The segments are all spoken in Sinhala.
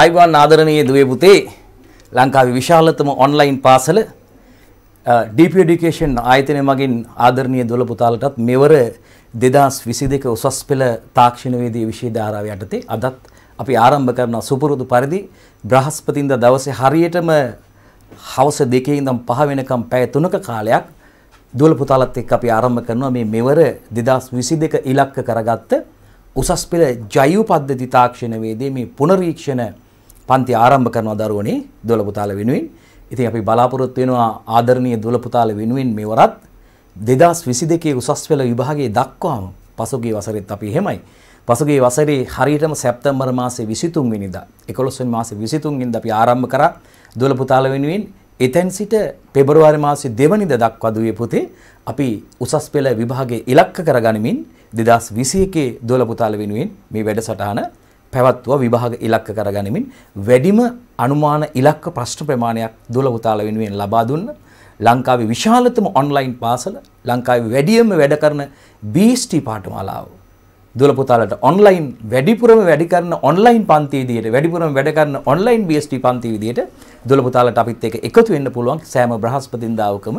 ආයිබාන් ආදරණයේ දුවේ පුතේ ලංකාවේ විශාලතම ඔන්ලයින් පාසල ඩීප එඩියුකේෂන් ආයතනය මගින් ආදරණීය දොළ පුතාලටත් මෙවර 2022 උසස් පෙළ තාක්ෂණවේදී විෂය ධාරාව යටතේ අදත් අපි ආරම්භ කරන සුපුරුදු පරිදි බ්‍රහස්පතින්දා දවසේ හරියටම හවස දෙකේ ඉඳන් පහ වෙනකම් පැය තුනක කාලයක් දොළ පුතාලත් එක්ක අපි ආරම්භ කරනවා මේ මෙවර 2022 ඉලක්ක කරගත්ත උසස් පෙළ ජෛව පද්ධති තාක්ෂණවේදී මේ පුනරීක්ෂණ පන්ති ආරම්භ කරනවා දරුවනේ දොළ පුතාල වෙනුවෙන්. ඉතින් අපි බලාපොරොත්තු වෙනවා ආදරණීය දොළ පුතාල වෙනුවෙන් මෙවරත් 2022 උසස් පෙළ විභාගයේ දක්වාම පසුගිය වසරෙත් අපි එහෙමයි. පසුගිය වසරේ හරියටම සැප්තැම්බර් මාසේ 23 වෙනිදා 11 වෙනි මාසේ 23 වෙනිදා අපි ආරම්භ කරා දොළ පුතාල වෙනුවෙන් එතැන් සිට පෙබරවාරි මාසේ දෙවනිද දක්වා දුවේ පුතේ අපි උසස් පෙළ විභාගයේ ඉලක්ක කරගනිමින් 2021 දොළ පුතාල වෙනුවෙන් මේ වැඩසටහන පැවැත්වුවා විභාග ඉලක්ක කරගනිමින් වැඩිම අනුමාන ඉලක්ක ප්‍රශ්න ප්‍රමාණයක් දොළවතාල වෙනුවෙන් ලබා දුන්න ලංකාවේ විශාලතම ඔන්ලයින් පාසල ලංකාවේ වැඩියම වැඩ කරන BST පාඨමාලාව දොළපොතාලට ඔන්ලයින් වැඩිපුරම වැඩි කරන ඔන්ලයින් පන්ති විදියට වැඩිපුරම වැඩ කරන ඔන්ලයින් BST පන්ති විදියට දොළපොතාලට අපිත් එක්ක එකතු වෙන්න පුළුවන් සෑම බ්‍රහස්පතින්දාවකම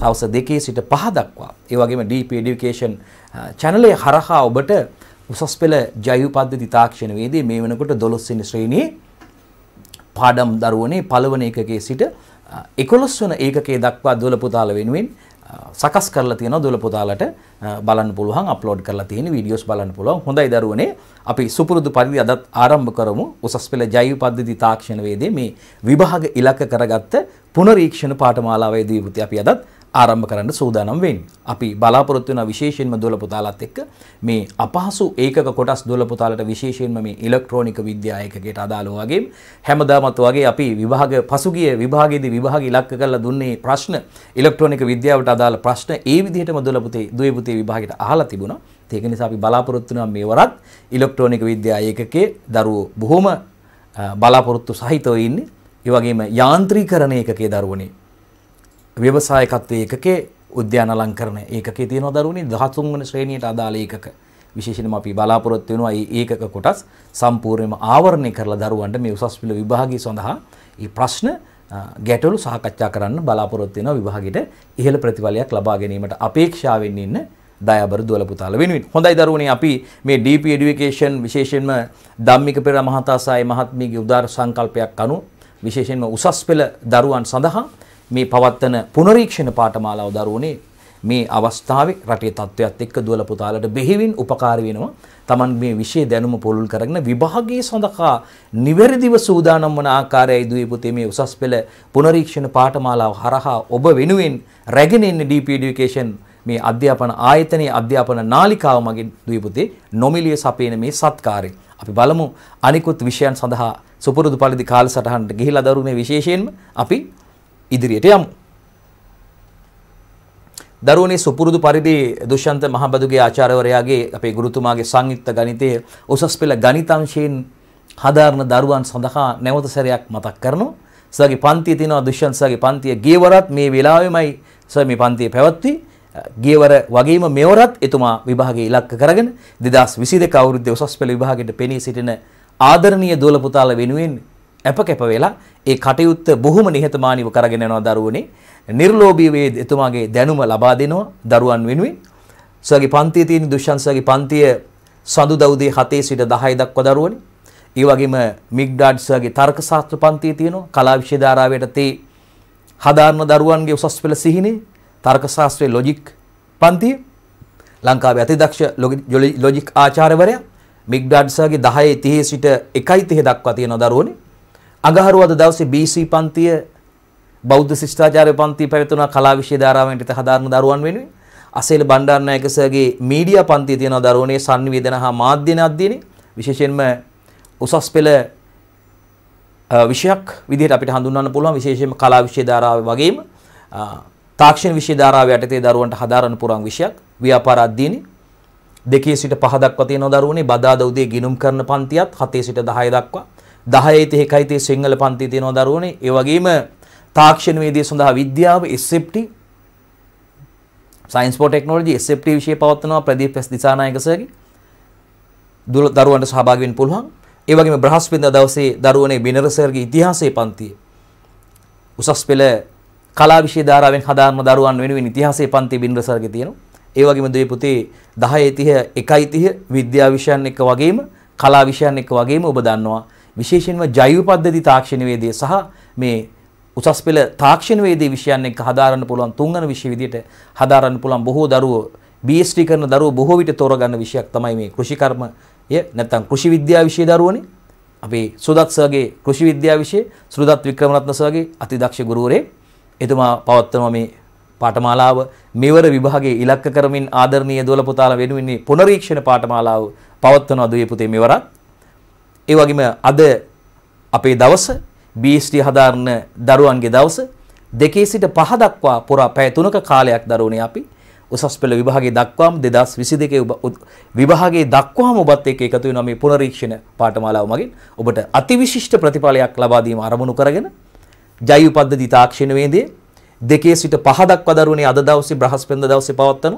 සවස දෙකේ සිට පහ දක්වා ඒ වගේම DP education uh, channel එක හරහා ඔබට උසස් පෙළ ජෛව පද්ධති තාක්ෂණවේදී මේ වෙනකොට 12 වෙනි ශ්‍රේණියේ පාඩම් දරුවනේ පළවන ඒකකයේ සිට 11 වන ඒකකයේ දක්වා දොළ පුතාල වෙනුවෙන් සකස් කරලා තියෙනවා දොළ පුතාලට බලන්න පුළුවන් අප්ලෝඩ් කරලා තියෙන වීඩියෝස් බලන්න පුළුවන්. හොඳයි දරුවනේ අපි සුපුරුදු පරිදි අදත් ආරම්භ කරමු. උසස් පෙළ ජෛව පද්ධති තාක්ෂණවේදී මේ විභාග ඉලක්ක කරගත්ත පුනරීක්ෂණ පාඨමාලාවේදී අපි අදත් ආරම්භ කරන්න සූදානම් වෙන්නේ. අපි බලාපොරොත්තු වෙන විශේෂයෙන්ම දොළපොතාලත් එක්ක මේ අපහසු ඒකක කොටස් දොළපොතාලට විශේෂයෙන්ම මේ ඉලෙක්ට්‍රොනික විද්‍යා ඒකකයට අදාළව වගේ හැමදාමත් වගේ අපි විභාග පසුගිය විභාගයේදී විභාග ඉලක්ක කරලා දුන්නේ ප්‍රශ්න ඉලෙක්ට්‍රොනික විද්‍යාවට අදාළ ප්‍රශ්න ඒ විදිහටම දොළපොතේ දුවේ පුතේ විභාගයට අහලා තිබුණා. ඒක නිසා අපි බලාපොරොත්තු වෙනවා මේ වරත් ඉලෙක්ට්‍රොනික විද්‍යා ඒකකයේ දරුවෝ බොහොම බලාපොරොත්තු සහිතව ඉන්නේ. ඒ වගේම යාන්ත්‍රීකරණ ඒකකයේ දරුවනේ ව්‍යවසායකත්වයේ ඒකකේ උද්‍යාන අලංකරණ ඒකකේ තියෙනවා දරුවනේ 13 වන ශ්‍රේණියට අදාළ ඒකක. විශේෂයෙන්ම අපි බලාපොරොත්තු වෙනවා මේ ඒකක කොටස් සම්පූර්ණයෙන්ම ආවරණය කරලා දරුවන්ට මේ උසස් පෙළ විභාගය සඳහා මේ ප්‍රශ්න ගැටලු සාකච්ඡා කරන්න බලාපොරොත්තු වෙනවා විභාගෙට ඉහළ ප්‍රතිඵලයක් ලබා ගැනීමට අපේක්ෂාවෙන් ඉන්න දයාබර දුවල පුතාල වෙනුවෙන්. හොඳයි දරුවනේ අපි මේ DP education විශේෂයෙන්ම ධම්මික පෙර මහතාසායි මහත්මියගේ උදාර සංකල්පයක් අනුව විශේෂයෙන්ම උසස් පෙළ දරුවන් සඳහා මේ පවත්වන පුනරීක්ෂණ පාඨමාලාව දරුවනේ මේ අවස්ථාවේ රටේ තත්ත්වයක් එක්ක දුවල පුතාලට බෙහෙවින් උපකාර වෙනවා. Taman මේ විෂය දැනුම පොළොල් කරගෙන විභාගයේ සඳහා නිවැරදිව සූදානම් වන ආකාරයයි දුවේ පුතේ මේ උසස් පෙළ පුනරීක්ෂණ පාඨමාලාව හරහා ඔබ වෙනුවෙන් රැගෙන එන්න DP Education මේ අධ්‍යාපන ආයතනයේ අධ්‍යාපන නාලිකාව මගින් දුවේ පුතේ නොමිලිය සපේන මේ සත්කාරය. අපි බලමු අනිකුත් විෂයන් සඳහා සුපුරුදු පරිදි කාලසටහනට ගිහිලා දරුමේ විශේෂයෙන්ම අපි ඉදිරියට යමු. දරුවනේ සුපුරුදු පරිදි දුෂ්‍යන්ත මහබදුගේ ආචාර්යවරයාගේ අපේ ගුරුතුමාගේ සංයුක්ත ගණිතයේ උසස් පෙළ ගණිතංශයෙන් හදාරන දරුවන් සඳහා නැවත සැරයක් මතක් කරනවා. සගේ පන්තිය තියෙනවා දුෂ්‍යන්ත සගේ පන්තිය ගියවරත් මේ වෙලාවෙමයි සර් මේ පන්තිය පැවැත්වුවේ. ගියවර වගේම මෙවරත් එතුමා විභාගයේ ඉලක්ක කරගෙන 2022 අවුරුද්දේ උසස් පෙළ විභාගයට පෙනී සිටින ආදරණීය දෝල පුතාලා වෙනුවෙන් අප කැප වෙලා ඒ කටයුත්ත බොහොම නිහතමානීව කරගෙන යනවා දරුවනේ. නිර්ලෝභී වේ එතුමාගේ දැනුම ලබා දෙනවා දරුවන් වෙනුවෙන්. සුවගේ පන්තියේ තියෙන දුෂ්යන්තගේ පන්තිය සඳු දවුදේ 7 සිට 10 දක්වා දරුවනේ. ඒ වගේම මිග්ඩාඩ් සුවගේ තර්ක ශාස්ත්‍ර පන්තිය තියෙනවා. කලා විෂය ධාරාවට තේ හදාරන දරුවන්ගේ උසස් පෙළ සිහිනේ තර්ක ශාස්ත්‍රයේ ලොජික් පන්තිය ලංකාවේ අතිදක්ෂ ලොජික් ආචාර්යවරයා මිග්ඩාඩ් සර්ගේ 10 30 සිට 1 30 දක්වා තියෙන දරුවනේ අගහරුවාද දවසේ BC පන්තිය බෞද්ධ ශිෂ්ටාචාර පන්තිය පැවැතුණා කලා විෂය ධාරාවෙන් ඉත හදාරන දරුවන් වෙනුවෙන් අසේල බණ්ඩාරනායක සර්ගේ මීඩියා පන්තිය තියෙනවා දරුවනේ sannivedana හා මාධ්‍යන අධ්‍යයනයේ විශේෂයෙන්ම උසස් පෙළ විෂයක් විදිහට අපිට හඳුන්වන්න පුළුවන් විශේෂයෙන්ම කලා විෂය ධාරාව වගේම තාක්ෂණ විෂය ධාරාව යටතේ දරුවන්ට හදාරන්න පුරන් විෂයක් ව්‍යාපාර අධ්‍යයනයේ දෙකේ සිට පහ දක්වා තියෙනවා දරුවනේ බදාදා උදේ ගිනුම් කරන පන්තියත් 7 සිට 10 දක්වා 10 තේ 1යි තේ සිංහල පන්තියේ තියෙනවා දරුවනේ. ඒ වගේම තාක්ෂණ වේදය සඳහා විද්‍යාව SFT science for technology SFT විෂය පවත්වනවා ප්‍රදීප් එස් දිසානායක සර්ගේ. දරුවන්ට සහභාගී වෙන්න පුළුවන්. ඒ වගේම බ්‍රහස්පතින්දා දවසේ දරුවනේ බිනර සර්ගේ ඉතිහාසයේ පන්තියේ උසස් පෙළ කලා විෂය ධාරාවෙන් හදාරන දරුවන් වෙනුවෙන් ඉතිහාසයේ පන්ති බිනර සර්ගේ තියෙනවා. ඒ වගේම දුවේ පුතේ 10 30 1 30 විද්‍යා විෂයන් එක වගේම කලා විෂයන් එක වගේම ඔබ දන්නවා විශේෂයෙන්ම ජෛව පද්ධති තාක්ෂණවේදය සහ මේ උසස් පෙළ තාක්ෂණවේදී විෂයන් එක්ක හදාරන්න පුළුවන් තුන්වන විෂය විදිහට හදාරන්න පුළුවන් බොහෝ දරුවෝ BSc කරන දරුවෝ බොහෝ විට තෝරගන්න විෂයක් තමයි මේ කෘෂිකර්මය නැත්නම් කෘෂි විද්‍යා විෂය දරුවනේ අපේ සුදත් සර්ගේ කෘෂි විද්‍යා විෂය සුදත් වික්‍රමරත්න සර්ගේ අතිදක්ෂ ගුරුවරේ එතුමා පවත්වන මේ පාඨමාලාව මෙවර විභාගයේ ඉලක්ක කරමින් ආදරණීය දොළපොතාලා වෙනුවෙන් පුනරීක්ෂණ පාඨමාලාව පවත්වනවා දුවේ පුතේ මෙවරත් ඒ වගේම අද අපේ දවස BST හදාරන දරුවන්ගේ දවස දෙකේ සිට පහ දක්වා පුරා පැය තුනක කාලයක් දරුවනේ අපි උසස් පෙළ විභාගයේ දක්වාම 2022 විභාගයේ දක්වාම ඔබත් එක්ක එකතු වෙනවා මේ පුනරීක්ෂණ පාඨමාලාව මගින් ඔබට අතිවිශිෂ්ට ප්‍රතිඵලයක් ලබා දීම අරමුණු කරගෙන ජෛව පද්ධති තාක්ෂණ වේදයේ දෙකේ සිට පහ දක්වා දරුවනේ අද දවසේ බ්‍රහස්පතින්දා දවසේ පවත්වන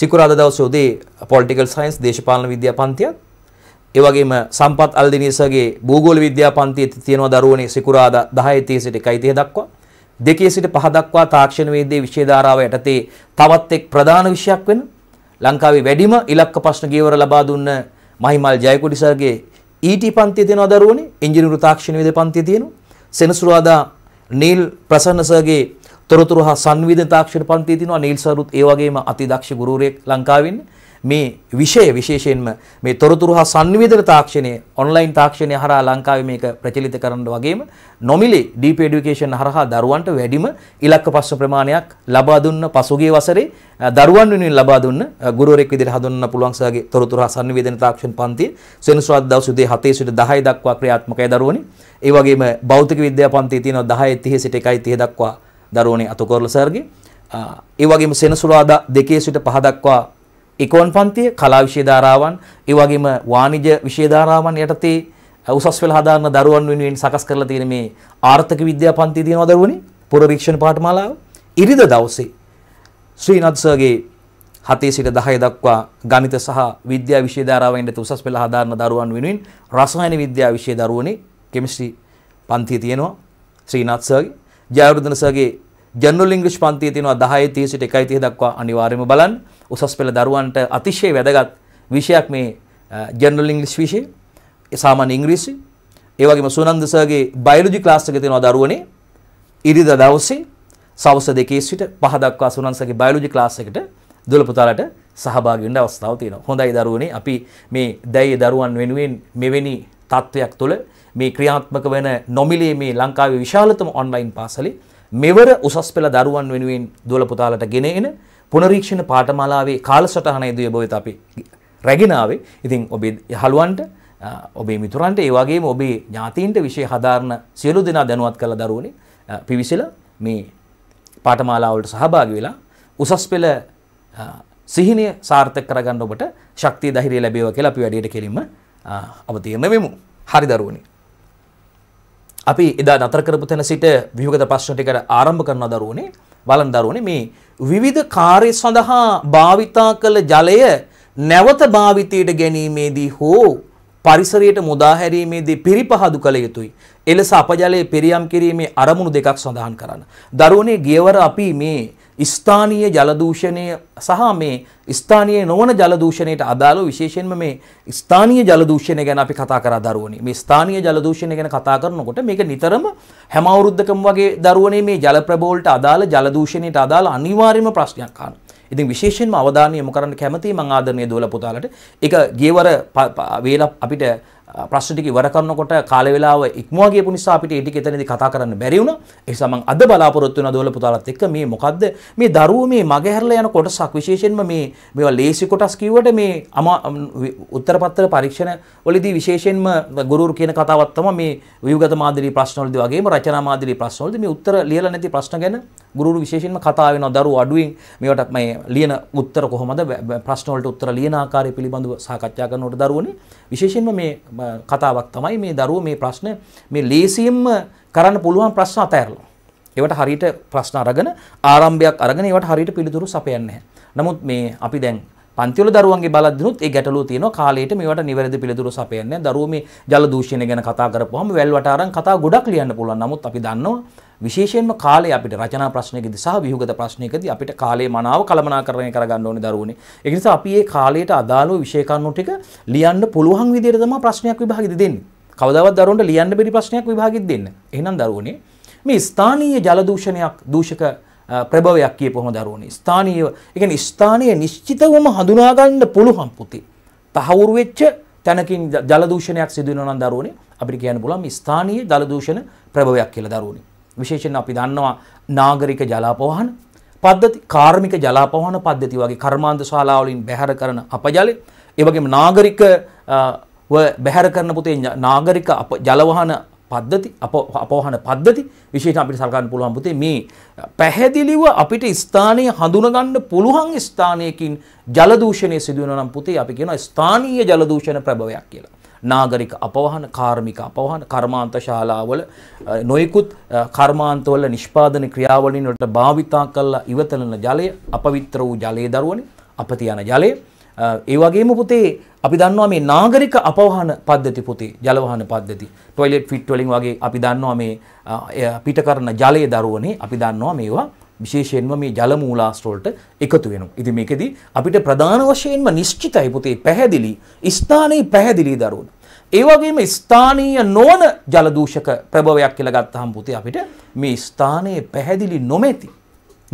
සිකුරාදා දවසේ උදේ පොලිටිකල් සයන්ස් දේශපාලන විද්‍යා පන්තියත් ඒ වගේම සම්පත් අල්දිනීසගේ භූගෝල විද්‍යා පන්තියේ තියෙනවා දරුවනේ සිකුරාදා 10:30 සිට 1:30 දක්වා දෙකේ සිට පහ දක්වා තාක්ෂණ වේදයේ විෂය ධාරාව යටතේ තවත් එක් ප්‍රධාන විෂයක් වෙන ලංකාවේ වැඩිම ඉලක්ක ප්‍රශ්න ගියවර ලබා දුන්න මහිමල් ජයකොඩි සර්ගේ ඊට පන්තිය තියෙනවා දරුවනේ ඉංජිනේරු තාක්ෂණ වේද පන්තිය තියෙනවා සෙනසුරාදා නීල් ප්‍රසන්න සර්ගේ තොරතුරු හා සංවිධාන තාක්ෂණ පන්තිය තියෙනවා නීල් සරුත් ඒ වගේම අතිදක්ෂ ගුරුවරයෙක් ලංකාවේ ඉන්නේ මේ විෂය විශේෂයෙන්ම මේ තොරතුරු හා සංවේදන තාක්ෂණය ඔන්ලයින් තාක්ෂණය හරහා ලංකාවේ මේක ප්‍රචලිත කරන වගේම නොමිලේ ඩීප් এඩියුකේෂන් හරහා දරුවන්ට වැඩිම ඉලක්ක පස්ස ප්‍රමාණයක් ලබා දුන්න පසුගිය වසරේ දරුවන් වෙනුවෙන් ලබා දුන්න ගුරුවරයෙක් විදිහට හඳුන්වන්න පුළුවන් සගේ තොරතුරු හා සංවේදන තාක්ෂණ පන්තිය සෙනසුරාදා දවස් උදේ 7 සිට 10 දක්වා ක්‍රියාත්මකයි දරුවනි. ඒ වගේම භෞතික විද්‍යා පන්තිය තියෙනවා 10:30 සිට 1:30 දක්වා දරුවනේ අතුකොරල සර්ගේ ඒ වගේම සෙනසුරාදා 2 සිට 5 දක්වා ඉකෝන් පන්තිය කලා විශේධාරාවන් ඒවගේම වානිජ විශේධාරාවන් යටතේ උසස් වෙල හදාන්න දරුවන් වෙනුවෙන් සකස් කරලා තියෙන මේ ආර්ථික විද්‍යා පන්තිය තියෙනවා දරුවනේ පුරවීක්ෂණ පාඨමාලාව ඉරිද දවසේ ශ්‍රීනත් සර්ගේ හතේ සිට දහය දක්වා ගණිත සහ විද්‍යා විෂය ධාරාවෙන්ට උසස් පෙළ හදාරන දරුවන් වෙනුවෙන් රසායන විද්‍යා විෂය දරුවනේ කෙමිස්ට්‍රි පන්තිය තියෙනවා ශ්‍රීනාත් සර්ගේ ජයවර්ධන සර්ගේ ජනරල් ඉංග්‍රීසි පන්තියේ තියෙනවා 10 30 සිට 1.30 දක්වා අනිවාර්යයෙන්ම බලන්න. උසස් පෙළ දරුවන්ට අතිශය වැදගත් විෂයක් මේ ජනරල් ඉංග්‍රීසි විෂය. සාමාන්‍ය ඉංග්‍රීසි. ඒ වගේම සුනන්ද සර්ගේ බයොලොජි ක්ලාස් එක තියෙනවා දරුවනේ. ඉරිදා දවසේ සවස් 2 සිට 5 දක්වා සුනන්ද සර්ගේ බයොලොජි ක්ලාස් එකට දුලපුතාලට සහභාගී වෙන්න අවස්ථාව තියෙනවා. හොඳයි දරුවනේ අපි මේ දැයි දරුවන් වෙනුවෙන් මෙවැනි තත්වයක් තුළ මේ ක්‍රියාත්මක වෙන නොමිලේ මේ ලංකාවේ විශාලතම ඔන්ලයින් පාසලේ මෙවර උසස් පෙළ දරුවන් වෙනුවෙන් දුවල පුතාලට ගෙන එන පුනරීක්ෂණ පාඨමාලාවේ කාලසටහන ඉදිරිය බොවිත අපි රැගෙන ආවේ. ඉතින් ඔබේ යහළුවන්ට ඔබේ මිතුරන්ට ඒ වගේම ඔබේ ඥාතීන්ට විශේෂ හදාරන සියලු දෙනා දැනුවත් කළ දරුවනේ පිවිසලා මේ පාඨමාලාව වලට සහභාගී වෙලා උසස් පෙළ සිහිනය සාර්ථක කරගන්න ඔබට ශක්තිය ධෛර්යය ලැබේවා කියලා අපි වැඩියට කෙලින්ම අවතීර්ණ වෙමු. හරි දරුවනේ. අපි එදා නතර කරපු තැන සිට විවගත ප්‍රශ්න ටිකට ආරම්භ කරන දරුවනේ බලන් දරුවනේ මේ විවිධ කාර්ය සඳහා භාවිතා කළ ජලය නැවත භාවිතයට ගැනීමේදී හෝ පරිසරයට මුදා හැරීමේදී පිරිපහදු කළ යුතුයි. එලෙස අපජලයේ පිරියම් කිරීමේ අරමුණු දෙකක් සඳහන් කරන්න. දරුවනේ ගියවර අපි මේ ස්ථානීය ජල දූෂණය සහ මේ ස්ථානීය නොවන ජල දූෂණයට අදාළව විශේෂයෙන්ම මේ ස්ථානීය ජල දූෂණය ගැන අපි කතා කරා දරුවනේ. මේ ස්ථානීය ජල දූෂණය ගැන කතා කරනකොට මේක නිතරම හැම අවුරුද්දකම වගේ දරුවනේ මේ ජල ප්‍රබෝලට අදාළ ජල දූෂණයට අදාළ අනිවාර්යම ප්‍රශ්නයක් ආන. ඉතින් විශේෂයෙන්ම අවධානය යොමු කරන්න කැමතියි මං ආදරණීය දෝල පුතාලට. ඒක ගියවර වේල අපිට ප්‍රශ්ටික ඉවර කරනකොට කාලවෙලාව ඉක්මවාගේ පුනිසා අපිට ඒටි එතනදි කතා කරන්න බැරිවුණ එසම අද බලාපොරොත්තු වන දොල පුතාලත් එක්ක මේ මොකක්ද මේ දරුව මේ මගහැරල යන කොටසක් විශේෂෙන්ම මේ මෙවා ලේසි කොටස් කිවට මේ අම උත්තරපත්තර පරීක්ෂණ වලදී විශේෂෙන්ම ගුරුර කියන කතාවත්තම මේ වියගත මාදරි ප්‍රශ්නොලද වගේ රචනා මාදරි ප්‍රශ්නොලද මේ උත්තර ලියල නැති ප්‍රශ්න ගැන ගුරු විශේෂෙන්ම කතා වෙන දරු අඩුවෙන් මේවට මේ ලියන උත්තර කොහොමද ප්‍රශ්නවලට උත්තර ලියන ආකාරය පිළිබඳව සාකච්ඡා කරනකොට දරුවනේ විශේෂයෙන්ම මේ කතාවක් තමයි මේ දරුව මේ ප්‍රශ්න මේ ලේසියෙන්ම කරන්න පුළුවන් ප්‍රශ්න අතඇරලා. ඒවට හරියට ප්‍රශ්න අරගෙන ආරම්භයක් අරගෙන ඒවට හරියට පිළිතුරු සපයන්නේ නැහැ. නමුත් මේ අපි දැන් පන්තිවල දරුවන්ගේ බලද්දිනුත් ඒ ගැටලුව තියෙනවා කාලයට මේවට නිවැරදි පිළිතුරු සපයන්නේ නැහැ. දරුවෝ මේ ජල දූෂණය ගැන කතා කරපුවාම වැල් වටාරම් කතා ගොඩක් ලියන්න පුළුවන්. නමුත් අපි දන්නවා විශේෂයෙන්ම කාලේ අපිට රචනා ප්‍රශ්නයකදී සහ ව්‍යුහගත ප්‍රශ්නයකදී අපිට කාලේ මනාව කළමනාකරණය කරගන්න ඕනේ දරුවනේ. ඒක නිසා අපි මේ කාලයට අදාළව විෂය කරුණු ටික ලියන්න පුළුවන් විදිහට තමයි ප්‍රශ්නයක් විභාගෙදී දෙන්නේ. කවදාවත් දරුවන්ට ලියන්න බැරි ප්‍රශ්නයක් විභාගෙදී දෙන්න. එහෙනම් දරුවනේ මේ ස්ථානීය ජල දූෂණයක් දූෂක ප්‍රභවයක් කියපුවම දරුවනේ ස්ථානීය ඒ කියන්නේ ස්ථානීය නිශ්චිතවම හඳුනා ගන්න පුළුවන් පුතේ. තහවුරු වෙච්ච තැනකින් ජල දූෂණයක් සිදු වෙනවා නම් දරුවනේ අපිට කියන්න පුළුවන් ස්ථානීය ජල දූෂණ ප්‍රභවයක් කියලා දරුවනේ. විශේෂයෙන් අපි දන්නවා නාගරික ජලාපවහන පද්ධති කාර්මික ජලාපවහන පද්ධති වගේ කර්මාන්ත ශාලාවලින් බැහැර කරන අපජලය ඒ වගේම නාගරික බැහැර කරන පුතේ නාගරික ජලවහන පද්ධති අපවහන පද්ධති විශේෂයෙන් අපිට සලකන්න පුළුවන් පුතේ මේ පැහැදිලිව අපිට ස්ථානීය හඳුනගන්න පුළුවන් ස්ථානයකින් ජල දූෂණය සිදු වෙනවා නම් පුතේ අපි කියනවා ස්ථානීය ජල දූෂණ ප්‍රභවයක් කියලා. නාගරික අපවහන කාර්මික අපවහන කර්මාන්ත ශාලාවල නොයෙකුත් කර්මාන්තවල නිෂ්පාදන ක්‍රියාවලින් වලට භාවිතා කළා ඉවතලන ජලය අපවිත්‍ර වූ ජලයේ දරුවනේ අපති යන ජලය ඒ වගේම පුතේ අපි දන්නවා මේ නාගරික අපවහන පද්ධති පුතේ ජලවහන පද්ධති ටොයිලට් ෆිට් වලින් වගේ අපි දන්නවා මේ පිට කරන ජලයේ දරුවනේ අපි දන්නවා මේවා විශේෂයෙන්ම මේ ජල මූලාශ්‍රවලට එකතු වෙනවා. ඉතින් මේකෙදි අපිට ප්‍රධාන වශයෙන්ම නිශ්චිතයි පුතේ පැහැදිලි ස්ථානයේ පැහැදිලි දරුවන. ඒ වගේම ස්ථානීය නොවන ජල දූෂක ප්‍රභවයක් කියලා ගත්තහම පුතේ අපිට මේ ස්ථානයේ පැහැදිලි නොමැති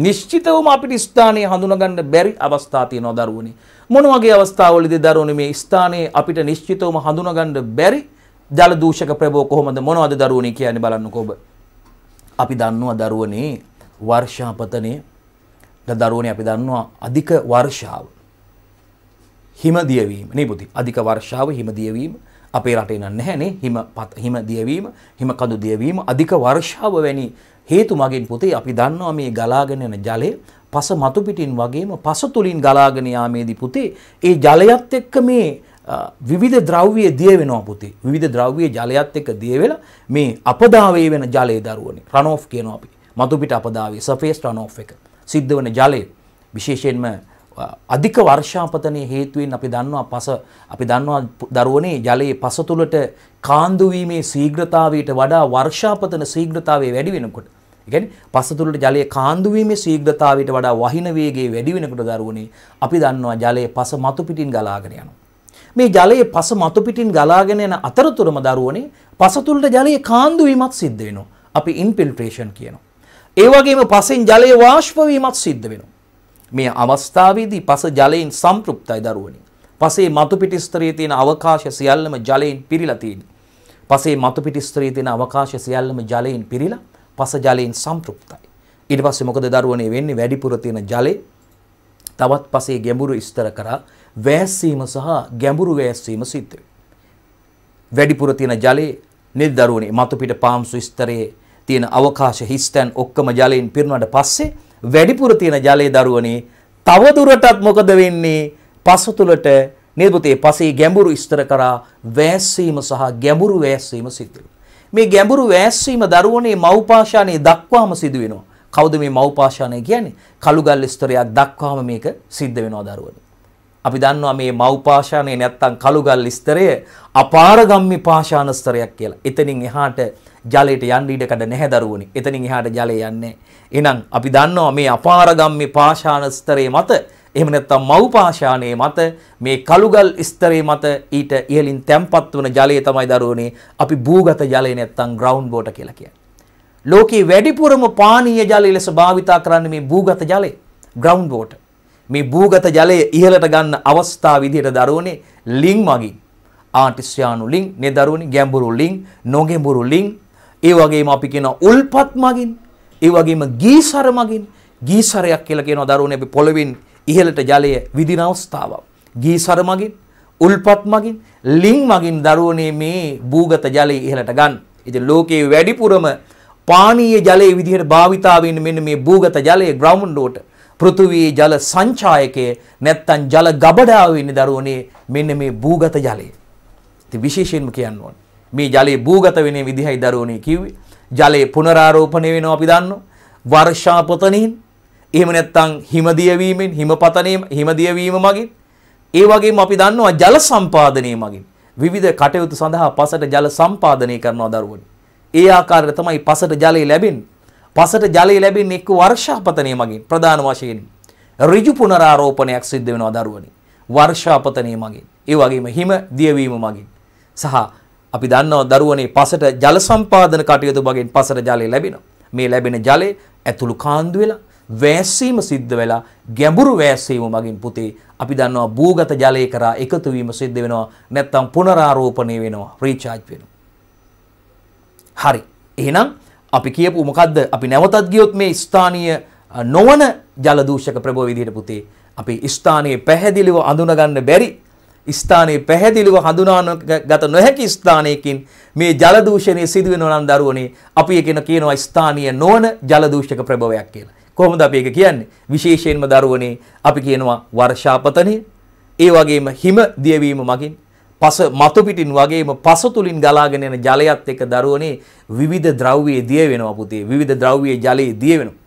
නිශ්චිතවම අපිට ස්ථානය හඳුනගන්න බැරි අවස්ථා තියෙනවා දරුවනේ. මොන වගේ අවස්ථාවලදී දරුවනේ මේ ස්ථානයේ අපිට නිශ්චිතවම හඳුනගන්න බැරි ජල දූෂක ප්‍රභව කොහොමද මොනවද දරුවනේ කියන්නේ බලන්නකෝ ඔබ. අපි දන්නවා දරුවනේ වර්ෂාපතනය දරුවන අපි දන්නවා අධික වර්ෂාව හිම දියවීම නිබුති අධික වර්ෂාව හිම දියවීම අපේ රටේ නම් නැහැනේ හිම හිම දියවීම හිම කඳු දියවීම අධික වර්ෂාව වැනි හේතු මගින් පුතේ අපි දන්නවා මේ ගලාගෙන යන ජලය පස මතු පිටින් වගේම පස තුලින් ගලාගෙන යාමේදී පුතේ ඒ ජලයත් එක්ක මේ විවිධ ද්‍රව්‍ය දිය වෙනවා පුතේ විවිධ ද්‍රව්‍ය ජලයත් එක්ක දිය වෙලා මේ අපදාවේ වෙන ජලයේ දරුවනේ රන් ඔෆ් කියනවා අපි මතුපිට අපදාවේ සෆේස් රනෝෆ් එක සිද්ධ වන ජලය විශේෂයෙන්ම අධික වර්ෂාපතනය හේතුවෙන් අපි දන්නවා පස අපි දන්නවා දරුවනේ ජලයේ පස තුළට කාන්දුවීමේ සීග්‍රතාවයට වඩා වර්ෂාපතන සීග්‍රතාවය වැඩි වෙනකොට ගැන පසතුළට ජලය කාන්දුවීමේ සීග්‍රතාවට වඩා වහින වේගේ වැඩිවෙනකට දරුවනේ අපි දන්නවා ජලය පස මතු පිටින් ගලාගෙන යනවා. මේ ජලයේ පස මතු පිටින් ගලාගෙන යන අතරතුරම දරුවනේ පසතුළට ජලයේ කාන්දුවීමක් සිද්ධ වෙනවා. අපි ඉන්ෆිල්ට්‍රේෂන් කියනවා. ඒ වගේම පසෙන් ජලය වාෂ්ප වීමත් සිද්ධ වෙනවා. මේ අවස්ථාවේදී පස ජලයෙන් සම්පෘප්තයි දරුවනි. පසේ මතු පිටි ස්තරයේ තියෙන අවකාශය සියල්ලම ජලයෙන් පිරීලා තියෙනවා. පසේ මතු පිටි ස්තරයේ තියෙන අවකාශය සියල්ලම ජලයෙන් පිරීලා පස ජලයෙන් සම්පෘප්තයි. ඊට පස්සේ මොකද දරුවනේ වෙන්නේ වැඩිපුර තියෙන ජලය තවත් පසේ ගැඹුරු ඉස්තර කරා වැස්සීම සහ ගැඹුරු වැස්සීම සිද්ධ වෙනවා. වැඩිපුර තියෙන ජලයේ නිල් දරුවනේ මතු පිට පාම්සු ස්තරයේ තියෙන අවකාශ හිස්තැන් ඔක්කොම ජලයෙන් පිරුණාට පස්සේ වැඩිපුර තියෙන ජලයේ දරුවනේ තව දුරටත් මොකද වෙන්නේ? පස තුලට නිර්පතේ පසේ ගැඹුරු ඉස්තර කරා වැස්සීම සහ ගැඹුරු වැස්සීම සිද්ධ මේ ගැඹුරු වැස්සීම දරුවනේ මව්පාෂාණයේ දක්වාම සිදු වෙනවා. කවුද මේ මව්පාෂාණය කියන්නේ? කළුගල් ස්තරයක් දක්වාම මේක සිද්ධ වෙනවා දරුවනේ. අපි දන්නවා මේ මව්පාෂාණය නැත්තම් කළුගල් ස්තරය අපාරගම්මි පාෂාණ ස්තරයක් කියලා. එතනින් එහාට ජලයට යන්න ඉඩ කඩ නැහැ දරුවනි. එතනින් එහාට ජලය යන්නේ. එහෙනම් අපි දන්නවා මේ අපාරගම්මේ පාෂාණ ස්තරයේ මත එහෙම නැත්නම් මව් පාෂාණයේ මත මේ කළුගල් ස්තරයේ මත ඊට ඉහළින් තැම්පත් වන ජලය තමයි දරුවනේ අපි භූගත ජලය නැත්නම් ග්‍රවුන්ඩ් වෝටර් කියලා කියන්නේ. ලෝකේ වැඩිපුරම පානීය ජලය ලෙස භාවිතා කරන්නේ මේ භූගත ජලය ග්‍රවුන්ඩ් වෝටර්. මේ භූගත ජලය ඉහළට ගන්න අවස්ථා විදිහට දරුවනේ ලිං මගින් ආටිස්යානු ලිං, නේ දරුවනේ ගැඹුරු ලිං, නොගැඹුරු ලිං ඒ වගේම අපි කියනවා උල්පත් මගින්, ඒ වගේම ගීසර මගින්, ගීසරයක් කියලා කියනවා දරුවනේ අපි පොළවෙන් ඉහළට ජලය විදින අවස්ථාවක්. ගීසර මගින්, උල්පත් මගින්, ලිං මගින් දරුවනේ මේ භූගත ජලය ඉහළට ගන්න. ඉතින් ලෝකයේ වැඩිපුරම පානීය ජලයේ විදිහට භාවිතා වෙන්නේ මෙන්න මේ භූගත ජලයේ ග්‍රවුන්ඩ් වෝටර්. පෘථිවියේ ජල සංචායකය නැත්තම් ජල ගබඩාව වෙන්නේ දරුවනේ මෙන්න මේ භූගත ජලය. ඉතින් විශේෂයෙන්ම කියන්න ඕනේ මේ ජලය භූගත වෙන විදිහයි දරුවනේ කිව්වේ. ජලය පුනරාරෝපණය වෙනවා අපි දන්නවා. වර්ෂාපතනින් එහෙම නැත්නම් හිමදිය වීමෙන් හිමපතණයෙන් හිමදිය වීම මගින් ඒ වගේම අපි දන්නවා ජල සම්පාදනය මගින් විවිධ කටයුතු සඳහා පසට ජල සම්පාදනය කරනවා දරුවනේ. ඒ ආකාරයට තමයි පසට ජලය ලැබෙන්නේ. පසට ජලය ලැබෙන්නේ එක්ක වර්ෂාපතනය මගින් ප්‍රධාන වශයෙන්. ඍජු පුනරාරෝපණයක් සිද්ධ වෙනවා දරුවනේ. වර්ෂාපතනය මගින්. ඒ වගේම හිම දියවීම මගින්. සහ අපි දන්නවා දරුවනේ පසට ජල සම්පාදන කටයුතු වගේ පසට ජලය ලැබෙනවා. මේ ලැබෙන ජලය ඇතුළු කාන්දු වෙලා වෑස්සීම සිද්ධ වෙලා ගැඹුරු වෑස්සීම මගින් පුතේ අපි දන්නවා භූගත ජලය කරා එකතු වීම සිද්ධ වෙනවා නැත්නම් පුනරාරෝපණය වෙනවා රීචාර්ජ් වෙනවා. හරි. එහෙනම් අපි කියපු මොකද්ද? අපි නැවතත් ගියොත් මේ ස්ථානීය නොවන ජල දූෂක ප්‍රබව විදිහට පුතේ අපි ස්ථානයේ පැහැදිලිව අඳුනගන්න බැරි ස්ථානයේ පැහැදිලිව හඳුනාගත නොහැකි ස්ථානයකින් මේ ජල දූෂණය සිදු වෙනවා නම් දරුවනේ අපි එකන කියනවා ස්ථානීය නොවන ජල දූෂක ප්‍රභවයක් කියලා. කොහොමද අපි ඒක කියන්නේ? විශේෂයෙන්ම දරුවනේ අපි කියනවා වර්ෂාපතනය, ඒ වගේම හිම දියවීම මගින් පස මතු පිටින් වගේම පස තුලින් ගලාගෙන යන ජලයත් එක්ක දරුවනේ විවිධ ද්‍රව්‍යයේ දිය වෙනවා පුතේ. විවිධ ද්‍රව්‍යයේ ජලයේ දිය වෙනවා.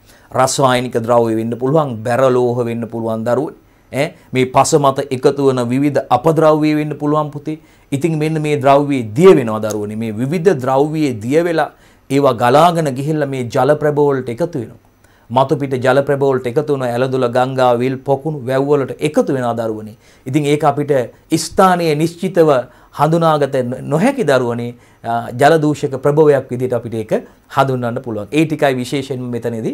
රසායනික ද්‍රව්‍ය වෙන්න පුළුවන්, බැරලෝහ වෙන්න පුළුවන් දරුවනේ. ඈ මේ පස මත එකතු වන විවිධ අපද්‍රව්‍ය වෙන්න පුළුවන් පුතේ. ඉතින් මෙන්න මේ ද්‍රව්‍යයේ දිය වෙනවා දරුවනේ. මේ විවිධ ද්‍රව්‍යයේ දිය වෙලා ඒවා ගලාගෙන ගිහිල්ලා මේ ජල ප්‍රබෝවලට එකතු වෙනවා. මතු පිට ජල ප්‍රබෝවලට එකතු වෙන ඇලඳුල ගංගා විල් පොකුණු වැව් වලට එකතු වෙනවා දරුවනේ. ඉතින් ඒක අපිට ස්ථානීය නිශ්චිතව හඳුනාගත නොහැකි දරුවනේ ජලදූෂක ප්‍රභවයක් විදිහට අපිට ඒක හඳුන්වන්න පුළුවන්. ඒ ටිකයි විශේෂයෙන් මෙතනදී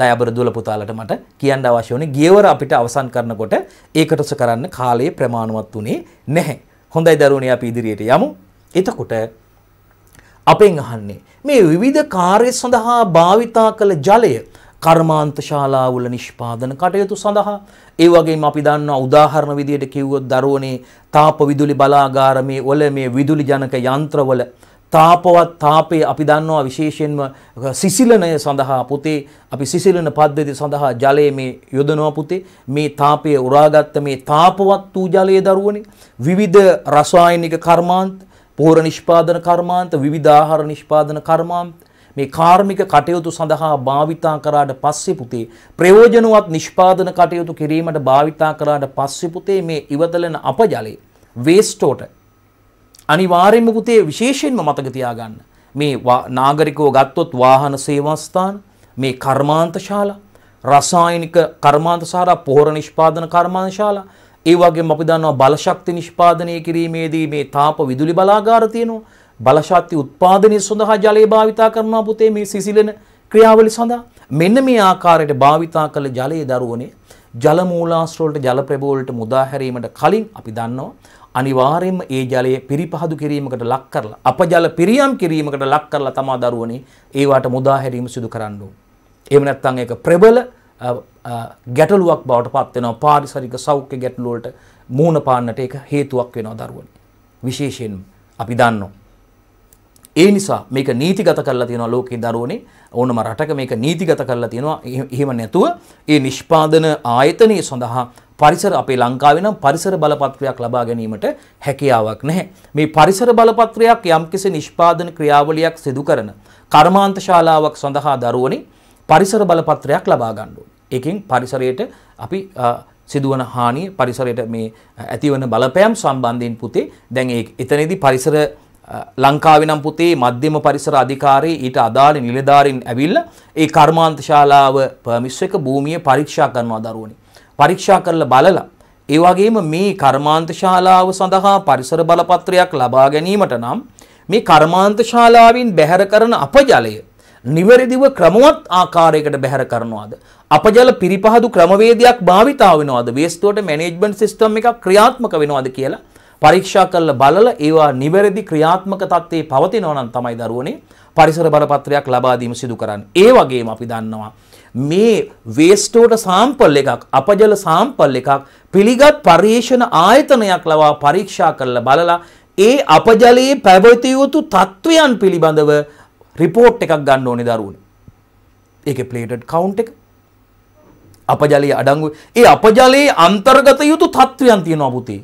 දයාබර දුල පුතාලට මට කියන්න අවශ්‍ය වුණේ ගියවර අපිට අවසන් කරනකොට ඒකටස කරන්න කාලයේ ප්‍රමාණවත් උනේ නැහැ. හොඳයි දරුවනේ අපි ඉදිරියට යමු. එතකොට අපෙන් අහන්නේ මේ විවිධ කාර්ය සඳහා භාවිතා කළ ජලය කර්මාන්ත ශාලාවල නිෂ්පාදන කටයුතු සඳහා ඒ වගේම අපි දන්නවා උදාහරණ විදියට කිව්වොත් දරුවනේ තාප විදුලි බලාගාරමේ වල මේ විදුලි ජනක යන්ත්‍රවල තාපවත් තාපයේ අපි දන්නවා විශේෂයෙන්ම සිසිලනය සඳහා පුතේ අපි සිසිලන පද්ධතිය සඳහා ජලය මේ යොදනවා පුතේ මේ තාපය උරාගත්ත මේ තාපවත් වූ ජලයේ දරුවනේ විවිධ රසායනික කර්මාන්ත පෝර නිෂ්පාදන කර්මාන්ත විවිධ ආහාර නිෂ්පාදන කර්මාන්ත මේ කාර්මික කටයුතු සඳහා භාවිතා කරාට පස්සේ පුතේ ප්‍රයෝජනවත් නිෂ්පාදන කටයුතු කිරීමට භාවිතා කරාට පස්සේ පුතේ මේ ඉවතලන අපජලය වේස්ටෝට අනිවාර්යයෙන්ම පුතේ විශේෂයෙන්ම මතක තියාගන්න මේ නාගරිකව ගත්තොත් වාහන සේවාස්ථාන මේ කර්මාන්තශාලා රසායනික කර්මාන්තශාලා පොහොර නිෂ්පාදන කර්මාන්තශාලා ඒ වගේම අපි දන්නවා බලශක්ති නිෂ්පාදනය කිරීමේදී මේ තාප විදුලි බලාගාර තියෙනවා බලශක්ති උත්පාදනය සඳහා ජලය භාවිතා කරනවා පුතේ මේ සිසිලන ක්‍රියාවලිය සඳහා. මෙන්න මේ ආකාරයට භාවිතා කළ ජලයේ දරුවනේ ජල මූලාශ්‍රවලට ජල ප්‍රභෝවලට මුදා හැරීමට කලින් අපි දන්නවා අනිවාර්යයෙන්ම ඒ ජලය පිරිපහදු කිරීමකට ලක් කරලා අපජල පිරියම් කිරීමකට ලක් කරලා තමා දරුවනේ ඒවට මුදා හැරීම සිදු කරන්න ඕන. එහෙම නැත්නම් ඒක ප්‍රබල ගැටලුවක් බවට පත් වෙනවා පාරිසරික සෞඛ්‍ය ගැටලුවලට මූණ පාන්නට ඒක හේතුවක් වෙනවා දරුවනේ. විශේෂයෙන්ම අපි දන්නවා ඒ නිසා මේක නීතිගත කරලා තියෙනවා ලෝකේ දරුවනේ ඕනම රටක මේක නීතිගත කරලා තියෙනවා එහෙම නැතුව ඒ නිෂ්පාදන ආයතනය සඳහා පරිසර අපේ ලංකාවේ නම් පරිසර බලපත්‍රයක් ලබා ගැනීමට හැකියාවක් නැහැ මේ පරිසර බලපත්‍රයක් යම්කිසි නිෂ්පාදන ක්‍රියාවලියක් සිදු කරන කර්මාන්ත ශාලාවක් සඳහා දරුවනේ පරිසර බලපත්‍රයක් ලබා ගන්න ඕනේ ඒකෙන් පරිසරයට අපි සිදුවන හානිය පරිසරයට මේ ඇතිවන බලපෑම් සම්බන්ධයෙන් පුතේ දැන් ඒ එතනදී පරිසර ලංකාවේ නම් පුතේ මධ්‍යම පරිසර අධිකාරී ඊට අදාළ නිලධාරීන් ඇවිල්ලා ඒ කර්මාන්ත ශාලාව පර්මිස් එක භූමිය පරීක්ෂා කරනවා දරුවනි. පරීක්ෂා කරලා බලලා ඒ වගේම මේ කර්මාන්ත ශාලාව සඳහා පරිසර බලපත්‍රයක් ලබා ගැනීමට නම් මේ කර්මාන්ත ශාලාවෙන් බැහැර කරන අපජලය නිවැරදිව ක්‍රමවත් ආකාරයකට බැහැර කරනවාද අපජල පිරිපහදු ක්‍රමවේදයක් භාවිතා වෙනවද වේස්ට් වෝටර් මැනේජ්මන්ට් සිස්ටම් එකක් ක්‍රියාත්මක වෙනවද කියලා පරීක්ෂා කරලා බලලා ඒවා නිවැරදි ක්‍රියාත්මක තත්ත්වයේ පවතිනවා නම් තමයි දරුවනේ පරිසර බලපත්‍රයක් ලබා දීම සිදු කරන්නේ. ඒ වගේම අපි දන්නවා මේ වේස්ට් වෝටර් සාම්පල් එකක් අපජල සාම්පල් එකක් පිළිගත් පරිේශන ආයතනයක් ලවා පරීක්ෂා කරලා බලලා ඒ අපජලයේ පැවතිය යුතු තත්ත්වයන් පිළිබඳව රිපෝට් එකක් ගන්න ඕනේ දරුවනේ. ඒකේ ප්ලේටඩ් කවුන්ට් එක අපජලයේ අඩංගු ඒ අපජලයේ අන්තර්ගත යුතු තත්ත්වයන් තියෙනවා පුතේ.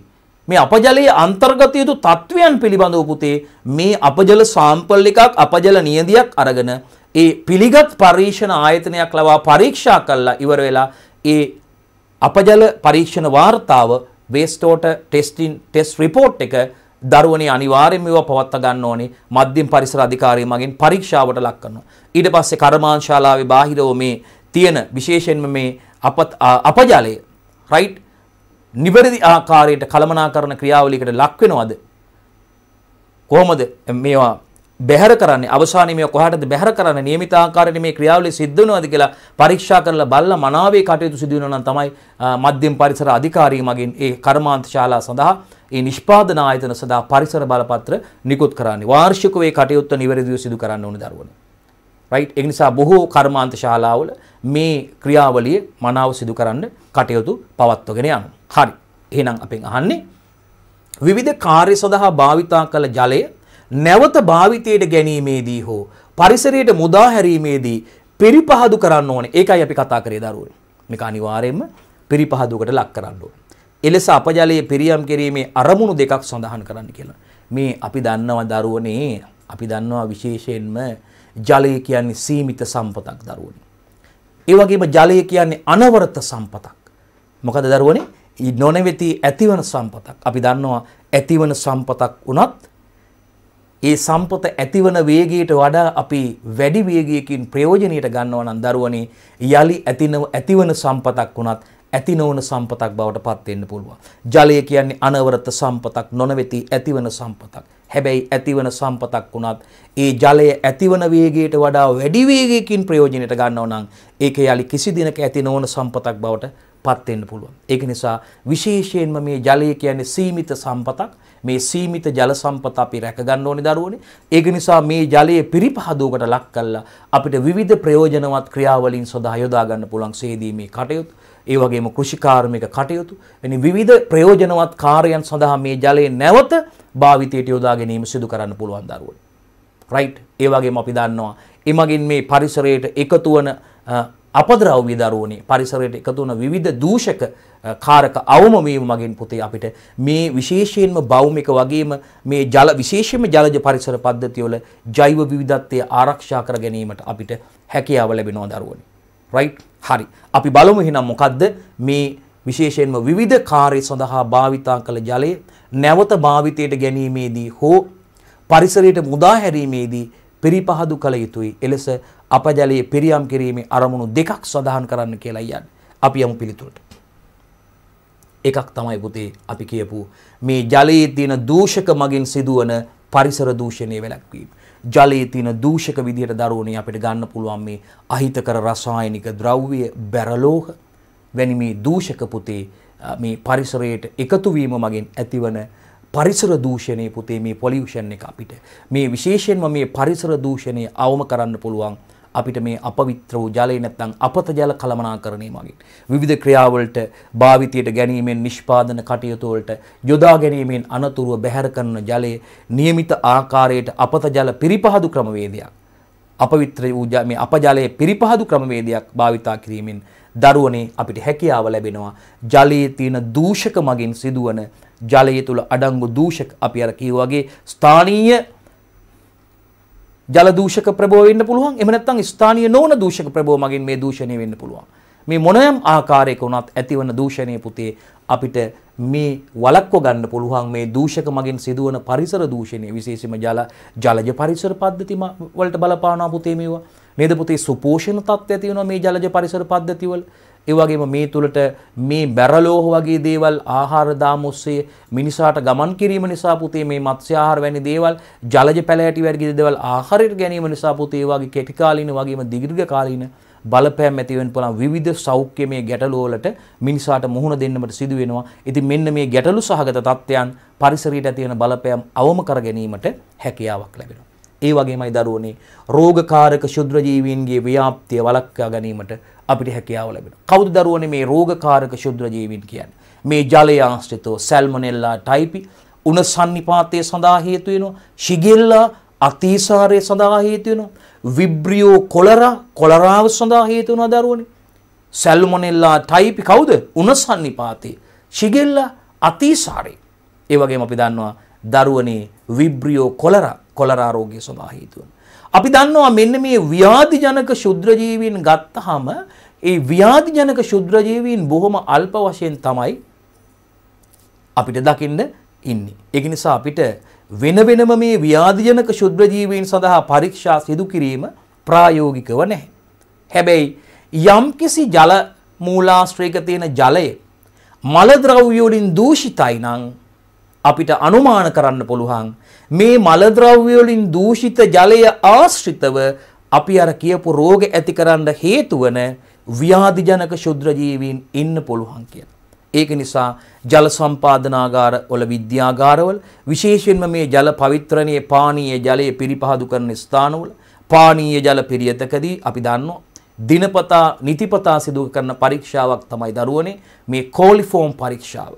මේ අපජලයේ අන්තර්ගත යුතු තත්වයන් පිළිබඳව පුතේ මේ අපජල සාම්පල් එකක් අපජල නියදියක් අරගෙන ඒ පිළිගත් පරීක්ෂණ ආයතනයක් ලවා පරීක්ෂා කළා ඉවර වෙලා ඒ අපජල පරීක්ෂණ වාර්තාව වේස්ටෝට ටෙස්ටින් ටෙස් රිපෝට් එක දරුවනේ අනිවාර්යයෙන්ම ඒවා පවත්වා ගන්න ඕනේ මධ්‍යම පරිසර අධිකාරිය මගෙන් පරීක්ෂාවට ලක් කරනවා. ඊට පස්සේ කර්මාන්ශාලාවේ බාහිරව මේ තියෙන විශේෂයෙන්ම මේ අපත් අපජාලය රයිට් නිවැරදි ආකාරයට කළමනාකරන ක්‍රියාවලියකට ලක් වෙනවද? කොහොමද මේවා බැහැර කරන්නේ? අවසානයේ මේවා කොහටද බැහැර කරන්නේ? નિયમિત ආකාරයට මේ ක්‍රියාවලිය සිද්ධ වෙනවද කියලා පරීක්ෂා කරලා බලලා මනාවේ කටයුතු සිදු වෙනවා නම් තමයි මධ්‍යම පරිසර අධිකාරිය මගින් ඒ කර්මාන්ත ශාලා සඳහා ඒ නිෂ්පාදන ආයතන සඳහා පරිසර බලපත්‍ර නිකුත් කරන්නේ. වාර්ෂිකව ඒ කටයුත්ත නිවැරදිව සිදු කරන්න ඕනේ දරුවනේ. රයිට් ඒ නිසා බොහෝ කර්මාන්ත ශාලාවල මේ ක්‍රියාවලිය මනාව සිදු කරන්න කටයුතු පවත්වගෙන යනවා. හරි. එහෙනම් අපෙන් අහන්නේ විවිධ කාර්ය සඳහා භාවිතා කළ ජලය නැවත භාවිතයට ගැනීමේදී හෝ පරිසරයට මුදා හැරීමේදී පිරිපහදු කරන්න ඕනේ. ඒකයි අපි කතා කරේ දරුවනේ. මේක අනිවාර්යයෙන්ම පිරිපහදුකට ලක් කරන්න ඕනේ. එලෙස අපජලයේ පිරියම් කිරීමේ අරමුණු දෙකක් සඳහන් කරන්න කියලා. මේ අපි දන්නවා දරුවනේ අපි දන්නවා විශේෂයෙන්ම ජලය කියන්නේ සීමිත සම්පතක් දරුවනි. ඒ වගේම ජලය කියන්නේ අනවරත සම්පතක්. මොකද දරුවනේ නොනැවති ඇතිවන සම්පතක්. අපි දන්නවා ඇතිවන සම්පතක් වුණත් ඒ සම්පත ඇතිවන වේගයට වඩා අපි වැඩි වේගයකින් ප්‍රයෝජනීයට ගන්නවා නම් දරුවනේ යලි ඇතිනව ඇතිවන සම්පතක් වුණත් ඇති නොවන සම්පතක් බවට පත් වෙන්න පුළුවන්. ජලය කියන්නේ අනවරත සම්පතක් නොනවති ඇතිවන සම්පතක්. හැබැයි ඇතිවන සම්පතක් වුණත් ඒ ජලය ඇතිවන වේගයට වඩා වැඩි වේගයකින් ප්‍රයෝජනෙට ගන්නව නම් ඒක යලි කිසි දිනක ඇති නොවන සම්පතක් බවට පත් වෙන්න පුළුවන්. ඒක නිසා විශේෂයෙන්ම මේ ජලය කියන්නේ සීමිත සම්පතක්. මේ සීමිත ජල සම්පත අපි රැක ගන්න ඕනේ දරුවනේ. ඒක නිසා මේ ජලයේ පිරිපහදුවකට ලක් කළා අපිට විවිධ ප්‍රයෝජනවත් ක්‍රියාවලින් සදා යොදා ගන්න පුළුවන් සේදීමේ කටයුතු. ඒ වගේම කෘෂිකාර්මික කටයුතු වැනි විවිධ ප්‍රයෝජනවත් කාර්යයන් සඳහා මේ ජලය නැවත භාවිතයට යොදා ගැනීම සිදු කරන්න පුළුවන් දරුවෝ. රයිට් ඒ වගේම අපි දන්නවා එමගින් මේ පරිසරයට එකතු වන අපද්‍රව්‍ය දරුවනේ පරිසරයට එකතු වන විවිධ දූෂක කාරක අවම වීම මගින් පුතේ අපිට මේ විශේෂයෙන්ම භෞමික වගේම මේ ජල විශේෂයෙන්ම ජලජ පරිසර පද්ධතිවල ජෛව විවිධත්වය ආරක්ෂා කර ගැනීමට අපිට හැකියාව ලැබෙනවා දරුවනේ රයිට් හරි අපි බලමු එහෙනම් මොකද්ද මේ විශේෂයෙන්ම විවිධ කාර්ය සඳහා භාවිතා කළ ජලය නැවත භාවිතයට ගැනීමේදී හෝ පරිසරයට මුදා හැරීමේදී පරිපහදු කළ යුතුයි. එලෙස අප ජලයේ පිරියම් කිරීමේ අරමුණු දෙකක් සඳහන් කරන්න කියලා යන්නේ. අපි යමු පිළිතුරට. එකක් තමයි පුතේ අපි කියපු මේ ජලයේ තියෙන දූෂක මගින් සිදුවන පරිසර දූෂණය වැළැක්වීම. ජලයේ තියෙන දූෂක විදිහට දරුවනේ අපිට ගන්න පුළුවන් මේ අහිතකර රසායනික ද්‍රව්‍ය බැරලෝහ වැනි මේ දූෂක පුතේ මේ පරිසරයට එකතු වීම මගින් ඇතිවන පරිසර දූෂණය පුතේ මේ පොලියුෂන් එක අපිට මේ විශේෂයෙන්ම මේ පරිසර දූෂණය අවම කරන්න පුළුවන් අපිට මේ අපවිත්‍ර වූ ජලය නැත්නම් අපත ජල කළමනාකරණය මගින් විවිධ ක්‍රියාවලට භාවිතයට ගැනීමෙන් නිෂ්පාදන කටයුතු වලට යොදා ගැනීමෙන් අනතුරුව බැහැර කරන ජලය નિયમિત ආකාරයට අපත ජල පිරිපහදු ක්‍රමවේදයක් අපවිත්‍ර වූ මේ අපජලයේ පිරිපහදු ක්‍රමවේදයක් භාවිතා කිරීමෙන් දරුවනේ අපිට හැකියාව ලැබෙනවා ජලයේ තියෙන දූෂක මගින් සිදුවන ජලය තුල අඩංගු දූෂක අපි අර කිව්වාගේ ස්ථානීය ජල දූෂක ප්‍රබව වෙන්න පුළුවන් එහෙම නැත්නම් ස්ථානීය නොවන දූෂක ප්‍රබව මගින් මේ දූෂණය වෙන්න පුළුවන් මේ මොනෑම් ආකාරයක වුණත් ඇතිවන දූෂණය පුතේ අපිට මේ වළක්ව ගන්න පුළුවන් මේ දූෂක මගින් සිදුවන පරිසර දූෂණය විශේෂයෙන්ම ජල ජලජ පරිසර පද්ධති වලට බලපානවා පුතේ මේවා නේද පුතේ සුපෝෂණ තත්ත්වය ඇති වෙනවා මේ ජලජ පරිසර පද්ධති වල ඒ වගේම මේ තුලට මේ බැරලෝහ වගේ දේවල් ආහාර දාම ඔස්සේ මිනිසාට ගමන් කිරීම නිසා පුතේ මේ මත්ස්‍ය ආහාර වැනි දේවල් ජලජ පැලෑටි වර්ග දේවල් ආහාරයට ගැනීම නිසා පුතේ වගේ කෙටි කාලින වගේම දීර්ඝ කාලින බලපෑම් ඇති වෙන්න පුළුවන් විවිධ සෞඛ්‍යමය ගැටලු වලට මිනිසාට මුහුණ දෙන්නට සිදු වෙනවා. ඉතින් මෙන්න මේ ගැටලු සහගත තත්ත්වයන් පරිසරයට ඇති වෙන බලපෑම් අවම කර ගැනීමට හැකියාවක් ලැබෙනවා. ඒ වගේමයි දරුවනේ රෝගකාරක ශුද්‍රජීවීන්ගේ ව්‍යාප්තිය වළක්වා ගැනීමට අපිට හැකියාව ලැබෙනවා. කවුද දරුවනේ මේ රෝගකාරක ශුද්‍රජීවීන් කියන්නේ? මේ ජලය ආශ්‍රිතව සල්මොනෙල්ලා ටයිපි උණ සන්නිපාතය සඳහා හේතු වෙනවා. ශිගෙල්ලා අතිසාරය සඳහා හේතු වෙනවා. විබ්‍රියෝ කොලරා කොලරාව සඳහා හේතු වෙනවා දරුවනේ. සල්මොනෙල්ලා ටයිපි කවුද? උණ සන්නිපාතය. ශිගෙල්ලා අතිසාරය. ඒ වගේම අපි දන්නවා දරුවනේ විබ්‍රියෝ කොලරා කොලරා රෝගය සඳහා හේතුවන. අපි දන්නවා මෙන්න මේ ව්‍යාධිජනක ශුද්‍රජීවීන් ගත්තහම ඒ ව්‍යාධිජනක ශුද්‍රජීවීන් බොහොම අල්ප වශයෙන් තමයි අපිට දකින්න ඉන්නේ. ඒක නිසා අපිට වෙන වෙනම මේ ව්‍යාධිජනක ශුද්‍රජීවීන් සඳහා පරීක්ෂා සිදු කිරීම ප්‍රායෝගිකව නැහැ. හැබැයි යම්කිසි ජල මූලාශ්‍රයක තියෙන ජලය මල ද්‍රව්‍ය වලින් දූෂිතයි නම් අපිට අනුමාන කරන්න පුළුවන් මේ මලද්‍රව්‍ය වලින් දූෂිත ජලය ආශ්‍රිතව අපි අර කියපු රෝග ඇති කරන්න හේතු වන ව්‍යාධිජනක ශුද්‍ර ජීවීන් ඉන්න පුළුවන් කියලා. ඒක නිසා ජල සම්පාදනාගාර වල විද්‍යාගාරවල විශේෂයෙන්ම මේ ජල පවිත්‍රණයේ පානීය ජලය පිරිපහදු කරන ස්ථානවල පානීය ජල පිරියතකදී අපි දන්නවා දිනපතා නිතිපතා සිදු කරන පරීක්ෂාවක් තමයි දරුවනේ මේ කෝලිෆෝම් පරීක්ෂාව.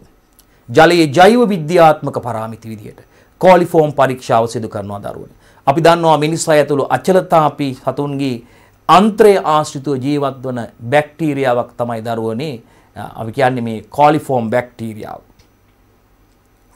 ජලයේ ජෛව විද්‍යාත්මක පරාමිති විදියට කෝලිෆෝම් පරීක්ෂාව සිදු කරනවා දරුවන. අපි දන්නවා මිනිස් ඇතුළු අචලතාපී සතුන්ගේ අන්ත්‍රය ආශ්‍රිතව ජීවත් වන බැක්ටීරියාවක් තමයි දරුවනේ අපි කියන්නේ මේ කෝලිෆෝම් බැක්ටීරියාව.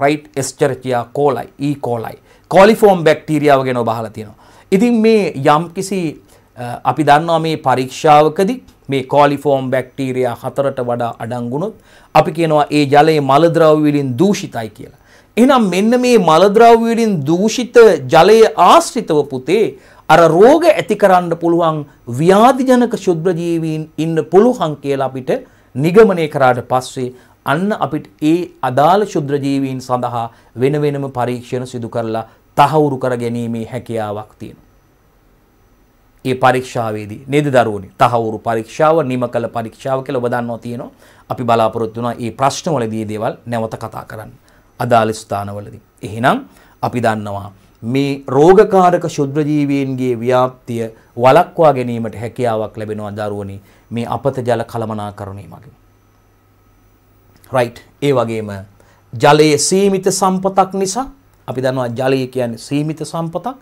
රයිට් එස්චර්චියා කෝලයි ඊ කෝලයි කෝලිෆෝම් බැක්ටීරියාව ගැන බහලා තියෙනවා. ඉතින් මේ යම්කිසි අපි දන්නවා මේ පරීක්ෂාවකදී මේ කෝලිෆෝම් බැක්ටීරියා හතරට වඩා අඩංගුණොත් අපි කියනවා ඒ ජලයේ මලද්‍රව්‍ය වලින් දූෂිතයි කියලා. එහෙනම් මෙන්න මේ මලද්‍රව්‍ය වලින් දූෂිත ජලය ආශ්‍රිතව පුතේ අර රෝග ඇති කරන්න පුළුවන් ව්‍යාධිජනක ශුද්‍ර ජීවීන් ඉන්න පුළුවන් කියලා අපිට නිගමනය කරාට පස්සේ අන්න අපිට ඒ අදාළ ශුද්‍ර ජීවීන් සඳහා වෙන වෙනම පරීක්ෂණ සිදු කරලා තහවුරු කර ගැනීමේ හැකියාවක් තියෙනවා. ඒ පරීක්ෂාවේදී නේද දරුවනි තහවුරු පරීක්ෂාව නිම කළ පරීක්ෂාව කියලා ඔබ දන්නවා තියෙනවා අපි බලාපොරොත්තු වෙනවා මේ ප්‍රශ්නවලදී දේවල් නැවත කතා කරන්න අදාළ ස්ථානවලදී එහෙනම් අපි දන්නවා මේ රෝගකාරක ශුද්‍ර ජීවීන්ගේ ව්‍යාප්තිය වළක්වා ගැනීමට හැකියාවක් ලැබෙනවා දරුවනි මේ අපත ජල කළමනාකරණය මගින් රයිට් ඒ වගේම ජලයේ සීමිත සම්පතක් නිසා අපි දන්නවා ජලය කියන්නේ සීමිත සම්පතක්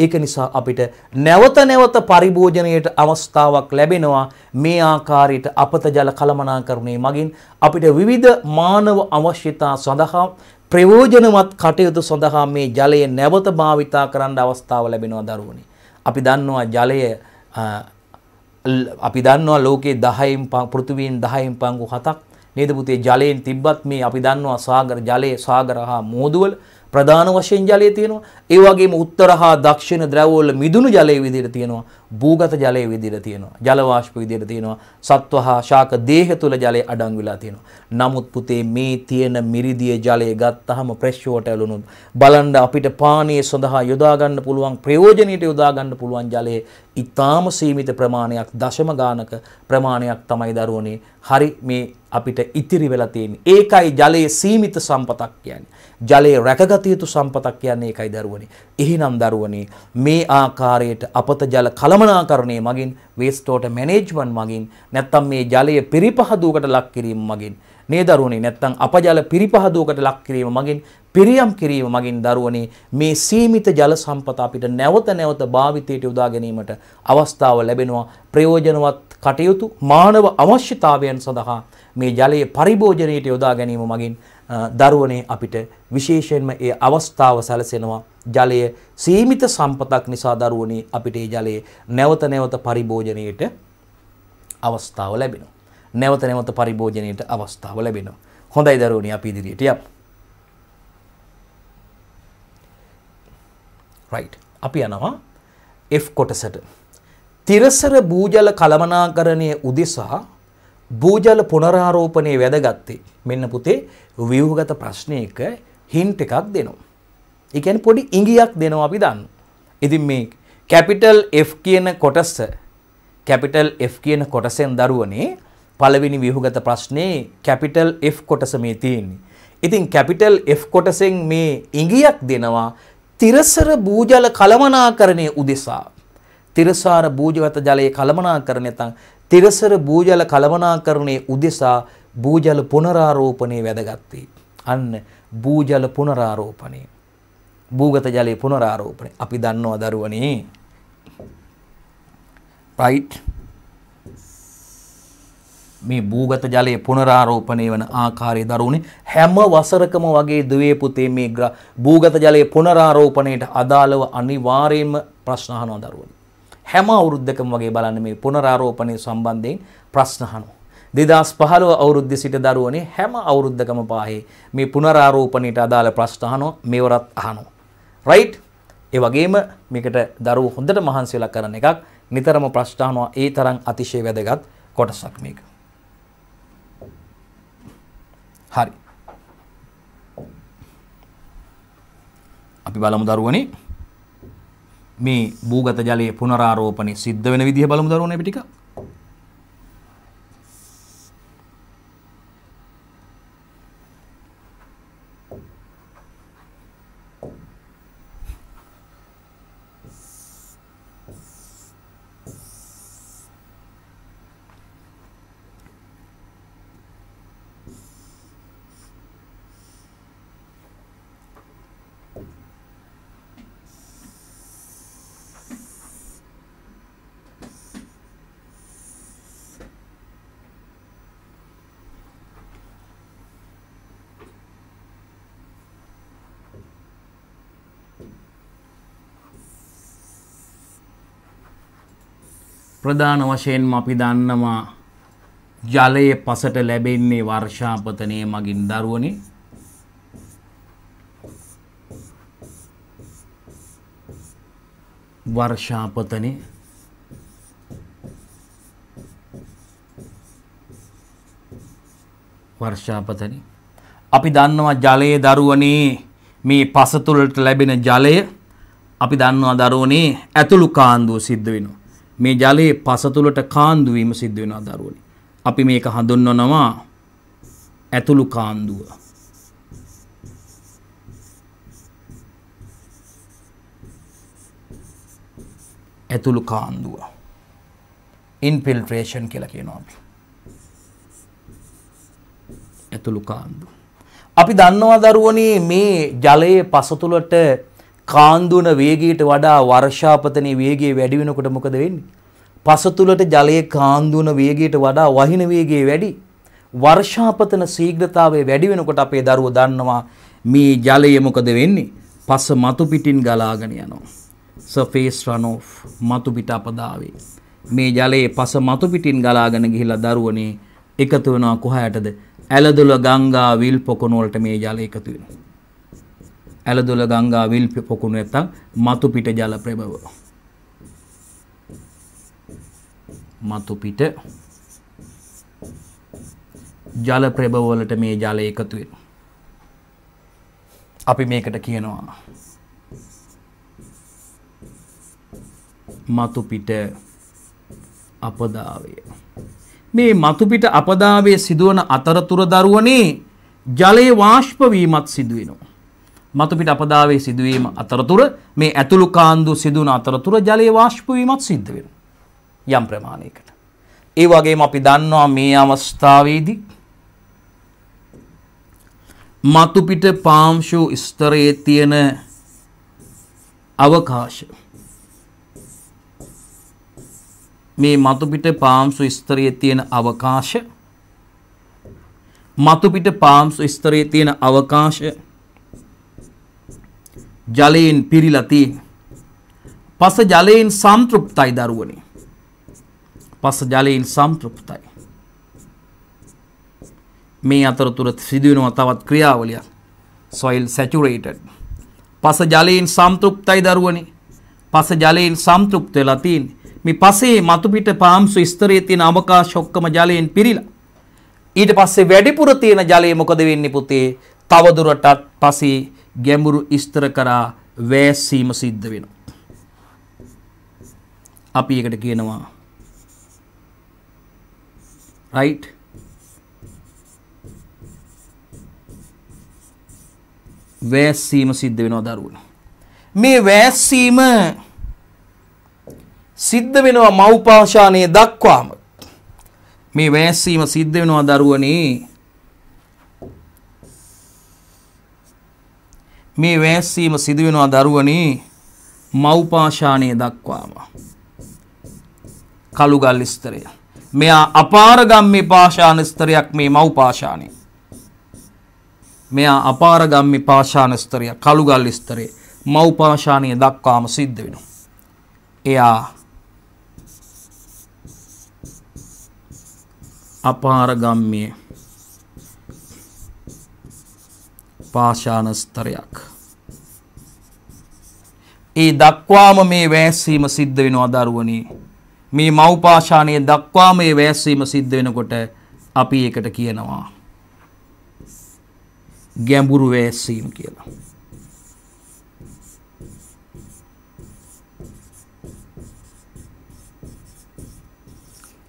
ඒක නිසා අපිට නැවත නැවත පරිභෝජනයට අවස්ථාවක් ලැබෙනවා මේ ආකාරයට අපත ජල කළමනාකරණය මගින් අපිට විවිධ මානව අවශ්‍යතා සඳහා ප්‍රයෝජනවත් කටයුතු සඳහා මේ ජලය නැවත භාවිතා කරන්න අවස්ථාව ලැබෙනවා දරුවනි. අපි දන්නවා ජලය අපි දන්නවා ලෝකයේ 10න් පෘථිවියෙන් 10න් පංගු 7ක් නේද පුතේ ජලයෙන් තිබ්බත් මේ අපි දන්නවා සාගර ජලයේ සාගර හා මෝදුවල ප්‍රධාන වශයෙන් ජලය තියෙනවා. ඒ වගේම උත්තර හා දක්ෂිණ ද්‍රවවල මිදුණු ජලයේ විදිහට තියෙනවා. භූගත ජලයේ විදිහට තියෙනවා. ජල වාෂ්ප විදිහට තියෙනවා. සත්ව හා ශාක දේහ තුල ජලය අඩංගු වෙලා තියෙනවා. නමුත් පුතේ මේ තියෙන මිරිදිය ජලය ගත්තාම ප්‍රෙෂුවට ඇලුණොත් බලන්න අපිට පානීය සඳහා යොදා ගන්න පුළුවන් ප්‍රයෝජනෙට යොදා ගන්න පුළුවන් ජලයේ ඊටාම සීමිත ප්‍රමාණයක් දශම ගානක ප්‍රමාණයක් තමයි දරුවනේ. හරි මේ අපිට ඉතිරි වෙලා තියෙන්නේ. ඒකයි ජලයේ සීමිත සම්පතක් කියන්නේ. ජලයේ රැකගත යුතු සම්පතක් කියන්නේ ඒකයි දරුවනි. එහිනම් දරුවනි මේ ආකාරයට අපත ජල කළමනාකරණය මගින් වේස්ට් වෝටර් මැනේජ්මන්ට් මගින් නැත්නම් මේ ජලය පිරිපහදුවකට ලක් කිරීම මගින් මේ දරුවනි නැත්නම් අපජල පිරිපහදුවකට ලක් කිරීම මගින් පිරියම් කිරීම මගින් දරුවනි මේ සීමිත ජල සම්පත අපිට නැවත නැවත භාවිතයට යොදා ගැනීමට අවස්ථාව ලැබෙනවා ප්‍රයෝජනවත් කටයුතු මානව අවශ්‍යතාවයන් සඳහා මේ ජලයේ පරිභෝජනයට යොදා ගැනීම මගින් දරුවනේ අපිට විශේෂයෙන්ම ඒ අවස්ථාව සැලසෙනවා ජලය සීමිත සම්පතක් නිසා දරුවනේ අපිට ඒ ජලය නැවත නැවත පරිභෝජනයට අවස්ථාව ලැබෙනවා. නැවත නැවත පරිභෝජනයට අවස්ථාව ලැබෙනවා. හොඳයි දරුවනේ අපි ඉදිරියට යමු. right අපි යනවා F කොටසට. තිරසර භූජල කළමනාකරණය උදෙසා භූජල පුනරාරෝපණය වැදගත්තේ මෙන්න පුතේ ව්‍යවගත ප්‍රශ්නයක හින්ට එකක් දෙනවා. එකන් පොඩි ඉංගියක් දෙනවා අපි දන්න. ඉතින් මේ කැපිටල් F කියන කොටස්ස කැපිටල් F කියන කොටසෙන් දරුවනේ පළවෙනි ව්‍යවගත ප්‍රශ්නේ කැපිටල් F කොටස මේ තියෙන්නේ. ඉතින් කැපිටල් F කොටසෙන් මේ ඉංගියක් දෙනවා තිරසර භූජල කළමනාකරණය උදෙසා තිරසාර බූජගත ජලයේ කළමනාකරණය නැත්නම් තිරසර බූජල කළමනාකරණයේ උදෙසා බූජල පුනරාරෝපණය වැදගත් අන්න බූජල පුනරාරෝපණය. භූගත ජලයේ පුනරාරෝපණය. අපි දන්නවා දරුවනේ. right මේ භූගත ජලයේ පුනරාරෝපණය වන ආකාරය දරුවනේ හැම වසරකම වගේ දුවේ පුතේ මේ භූගත ජලයේ පුනරාරෝපණයට අදාළව අනිවාර්යයෙන්ම ප්‍රශ්න අහනවා දරුවනේ. හැම අවුරුද්දකම වගේ බලන්න මේ පුනරාරෝපණය සම්බන්ධයෙන් ප්‍රශ්න අහනවා. 2015 අවුරුද්දේ සිට දරුවනේ හැම අවුරුද්දකම පාහේ මේ පුනරාරෝපණයට අදාළ ප්‍රශ්න අහනවා මේවරත් අහනවා. රයිට්? ඒ වගේම මේකට දරුවෝ හොඳට මහන්සි වෙලා කරන එකක් නිතරම ප්‍රශ්න අහනවා ඒ තරම් අතිශය වැදගත් කොටසක් මේක. හරි. අපි බලමු දරුවනේ මේ භූගත ජලයේ පුනරාරෝපණය සිද්ධ වෙන විදිහ බලමු දරුවනේ අපි ටිකක්. ප්‍රධාන වශයෙන්ම අපි දන්නවා ජලයේ පසට ලැබෙන්නේ වර්ෂාපතනය මගින් දරුවනේ වර්ෂාපතනේ වර්ෂාපතන අපි දන්නවා ජලයේ දරුවනේ මේ පසතුලට ලැබෙන ජලය අපි දන්නවා දරුවනේ ඇතුළු කාන්දුව සිද්ධ වෙනවා මේ ජලයේ පස තුලට කාන්දු වීම සිද්ධ වෙනවා දරුවනි. අපි මේක හඳුන්වනවා ඇතුළු කාන්දුව. ඇතුළු කාන්දුව. ඉන්ෆිල්ට්‍රේෂන් කියලා කියනවා අපි. ඇතුළු කාන්දුව. අපි දන්නවා දරුවනි මේ ජලයේ පස තුලට කාන්දුන වේගයට වඩා වර්ෂාපතනයේ වේගය වැඩි වෙනකොට මොකද වෙන්නේ? පස තුලට ජලයේ කාන්දුන වේගයට වඩා වහින වේගය වැඩි. වර්ෂාපතන ශීඝ්‍රතාවය වැඩි වෙනකොට අපේ දරුවෝ දන්නවා මේ ජලය මොකද වෙන්නේ? පස මතු පිටින් ගලාගෙන යනවා. surface runoff මතු පිට අපදාවේ. මේ ජලයේ පස මතු පිටින් ගලාගෙන ගිහිලා දරුවනේ එකතු වෙනවා කොහයටද? ඇලදොල ගංගා විල් පොකුණු වලට මේ ජලය එකතු වෙනවා. ඇලදොල ගංගා විල් පොකුණු ඇත්තම් මතු පිට ජල ප්‍රභව. මතු පිට ජල ප්‍රභවලට මේ ජල එකතු වෙන. අපි මේකට කියනවා මතු පිට අපදාවය. මේ මතු පිට අපදාවේ සිදුවන අතරතුර දරුවනේ ජලයේ වාෂ්ප වීමත් සිදු වෙනවා. මතුපිට අපදාවේ සිදුවීම අතරතුර මේ ඇතුළු කාන්දු සිදුවන අතරතුර ජලයේ වාෂ්ප වීමත් සිද්ධ වෙනවා යම් ප්‍රමාණයකට. ඒ වගේම අපි දන්නවා මේ අවස්ථාවේදී මතුපිට පාංශු ස්තරයේ තියෙන අවකාශ මේ මතුපිට පාම්සු ස්තරයේ තියෙන අවකාශ මතුපිට පාම්සු ස්තරයේ තියෙන අවකාශ ජලයෙන් පිරිලා තියෙන. පස ජලයෙන් සම්තෘප්තයි දරුවනේ. පස ජලයෙන් සම්තෘප්තයි. මේ අතරතුර සිදුවෙනවා තවත් ක්‍රියාවලියක්. soil saturated. පස ජලයෙන් සම්තෘප්තයි දරුවනේ. පස ජලයෙන් සම්තෘප්ත වෙලා තියෙන්නේ. මේ පසේ මතුපිට පාම්සු ස්තරයේ තියෙන අවකාශ ඔක්කම ජලයෙන් පිරීලා. ඊට පස්සේ වැඩිපුර තියෙන ජලය මොකද වෙන්නේ පුතේ? තවදුරටත් පසේ ගැඹුරු ඉස්තර කරා වෑස්සීම සිද්ධ වෙනවා. අපි ඒකට කියනවා right වෑස්සීම සිද්ධ වෙනවා දරුවන. මේ වෑස්සීම සිද්ධ වෙනවා මව්පාෂාණයේ දක්වාම. මේ වෑස්සීම සිද්ධ වෙනවා දරුවනේ මේ වෑස්සීම සිදුවෙනවා දරුවනේ මව්පාෂාණය දක්වාම. කළුගල් ස්තරය. මෙයා අපාරගම්මි පාෂාණ ස්තරයක් මේ මව්පාෂාණය. මෙයා අපාරගම්මි පාෂාණ ස්තරය කළුගල් ස්තරේ මව්පාෂාණය දක්වාම සිද්ධ වෙනවා. එයා අපාරගම්මිය පාෂාණ ස්තරයක්. ඒ දක්වාම මේ වෑස්සීම සිද්ධ වෙනවා දරුවනි. මේ මව් පාෂාණයේ දක්වාම මේ වෑස්සීම සිද්ධ වෙනකොට අපි ඒකට කියනවා ගැඹුරු වෑස්සීම කියලා.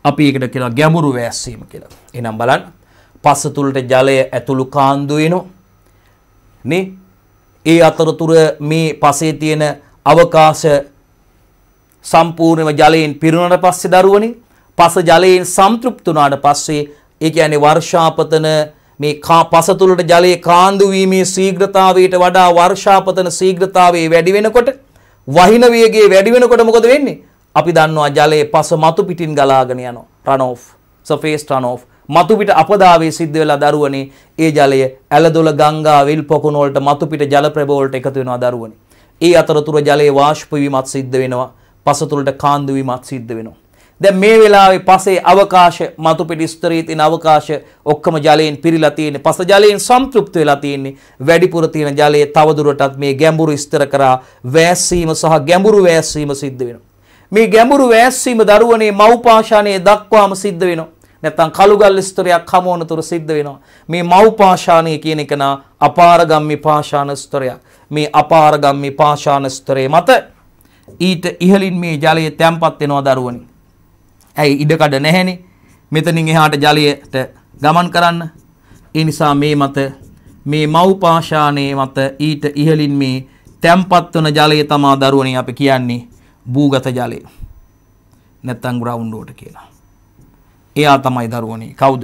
අපි ඒකට කියලා ගැඹුරු වෑස්සීම කියලා. එහෙනම් බලන්න පස තුලට ජලය ඇතුළු කාන්දු වෙනවා. නේ ඒ අතරතුර මේ පසේ තියෙන අවකාශ සම්පූර්ණයෙන්ම ජලයෙන් පිරුණාට පස්සේ දරුවනේ පස ජලයෙන් සම්පූර්ණ වුණාට පස්සේ ඒ කියන්නේ වර්ෂාපතන මේ පස තුළට ජලයේ කාන්දු වීමේ ශීඝ්‍රතාවයට වඩා වර්ෂාපතන ශීඝ්‍රතාවයේ වැඩි වෙනකොට වහින වේගයේ වැඩි වෙනකොට මොකද වෙන්නේ? අපි දන්නවා ජලයේ පස මතු පිටින් ගලාගෙන යනවා. run off surface run off මතුපිට අපදාවේ සිද්ධ වෙලා දරුවනේ ඒ ජලය ඇලදොල ගංගා විල් පොකුණු වලට මතුපිට ජල ප්‍රභව වලට එකතු වෙනවා දරුවනේ. ඒ අතරතුර ජලයේ වාෂ්ප වීමත් සිද්ධ වෙනවා. පසතුලට කාන්දු වීමත් සිද්ධ වෙනවා. දැන් මේ වෙලාවේ පසේ අවකාශ මතුපිට ස්තරී තියෙන අවකාශ ඔක්කොම ජලයෙන් පිරීලා තියෙන්නේ. පස ජලයෙන් සම්පූර්ණ වෙලා තියෙන්නේ. වැඩිපුර තියෙන ජලයේ තවදුරටත් මේ ගැඹුරු ස්තර කරා වෑස්සීම සහ ගැඹුරු වෑස්සීම සිද්ධ වෙනවා. මේ ගැඹුරු වෑස්සීම දරුවනේ මව්පාෂාණයේ දක්වාම සිද්ධ වෙනවා. නැත්තම් කළුගල් ස්තොරයක් හමවන තුරු සිද්ධ වෙනවා. මේ මව් පාෂාණය කියන එක නා අපාරගම්මි පාෂාණ ස්තොරයක්. මේ අපාරගම්මි පාෂාණ ස්තොරේ මත ඊට ඉහළින් මේ ජලය තැම්පත් වෙනවා දරුවනි. ඇයි ඉඩකඩ නැහෙනේ. මෙතනින් එහාට ජලයට ගමන් කරන්න. ඒ නිසා මේ මත මේ මව් පාෂාණයේ මත ඊට ඉහළින් මේ තැම්පත් වන ජලය තමා දරුවනේ අපි කියන්නේ භූගත ජලය. නැත්තම් ග්‍රවුන්ඩ් වෝටර් කියලා. එයා තමයි දරුවනේ කවුද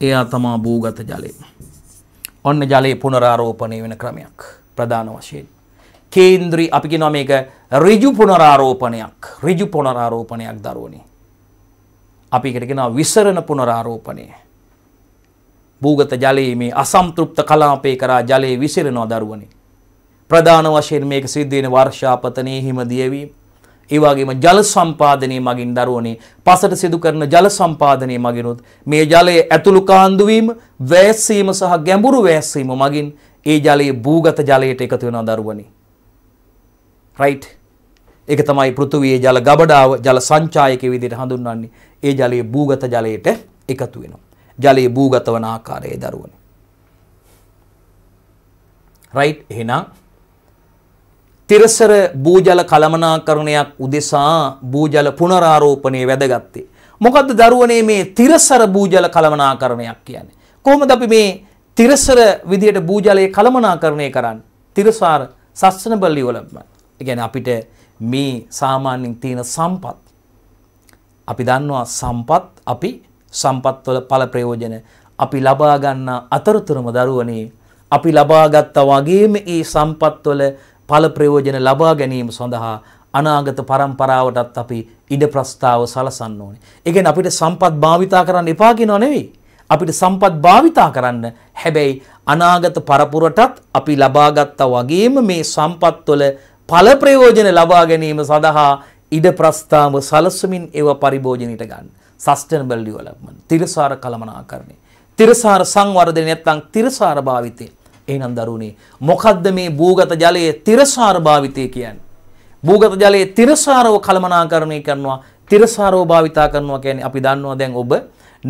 එයා තමා භූගත ජලය ඔන්න ජලයේ පුනරාරෝපණය වෙන ක්‍රමයක් ප්‍රධාන වශයෙන් කේන්ද්‍රී අපි කියනවා මේක ඍජු පුනරාරෝපණයක් ඍජු පුනරාරෝපණයක් දරුවනේ අපි ඒකට කියනවා විසරණ පුනරාරෝපණය භූගත ජලයේ මේ අසම්තෘප්ත කලාපේ කරා ජලයේ විසිරෙනවා දරුවනේ ප්‍රධාන වශයෙන් මේක සිද්ධ වෙන වර්ෂාපතනයේ හිමදියවීම ඒවාගේම ජල සම්පාදනය මගින් දරුවනේ පසට සිදු කරන ජල සම්පාදනය මගිනුත් මේ ජලය ඇතුළු කාන්දුවීම වැස්සීම සහ ගැඹුරු වැස්සීම මගින් ඒ ජලයේ භූගත ජලයට එකතු වෙන දරුවනේ. රයිට්. ඒක තමයි පෘථුවියේ ජල ගබඩාව ජල සංචායක විදිහට හඳුන්වන්නේ. ඒ ජලයේ භූගත ජලයට එකතු වෙනවා. ජලයේ භූගත වන ආකාරයේ දරුවනේ. රයිට්. එහෙනම් තිරසර භූජල කළමනාකරණයක් උදෙසා භූජල පුනරාරෝපණය වැදගත්තේ. මොකද දරුවනේ මේ තිරසර භූජල කළමනාකරණයක් කියන්නේ. කොහොමද අපි මේ තිරසර විදියට භූජලයේ කළමනාකරණය කරන්නේ? තිරසාර සස්ටනබල් ඩෙවලොප්මන්ට්. ඒ කියන්නේ අපිට මේ සාමාන්‍යයෙන් තියෙන සම්පත් අපි දන්නවා සම්පත් අපි සම්පත්වල ඵල ප්‍රයෝජන අපි ලබා ගන්න අතරතුරම දරුවනේ අපි ලබාගත්තා වගේම ඒ සම්පත්වල ඵල ප්‍රයෝජන ලබා ගැනීම සඳහා අනාගත પરම්පරාවටත් අපි ඉඩ ප්‍රස්තාව සලසන්න ඕනේ. ඒ කියන්නේ අපිට සම්පත් භාවිතා කරන්න එපා කියනෝ නෙවෙයි. අපිට සම්පත් භාවිතා කරන්න හැබැයි අනාගත පරපුරටත් අපි ලබාගත්තා වගේම මේ සම්පත්වල ඵල ප්‍රයෝජන ලබා ගැනීම සඳහා ඉඩ ප්‍රස්ථාව සලස්වමින් ඒව පරිභෝජනයට ගන්න. sustainable development. තිරසාර කළමනාකරණය. තිරසාර සංවර්ධනය නැත්නම් තිරසාර භාවිතය. එහෙනම් දරුවනේ මොකද්ද මේ භූගත ජලයේ තිරසාර භාවිතය කියන්නේ? භූගත ජලයේ තිරසාරව කළමනාකරණය කරනවා තිරසාරව භාවිතා කරනවා කියන්නේ අපි දන්නවා දැන් ඔබ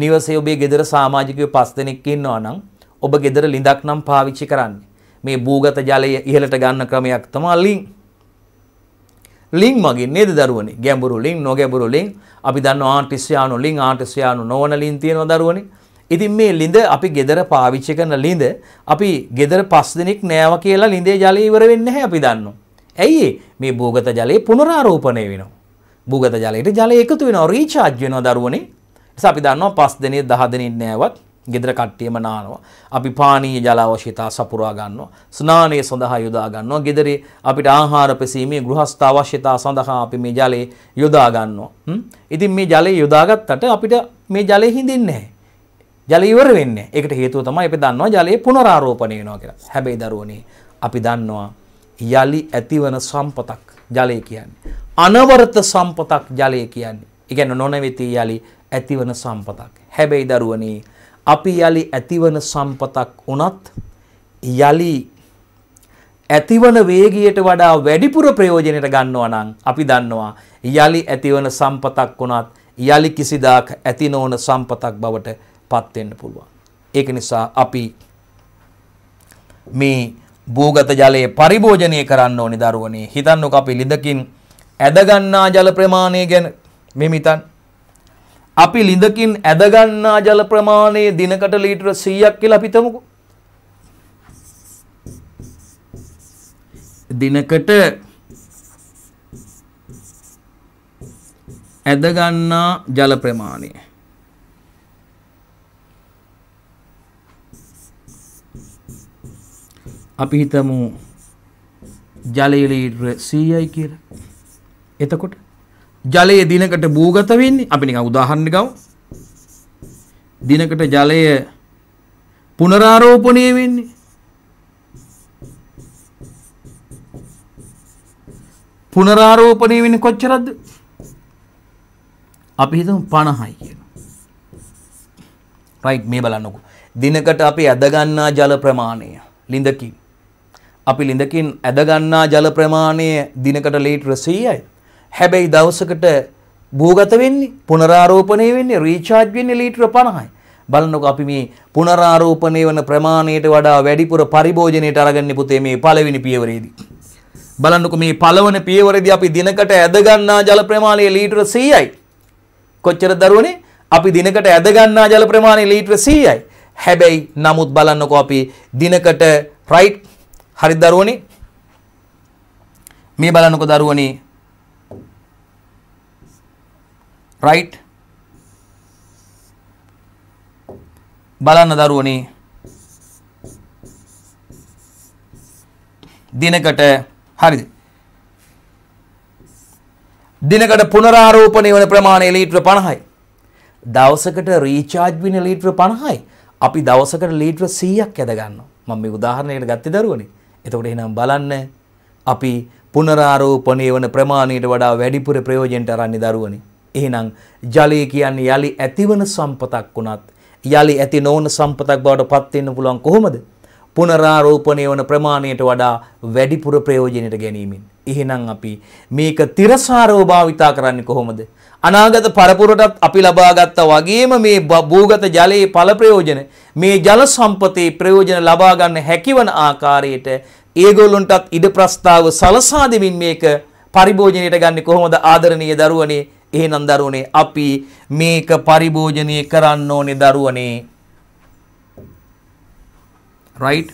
නිවසේ ඔබේ ගෙදර සමාජිකයෝ පස් දෙනෙක් ඉන්නවා නම් ඔබ ගෙදර ලිඳක් නම් පාවිච්චි කරන්නේ. මේ භූගත ජලය ඉහළට ගන්න ක්‍රමයක් තමයි ලිං. ලිං මගින් නේද දරුවනේ? ගැඹුරු ලිං, නොගැඹුරු ලිං. අපි දන්නවා ආන්ටිස්යානු ලිං, ආන්ටිස්යානු නොවන ලිං තියෙනවා දරුවනේ. ඉතින් මේ ලිඳ අපි ගෙදර පාවිච්චි කරන ලිඳ අපි ගෙදර පස් දෙනෙක් නෑව කියලා ලිඳේ ජලය ඉවර වෙන්නේ නැහැ අපි දන්නවා. ඇයි මේ භූගත ජලය පුනරාරෝපණය වෙනවා. භූගත ජලයට ජලය එකතු වෙනවා රීචාර්ජ් වෙනවා දරුවනේ. නිසා අපි දන්නවා පස් දෙනේ 10 දෙනෙක් නෑවත් ගෙදර කට්ටියම නානවා. අපි පානීය ජල අවශ්‍යතා සපුරා ගන්නවා. ස්නානය සඳහා යොදා ගන්නවා. ගෙදරේ අපිට ආහාර පෙසීමේ ගෘහස්ථ අවශ්‍යතා සඳහා අපි මේ ජලය යොදා ගන්නවා. ඉතින් මේ ජලය යොදාගත්තට අපිට මේ ජලය හිඳින්නේ නැහැ. ජලය ඉවර වෙන්නේ. ඒකට හේතුව තමයි අපි දන්නවා ජලයේ පුනරාරෝපණය වෙනවා කියලා. හැබැයි දරුවනේ අපි දන්නවා යලි ඇතිවන සම්පතක් ජලය කියන්නේ. අනවරත සම්පතක් ජලය කියන්නේ. ඒ කියන්නේ නොනවති යලි ඇතිවන සම්පතක්. හැබැයි දරුවනේ අපි යලි ඇතිවන සම්පතක් උනත් යලි ඇතිවන වේගයට වඩා වැඩිපුර ප්‍රයෝජනයට ගන්නවා නම් අපි දන්නවා යලි ඇතිවන සම්පතක් වුණත් යලි කිසිදාක ඇති නොවන සම්පතක් බවට පත් වෙන්න පුළුවන්. ඒක නිසා අපි මේ භූගත ජලයේ පරිභෝජනය කරන්න ඕනි දරුවනේ. හිතන්නක අපි ලිඳකින් ඇදගන්නා ජල ප්‍රමාණය ගැන මෙම හිතන්. අපි ලිඳකින් ඇදගන්නා ජල ප්‍රමාණය දිනකට ලීටර 100ක් කියලා අපි හිතමුකෝ. දිනකට ඇදගන්නා ජල ප්‍රමාණය අපි හිතමු ජලයේ ලීටර 100යි කියලා. එතකොට ජලය දිනකට බූගත වෙන්නේ අපි නිකන් උදාහරණ ගමු. දිනකට ජලය පුනරාරෝපණය වෙන්නේ පුනරාරෝපණය වෙන්නේ කොච්චරද? අපි හිතමු 50යි කියලා. රයිට් මේ බලන්නකෝ. දිනකට අපි ඇද ගන්නා ජල ප්‍රමාණය ලිඳකින් අපි ලිඳකින් ඇදගන්නා ජල ප්‍රමාණය දිනකට ලීටර 100යි. හැබැයි දවසකට භූගත වෙන්නේ පුනරාරෝපණය වෙන්නේ රීචාර්ජ් වෙන්නේ ලීටර 50යි. බලන්නකො අපි මේ පුනරාරෝපණය වන ප්‍රමාණයට වඩා වැඩිපුර පරිභෝජනයට අරගන්නේ පුතේ මේ පළවෙනි පියවරේදී. බලන්නකො මේ පළවෙනි පියවරේදී අපි දිනකට ඇදගන්නා ජල ප්‍රමාණය ලීටර 100යි. කොච්චර දරුවනේ? අපි දිනකට ඇදගන්නා ජල ප්‍රමාණය ලීටර 100යි. හැබැයි නමුත් බලන්නකො අපි දිනකට රයිට් හරි දරුවනේ මේ බලන්නකො දරුවනේ රයිට් බලන්න දරුවනේ දිනකට හරිද දිනකට පුනරාරෝපණය වන ප්‍රමාණය ලීටර 50යි දවසකට රීචාර්ජ් වෙන ලීටර 50යි අපි දවසකට ලීටර 100ක් ඇද ගන්නවා මම මේ උදාහරණයකට ගත්තේ දරුවනේ එතකොට එහෙනම් බලන්න අපි පුනරාරෝපණය වන ප්‍රමාණයට වඩා වැඩිපුර ප්‍රයෝජනට අරන්නේ දරුවනි. එහෙනම් ජලය කියන්නේ යලි ඇතිවන සම්පතක් වුණත් යලි ඇති නොවන සම්පතක් බවට පත් වෙන්න පුළුවන් කොහොමද? පුනරාරෝපණය වන ප්‍රමාණයට වඩා වැඩිපුර ප්‍රයෝජනට ගැනීමෙන්. එහෙනම් අපි මේක තිරසාරව භාවිතා කරන්නේ කොහොමද? අනාගත පරපුරටත් අපි ලබාගත්තා වගේම මේ භූගත ජලයේ ඵල ප්‍රයෝජන මේ ජල සම්පතේ ප්‍රයෝජන ලබා ගන්න හැකිවන ආකාරයට ඒගොල්ලොන්ටත් ඉඩ ප්‍රස්තාව සලසා දෙමින් මේක පරිභෝජනයට ගන්නේ කොහොමද ආදරණීය දරුවනේ එහෙනම් දරුවනේ අපි මේක පරිභෝජනය කරන්න ඕනේ දරුවනේ right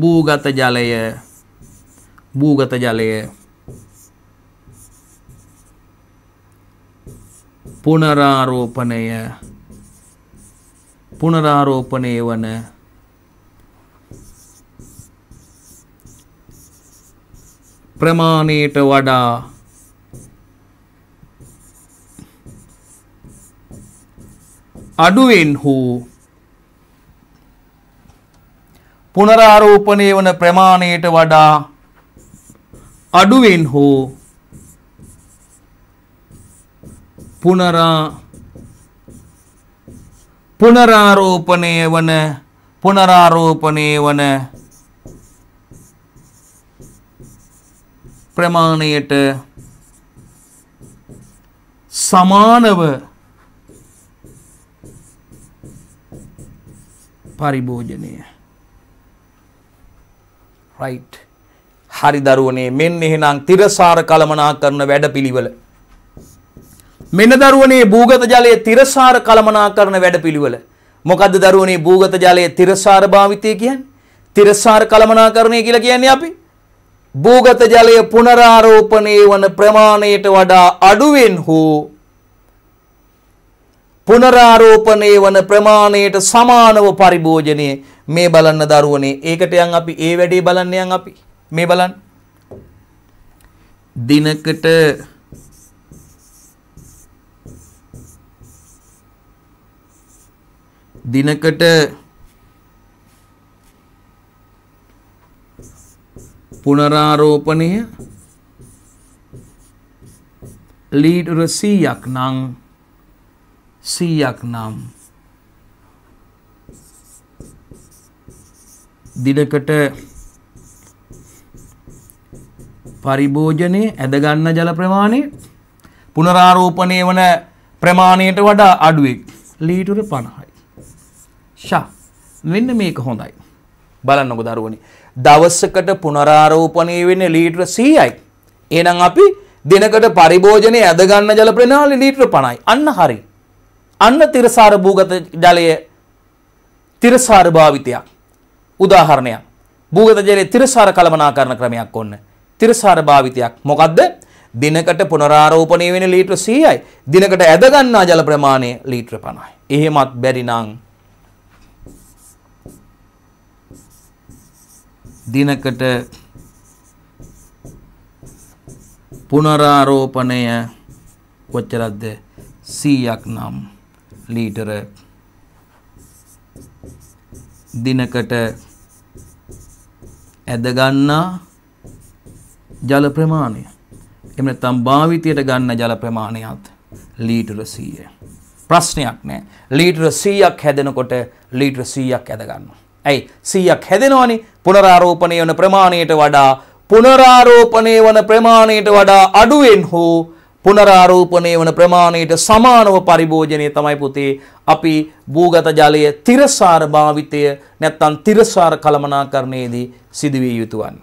භූගත ජලය භූගත ජලය පුනරාරෝපණය පුනරාරෝපණය වන ප්‍රමාණයට වඩා අඩුවෙන් හෝ පුනරාරෝපණය වන ප්‍රමාණයට වඩා අඩුවෙන් හෝ පුනරා පුනරාරෝපණය වන පුනරාරෝපණය වන ප්‍රමාණයට සමානව පරිභෝජනය රයිට් හරි දරුවනේ මෙන්න එහෙනම් තිරසාර කළමනා කරන වැඩපිළිවෙල මෙන්න දරුවනේ භූගත ජලයේ තිරසාර කළමනාකරන වැඩපිළිවෙල. මොකද්ද දරුවනේ භූගත ජලයේ තිරසාර භාවිතය කියන්නේ? තිරසාර කළමනාකරණය කියලා කියන්නේ අපි භූගත ජලය පුනරාරෝපණය වන ප්‍රමාණයට වඩා අඩුවෙන් හෝ පුනරාරෝපණය වන ප්‍රමාණයට සමානව පරිභෝජනය මේ බලන්න දරුවනේ ඒකට යන් අපි ඒ වැඩේ බලන්න යන් අපි මේ බලන්න දිනකට දිනකට පුනරාරෝපණය ලීඩර සීයක් නං සීයක් නම් දිනකට පරිභෝජනය ඇදගන්න ජල ප්‍රමාණය පුනරාරෝපණය වන ප්‍රමාණයට වඩා අඩුවෙක් ලීටුර පණහයි ෂා මෙන්න මේක හොඳයි. බලන්නකො දරුවනි. දවසකට පුනරාරෝපණය වෙන්නේ ලීටර 100යි. එහෙනම් අපි දිනකට පරිභෝජනයේ ඇද ගන්න ජල ප්‍රණාලි ලීටර 50යි. අන්න හරි. අන්න තිරසාර භූගත ජලය තිරසාර භාවිතයක්. උදාහරණයක්. භූගත ජලයේ තිරසාර කළමනාකරණ ක්‍රමයක් ඔන්න. තිරසාර භාවිතයක්. මොකද්ද? දිනකට පුනරාරෝපණය වෙන ලීටර 100යි. දිනකට ඇද ගන්නා ජල ප්‍රමාණය ලීටර 50යි. එහෙමත් බැරි නම් දිනකට පුනරාරෝපණය කොච්චරක්ද 100ක් නම් ලීටර දිනකට ඇද ගන්නා ජල ප්‍රමාණය එහෙම නැත්නම් භාවිතයට ගන්න ජල ප්‍රමාණයත් ලීටර 100 ප්‍රශ්නයක් නෑ ලීටර 100ක් හැදෙනකොට ලීටර 100ක් ඇද ගන්නවා ඇයි සීයක් හැදෙනවානි පුනරාරෝපණය වන ප්‍රමාණයට වඩා පුනරාරෝපණය වන ප්‍රමාණයට වඩා අඩුවෙන් හෝ පුනරාරෝපණය වන ප්‍රමාණයට සමානව පරිභෝජනය තමයි පුතේ අපි භූගත ජලය තිරසාර භාවිතය නැත්තන් තිරසාර කළමනාකරණයේදී සිදුවිය යුතුවන්.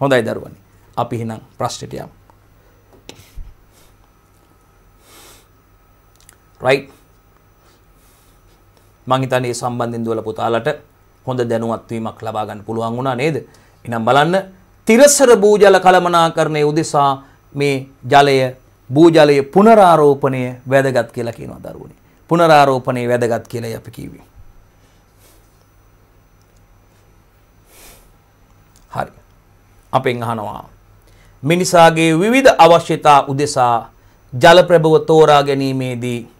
හොඳයි දරුවනි. අපි හිනම් ප්‍රශ්ටිටයම්. රයි් මංහිතනයේ සම්බන්ධින් දුවල පුතාලට හොඳ දැනුවත්වීමක් ලබාගන්න පුළුවන් වුණා නේද. එනම් බලන්න තිරසර භූජල කළමනාකරණය උදෙසා මේ ජලය භූජලය පුනරාරෝපණය වැදගත් කියලා කියනවා දරුවනේ. පුනරාරෝපණය වැදගත් කියලා අපි කිව්වේ. හරි. අපෙන් අහනවා මිනිසාගේ විවිධ අවශ්‍යතා උදෙසා ජල ප්‍රභව තෝරා ගැනීමේදී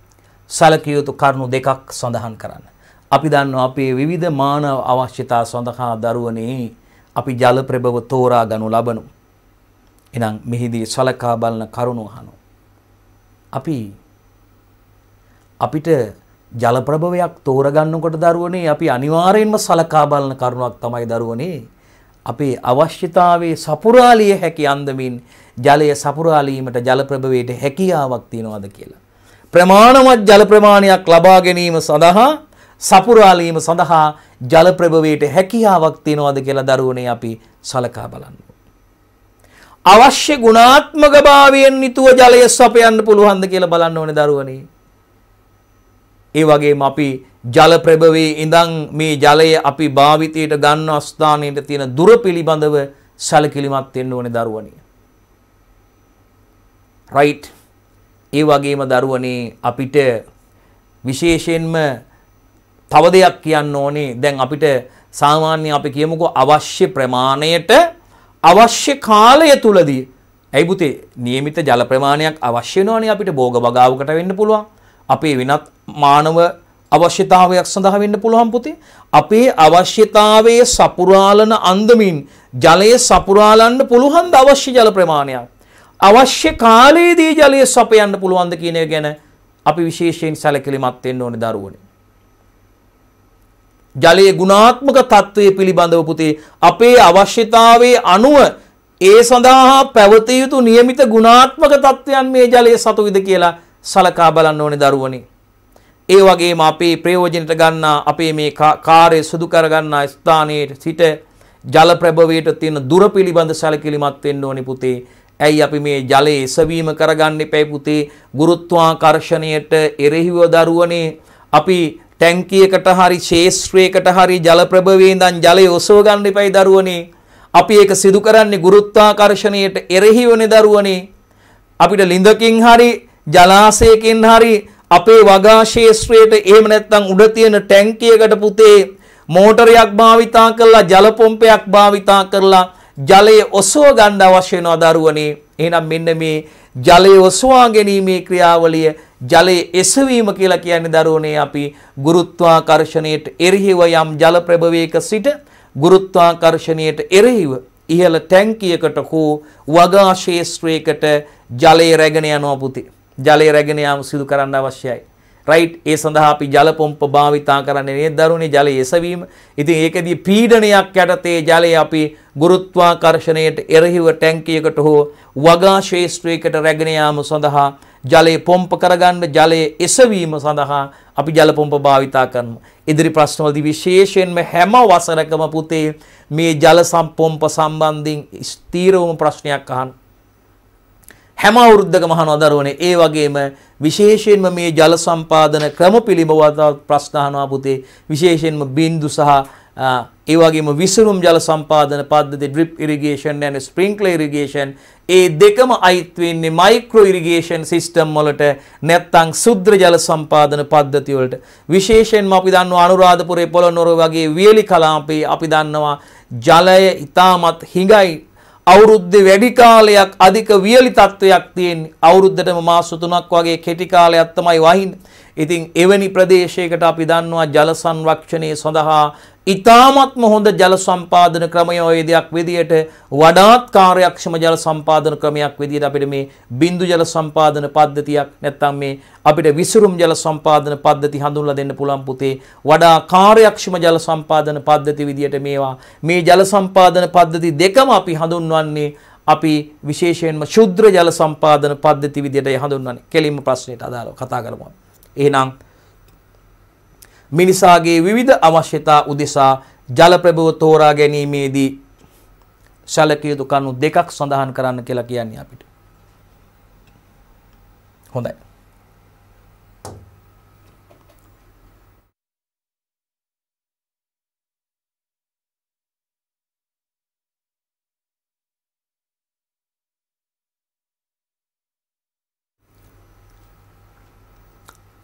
සැලකිය යුතු කරුණු දෙකක් සඳහන් කරන්න. අපි දන්නවා අපේ විවිධ මාන අවශ්‍යතා සඳහා දරුවනේ අපි ජල ප්‍රභව තෝරා ගනු ලබනු. එනම් මෙහිදී සලකා බලන කරුණු අහනු. අපි අපිට ජල ප්‍රභවයක් තෝරගන්නකොට දරුවනේ අපි අනිවාර්යෙන්ම සලකා බලන කරුණක් තමයි දරුවනේ අපේ අවශ්‍යතාවේ සපුරාලිය හැකි අන්දමින් ජලය සපුරාලීමට ජල ප්‍රභවයට හැකියාවක් තියෙනවද කියලා. ප්‍රමාණවත් ජල ප්‍රමාණයක් ලබා ගැනීම සඳහා සපුරාලීම සඳහා ජල ප්‍රභවයට හැකියාවක් තියනවාද කියලා දරුවනේ අපි සලකා බලන්න. අවශ්‍ය ගුණාත්මක භාවයෙන් නිතුව ජලය සපයන්න පුළුවන්ද කියලා බලන්න ඕනේ දරුවනේ. ඒ වගේම අපි ජල ප්‍රභවයේ ඉඳන් මේ ජලය අපි භාවිතයට ගන්න ස්ථානයට තියෙන දුර පිළිබඳව සැලකිලිමත් වෙන්න ඕනේ දරුවනේ. right ඒ වගේම දරුවනේ අපිට විශේෂයෙන්ම තව දෙයක් කියන්න ඕනේ දැන් අපිට සාමාන්‍ය අපි කියමුකෝ අවශ්‍ය ප්‍රමාණයට අවශ්‍ය කාලය තුලදී ඇයි පුතේ નિયમિત ජල ප්‍රමාණයක් අවශ්‍ය වෙනවනේ අපිට භෝග වගාවකට වෙන්න පුළුවන් අපේ වෙනත් මානව අවශ්‍යතාවයක් සඳහා වෙන්න පුළුවන් පුතේ අපේ අවශ්‍යතාවයේ සපුරාලන අන්දමින් ජලය සපුරාලන්න පුළුවන් ද අවශ්‍ය ජල ප්‍රමාණයක් අවශ්‍ය කාලයේදී ජලය සපයන්න පුළුවන්ද කියන ගැන අපි විශේෂයෙන් සැලකිලිමත් වෙන්න ඕනේ දරුවනේ ජලයේ ගුණාත්මක తත්වයේ පිළිබඳව පුතේ අපේ අවශ්‍යතාවයේ අනුව ඒ සඳහා පැවතිය යුතු નિયમિત ගුණාත්මක తත්වයන් මේ ජලයේ සතුයිද කියලා සලකා බලන්න ඕනේ දරුවනේ. ඒ වගේම අපේ ප්‍රයෝජනට ගන්නා අපේ මේ කාර්ය සිදු කරගන්නා ස්ථානයේ සිට ජල ප්‍රභවයට තියෙන දුර පිළිබඳ සැලකිලිමත් වෙන්න ඕනේ පුතේ. ඇයි අපි මේ ජලයේ එසවීම කරගන්නේ පැයි පුතේ ගුරුත්වාකර්ෂණයට එරෙහිව දරුවනේ අපි ටැංකියකට හරි ශේෂ්ත්‍රයකට හරි ජල ප්‍රභවයේ ඉඳන් ජලය ඔසව ගන්න එපයි දරුවනේ. අපි ඒක සිදු කරන්නේ ගුරුත්වාකර්ෂණයට එරෙහිවනේ දරුවනේ. අපිට ලිඳකින් හරි ජලාශයකින් හරි අපේ වගා ශේෂ්ත්‍රයට එහෙම නැත්නම් උඩ තියෙන ටැංකියකට පුතේ මෝටරයක් භාවිතා කරලා ජල පොම්පයක් භාවිතා කරලා ජලය ඔසව ගන්න අවශ්‍ය වෙනවා දරුවනේ. එහෙනම් මෙන්න මේ ජලය ඔසවා ගැනීමේ ක්‍රියාවලිය ජලයේ එසවීම කියලා කියන්නේ දරුවනේ අපි ගුරුත්වාකර්ෂණයට එරෙහිව යම් ජල ප්‍රභවයක සිට ගුරුත්වාකර්ෂණයට එරෙහිව ඉහළ ටැංකියකට හෝ වගා ශේෂ්ත්‍රයකට ජලය රැගෙන යනවා පුතේ. ජලය රැගෙන යාම සිදු කරන්න අවශ්‍යයි. රයිට් ඒ සඳහා අපි ජල පොම්ප භාවිතා කරන්නේ නේද දරුණේ ජලය එසවීම. ඉතින් ඒකෙදී පීඩනයක් යටතේ ජලය අපි ගුරුත්වාකර්ෂණයට එරෙහිව ටැංකියකට හෝ වගා ශේෂ්ත්‍රයකට රැගෙන යාම සඳහා ජලය පොම්ප කරගන්න ජලය එසවීම සඳහා අපි ජල පොම්ප භාවිතා කරමු. ඉදිරි ප්‍රශ්නවලදී විශේෂයෙන්ම හැම වසරකම පුතේ මේ ජල සම්පොම්ප සම්බන්ධයෙන් ස්ථීරවම ප්‍රශ්නයක් අහන්න. හැම අවුරුද්දකම අහනවා දරුවනේ. ඒ වගේම විශේෂයෙන්ම මේ ජල සම්පාදන ක්‍රම පිළිබඳව ප්‍රශ්න අහනවා පුතේ. විශේෂයෙන්ම බින්දු සහ ඒ වගේම විසරුම් ජල සම්පාදන පද්ධති drip irrigation and sprinkler irrigation ඒ දෙකම අයිත් වෙන්නේ මයික්‍රෝ ඉරිගේෂන් සිස්ටම් වලට නැත්නම් සුද්‍ර ජල සම්පාදන පද්ධති වලට විශේෂයෙන්ම අපි දන්නවා අනුරාධපුරේ පොළොන්නරුව වගේ වියලි කලාපේ අපි දන්නවා ජලය ඉතාමත් හිඟයි අවුරුද්දේ වැඩි කාලයක් අධික වියලි තත්වයක් තියෙන්නේ. අවුරුද්දටම මාස 3ක් වගේ කෙටි කාලයක් තමයි වහින්නේ. ඉතින් එවැනි ප්‍රදේශයකට අපි දන්නවා ජල සංරක්ෂණය සඳහා ඉතාමත්ම හොඳ ජල සම්පාදන ක්‍රමය ඔය දෙයක් විදියට වඩාත් කාර්යක්ෂම ජල සම්පාදන ක්‍රමයක් විදියට අපිට මේ බිඳු ජල සම්පාදන පද්ධතියක් නැත්නම් මේ අපිට විසුරුම් ජල සම්පාදන පද්ධති හඳුන්ලා දෙන්න පුළුවන් පුතේ වඩා කාර්යක්ෂම ජල සම්පාදන පද්ධති විදියට මේවා මේ ජල සම්පාදන පද්ධති දෙකම අපි හඳුන්වන්නේ අපි විශේෂයෙන්ම ශුද්‍ර ජල සම්පාදන පද්ධති විදියට හඳුන්වන්නේ කෙලින්ම ප්‍රශ්නෙට අදාළව කතා කරමු අපි එහෙනම් මිනිසාගේ විවිධ අවශ්‍යතා උදෙසා ජල ප්‍රභව තෝරා ගැනීමේදී සැලකිය යුතු කණු දෙකක් සඳහන් කරන්න කියලා කියන්නේ අපිට. හොඳයි.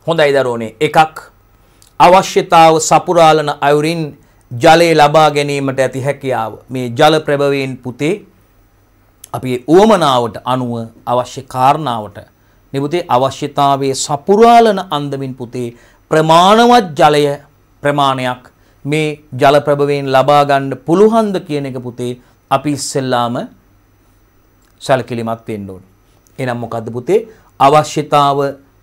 හොඳයි දරුවනේ එකක් අවශ්‍යතාව සපුරාලන අයුරින් ජලය ලබා ගැනීමට ඇති හැකියාව මේ ජල ප්‍රභවයෙන් පුතේ අපේ ඌමනාවට අනුව අවශ්‍ය කාරණාවට නිබුතේ අවශ්‍යතාවයේ සපුරාලන අන්දමින් පුතේ ප්‍රමාණවත් ජලය ප්‍රමාණයක් මේ ජල ප්‍රභවයෙන් ලබා ගන්න පුළුවන්ද කියන එක පුතේ අපි ඉස්සෙල්ලාම සැලකිලිමත් වෙන්න ඕනේ. එහෙනම් මොකද්ද පුතේ අවශ්‍යතාව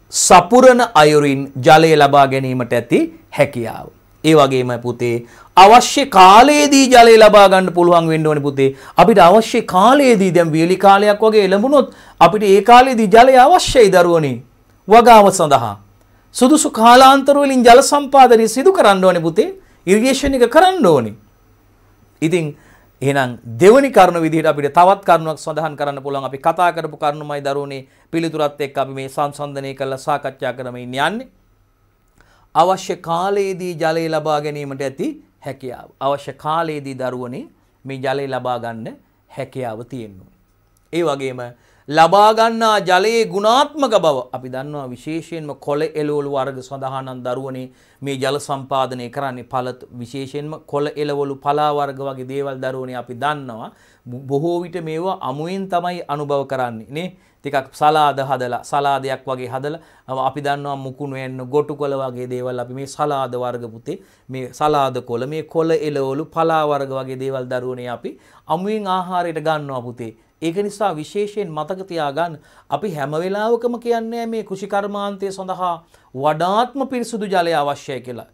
සපුරන අයුරින් ජලය ලබා ගැනීමට ඇති හැකියාව. ඒ වගේම පුතේ අවශ්‍ය කාලයේදී ජලය ලබා ගන්න පුළුවන් වෙන්න ඕනේ පුතේ. අපිට අවශ්‍ය කාලයේදී දැන් වියලි කාලයක් වගේ ලැබුණොත් අපිට ඒ කාලයේදී ජලය අවශ්‍යයි දරුවනේ. වගාව සඳහා සුදුසු කාලාන්තර වලින් ජල සම්පාදනය සිදු කරන්න ඕනේ පුතේ. ඉරිගේෂන් එක කරන්න ඕනේ. ඉතින් එහෙනම් දෙවනි කරුණ විදිහට අපිට තවත් කරුණක් සඳහන් කරන්න පුළුවන් අපි කතා කරපු කරුණමයි දරුවනේ පිළිතුරත් එක්ක අපි මේ සංසන්දනය කරලා සාකච්ඡා කරමින් යන්නේ අවශ්‍ය කාලයේදී ජලය ලබා ගැනීමට ඇති හැකියාව අවශ්‍ය කාලයේදී දරුවනේ මේ ජලය ලබා ගන්න හැකියාව තියෙනවා ඒ වගේම ලබාගන්නා ජලයේ ගුණාත්මක බව අපි දන්නවා විශේෂයෙන්ම කොළ එළවලු වර්ග සඳහානම් දරුවනේ මේ ජල සම්පාදනය කරන්නේ පළත් විශේෂයෙන්ම කොළ එළවලු පලා වර්ග වගේ දේවල් දරුවනේ අපි දන්නවා බොහෝ විට මේවා අමුයෙන් තමයි අනුභව කරන්නේ නේ ටිකක් සලාද හදලා සලාදයක් වගේ හදලා අපි දන්නවා මුකුණු එන්න ගොටු කොළ වගේ දේවල් අපි මේ සලාද වර්ග පුතේ මේ සලාද කොළ මේ කොළ එළවලු පලා වර්ග වගේ දේවල් දරුවනේ අපි අමුයෙන් ආහාරයට ගන්නවා පුතේ ඒක නිසා විශේෂයෙන් මතක තියාගන්න අපි හැම වෙලාවකම කියන්නේ මේ කුෂිකර්මාන්තය සඳහා වඩාත්ම පිරිසුදු ජලය අවශ්‍යයි කියලා.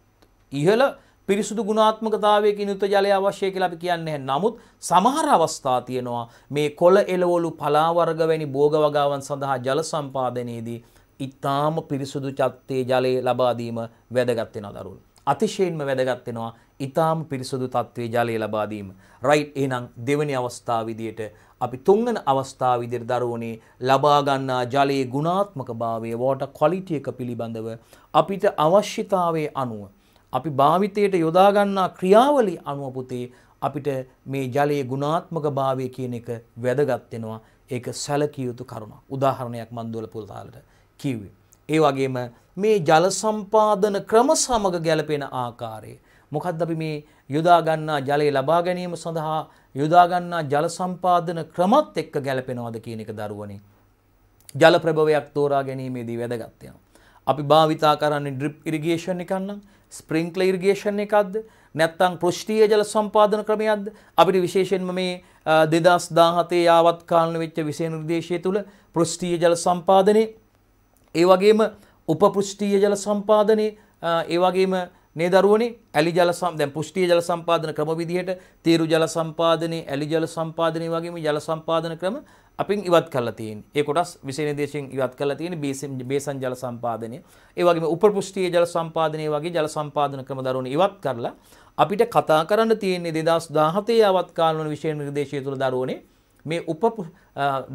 ඉහළ පිරිසුදු ගුණාත්මකතාවයකින් යුත ජලය අවශ්‍යයි කියලා අපි කියන්නේ නමුත් සමහර අවස්ථා තියෙනවා මේ කොළ එළවලු පලා වර්ග වැනි භෝග වගාවන් සඳහා ජල සම්පාදනයේදී ඊටාම පිරිසුදු චත්තේ ජලය ලබා දීම වැදගත් වෙනවා දරුවෝ. අතිශයින්ම වැදගත් වෙනවා ඊටාම පිරිසුදු තත්ත්වයේ ජලය ලබා දීම. රයිට් එහෙනම් දෙවෙනි අවස්ථාව විදියට අපි තුන්වන අවස්ථාව විදිහට දරුවනේ ලබා ගන්නා ජලයේ ගුණාත්මකභාවය water quality එක පිළිබඳව අපිට අවශ්‍යතාවයේ අනුව අපි භාවිතයට යොදා ගන්නා ක්‍රියාවලිය අනුව පුතේ අපිට මේ ජලයේ ගුණාත්මකභාවය කියන එක වැදගත් වෙනවා ඒක සැලකිය යුතු කරුණක් උදාහරණයක් මන් දොල පුල්තාලට කිව්වේ ඒ වගේම මේ ජල සම්පාදන ක්‍රම සමග ගැලපෙන ආකාරය මොකද්ද අපි මේ යොදා ගන්නා ජලය ලබා ගැනීම සඳහා යොදා ගන්නා ජල සම්පාදන ක්‍රමත් එක්ක ගැලපෙනවද කියන එක දරුවනේ. ජල ප්‍රභවයක් තෝරා ගැනීමේදී වැදගත් වෙනවා. අපි භාවිතා කරන්නේ ඩ්‍රිප් ඉරිගේෂන් එකක් නම් ස්ප්‍රින්ක්ලර් ඉරිගේෂන් එකක්ද නැත්නම් පෘෂ්ඨීය ජල සම්පාදන ක්‍රමයක්ද අපිට විශේෂයෙන්ම මේ 2017 යාවත් කාලන වෙච්ච විෂය නිර්දේශය තුල පෘෂ්ඨීය ජල සම්පාදනයේ ඒ වගේම උපපෘෂ්ඨීය ජල සම්පාදනයේ ඒ වගේම නේ දරුවනේ ඇලි ජල දැන් පුෂ්ටීය ජල සම්පාදන ක්‍රම විදිහට තීරු ජල සම්පාදනයේ ඇලි ජල සම්පාදනයේ වගේම ජල සම්පාදන ක්‍රම අපින් ඉවත් කරලා තියෙන්නේ. ඒ කොටස් විශේෂ නිදේශයෙන් ඉවත් කරලා තියෙන්නේ බේසන් බේසන් ජල සම්පාදනය. ඒ වගේම උපපෘෂ්ටීය ජල සම්පාදනයේ වගේ ජල සම්පාදන ක්‍රම දරුවනේ ඉවත් කරලා අපිට කතා කරන්න තියෙන්නේ 2017 යවත් කාලවල විශේෂ නිර්දේශය තුල දරුවනේ මේ උප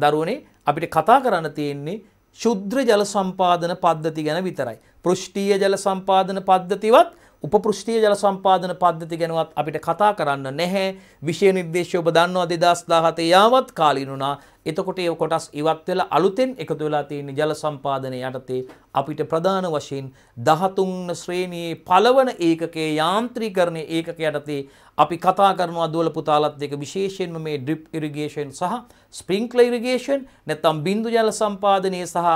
දරුවනේ අපිට කතා කරන්න තියෙන්නේ ශුද්‍ර ජල සම්පාදන පද්ධති ගැන විතරයි. පෘෂ්ටීය ජල සම්පාදන පද්ධතිවත් උපෘෂ්ඨීය ජල සම්පාදන පද්ධති ගැනවත් අපිට කතා කරන්න නැහැ. විෂය නිර්දේශය ඔබ දන්නවා 2017 යාවත් කාලින් වුණා. එතකොට ඒ කොටස් ඉවත් වෙලා අලුතෙන් එකතු වෙලා තියෙන ජල සම්පාදන යටතේ අපිට ප්‍රධාන වශයෙන් 13 ශ්‍රේණියේ පළවන ඒකකයේ යාන්ත්‍රීකරණ ඒකක යටතේ අපි කතා කරනවා දුවල පුතාලත් එක්ක විශේෂයෙන්ම මේ ඩ්‍රිප් ඉරිගේෂන් සහ ස්ප්‍රින්ක්ලර් ඉරිගේෂන් නැත්නම් බිඳු ජල සම්පාදනයේ සහ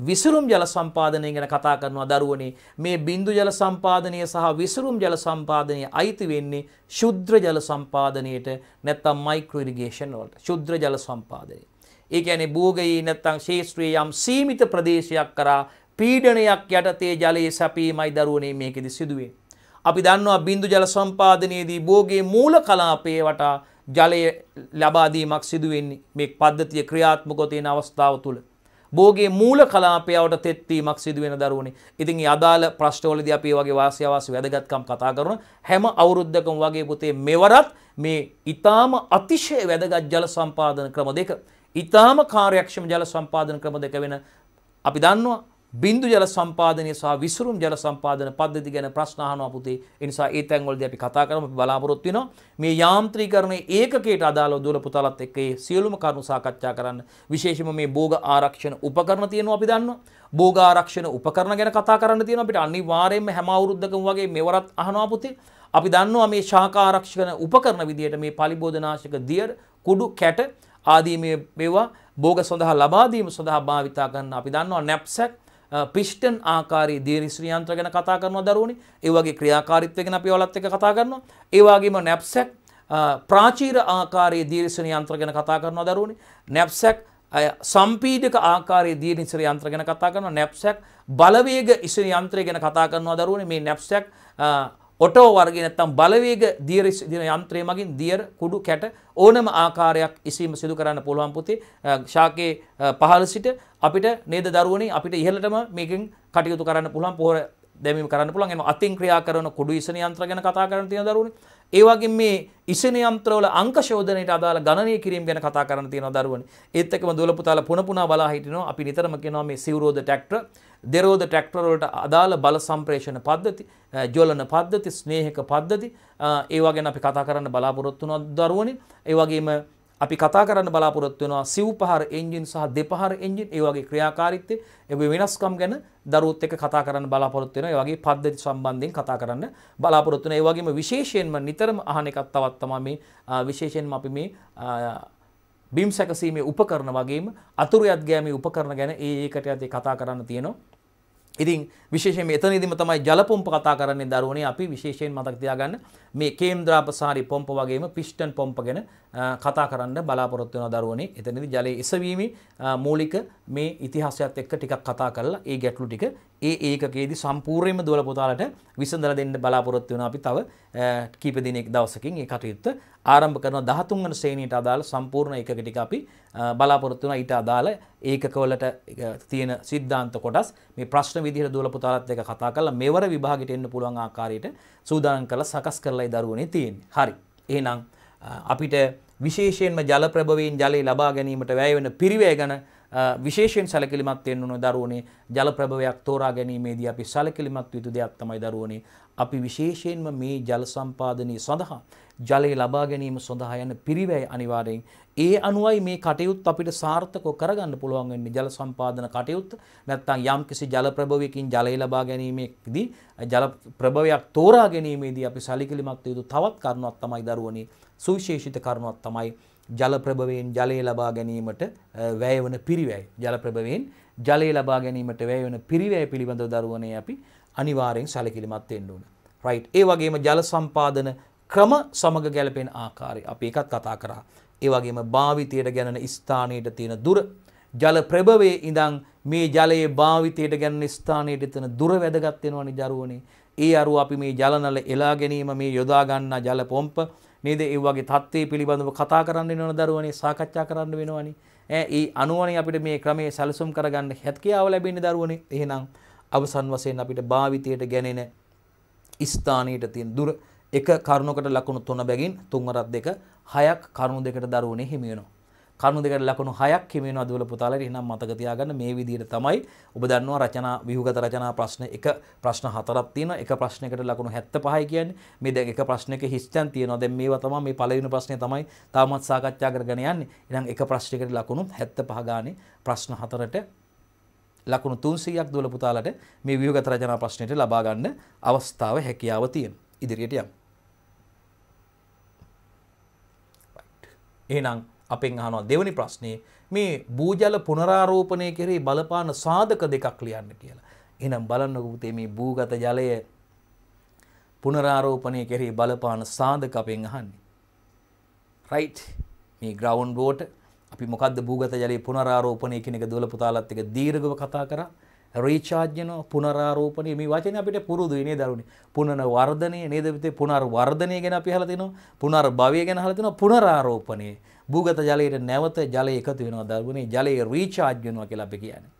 විසුරුම් ජල සම්පාදනය ගැන කතා කරනවා දරුවනේ මේ බින්දු ජල සම්පාදනය සහ විසුරුම් ජල සම්පාදනය අයිති වෙන්නේ ශුද්‍ර ජල සම්පාදනයට නැත්තම් මයික්‍රෝ ඉරිගේෂන් වලට ශුද්‍ර ජල සම්පාදනය. ඒ කියන්නේ භෝගයේ නැත්තම් ශේෂ්ත්‍රයේ යම් සීමිත ප්‍රදේශයක් කරා පීඩනයක් යටතේ ජලයේ සැපීමයි දරුවනේ මේකෙදි සිදුවේ. අපි දන්නවා බින්දු ජල සම්පාදනයේදී භෝගයේ මූල කලාපයේ වටා ජලය ලබා දීමක් සිදු වෙන්නේ මේ පද්ධතිය ක්‍රියාත්මකව තියෙන අවස්ථාව තුළ. බෝගේ මූල කලාපයවට තෙත්වීමක් සිදුවෙන දරුවනේ. ඉතින් මේ අදාළ ප්‍රශ්නවලදී අපි වගේ වාසිය වාසි වැදගත්කම් කතා කරන හැම අවුරුද්දකම වගේ පුතේ මෙවරත් මේ ඊටාම අතිශය වැදගත් ජල සම්පාදන ක්‍රම දෙක ඊටාම කාර්යක්ෂම ජල සම්පාදන ක්‍රම දෙක වෙන අපි දන්නවා බින්දු ජල සම්පාදනය සහ විසුරුම් ජල සම්පාදන පද්ධති ගැන ප්‍රශ්න අහනවා පුතේ. ඒ නිසා ඒ තැන්වලදී අපි කතා කරමු අපි බලාපොරොත්තු වෙනවා මේ යාන්ත්‍රීකරණයේ ඒකකයට අදාළව දුවල පුතාලත් එක්ක මේ සියලුම කරුණු සාකච්ඡා කරන්න. විශේෂයෙන්ම මේ භෝග ආරක්ෂණ උපකරණ තියෙනවා අපි දන්නවා. භෝග ආරක්ෂණ උපකරණ ගැන කතා කරන්න තියෙනවා අපිට අනිවාර්යයෙන්ම හැම අවුරුද්දකම වගේ මෙවරත් අහනවා පුතේ. අපි දන්නවා මේ ශාකා ආරක්ෂණ උපකරණ විදියට මේ පලිබෝධනාශක දියර කුඩු කැට ආදී මේ මේවා භෝග සඳහා ලබා දීම සඳහා භාවිතා කරන අපි දන්නවා නැප්සැක් පිෂ්ටන් ආකාරී දීනිශ්‍රී යන්ත්‍ර ගැන කතා කරනවා දරුවනි. ඒ වගේ ක්‍රියාකාරීත්වය ගැන අපි ඔයාලත් එක්ක කතා කරනවා. ඒ වගේම නැප්සැක් ප්‍රාචීර ආකාරයේ දීර්ෂණ යන්ත්‍ර ගැන කතා කරනවා දරුවනි. නැප්සැක් සම්පීඩක ආකාරයේ දීර්ෂණ යන්ත්‍ර ගැන කතා කරනවා. නැප්සැක් බලවේග ඉසිරි යන්ත්‍රය ගැන කතා කරනවා දරුවනි. මේ නැප්සැක් ඔටෝ වර්ගේ නැත්තම් බලවේග දියර දින යන්ත්‍රය මගින් දියර කුඩු කැට ඕනම ආකාරයක් ඉසීම සිදු කරන්න පුළුවන් පුතේ ශාකයේ පහළ සිට අපිට නේද දරුවනේ අපිට ඉහළටම මේකෙන් කටයුතු කරන්න පුළුවන් පොහොර දැමීම කරන්න පුළුවන් එනවා අතින් ක්‍රියා කරන කුඩු ඉසන යන්ත්‍ර ගැන කතා කරන්න තියෙන දරුවනේ ඒ වගේ මේ ඉසින යන්ත්‍රවල අංක ශෝධනයට අදාළ ගණනය කිරීම ගැන කතා කරන්න තියෙනවා දරුවනේ. ඒත් එක්කම දුවල පුතාලා පුන පුනා බලා හිටිනවා. අපි නිතරම කියනවා මේ සිවුරෝද ට්‍රැක්ටර්, දෙරෝද ට්‍රැක්ටර් වලට අදාළ බල සම්ප්‍රේෂණ පද්ධති, ජොලන පද්ධති, ස්නේහක පද්ධති, ඒවා ගැන අපි කතා කරන්න බලාපොරොත්තු වෙනවා දරුවනේ. ඒ වගේම අපි කතා කරන්න බලාපොරොත්තු වෙනවා සිව්පහර එන්ජින් සහ දෙපහර එන්ජින් ඒ වගේ ක්‍රියාකාරීත්වය ඒ වෙනස්කම් ගැන දරුවොත් එක්ක කතා කරන්න බලාපොරොත්තු වෙනවා ඒ වගේ පද්ධති සම්බන්ධයෙන් කතා කරන්න බලාපොරොත්තු වෙනවා ඒ වගේම විශේෂයෙන්ම නිතරම අහන එකක් තවත් තමයි මේ විශේෂයෙන්ම අපි මේ බිම් සැකසීමේ උපකරණ වගේම අතුරු යත් ගෑමේ උපකරණ ගැන ඒ ඒකට යතේ කතා කරන්න තියෙනවා ඉතින් විශේෂයෙන් එතනදීම තමයි ජලපොම්ප කතා කරන්නේ දරුවනේ අපි විශේෂයෙන් මතක තියාගන්න මේ කේන්ද්‍රාපසාරි පොම්ප වගේම පිස්ටන් පොම්ප ගැන කතා කරන්න බලාපොරොත්තු වෙන දරුවනේ එතනදී ජලයේ ඉසවීමේ මූලික මේ ඉතිහාසයත් එක්ක ටිකක් කතා කරලා ඒ ගැටලු ටික ඒ ඒකේදී සම්පූර්ණයෙන්ම දුවල පුතාලට විසඳලා දෙන්න බලාපොරොත්තු වෙනවා අපි තව කීප දිනයක දවසකින් ඒ කටයුත්ත ආරම්භ කරන 13 වෙනි ශ්‍රේණියට අදාළ සම්පූර්ණ ඒකක ටික අපි බලාපොරොත්තු වෙනවා ඊට අදාළ ඒකකවලට තියෙන સિદ્ધාන්ත කොටස් මේ ප්‍රශ්න විදිහට දුවල පුතාලත් එක්ක කතා කරලා මෙවර විභාගෙට එන්න පුළුවන් ආකාරයට සූදානම් කරලා සකස් කරලායි දරුවනේ තියෙන්නේ. හරි. එහෙනම් අපිට විශේෂයෙන්ම ජල ප්‍රභවයෙන් ජලය ලබා ගැනීමට වැය වෙන පිරිවැය ගැන විශේෂයෙන් සැලකිලිමත් වෙන්න ඕනේ දරුවනේ ජල ප්‍රභවයක් තෝරා ගැනීමේදී අපි සැලකිලිමත් යුතු දෙයක් තමයි දරුවනේ අපි විශේෂයෙන්ම මේ ජල සම්පාදනය සඳහා ජලය ලබා ගැනීම සඳහා යන පිරිවැය අනිවාර්යෙන් ඒ අනුවයි මේ කටයුත් අපිට සාර්ථකව කරගන්න පුළුවන් වෙන්නේ ජල සම්පාදන කටයුත්ත නැත්නම් යම්කිසි ජල ප්‍රභවයකින් ජලය ලබා ගැනීමේදී ජල ප්‍රභවයක් තෝරා ගැනීමේදී අපි සැලකිලිමත් යුතු තවත් කරුණක් තමයි දරුවනේ සුවිශේෂිත කරුණක් තමයි ජලප්‍රභවයෙන් ජලය ලබා ගැනීමට වැයවන පිරිවැයි. ජලප්‍රභවයෙන් ජලය ලබා ගැනීමට වැයවන පිරිවැය පිළිබඳව දරුවනේ අපි අනිවාරයෙන් සැලකිලිමත් එන්න ඕන. රයිට්. ඒ වගේම ජල සම්පාදන ක්‍රම සමග ගැලපෙන ආකාරය අපි ඒකත් කතා කරා. ඒ වගේම භාවිතයට ගැනන ස්ථානයට තියෙන දුර ජල ප්‍රභවයේ ඉඳන් මේ ජලයේ භාවිතයට ගැන ස්ථානයට එතන දුර වැදගත් වෙනවනේ දරුවනේ. ඒ අරුව අපි මේ ජලනල එලා ගැනීම මේ යොදා ගන්නා ජල පොම්ප නේද ඒ වගේ தත්ත්වයේ පිළිබඳව කතා කරන්න වෙනවන දරුවනේ සාකච්ඡා කරන්න වෙනවනේ ඈ ඒ අනුවනේ අපිට මේ ක්‍රමයේ සැලසුම් කරගන්න හැකියාව ලැබෙන්නේ දරුවනේ එහෙනම් අවසන් වශයෙන් අපිට භාවිතයට ගැනෙන ස්ථානීයට තියෙන දුර එක කරුණකට ලකුණු තුන බැගින් තුන්වරක් දෙක හයක් කරුණු දෙකට දරුවනේ හිමි වෙනවා කරුණු දෙකට ලකුණු 6ක් හිමි වෙනවා දුවල පුතාලට. එහෙනම් මතක තියාගන්න මේ විදිහට තමයි ඔබ දන්නවා රචනා ව්‍යුහගත රචනා ප්‍රශ්න එක ප්‍රශ්න හතරක් තියෙනවා. එක ප්‍රශ්නයකට ලකුණු 75යි කියන්නේ. මේ දැන් එක ප්‍රශ්නයක හිස්තන් තියෙනවා. දැන් මේවා තමයි මේ පළවෙනි ප්‍රශ්නේ තමයි තාමත් සාකච්ඡා කරගෙන යන්නේ. එහෙනම් එක ප්‍රශ්නයකට ලකුණු 75 ගානේ ප්‍රශ්න හතරට ලකුණු 300ක් දුවල පුතාලට මේ ව්‍යුහගත රචනා ප්‍රශ්නෙට ලබා ගන්න අවස්ථාව හැකියාව තියෙන. ඉදිරියට යමු. එහෙනම් අපෙන් අහනවා දෙවනි ප්‍රශ්නේ මේ භූජල පුනරාරෝපණය කෙරෙහි බලපාන සාධක දෙකක් ලියන්න කියලා. එහෙනම් බලන්නකෝ පුතේ මේ භූගත ජලය පුනරාරෝපණය කෙරෙහි බලපාන සාධක අපෙන් අහන්නේ. රයිට් මේ ග්‍රවන්් බෝට අපි මොකද භූගත ජලය පුනරාරෝපණය කෙනෙක දොල පුතාලත් එක දීර්ගව කතා කර රේචාජ්‍යන පුනරාරෝපනය මේ වචන අපිට පුරුදු ඉනේ දරුණේ පුනන වර්ධනය නේදවිතේ පුනර් වර්ධනය ගැන අපි හලතිනවා පුනර් භවය ගැන හලතින පුනරාරෝපනය භූගත ජලයට නැවත ජලය එකතු වෙනවා දරුවනේ ජලය රීචාර්ජ් වෙනවා කියලා අපි කියන්නේ.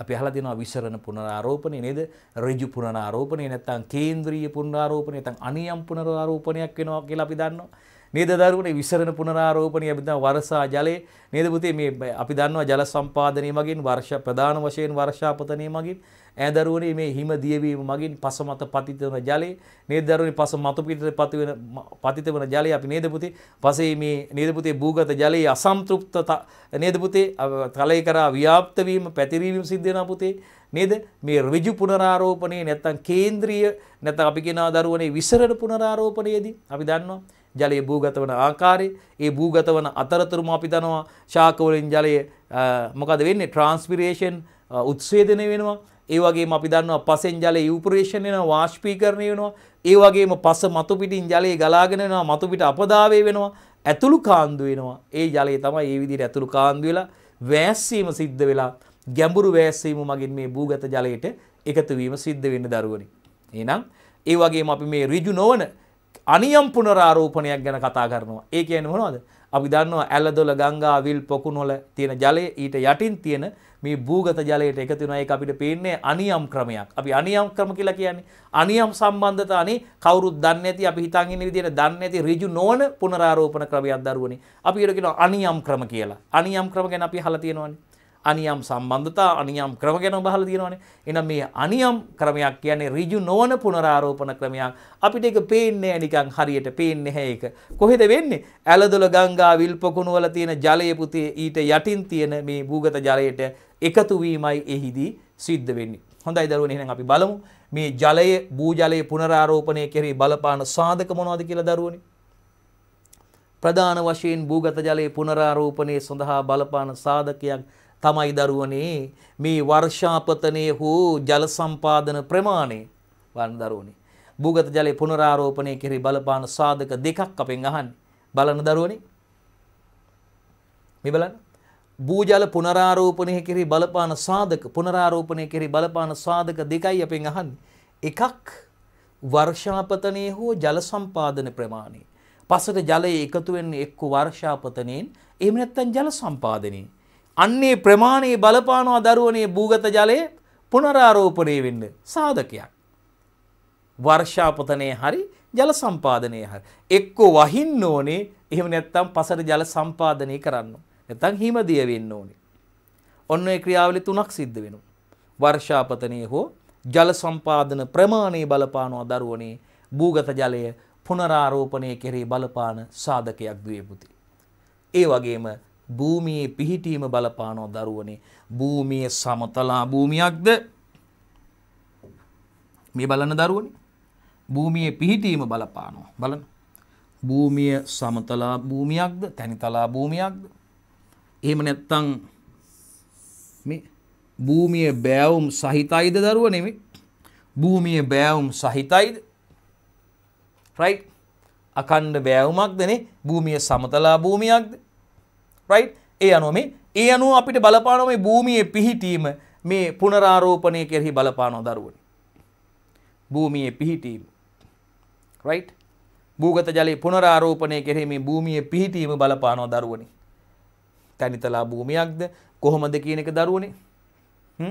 අපි අහලා දෙනවා විසරණ පුනරාරෝපණය නේද? ඍජු පුනරාරෝපණය නැත්නම් කේන්ද්‍රීය පුනරාරෝපණය නැත්නම් අනියම් පුනරාරෝපණයක් වෙනවා කියලා අපි දන්නවා. නේද දරුවනේ විසරණ පුනරාරෝපණය අපි දන්නවා වර්ෂා ජලය නේද පුතේ මේ අපි දන්නවා ජල සම්පාදනය මගින් වර්ෂ ප්‍රධාන වශයෙන් වර්ෂාපතනය මගින් ඇදරුවනේ මේ හිම දියවීම මගින් පස මත පතිත වන ජලය නේද දරුවනේ පස මත පිටට පති වෙන පතිත වන ජලය අපි නේද පුතේ පසේ මේ නේද පුතේ භූගත ජලයේ අසම්තෘප්ත නේද පුතේ තලය කරා ව්‍යාප්ත වීම පැතිරීම සිද්ධ වෙනවා පුතේ නේද මේ ඍජු පුනරාරෝපණය නැත්තම් කේන්ද්‍රීය නැත්තම් අපි කියනවා දරුවනේ විසරණ පුනරාරෝපණයේදී අපි දන්නවා ජලය භූගත වන ආකාරය ඒ භූගත වන අතරතුරම අපි දනවා ශාකවලින් ජලය මොකද වෙන්නේ ට්‍රාන්ස්පිරේෂන් උත්සේදනය වෙනවා ඒ වගේම අපි දන්නවා පසෙන් ජලය ඉවුපරේෂන් වෙනවා වාෂ්පීකරණය වෙනවා ඒ වගේම පස මතු පිටින් ජලය ගලාගෙන එනවා මතු පිට අපදාවේ වෙනවා ඇතුළු කාන්දු වෙනවා ඒ ජලය තමයි මේ විදිහට ඇතුළු කාන්දු වෙලා වෑස්සීම සිද්ධ වෙලා ගැඹුරු වෑස්සීම මගින් මේ භූගත ජලයට එකතු වීම සිද්ධ වෙන්න දරුවනි එහෙනම් ඒ වගේම අපි මේ ඍජු නොවන අනියම් පුනරාරෝපණයක් ගැන කතා කරනවා ඒ කියන්නේ මොනවද අපි දන්නවා ඇලදොල ගංගා විල් පොකුණොල තියෙන ජලය ඊට යටින් තියෙන මේ භූගත ජලයට එකතු වෙනවා ඒක අපිට පේන්නේ අනියම් ක්‍රමයක්. අපි අනියම් ක්‍රම කියලා කියන්නේ අනියම් සම්බන්ධතානේ කවුරුත් දන්නේ නැති අපි හිතන් ඉන්න විදිහට දන්නේ නැති ඍජු නොවන පුනරාරෝපණ ක්‍රමයක් දරුවනේ. අපි ඒකට කියනවා අනියම් ක්‍රම කියලා. අනියම් ක්‍රම ගැන අපි අහලා තියෙනවානේ. අනියම් සම්බන්ධතා අනියම් ක්‍රම ගැන ඔබ අහලා තියෙනවානේ. එහෙනම් මේ අනියම් ක්‍රමයක් කියන්නේ ඍජු නොවන පුනරාරෝපණ ක්‍රමයක්. අපිට ඒක පේන්නේ නිකන් හරියට පේන්නේ නැහැ ඒක. කොහෙද වෙන්නේ? ඇලදොල ගංගා විල්පකුණු වල තියෙන ජලය පුතේ ඊට යටින් තියෙන මේ භූගත ජලයට එකතු වීමයි එහිදී සිද්ධ වෙන්නේ. හොඳයි දරුවනේ එහෙනම් අපි බලමු මේ ජලය භූජලයේ පුනරාරෝපණය කෙරෙහි බලපාන සාධක මොනවද කියලා දරුවනේ. ප්‍රධාන වශයෙන් භූගත ජලයේ පුනරාරෝපණය සඳහා බලපාන සාධකයක් තමයි දරුවනේ මේ වර්ෂාපතනය හෝ ජල සම්පාදන ප්‍රමාණය වන්න දරුවනේ. භූගත ජලයේ පුනරාරෝපණය කෙරෙහි බලපාන සාධක දෙකක් අපෙන් අහන්නේ. බලන දරුවනේ. මේ බලන්න. භූජල පුනරාරෝපණය කෙරෙහි බලපාන සාධක පුනරාරෝපණය කෙරෙහි බලපාන සාධක දෙකයි අපෙන් අහන්නේ. එකක් වර්ෂාපතනයේ හෝ ජල සම්පාදන ප්‍රමාණය. පසට ජලය එකතු වෙන්නේ එක්ක වර්ෂාපතනෙන් එහෙම නැත්නම් ජල සම්පාදනයෙන්. අන්නේ ප්‍රමාණයේ බලපානවා දරුවනේ භූගත ජලය පුනරාරෝපණය වෙන්න සාධකයක්. වර්ෂාපතනය හරි ජල සම්පාදනය හරි. එක්කෝ වහින්න ඕනේ එහෙම නැත්නම් පසට ජල සම්පාදනය කරන්න. නැත්නම් හිම දිය වෙන්න ඕනේ. ඔන්න ඒ ක්‍රියාවලිය තුනක් සිද්ධ වෙනවා. වර්ෂාපතනය හෝ ජල සම්පාදන ප්‍රමාණයේ බලපානවා දරුවනේ භූගත ජලය පුනරාරෝපණය කෙරේ බලපාන සාධකයක් දුවේපුති. ඒ වගේම භූමියේ පිහිටීම බලපානෝ දරුවනේ භූමිය සමතලා භූමියක්ද මේ බලන්න දරුවනේ භූමියේ පිහිටීම බලපානවා බලන්න භූමිය සමතලා භූමියක්ද තැනිතලා භූමියක්ද එහෙම නැත්තම් මේ භූමියේ බෑවුම් සහිතයිද දරුව නෙමෙයි. භූමියේ බෑවුම් සහිතයිද? right? අකණ්ඩ බෑවුමක්දනේ භූමිය සමතලා භූමියක්ද? right? ඒ අනුව මේ ඒ අනුව අපිට බලපානවා මේ භූමියේ පිහිටීම මේ පුනරාරෝපණය කෙරෙහි බලපානවා දරුවනි. භූමියේ පිහිටීම. right? භූගත ජලයේ පුනරාරෝපණය කෙරෙහි මේ භූමියේ පිහිටීම බලපානවා දරුවනි. තැනිතලා භූමයක්ද කොහොමද කියන එක දරුවනේ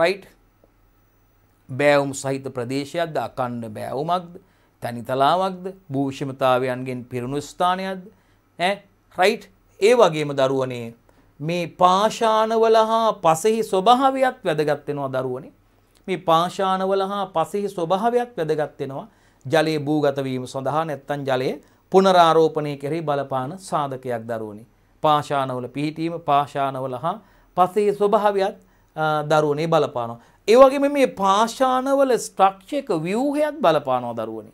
රයිට් බෑවුම් සහිත ප්‍රදේශයක්ද අකණ්ඩ බෑවුමක්ද තැනිතලාවක්ද භූෂමතාවයන්ගෙන් පිරුණු ස්ථානයක්ද රයිට් ඒ වගේම දරුවනේ මේ පාෂාණවල හා පසෙහි ස්වභාවයක් වැදගත්වෙනවා දරුවනේ මේ පාෂාණවල හා පසෙහි ස්වභාවයක් වැදගත්වෙනවා ජලයේ භූගතවීම සඳහා නැත්තන් ජලයේ පුනරාරෝපණය කෙරෙහි බලපාන සාධකයක් දරුවනේ පාශානවල පිහිටීම පාශානවල හා පසේ ස්වභාවයත් දරුවනේ බලපානවා. ඒවගේම මේ පාශානවල ස්ට්‍රක්ෂයක ව්‍යූහයත් බලපානවා දරුවනේ.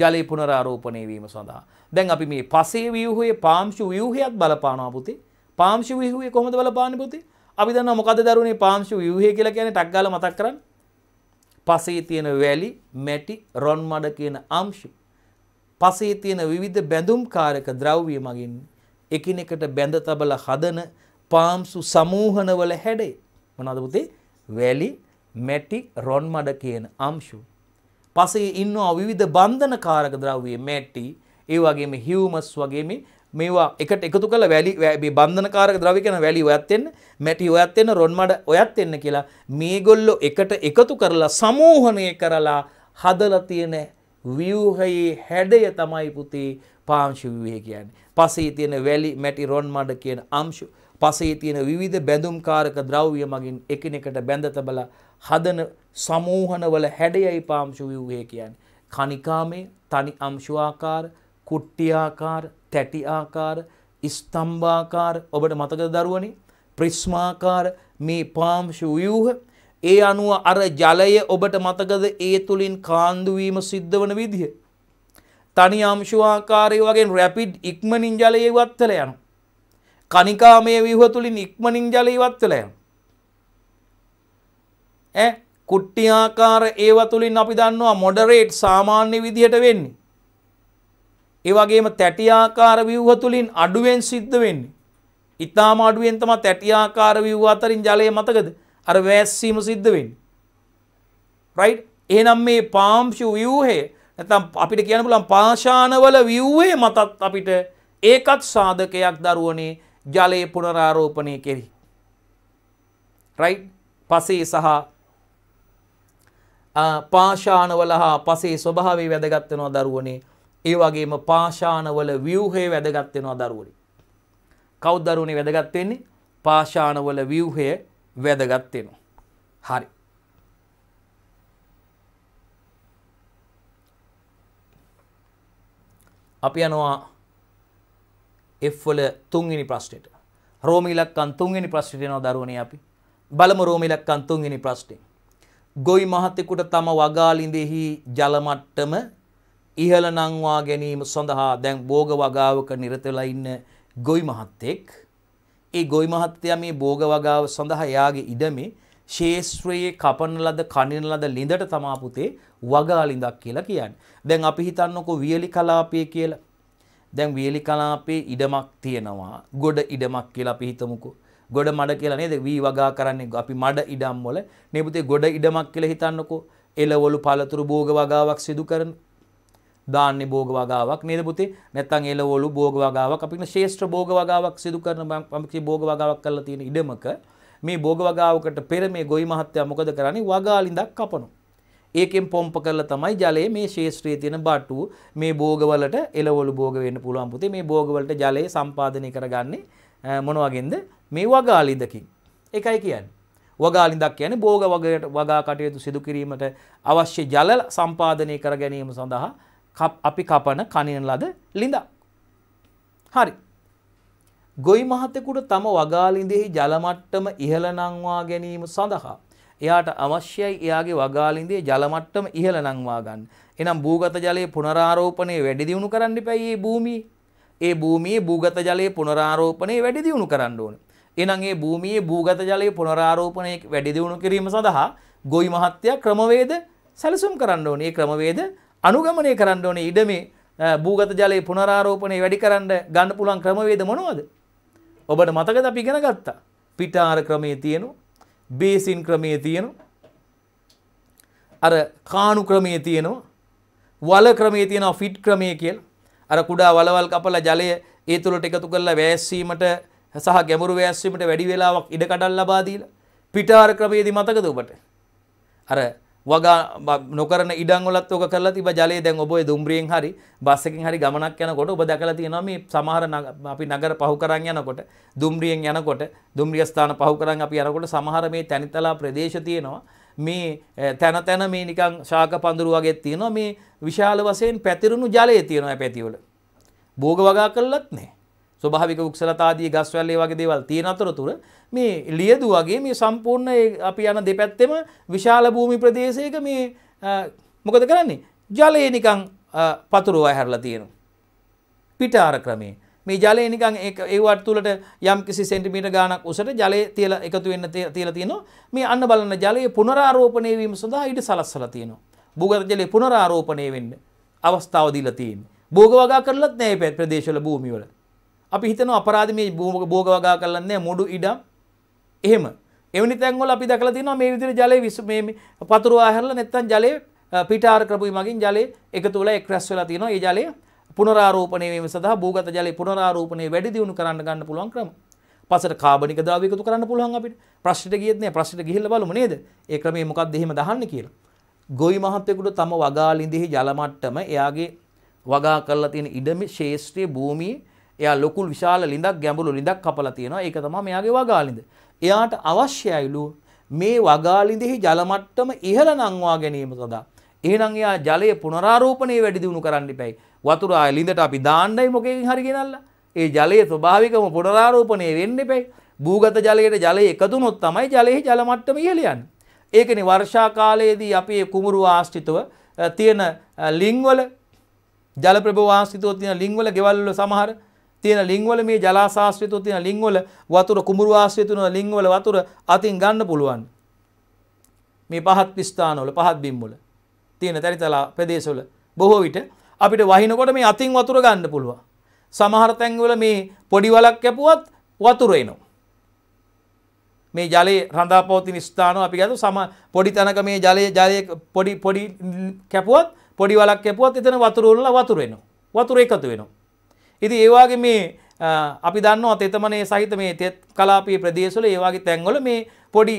ජලය පුනරාරෝපණය වීම සඳහා. දැන් අපි මේ පසේ ව්‍යූහයේ පාංශු ව්‍යූහයත් බලපානවා පුතේ. පාංශු ව්‍යූහය කොහොමද බලපාන්නේ පුතේ? අපි දන්නවා මොකද දරුවනේ පාංශු ව්‍යූහය කියලා කියන්නේ ටක් ගාලා මතක් කරන්න. පසේ තියෙන වැලි, මැටි, රොන් මඩ කියන අංශු. පසේ තියෙන විවිධ බැඳුම්කාරක ද්‍රව්‍ය මගින් එකිනෙකට බැඳ තබල හදන පාම්සු සමූහනවල හැඩේ මොනවද පුතේ වැලි මැටි රොන් මඩ කියන අංශු පසේ ඉන්නවා විවිධ බන්ධනකාරක ද්‍රව්‍ය මැටි ඒ වගේම හියුමස් වගේ මේ මේවා එකට එකතු කළ වැලි බන්ධනකාරක ද්‍රව්‍ය කියන වැලි ඔයත් එන්න මැටි ඔයත් එන්න රොන් මඩ ඔයත් එන්න කියලා මේගොල්ලෝ එකට එකතු කරලා සමූහණය කරලා හදලා තියෙන ව්‍යූහයේ හැඩය තමයි පුතේ පාංශු ව්‍යූහය කියන්නේ පසේ තියෙන වැලි මැටි රොන් මඩ කියන අංශු පසේ තියෙන විවිධ බැඳුම්කාරක ද්‍රව්‍ය මගින් එකිනෙකට බැඳ තබලා හදන සමූහනවල හැඩයයි පාංශු ව්‍යුහය කියන්නේ. කණිකාමය, තනි අංශු ආකාර, කුට්ටි ආකාර, තැටි ආකාර, ස්තම්භ ආකාර ඔබට මතකද දරුවනේ? ප්‍රිස්මාකාර මේ පාංශු ව්‍යුහ ඒ අනුව අර ජලය ඔබට මතකද ඒ තුලින් කාන්දු වීම සිද්ධ වන විදිය? තනි අංශුවාකාරය වගේ රැපිඩ් ඉක්මනින් ජලය ඉවත්වල යනු. කනිකාමය විහුව තුළින් ඉක්මනින් ජල ඉවත්වල යනු. කුට්ටිආකාර ඒව තුළින් අපි දන්නවා මොඩරේට් සාමාන්‍ය විදිහට වෙන්නේ. ඒවගේම තැටිආකාර විව්හ තුළින් අඩුවෙන් සිද්ධ වෙන්නේ. ඉතාම අඩුවෙන් තම තැටිආකාර විව්ව අතරින් ජලය මතකද අර වැස්සීම සිද්ධ වෙන්නේ. රයිට් එහෙනම් මේ පාම්ෂු ව්‍යූහය ඇතම් අපිට කියන පුළන් පාශානවල විව්වේ මතත් අපිට ඒකත් සාධකයක් දරුවනේ ජලය පුනරාරෝපණය කෙරි. රයි් පසේ සහ පාශානවල හා පසේ ස්වභාවේ වැදගත්වෙනවා දරුවනේ ඒ වගේම පාශානවල වියවහේ වැදගත්වෙනවා දරුවනි. කෞද්දරුණේ වැදගත්වෙන්නේ පාශානවල වියවහය වැදගත්වෙනවා. හරි. අපි යනවා F වල තුන්වෙනි ප්‍රශ්නෙට. රෝම ඉලක්කම් තුන්වෙනි ප්‍රශ්නෙට යනවා දරුවනේ අපි. බලමු රෝම ඉලක්කම් තුන්වෙනි ප්‍රශ්නේ. ගොවි මහතෙකුට තම වගාලිඳෙහි ජල මට්ටම ඉහළ නංවා ගැනීම සඳහා දැන් භෝග වගාවක නිරත වෙලා ඉන්න ගොවි මහත්තෙක් ඒ ගොවි මහත්තයා මේ භෝග වගාව සඳහා යාගේ ඉඩමේ ශේෂත්‍රයේ කපන ලද කනින ලද ලිඳට තමා පුතේ වගාලිඳක් කියලා කියන්නේ. දැන් අපි හිතන්නකෝ වියලි කලාපය කියලා. දැන් වියලි කලාපේ ඉඩමක් තියෙනවා. ගොඩ ඉඩමක් කියලා අපි හිතමුකෝ. ගොඩ මඩ කියලා නේද? වී වගා කරන්නේ අපි මඩ ඉඩම් වල. මේ පුතේ ගොඩ ඉඩමක් කියලා හිතන්නකෝ. එළවලු පළතුරු භෝග වගාවක් සිදු කරන දාන්නේ භෝග වගාවක් නේද පුතේ නැත්නම් එළවලු භෝග වගාවක් අපිට ශේෂ්ඨ භෝග වගාවක් සිදු කරන මම භෝග වගාවක් කරලා තියෙන ඉඩමක මේ බෝග වගාවකට පෙර මේ ගොවි මහත්තයා මොකද කරන්නේ වගාලින්දක් කපනවා. ඒකෙන් පොම්ප කරලා තමයි ජලයේ මේ ශේෂ්ත්‍රයේ තියෙන බටු මේ භෝගවලට එළවලු භෝග වෙන්න පුළුවන් පුතේ මේ භෝගවලට ජලය සම්පාදනය කරගන්නේ මොන වගේන්ද මේ වගාලින්දකින් ඒකයි කියන්නේ වගාලින්දක් කියන්නේ භෝග වගයට වගා කටයුතු සිදු කිරීමට අවශ්‍ය ජල සම්පාදනය කර ගැනීම සඳහා අපි කපන කනින ලද ලිඳක් හරි ගොයි මහතෙකුට තම වගාලිඳෙහි ජලමට්ටම ඉහළ නංවා ගැනීම සඳහා. එයාට අවශ්‍යයි එයාගේ වගාලින්දේ ජලමට්ටම ඉහළ නංවා ගන්න. එනම් භූගත ජලයේ පුනරාරෝපණය වැඩි දියුණු කරන්න එපයි මේ භූමියේ. ඒ භූමියේ භූගත ජලයේ පුනරාරෝපණය වැඩි දියුණු කරන්න ඕන. එනම් ඒ භූමියේ භූගත ජලයේ පුනරාරෝපණය වැඩි දියුණු කිරීම සඳහා ගොයි මහත්තයා ක්‍රමවේද සැලසුම් කරන්න ඕනේ. ඒ ක්‍රමවේද අනුගමනය කරන්න ඕනේ. ඉඩමේ භූගත ජලයේ පුනරාරෝපණය වැඩි කරන්න ගන්න පුළුවන් ක්‍රමවේද මොනවද? ඔබට මතකද අපි ඉගෙන ගත්තා. පිටාර ක්‍රමයේ තියෙනවා. බේසින් ක්‍රමයේ තියෙනවා. අර කාණු ක්‍රමයේ තියෙනවා. වල ක්‍රමයේ තියෙනවා ෆිට් ක්‍රමය කියලා. අර කුඩා වලවල් කපලා ජලය ඒ තුලට එකතු කරලා වෑස්සීමට සහ ගැඹුරු වෑස්සීමට වැඩි වේලාවක් ඉඩ කඩල් ලබා දීලා. පිටාර ක්‍රමයේදී මතකද ඔබට? අර වගා නොකරන ඉඩම් වලත් ඔක කරලා තිබා ජලයේ දැන් ඔබ ඔය දුම්රියෙන් හරි බස් එකකින් හරි ගමනක් යනකොට ඔබ දැකලා තියෙනවා මේ සමහර අපි නගර පහු කරන් යනකොට දුම්රියෙන් යනකොට දුම්රිය ස්ථාන පහු කරන් අපි යනකොට සමහර මේ තැනිතලා ප්‍රදේශ තියෙනවා මේ තැන තැන මේ නිකන් ශාක පඳුරු වගේ තියෙනවා මේ විශාල වශයෙන් පැතිරුණු ජලය තියෙනවා පැතිවල භෝග වගා කළත් නැහැ ස්වභාවික උක්සලතාදී ගස්වැල් ඒ වගේ දේවල් තියෙන අතරතුර මේ ලියදු වගේ මේ සම්පූර්ණ අපි යන දෙපැත්තෙම විශාල භූමි ප්‍රදේශයක මේ මොකද කරන්නේ ජලය නිකන් පතුරුව හැරලා තියෙනවා. පිටාර ක්‍රමේ මේ ජලය නිකන් ඒවට තුළට යම් කිසි සෙන්ටිමීට ගානක් උසට ජලය තියල එකතු වෙන්න තියලා තියෙනවා මේ අන්න බලන්න ජලය පුනරාරෝපණය වීම සඳහා ඊට සලස්සලා තියෙනවා භූගත ජලය පුනරාරෝපණය වෙන්න අවස්ථාව දීලා තියෙන්නේ භෝග වගා කරලත් නැහැ ප්‍රදේශවල භූමිවල අපි හිතන අපරාධ මේ බෝග වගා කරලන්නේ මුඩු ඉඩම් එහෙම එවනි තැන්වල අපි දැකලා තියෙනවා මේ විදිහට ජලය විස මේ පතුරු ආහැරලා නැත්තම් ජලය පිටාර කරපුයි මගින් ජලය එකතු වෙලා එක් රැස් වෙලා තියෙනවා. ඒ ජලය පුනරාරෝපණය වීම සඳහා භූගත ජලය පුනරාරෝපණය වැඩි දියුණු කරන්න ගන්න පුළුවන් ක්‍රම. පසට කාබනික ද්‍රව්‍ය එකතු කරන්න පුළුවන් අපිට. ප්‍රශ්නෙට ගියෙත් නෑ ප්‍රශ්නෙට ගිහිල්ලා බලමු නේද? ඒ ක්‍රමේ මොකක්ද එහෙම දහන්නේ කියලා. ගොවි මහත්තයෙකුට තම වගාලින්දෙහි ජල මට්ටම එයාගේ වගා කරලා තියෙන ඉඩමේ ශේෂ්ත්‍රයේ භූමියේ එයා ලොකුල් විශාල ලිඳක් ගැඹුරු ලිඳක් කපලා තියෙනවා ඒක තමයි මෙයාගේ වගාලිඳ. එයාට අවශ්‍යයිලු මේ වගාලිඳෙහි ජල මට්ටම ඉහළ නංවා ගැනීම සඳහා. එහෙනම් එයා ජලය පුනරාරෝපණය වැඩි දියුණු කරන්න ඉපයි. වතුර ආය ලිඳට අපි දාන්නයි මොකෙන් හරි ගෙනල්ලා. ඒ ජලයේ ස්වභාවිකම පුනරාරෝපණය වෙන්න ඉපයි. භූගත ජලයට ජලය එකතු වුණොත් තමයි ජලයේ ජල මට්ටම ඉහළ යන්නේ. ඒකනේ වර්ෂා කාලයේදී අපි මේ කුමරු ආශ්‍රිතව තියෙන ලිංවල ජල ප්‍රභව ආශ්‍රිතව තියෙන ලිංවල ගෙවල් වල සමහර තියෙන ලිංවල මේ ජලාශාස්ත්‍රය තුළ තියෙන ලිංවල වතුර කුඹුරු ආශ්‍රය තුළ ලිංවල වතුර අතින් ගන්න පුළුවන්. මේ පහත් ස්ථානවල පහත් බිම්වල තියෙන තැනිතලා ප්‍රදේශවල බොහෝ විට අපිට වහිනකොට මේ අතින් වතුර ගන්න පුළුවන්. සමහර තැන්වල මේ පොඩි වලක් කැපුවත් වතුර එනවා. මේ ජලයේ රඳා පවතින ස්ථානෝ අපි ගත්ත සම පොඩි තැනක මේ ජලයේ ජලයේ පොඩි පොඩි කැපුවත් පොඩි වලක් කැපුවත් එතන වතුර උල්ලා වතුර එනවා. වතුර එකතු වෙනවා. ඉති ඒවාගේ මේ අපි දන්නවා තෙතමනේ සහිත මේ තෙත් කලාපී ප්‍රදේශවල ඒවාගේ තැන්වල මේ පොඩි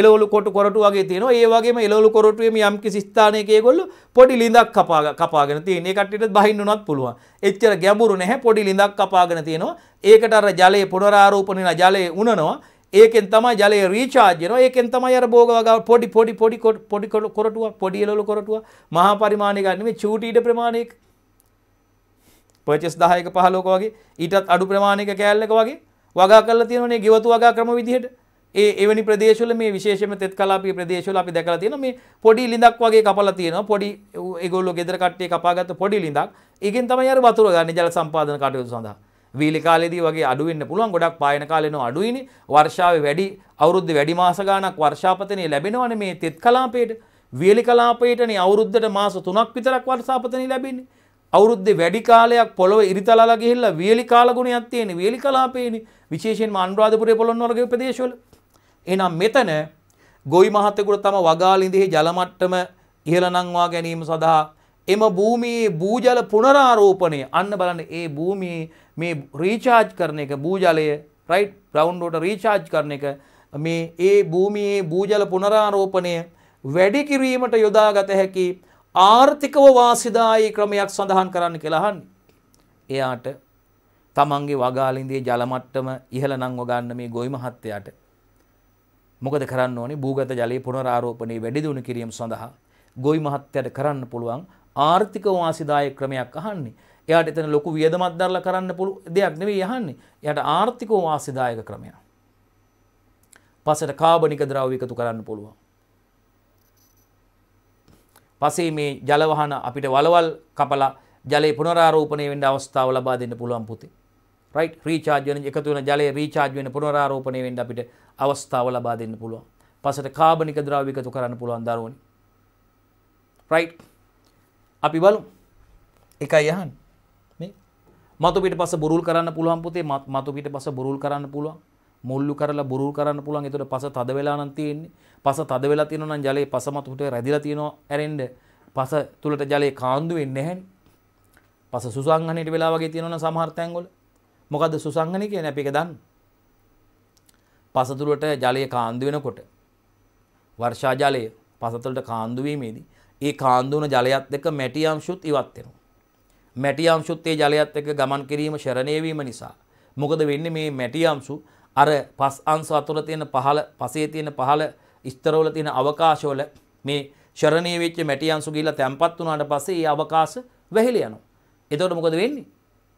එලවලු කොට කොරට වගේ තියෙන ඒවගේ එලවලු කොරටුවම යම් ස්ථානයකය ගොල්ලු පොඩි ලිඳක් කපාග කපාගෙන තියෙන කටට බහින්න නොත් පුළුවන් එච්චර ගැඹුරු නැහැ පොඩි ලිඳක් කපාගෙන තියෙනවා ඒකට අර ජලයේ පුනරාරෝපණන ජලය උනනවා ඒකෙන් තමයි ජලය රීචාර්ජන ඒකෙන් තමයි අර භෝග වගාව පොඩි පොඩි පොඩි පොඩි කොරටුවක් පොඩි එලවලු කොරටුවක් මහා පරිමාණයක නෙමෙයි චූටීඩ ප්‍රමාණයක පර්චස් දායක පහලෝක වගේ ඊටත් අඩු ප්‍රමාණයක කෑල්ලක වගේ වගා කරලා තියෙනනේ ගෙවතු වගා ක්‍රම විදිහට ඒ එවැනි ප්‍රදේශවල මේ විශේෂයෙන්ම තෙත් කලාපීය ප්‍රදේශවල අපි දැකලා තියෙනවා මේ පොඩි ලිඳක් වගේ කපලා තියෙනවා පොඩි ඒගොල්ලෝ ගෙදර කට්ටිය කපාගත්ත පොඩි ලිඳක් ඒකෙන් තමයි අර වතුර ගන්න ජල සම්පාදන කටයුතු සඳහා වීලි කාලේදී වගේ අඩු වෙන්න පුළුවන් ගොඩක් පායන කාලේනෝ අඩුයිනේ වර්ෂාවේ වැඩි අවුරුද්ද වැඩි මාස ගාණක් වර්ෂාපතනය ලැබෙනවනේ මේ තෙත් කලාපයේට වීලි කලාපයේටනේ අවුරුද්දට මාස 3ක් විතරක් වර්ෂාපතනය ලැබෙන්නේ අවුරුද්දේ වැඩි කාලයක් පොළොව ඉරිතලලා ගිහිල්ලා වියලි කාලගුණයක් තියෙන වියලි කලාපේනේ විශේෂයෙන්ම අනුරාධපුරයේ පොළොන්නු වර්ග ප්‍රදේශවල. එහෙනම් මෙතන ගොවි මහතෙකුට තම වගාලින්දෙහි ජල මට්ටම ඉහළ නංවා ගැනීම සඳහා එම භූමියේ භූජල පුනරාරෝපණය අන්න බලන්න ඒ භූමියේ මේ රීචාර්ජ් කරන එක භූජලය රයිට් ග්‍රවුන්ඩ් වලට රීචාර්ජ් කරන එක මේ ඒ භූමියේ භූජල පුනරාරෝපණය වැඩි කිරීමට යොදාගත හැකි ආර්ථිකව වාසිදායි ක්‍රමයක් සඳහන් කරන්න කියලාහන් එයාට තමන්ගේ වගාලින්දේ ජලමට්ටම ඉහළ නංව ගන්න මේ ගොයි මහත්තයාට මොකද කරන්න ඕනේ භූගත ජලයේ පුනරාරෝපණය වැඩි දියුණු කිරීම සඳහා ගොයි මහත්තයාට කරන්න පුළුවන් ආර්ථික වාසිදාය ක්‍රමයක් අහන්නේ. එයාට එතන ලොකු වියදමක් දරලා කරන්න පුළුවන් දෙයක් නෙවෙයි අහන්නේ. එයාට ආර්ථික වාසිදායක ක්‍රමයක්. පසට කාබනික ද්‍රව්‍ය එකතු කරන්න පුළුවන්. පසේ මේ ජලවහන අපිට වලවල් කපලා ජලය පුනරාරෝපණය වෙන්න අවස්ථාව ලබා දෙන්න පුළුවන් පුතේ. රයිට් රීචාර්ජ් වෙන එකතු වෙන ජලය රීචාර්ජ් වෙන පුනරාරෝපණය වෙන්න අපිට අවස්ථාව ලබා දෙන්න පුළුවන්. පසට කාබනික ද්‍රව්‍ය එකතු කරන්න පුළුවන් දරුවනි. රයිට්. අපි බලමු. එකයි අහන්නේ. මේ මතු පිට පස බුරුල් කරන්න පුළුවන් පුතේ මතු පිට පස බුරුල් කරන්න පුළුවන්. මුල්ලු කරලා බුරු කරන්න පුළුවන් එතකොට පස තද වෙලා නම් තියෙන්නේ පස තද වෙලා තියෙනවා නම් ජලයේ පස මත උඩට රැඳිලා තියෙනවා ඇරෙන්න පස තුලට ජලයේ කාන්දු වෙන්නේ නැහැනේ පස සුසංගණයට වෙලා වගේ තියෙනවා නම් සමහර තැන්වල මොකද්ද සුසංගණය කියන්නේ අපි ඒක දන්න පස තුලට ජලයේ කාන්දු වෙනකොට වර්ෂා ජලය පස තුලට කාන්දු වීමේදී ඒ කාන්දු වන ජලයත් එක්ක මැටි අංශුත් ඉවත් වෙනවා මැටි අංශුත් ඒ ජලයත් එක්ක ගමන් කිරීම ශරණය වීම නිසා මොකද වෙන්නේ මේ මැටි අංශු අර පස් අංශ අතර තියෙන පහළ පසේ තියෙන පහළ ස්තරවල තියෙන අවකාශවල මේ ශරණීය වෙච්ච මැටි අංශු ගිහිලා තැම්පත් වුණාට පස්සේ ඒ අවකාශ වැහිලා යනවා. එතකොට මොකද වෙන්නේ?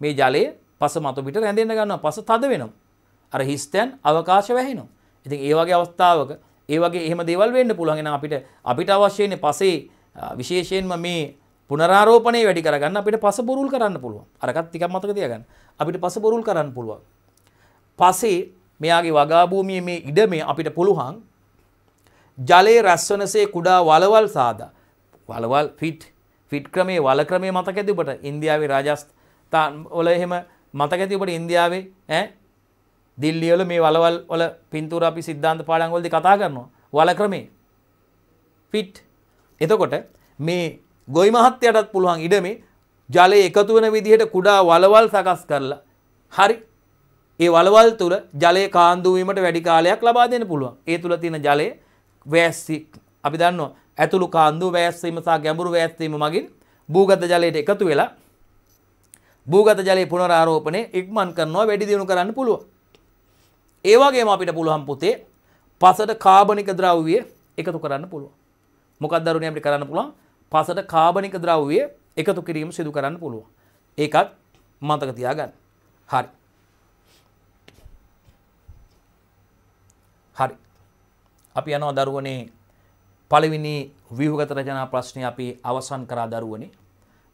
මේ ජලය පස මතු පිට රැඳෙන්න ගන්නවා. පස තද වෙනවා. අර හිස්තැන් අවකාශ වැහෙනවා. ඉතින් ඒ වගේ අවස්ථාවක ඒ වගේ එහෙම දේවල් වෙන්න පුළුවන්. එහෙනම් අපිට අපිට අවශ්‍ය ඉන්නේ පසේ විශේෂයෙන්ම මේ පුනරාරෝපණය වැඩි කරගන්න අපිට පස බොරුල් කරන්න පුළුවන්. අරකත් ටිකක් මතක තියාගන්න. අපිට පස බොරුල් කරන්න පුළුවන්. පසේ මෙයාගේ වගාභූමිය මේ ඉඩමේ අපිට පුළුවන් ජලයේ රැස්වනසේ කුඩා වලවල් සාදා වලවල් ෆිට් ෆිට් ක්‍රමේ වල ක්‍රමේ මතක ඇති ඔබට ඉන්දියාවේ රාජස්ථාන් වල එහෙම මතක ඇති ඔබට ඉන්දියාවේ ඈ දිල්ලි වල මේ වලවල් වල පින්තූර අපි සිද්ධාන්ත පාඩම් වලදී කතා කරනවා වල ක්‍රමේ ෆිට් එතකොට මේ ගොයි මහත්තයටත් පුළුවන් ඉඩමේ ජලය එකතු වෙන විදිහට කුඩා වලවල් සකස් කරලා හරි ඒ වලවල් තුළ ජලය කාන්දුවීමට වැඩි කාලයක් ලබා දෙන්න පුළුවන්. ඒ තුළ තියෙන ජලය වෑස්සි අපි දන්නවා ඇතුළු කාන්දු වෑස්සීම සහ ගැඹුරු වෑස්සීම මගින් භූගත ජලයට එකතු වෙලා භූගත ජලයේ පුනරාරෝපණය ඉක්මන් කරනවා වැඩි දියුණු කරන්න පුළුවන්. ඒ වගේම අපිට පුළුවන් පුතේ පසට කාබනික ද්‍රව්‍ය එකතු කරන්න පුළුවන්. මොකක්ද දරුණේ අපිට කරන්න පුළුවන්? පසට කාබනික ද්‍රව්‍ය එකතු කිරීම සිදු කරන්න පුළුවන්. ඒකත් මතක තියාගන්න. හරි. හරි. අපි යනවා දරුවනේ පළවෙනි ව්‍යුහගත රචනා ප්‍රශ්නය අපි අවසන් කරා දරුවනේ.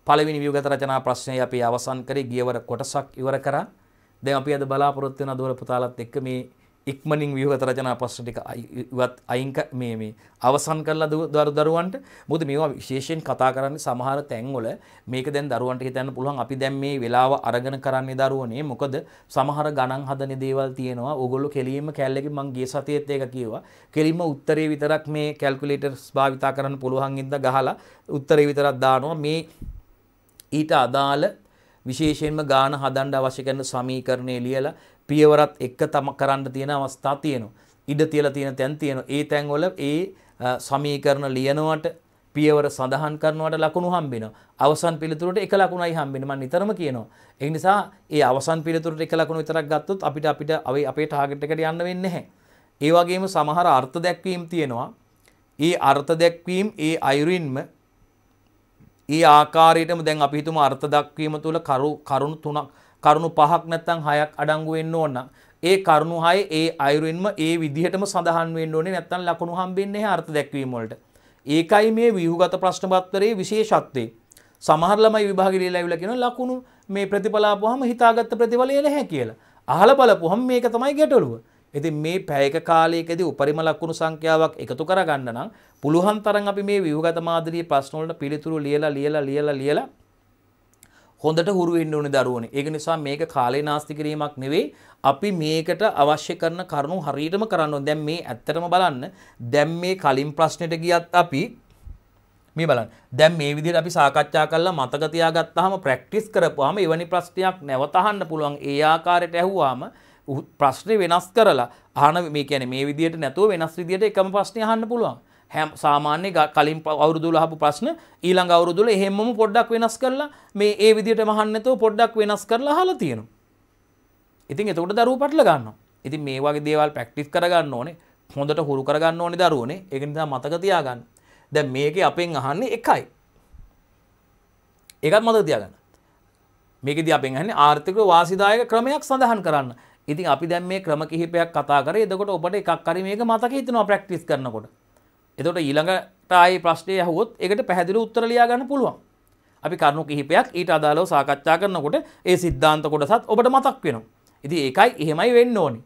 පළවෙනි ව්‍යුහගත රචනා ප්‍රශ්නය අපි අවසන් කරේ ගියවර කොටසක් ඉවර කරා. දැන් අපි අද බලාපොරොත්තු වෙන දොර පුතාලත් එක්ක මේ ඉක්මනින් ව්‍යුහගත රචනා ප්‍රශ්න ටික ඉවත් අයින් මේ මේ අවසන් කරලා දරු දරුවන්ට මොකද මේවා විශේෂයෙන් කතා කරන්නේ සමහර තැන්වල මේක දැන් දරුවන්ට හිතන්න පුළුවන් අපි දැන් මේ වෙලාව අරගෙන කරන්නේ දරුවනේ මොකද සමහර ගණන් හදන දේවල් තියෙනවා ඕගොල්ලෝ කෙලින්ම කැල්ලකින් මං ගිය සතියේත් ඒක කිව්වා කෙලින්ම උත්තරේ විතරක් මේ කැල්කියුලේටර්ස් භාවිතා කරන්න පුළුවන් ඉඳ ගහලා උත්තරේ විතරක් දානවා මේ ඊට අදාළ විශේෂයෙන්ම ගාන හදන්ඩ අවශ්‍ය කරන සමීකරණය ලියලා පියවරත් එක්ක තම කරන්න තියෙන අවස්ථා තියෙනවා. ඉඩ තියලා තියෙන තැන් තියෙනවා. ඒ තැන්වල ඒ සමීකරණ ලියනවට පියවර සඳහන් කරනවට ලකුණු හම්බෙනවා. අවසන් පිළිතුරට එක ලකුණයි හම්බෙන්නේ මම නිතරම කියනවා. ඒ නිසා ඒ අවසන් පිළිතුරට එක ලකුණු විතරක් ගත්තොත් අපිට අපිට අපි අපේ ටාගට් එකට යන්න වෙන්නේ නැහැ. ඒ වගේම සමහර අර්ථ දැක්වීම් තියෙනවා. ඒ අර්ථ දැක්වීම් ඒ අයුරින්ම ඒ ආකාරයටම දැන් අපි හිතමු අර්ථ දක්වීම තුළ කරුණු තුනක් කරුණු පහක් නැත්තම් හයක් අඩංගු වෙන්න ඕන ඒ කරුණු හය ඒ අයුරින්ම ඒ විදිහටම සඳහන් වෙන්න ඕනේ නැත්තම් ලකුණු හම්බෙන්නේ අර්ථ දැක්වීම වලට. ඒකයි මේ ව්‍යුහගත ප්‍රශ්න පත්‍රයේ විශේෂත්වය. සමහර ළමයි විභාගෙ ලියලා ඉවිලා කියන ලකුණු මේ ප්‍රතිඵල ආපුවාම හිතාගත්ත ප්‍රතිඵලය නැහැ කියලා. අහලා බලපුවහම මේක තමයි ගැටලුව. ඉතින් මේ පැයක කාලයකදී උපරිම ලකුණු සංඛ්‍යාවක් එකතු කරගන්න නම් පුළුවන් තරම් අපි මේ ව්‍යුහගත මාදලියේ ප්‍රශ්න වලට පිළිතුරු ලියලා ලියලා ලියලා ලියලා හොඳට හුරු වෙන්න ඕනේ දරුවනේ. ඒක නිසා මේක කාලේ නාස්ති කිරීමක් නෙවෙයි. අපි මේකට අවශ්‍ය කරන කරුණු හරියටම කරන්න ඕනේ. දැන් මේ ඇත්තටම බලන්න. දැන් මේ කලින් ප්‍රශ්නෙට ගියත් අපි මේ බලන්න. දැන් මේ විදිහට අපි සාකච්ඡා කරලා මතක තියාගත්තාම ප්‍රැක්ටිස් කරපුවාම එවැනි ප්‍රශ්නයක් නැවත අහන්න පුළුවන්. ඒ ආකාරයට ඇහුවාම ප්‍රශ්නේ වෙනස් කරලා අහන මේ කියන්නේ මේ විදිහට නැතුව වෙනස් විදිහට එකම ප්‍රශ්නේ අහන්න පුළුවන්. හැම් සාමාන්‍ය කලින් අවුරුදුල හපු ප්‍රශ්න ඊළඟ අවුරුදුල එහෙමම පොඩ්ඩක් වෙනස් කරලා මේ ඒ විදිට මහන්නතව පොඩ්ඩක් වෙනස් කරලා හලා තියෙන. ඉතින් එතකොට දරුව පටල ගන්න ඉතින් මේ වගේ දේවල් පැක්ටිස් කරගන්න ඕනේ හොඳට හුරු කරගන්න ඕනි දරුවනේ ඒක නිසා මතක තියාගන්න. දැන් මේක අපෙන් අහන්නේ එකයි. ඒකත් මතක තියාගන්න. මේකෙදී අපෙන් අහන්නේ ආර්ථික වාසිදායක ක්‍රමයක් සඳහන් කරන්න. ඉතින් අපි දැන් මේ ක්‍රම කිහිපයක් කතා කරේ. එතකොට ඔබට එකක් හරි මේක මතක හිතෙනවා ප්‍රැක්ටිස් කරනකොට. එතොට ඊළඟට ආයි ප්‍රශ්නය හුවොත් එකට පැහැදිලි උත්තරලයා ගන්න පුළුවන් අපි කරුණු කිහිපයක් ඊට අදාලව සාකච්ඡා කරනකොට ඒ සිද්ධාන්ත කොටසත් ඔබට මතක් වෙනවා ඉති එකයි එහෙමයි වෙන්න ඕනි.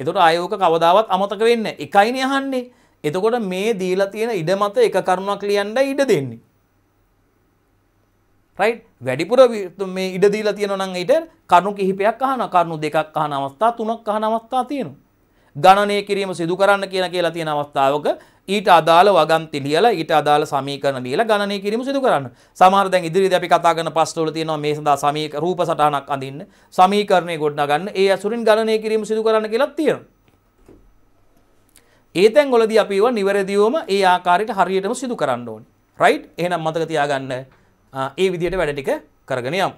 එතොට අයෝක කවදාවත් අමතක වෙන්න එකයිනය අහන්නේ එතකොට මේ දීලා තියෙන ඉඩ මත එක කරුණක් ලියන්ඩ ඉඩ දෙන්නේ. රයි් වැඩිපුර මේ ඉඩ දීලා තියෙන නං ඊට කරුණු කිහිපයක් අහන කරුණු දෙකක් අහන අවස්ථා තුනක් අහන අවස්ථා තියෙන. ගණනය කිරීම සිදු කරන්න කියන කියලා තියෙන අවස්ථාවක ඊට අදාළ වගන්ති ලියලා ඊට අදාළ සමීකරණ ලියලා ගණනය කිරීම සිදු කරන්න. සමහර දැන් ඉදිරියේදී අපි කතා කරන ප්‍රශ්නවල තියෙනවා මේ සඳහා සමීක රූප සටහනක් අඳින්න සමීකරණය ගොඩනගන්න ඒ අසුරින් ගණනය කිරීම සිදු කරන්න කියලා තියෙනවා. ඒ තැන්වලදී අපි ඒවා නිවැරදිවම ඒ ආකාරයට හරියටම සිදු කරන්න ඕනේ. රයිට්? එහෙනම් මතක තියාගන්න ඒ විදිහට වැඩ ටික කරගෙන යමු.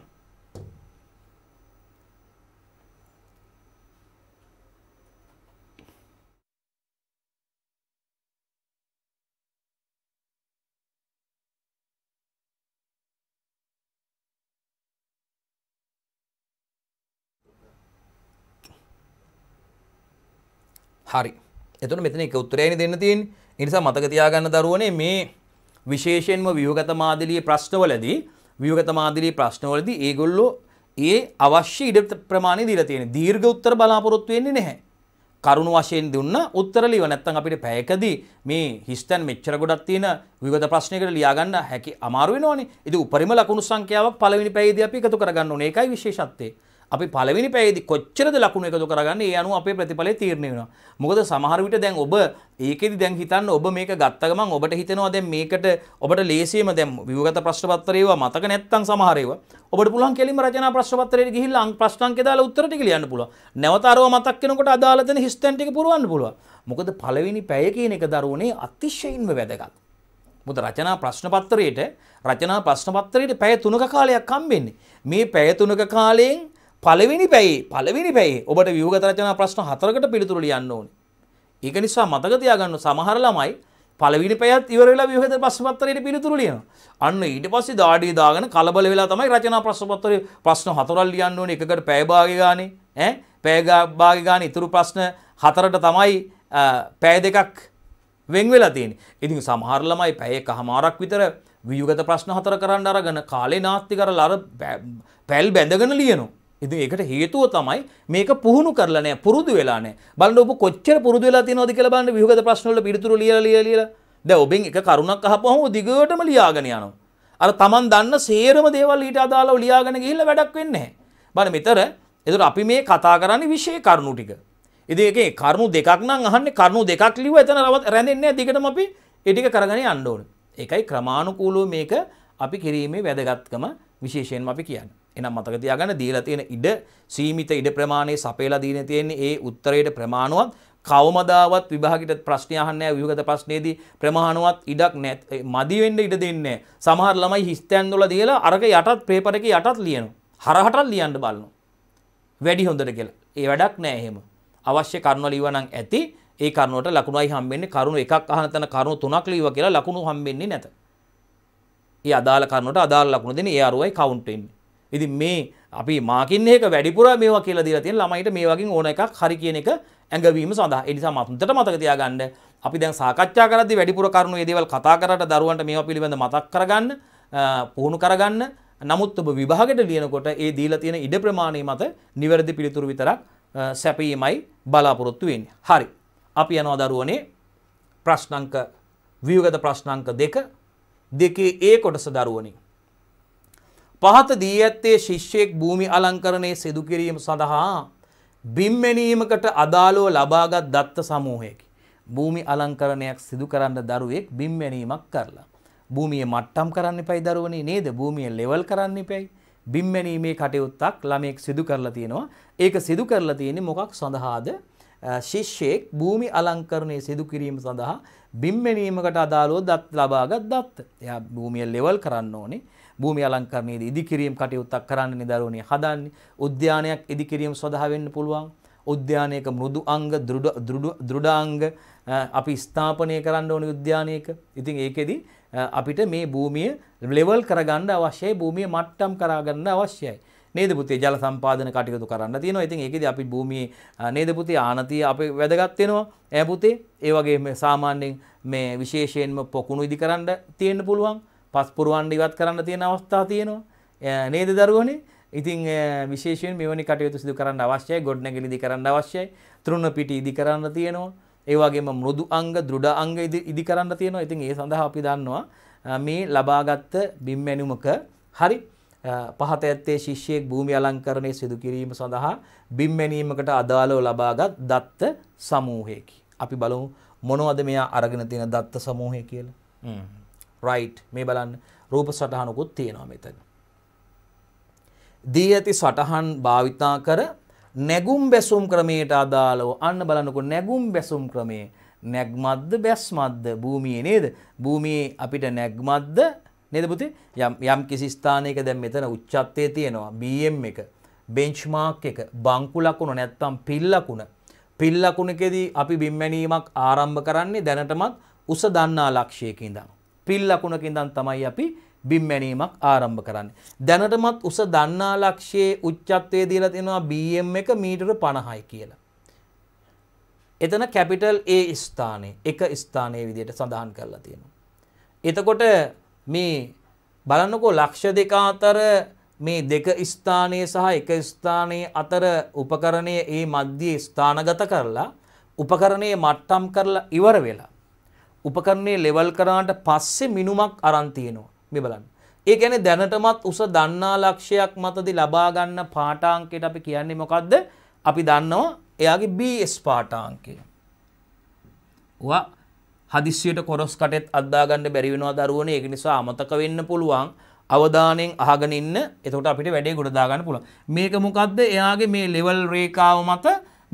හරි එතුන මෙතන එක උත්තරයනි දෙන්න තියෙන් නිසා මතක තියාගන්න දරුවනේ මේ විශේෂයෙන්ම ව්‍යෝගත මාදිලිය ප්‍රශ්නවලදී ව්‍යෝගත මාදිලී ප්‍රශ්නවලදී ඒගොල්ලෝ ඒ අවශ්‍ය ඉඩ ප්‍රමාණය දීලා තියෙන දීර්ඝ උත්තර බලාපොරොත්තු වෙන්නේ නැහැ කරුණු වශයෙන් දුන්න උත්තර ලිව නැත්නම් අපිට පැයකදී මේ හිස්තන් මෙච්චර ගොඩක් තියෙන විවිධ ප්‍රශ්නයකට ලියා ගන්න හැකි අමාරු වෙනවනේ. ඉතින් උපරිම ලකුණු සංඛ්‍යාවක් පළවෙනි පැයේදී අපි එකතු කරගන්න ඕනේ. ඒකයි විශේෂත්වය. අපි පළවෙනි පැයේදි කොච්චරද ලකුණු එකතු කරගන්නේ ඒ අනුව අපේ ප්‍රතිඵලය තීරණය වෙනවා. මොකද සමහර විට දැන් ඔබ ඒකෙදි දැන් හිතන්න ඔබ මේක ගත්ත ගමන් ඔබට හිතෙනවා දැන් මේකට ඔබට ලේසියෙම දැන් ව්‍යුහගත ප්‍රශ්න පත්‍රය ඒවා මතක නැත්නම් සමහර ඒවා ඔබට පුළුවන් කෙලින්ම රචනා ප්‍රශ්න පත්‍රයට ගිහිල්ලා අංක ප්‍රශ්න අංක දාලා උත්තර ටික ලියන්න පුළුවන්. නැවත අරව මතක් වෙනකොට අදාළ දෙන හිස්තැන් ටික පුරවන්න පුළුවන්. මොකද පළවෙනි පැය කියන එක දරුවනේ අතිශයින්ම වැදගත්. මුද රචනා ප්‍රශ්න පත්‍රයේට රචනා ප්‍රශ්න පත්‍රයේට පැය 3ක කාලයක් හම්බෙන්නේ. මේ පැය 3ක කාලයෙන් පළවෙනි පැයි පළවෙනි පැයි ඔබට විවගත රචනා ප්‍රශ්න හතරකට පිළිතුරු ලියන්න ඕනේ. ඒක නිසා මතක තියාගන්න සමහර ළමයි පළවෙනි පැයත් ඉවර වෙලා විවගත ප්‍රශ්න පත්‍රයට පිළිතුරු ලියනවා. අන්න ඊට පස්සේ දාඩිය දාගෙන කලබල වෙලා තමයි රචනා ප්‍රශ්න පත්‍රයේ ප්‍රශ්න හතරක් ලියන්න ඕනේ එකකට පැය භාගෙ ගානේ ඈ පැය භාගෙ ගානේ ඉතුරු ප්‍රශ්න හතරට තමයි පැය දෙකක් වෙන් වෙලා තියෙන්නේ. ඉතින් සමහර ළමයි පැය එකමාරක් විතර විවගත ප්‍රශ්න හතර කරන්න අරගෙන කාලේ නාස්ති කරලා අර පැල් බැඳගෙන ලියනවා. ඉතින් ඒකට හේතුව තමයි මේක පුහුණු කරලා නැහැ පුරුදු වෙලා නැහැ බලන්න ඔබ කොච්චර පුරුදු වෙලා තියෙනවද කියලා බලන්න විහුගත ප්‍රශ්න වල පිළිතුරු ලියලා ලියලා ලියලා දැන් ඔබෙන් එක කරුණක් අහපුවම දිගටම ලියාගෙන යනවා අර Taman දන්න සේරම දේවල් ඊට අදාළව ලියාගෙන ගිහිල්ලා වැඩක් වෙන්නේ නැහැ බලන්න මෙතන ඒතර අපි මේ කතා කරන්නේ විශේෂ කරුණු ටික ඉතින් ඒකේ කරුණු දෙකක් නම් අහන්නේ කරුණු දෙකක් ලිව්ව එතන රැඳෙන්නේ නැහැ දිගටම අපි ඒ ටික කරගෙන යන්න ඕනේ ඒකයි ක්‍රමානුකූලව මේක අපි කිරීමේ වැදගත්කම විශේෂයෙන්ම අපි කියන්නේ එනම් මතක තියාගන්න දීලා තියෙන ඉඩ සීමිත ඉඩ ප්‍රමාණය සපයලා දීලා තියෙන්නේ ඒ උත්තරයට ප්‍රමාණවත් කවමදාවත් විභාගෙට ප්‍රශ්න අහන්නේ නැහැ විභාගත ප්‍රශ්නේදී ප්‍රමාණවත් ඉඩක් නැත් මදි වෙන්න ඉඩ දෙන්නේ සමහර ළමයි හිස්තැන් වල දාලා අරක යටත් පේපර් එකේ යටත් ලියනවා හරහටත් ලියන්න බලනවා වැඩි හොඳට කියලා ඒ වැඩක් නැහැ එහෙම අවශ්‍ය කරුණු ලියව නම් ඇති ඒ කරුණුවට ලකුණුයි හම්බෙන්නේ කරුණු එකක් අහන තැන කරුණු තුනක් ලියව කියලා ලකුණු හම්බෙන්නේ නැත. ඒ අදාළ කරුණට අදාළ ලකුණු දෙන්නේ ඒ අරුවයි කවුන්ට් වෙන්නේ. ඉති මේ අපි මාකින්නෙක වැඩිපුර මේවා කියලා දීලා තියෙන ළමයිට මේ වගේ ඕන එකක් හරි කියන එක ඇඟවීම සඳහා ඒ නිසා මතට මතක තියාගන්න අපි දැන් සාකච්ඡා කරද්දී වැඩිපුර කරුණු මේ දේවල් කතා කරලා දරුවන්ට මේවා පිළිබඳ මතක් කරගන්න පුහුණු කරගන්න නමුත් ඔබ විභාගයට ලියනකොට ඒ දීලා තියෙන ඉඩ ප්‍රමාණය මත නිවැරදි පිළිතුරු විතරක් සැපීමයි බලාපොරොත්තු වෙන්නේ. හරි. අපි යනවා දරුවනේ ප්‍රශ්නංක ව්‍යුහගත ප්‍රශ්නංක දෙක දෙකේ ඒ කොටස දරුවනේ පහත දී ඇත්තේ ශිෂ්‍යයෙක් භූමි අලංකරණය සිදු කිරීම සඳහා බිම්මැනීමකට අදාළව ලබාගත් දත්ත සමූහයකි. භූමි අලංකරණයක් සිදු කරන්න දරුවෙක් බිම්මැනීමක් කරලා. භූමිය මට්ටම් කරන්න පැයි දරුවනේ නේද භූමිය ලෙවල් කරන්න පැයි. බිම්මැනීමේ කටයුත්තක් ළමයෙක් සිදු කරලා තියෙනවා. ඒක සිදු කරලා තියෙන්නේ මොකක් සඳහාද? ශිෂ්‍යයෙක් භූමි අලංකරණය සිදු කිරීම සඳහා බිම්මැනීමකට අදාළව දත් ලබාගත් දත්ත. එයා භූමිය ලෙවල් කරන්න ඕනේ. භූමි අලංකරණයේදී ඉදිකිරීම් කටයුත්තක් කරන්න නිදරුවනේ හදන්නේ. උද්‍යානයක් ඉදිකිරීම සඳහා වෙන්න පුළුවන්. උද්‍යානයක මෘදු අංග දෘඩාංග අපි ස්ථාපනය කරන්න ඕන උද්‍යානයක. ඉතින් ඒකෙදි අපිට මේ භූමිය ලෙවල් කරගන්න අවශ්‍යයි භූමිය මට්ටම් කරගන්න අවශ්‍යයි. නේද පුතේ ජල සම්පාදන කටයුතු කරන්න තියෙනවා. ඉතින් ඒකෙදි අපි භූමියේ නේද පුතේ ආනතිය අපි වැදගත් වෙනවා. ඈ පුතේ ඒ වගේ සාමාන්‍යයෙන් මේ විශේෂයෙන්ම පොකුණු ඉදි කරන්න තියෙන්න පුළුවන්. පස් පුරුවන්ඩ ඉවත් කරන්න තියෙන අවස්ථා තියෙනවා නේද දරුවනේ ඉතින් විශේෂෙන් මෙවැනි කටයුතු සිදු කරන්න අවශ්‍යයි ගොඩනැගිලි ඉදි කරන්න අවශ්‍යයි තෘණ පිටි ඉදි කරන්න තියෙනවා ඒ වගේම මෘදු අංග දෘඩ අංග ඉදි කරන්න තියෙනවා ඉතින් ඒ සඳහා අපි දන්නවා මේ ලබාගත් බිම් ඇනුමක හරි පහත ඇත්තේ ශිෂ්‍යයෙක් භූමි අලංකරණය සිදු කිරීම සඳහා බිම් මැනීමකට අදාළව ලබාගත් දත්ත සමූහයකි. අපි බලමු මොනවද මෙයා අරගෙන තියෙන දත්ත සමූහය කියලා. රයිට් මේ බලන්න රූප සටහනකුත් තියෙනවා මෙතන. දී ඇති සටහන් භාවිතා කර නැගුම් බැසුම් ක්‍රමයට අදාළව අන්න බලන්නකො නැගුම් බැසුම් ක්‍රමේ නැග්මද්ද බැස්මද්ද භූමියේ නේද භූමියේ අපිට නැග්මද්ද නේද පුතේ යම් යම් කිසි ස්ථානයක දැන් මෙතන උච්චත්වයේ තියෙනවා BM එක බෙන්ච්මාක් එක බංකු ලකුණ නැත්තම් පිල් ලකුණ පිල් ලකුණකදී අපි බිම්මැනීමක් ආරම්භ කරන්නේ දැනටමත් උස දන්නා ලක්ෂයක ඉඳන් පිල් ලකුණකින්දන් තමයි අපි බිම්මැනීමක් ආරම්භ කරන්න. දැනටමත් උස දන්නා ලක්ෂයේ උච්චත්වය දීලා තියෙනවා BM එක මීටර 50යි කියලා. එතන කැපිටල් A ස්ථානයේ එක ස්ථානයේ විදිහට සඳහන් කරලා තියෙනවා. එතකොට මේ බලන්නකෝ ලක්ෂ දෙක අතර මේ දෙක ස්ථානයේ සහ එක ස්ථානයේ අතර උපකරණය ඒ මධ්‍යයේ ස්ථානගත කරලා උපකරණයේ මට්ටම් කරලා ඉවර වෙලා උපකරණය ලෙවල් කරාට පස්සේ මිනුමක් අරන් තියෙනවා. මේ බලන්න. ඒ කියන්නේ දැනටමත් උස දන්නා ලක්ෂයක් මතදී ලබා ගන්න පාඨාංකයට අපි කියන්නේ මොකද්ද? අපි දන්නවා එයාගේ BS පාඨාංකය. ඔවා හදිස්සියට කොරස් කටෙත් අද්දා ගන්න බැරි වෙනවා දරුවනේ. ඒක නිසා අමතක වෙන්න පුළුවන්. අවධානයෙන් අහගෙන ඉන්න. එතකොට අපිට වැඩේ ගොඩ දා ගන්න පුළුවන්. මේක මොකද්ද? එයාගේ මේ ලෙවල් රේඛාව මත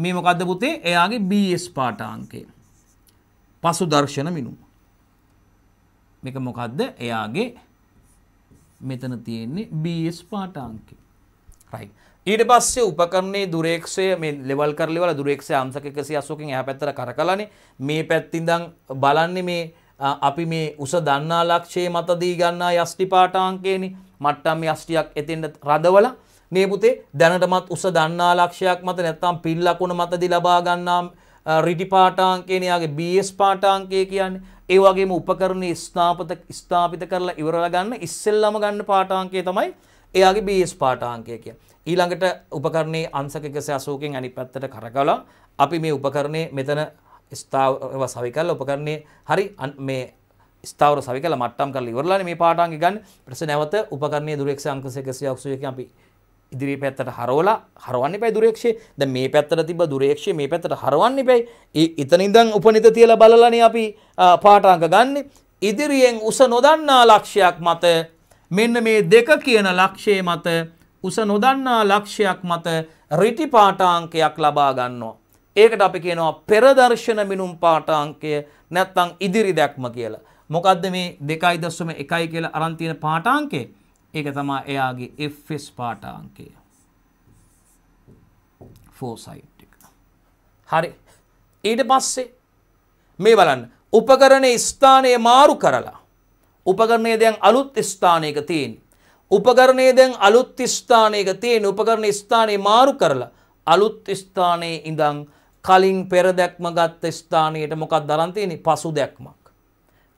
මේ මොකද්ද පුතේ? එයාගේ BS පාඨාංකය. පසු දර්ශන මිනුම. මේක මොකක්ද එයාගේ මෙතන තියෙන්නේ BS පාටාංකය. රයි. ඊට පස්සේ උපකරණයේ දුරේක්ෂය මේ ලෙවල් කරලා වල දුරේක්ෂය අංශක 180කින් එහා පැත්තට කරකලානේ මේ පැත්තින්දන් බලන්නේ මේ අපි මේ උස දන්නා ලක්ෂයේ මත දී ගන්නා යෂ්ටි පාටාංකයනේ මට්ටම් යෂ්ටියක් එතෙන් රදවලා මේ පුතේ දැනටමත් උස දන්නා ලක්ෂයක් මත නැත්නම් පින් ලකුණ මතදී ලබා ගන්නා රිටි පාටාංකයන යාගේ BS පාටාංකය කියන්නේ ඒ වගේම උපකරණේ ස්ථාපිත ස්ථාපිත කරලා ඉවරලා ගන්න ඉස්සෙල්ලම ගන්න පාටාංකය තමයි එයාගේ BS පාටාංකය කියන්නේ. ඊළඟට උපකරණේ අංශක 180කින් අනිත් පැත්තට කරකවලා අපි මේ උපකරණේ මෙතන ස්ථාවරව සවි කරලා උපකරණේ හරි මේ ස්ථාවර සවි කරලා මට්ටම් කරලා ඉවරලානේ මේ පාටාංකය ගන්න. ඊට පස්සේ නැවත උපකරණයේ දුරේක්ෂ අංක 181 අපි ඉදිරි පැත්තට හරෝලා හරවන්න පැයි දුරේක්ෂේ ද මේ පැත්තට තිබ දුරේක්ෂය මේ පැත්තට හරවන්න පැයි ඒ ඉතනිදං උපනිත තියල බලලන අපි පාටාංක ගන්න ඉදිරියෙන් උස නොදන්නා ලක්ෂයක් මත මෙන්න මේ දෙක කියන ලක්ෂයේ මත උස නොදන්නා ලක්ෂයක් මත රිටි පාටාංකයක් ලබා ගන්නවා. ඒකට අපි කියනවා පෙරදර්ශන මිනුම් පාටාංකය නැත්තං ඉදිරි දැක්ම කියලා. මොකද්ද මේ දෙකයි දස්සම එකයි කියලා අරන්තියන පාටාංකේ ඒක තමා එයාගේ එස් පාටාංකය ෆෝසයි් එක හරි ඊට පස්සේ මේ බලන්න උපකරණය ස්ථානය මාරු කරලා උපකරණය දැන් අලුත් ස්ථානයක තියෙන් උපකරණය දැන් අලුත් ස්ථානයක තියෙන් උපකරණ ස්ථානය මාරු කරලා අලුත් ස්ථානයේ ඉඳං කලින් පෙරදැක්ම ගත්ත ස්ථානයට මොකක් දරන්තියනෙ පසු දැක්මක්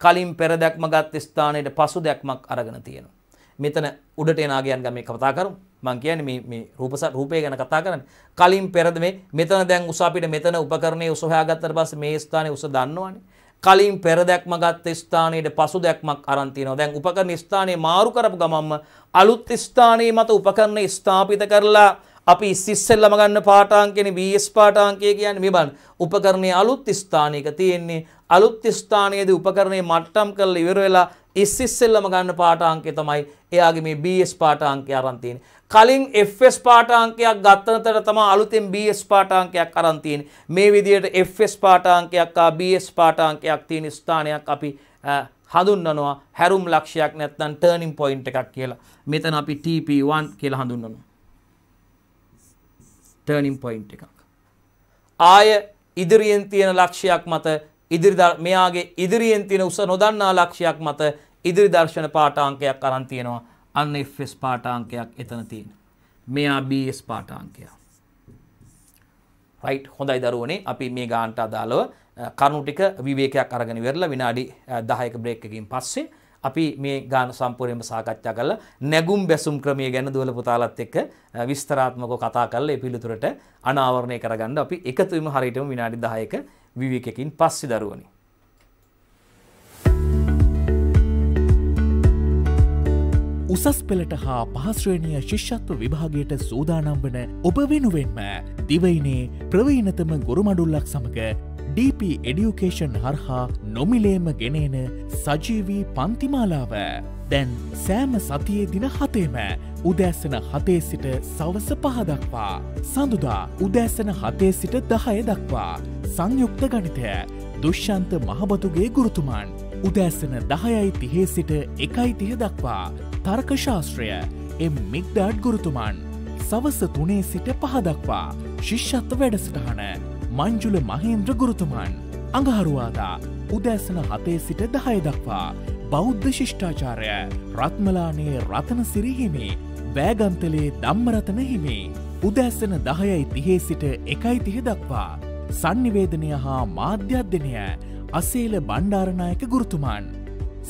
කලින් පෙරදැක්ම ගත් ස්ථානයට පසු දැක්මක් අරගෙන තියෙනවා මෙතන උඩට එනාගයන් ගම මේ කතා කරු මං කියන්නේ මේ මේ රූපස රූපය ගැන කතා කරන්නේ කලින් පෙරද මේ මෙතන දැන් උස අපිට මෙතන උපකරණයේ උස හොයාගත්තට පස්සේ මේ ස්ථානයේ උස දන්නවනේ කලින් පෙර දැක්ම ගත්ත ස්ථානයට පසු දැක්මක් අරන් තිනවා දැන් උපකරණ ස්ථානයේ මාරු කරපු ගමන්ම අලුත් ස්ථානයේ මත උපකරණ ස්ථාපිත කරලා අපි ඉස්සෙල්ලම ගන්න පාඨාංකයන BS පාඨාංකය කියන්නේ මේ බලන්න උපකරණයේ අලුත් ස්ථානයක තියෙන්නේ අලුත් ස්ථානයේදී උපකරණේ මට්ටම් කරලා ඉවර වෙලා ඉස්සිස්සෙල්ලම ගන්න පාටාංකය තමයි එයාගේ මේ BS පාටාංකය අරන් තියෙන්නේ. කලින් FS පාටාංකයක් ගත්තනතර තමයි අලුතෙන් BS පාටාංකයක් අරන් තියෙන්නේ. මේ විදිහට FS පාටාංකයක් ආ BS පාටාංකයක් තියෙන ස්ථානයක් අපි හඳුන්වනවා හැරුම් ලක්ෂයක් නැත්නම් ටර්නින් පොයින්ට් එකක් කියලා. මෙතන අපි TP1 කියලා හඳුන්වනවා. ටර්නින් පොයින්ට් එකක්. ආය ඉදිරියෙන් තියෙන ලක්ෂයක් මත ඉදිරි මෙයාගේ ඉදිරියෙන් තියෙන උස නොදන්නා ලක්ෂයක් මත ඉදිරි දර්ශන පාඨාංකයක් අරන් තියෙනවා. අන්න FS පාඨාංකයක් එතන තියෙන. මෙයා BS පාඨාංකය. රයිට් හොඳයි දරුවනේ අපි මේ ගානට අදාළව කරුණු ටික විවේකයක් අරගෙන ඉවරලා විනාඩි 10ක බ්‍රේක් එකකින් පස්සේ අපි මේ ගාන සම්පූර්ණයෙන්ම සාකච්ඡා කරලා නැගුම් බැසුම් ක්‍රමය ගැන දුවල පුතාලත් එක්ක විස්තරාත්මකව කතා කරලා ඒ පිළිතුරට අනාවරණය කරගන්න අපි එකතු වීම හරියටම විනාඩි 10ක විවේකකින් පස්සෙ දරුවනි. උසස් පෙළට හා පහස්ශ්‍රේණිය ශිෂ්‍යත්ව විභාගයට සූදානම් වන ඔබ වෙනුවෙන්ම දිවයිනේ ප්‍රවීනතම ගොරුමඩුල්ලක් සමඟ DP එඩියුකේෂන් හරහා නොමිලේම ගෙනේන සජීවී පන්තිමාලාව දැන් සෑම සතියේ දින හතේම උදෑසන හතේ සිට සවස පහදක්වා. සඳුදා උදෑසන හතේ සිට දහය දක්වා. සංයුක්ත ගණිතය දුෂ්‍යන්ත මහබතුගේ ගුරුතුමන්. උදෑසන දහයයි තිහේ සිට එකයි තිය දක්වා. තර්කශාස්ත්‍රය එම් මික්ඩාඩ් ගුරුතුමන්. සවස තුනේ සිට පහදක්වා. ශිෂ්ෂත්ව වැඩසටහන මංජුල මහේන්ද්‍ර ගුරුතුමන්. අඟහරුවාදා උදෑසන හතේ සිට දහය දක්වා බෞද්ධ ශිෂ්ඨාචාරය රත්මලානේ රතන සිරිහිමි බෑගන්තලේ දම්මරතන හිමි උදැස්සන දහයයි තිහේ සිට එකයි තිහ දක්වා සංනිවේදනය හා මාධ්‍යධ්‍යනය අසේල බණ්ඩාරණයක ගුරුතුමාන්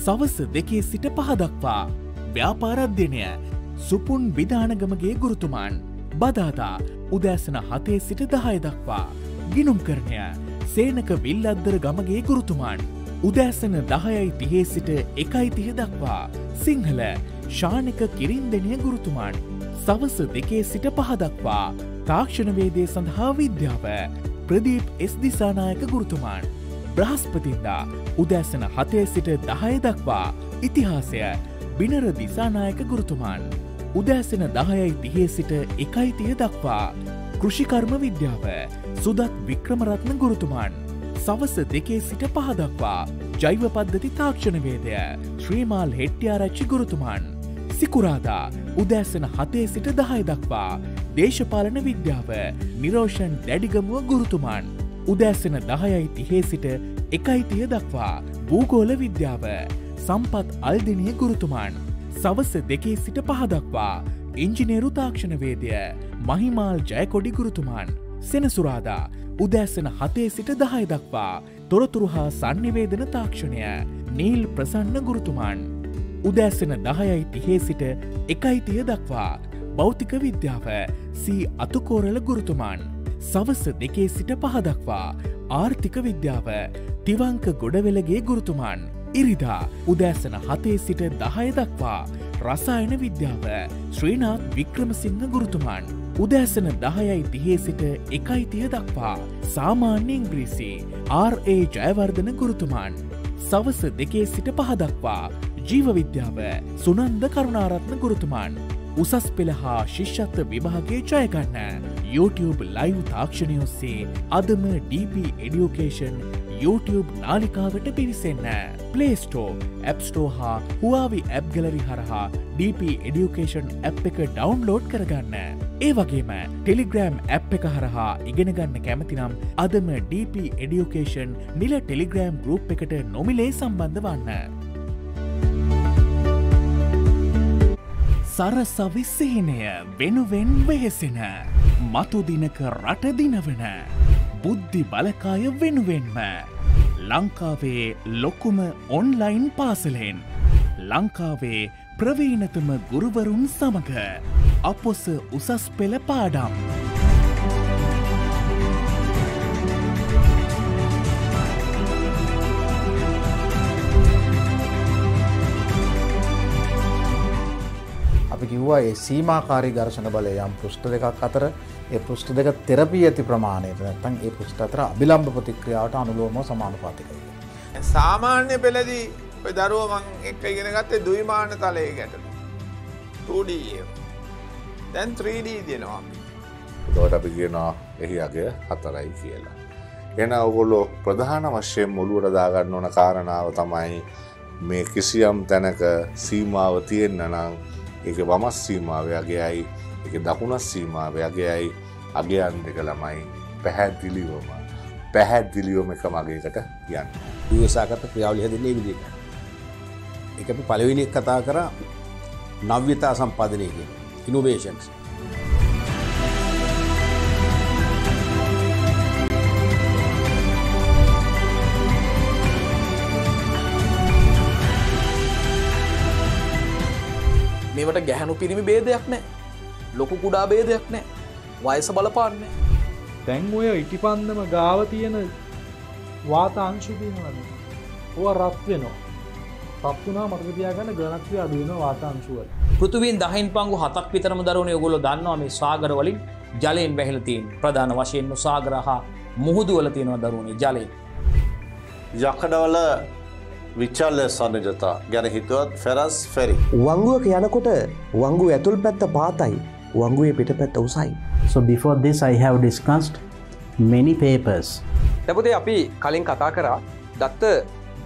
සවස දෙකේ සිට පහදක්වා ව්‍යාපාරධ්‍යනය සුපුන් විධානගමගේ ගුරුතුමාන් බදාතා උදෑසන හතේ සිට දහය දක්වා ගිනුම් කරණය සේනක විල්ලද්දර ගමගේ ගුරුතුමාන් උදෑසන දහයයි තිහේ සිට එකයි තිය දක්වා සිංහල ශානක කිරින්දනිය ගුරුතුමාන් සවස දෙකේ සිට පහදක්වා තාක්ෂණවේදය සඳහා විද්‍යාව ප්‍රදීප් එස් දිසානායක ගුරුතුමාන් බ්‍රහස්පතින්දා උදෑසන හතේ සිට දහය දක්වා ඉතිහාසය බිනර දිසානායක ගුරුතුමාන් උදෑසන දහයයි තිහේ සිට එකයි තිය දක්වා කෘෂිකර්ම විද්‍යාව සුදත් වික්‍රමරත්න ගුරුතුමාන් සවස දෙකේ සිට පහදක්වා ජෛව පද්ධති තාක්ෂණවේදය ශ්‍රීමාල් හෙට්ටියාරච්චි ගුරුතුමන් සිකුරාදා උදෑසන හතේ සිට දහය දක්වා දේශපාලන විද්‍යාව නිරෝෂන් දැඩිගමුව ගුරුතුමන් උදෑසන දහයයි තිහේ සිට එකයිතිය දක්වා භූගෝල විද්‍යාව සම්පත් අල්දිනිය ගුරුතුමන් සවස දෙකේ සිට පහදක්වා ඉංජිනේරු තාක්ෂණවේදය මහිමාල් ජයකොඩි ගුරුතුමන් සෙනසුරාදා උදෑසන හතේ සිට දහය දක්වා තොරතුරු හා සංනිවේදන තාක්ෂණය නීල් ප්‍රසන්න ගුරුතුමන්. උදෑසන දහයයි තිහේ සිට එකයිතිය දක්වා භෞතික විද්‍යාව සී අතුකෝරල ගුරුතුමන්. සවස දෙකේ සිට පහදක්වා ආර්ථික විද්‍යාව තිවංක ගොඩවෙලගේ ගුරුතුමන්. ඉරිදා උදෑසන හතේ සිට දහය දක්වා රසායන විද්‍යාව ශ්‍රීනාත් වික්‍රමසිංහ ගුරුතුමාන් උදෑසන දහයයි තිහේ සිට එකයිතිය දක්වා සාමාන්‍ය ඉංග්‍රීසි RA ජයවර්ධන ගුරුතුමාන් සවස දෙකේ සිට පහදක්වා ජීවවිද්‍යාව සුනන්ද කරුණාරත්න ගුරුතුමාන් උසස් පෙළ හා ශිෂ්‍යත්ව විභාගේ ජයගන්න YouTube ලයිව් තාක්ෂණයොස්සේ අදම DP එඩියෝකේෂන් YouTube නාලිකාවට පිවිසන්න පලේස්ටෝ ඇප්ස්ටෝ හා හවාවි ඇප් ගලරි හරහා DP එඩියුකේෂන් ඇප් එක ඩවන්ලෝඩ් කරගන්න. ඒ වගේම ටෙලිග්‍රෑම් ඇප් එක හරහා ඉගෙනගන්න කැමතිනම් අදම DP එඩියුකේෂන් නිල ටෙලිග්‍රෑම් ගරුප් එකට නොමිලේ සම්බන්ධ වන්න. සරසවිස්සේනය වෙනුවෙන් වෙහෙසෙන මතුදිනක රටදිනවන බුද්ධි බලකාය වෙනුවෙන්ම. ලංකාවේ ලොකුම ඔන්ලයින් පාසලෙන්. ලංකාවේ ප්‍රවීනතම ගුරුවරුන් සමඟ. අපොස උසස් පෙළ පාඩම්. අපි කිව්වා ඒ සීමාකාරී ඝර්ෂණ බලය යම් පෘෂ්ඨ දෙකක් අතර ඒ පෘෂ්ට දෙක තෙරපී ඇති ප්‍රමාණයට නැත්තන් ඒ පෘෂ්ට අතර අභිලම්භ ප්‍රතික්‍රියාවට අනුලෝම සමානුපාතිකයි. සාමාන්‍ය පෙළදී ඔය දරුවමං එක්ක ඉගෙන ගත්තේ දුවිමාන තලය ගැටලු. 2D දැන් 3D දෙනවා. එතකොට අපි කියනවා එහි අගය හතරයි කියලා. එන ඔගොල්ලෝ ප්‍රධාන වශයෙන් මුළුවට දාගන්න ඕන කාරණාව තමයි මේ කිසියම් තැනක සීමාව තියෙන්න නම් ඒක වමස් සීමාවයගේයි එක දකුණස් සීමාව යගේයි අගේයන් දෙක ළමයි පැහැදිලිවම පැහැදිලිවම එක මගේකට යන්න දසාගත ක්‍රියාවලි හැදින්නේ විදික එක පලවිනි කතා කර නව්‍යතා සම්පාදනය කිය ඉනෝවේෂන්ස් මේවට ගැහැනු පිරිමි බේදයක් නෑ ලොකු කුඩා බේදයක් නෑ වයස බලපාන්නේ තැන් ඔය ඉටිපන්දම ගාව තියෙන වාතාංශුතියවන්න ඔව රත් වෙනවා පත්තුනා මර්ගතියාගන්න ගණක්වය අදුවෙන වාතාංශුවල පෘතුවන් දහින් පංගු හතක් විතරම දරුණ යොගොල දන්නවා මේ සාගරවලින් ජලයෙන් බැහිලතින් ප්‍රධාන වශයෙන්ම සාගරහා මුහුදුවල තියෙනවා දරුණේ ජලය යකඩවල විචල්ල සන්නජතා ගැන හිතුවත් ෆෙරස් ෆෙරි. වංගුවක යනකොට වංගු ඇතුල් පැත්ත පාතයි වංගුවේ පිට පැත්ත උසයි. So before this I have discussed many papers. තැපුදේ අපි කලින් කතා කරා දත්ත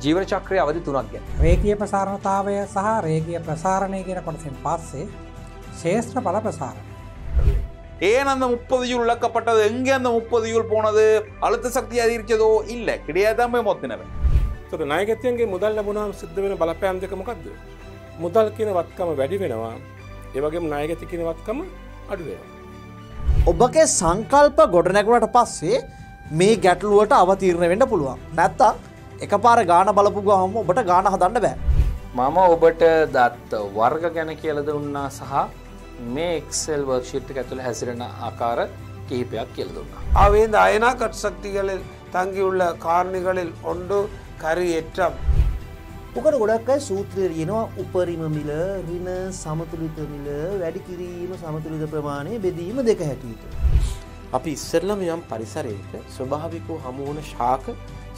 ජීවන චක්‍රය අවධි තුනක් ගැන. රේකිය ප්‍රසාරණතාවය සහ රේගිය ප්‍රසාරණය කියන කොටසෙන් පස්සේ ශේෂත්‍ර පල ප්‍රසාරණ. ஏன் அந்த முப்பது யூல் இழக்கப்பட்டது எங்கே அந்த முப்பது யூல் போனது அழுத்த சக்தி அதிகரிச்சதோ இல்லை கிடையாதான் போய் மொத்தினவன் තොට නායගතයන්ගේ මුදල් ලැබුණාම් සිද්ධ වෙන බලපෑම් දෙක මොකක්ද. මුදල් කියන වත්කම වැඩි වෙනවා ඒවගේම නායගති කෙනවත්කම අඩුවෙනවා. ඔබගේ සංකල්ප ගොඩනැගුණට පස්සේ මේ ගැටලුවට අවතීරණ වෙන්න පුළුවන් නැත්තා එක පාර ගාන බලපු ගහම ඔබට ගාන හදන්න බෑ. මම ඔබට දත් වර්ග ගැන කියලද උන්නා සහ මේ එක්සෙල් වර්ක්ෂිට් ඇතුළ හැසිරෙන ආකාර කිහිපයක් කියලදුන්නා. அவை இந்த அயனா கட்சக்திகளில் தங்கியுள்ள காரணிகளில் ஒன்று கரி எற்றம் මොකට ගොඩක් අයි සූත්‍රය රියනවා උපරිම මිල රින සමතුලිත මිල වැඩි කිරීම සමතුලිත ප්‍රමාණය බෙදීම දෙක හැටියට. අපි ඉස්සරලම යම් පරිසරයක ස්වභාවිකෝ හමුවන ශාක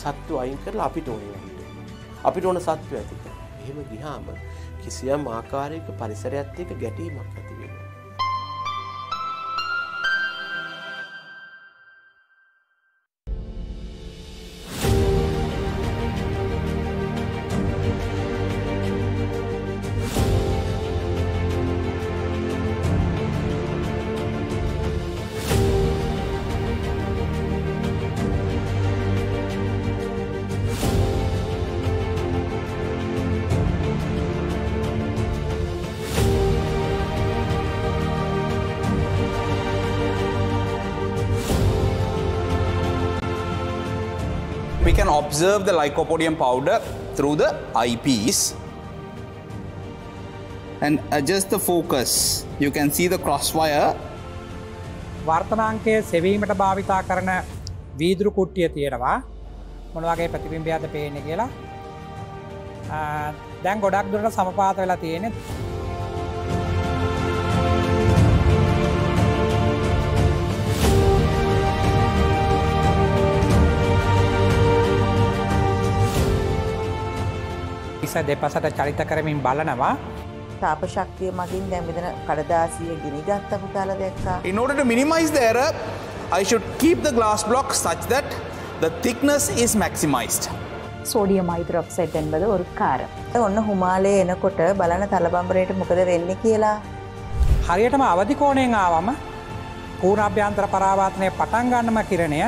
සත්තු අයින් කරලා අපිට ඕන වන්න. අපිට ඕන සත්ව ඇතික. එහෙම ගිහාම කිසියම් ආකාරයක පරිසරයත් එක ගැටීමක්. observe the lycopodium powder through the eyepiece and adjust the focus. You can see the crosswire. වර්තනාංකය සෙවීමට භාවිතා කරන වීදුරු කුට්ටිය තියෙනවා මොනවගේ ප්‍රතිබිම්බයද පේන කියලා දැන් ගොඩක් දුරට සමපාත වෙලා තියෙනෙත් තිස්ස දෙපසට චරිත කරමින් බලනවා. තාප ශක්තිය මගින් දැමිදන කඩදාසිය ගිනිගත් අකුටාල දැක්කා. In order to minimize the error, I should keep the glass block such that the thickness is maximized. සෝඩියම යිතරොක්සයිට් එන්බද ஒரு කාරම්. ඔන්න හුමාලේ එනකොට බලන තලබම්බරයට මොකද වෙන්නේ කියලා. හරියටම අවදි කෝණයෙන් ආවම පූර්ණාභ්‍යන්තර පරාවර්තනය පටන් ගන්නම කිරණය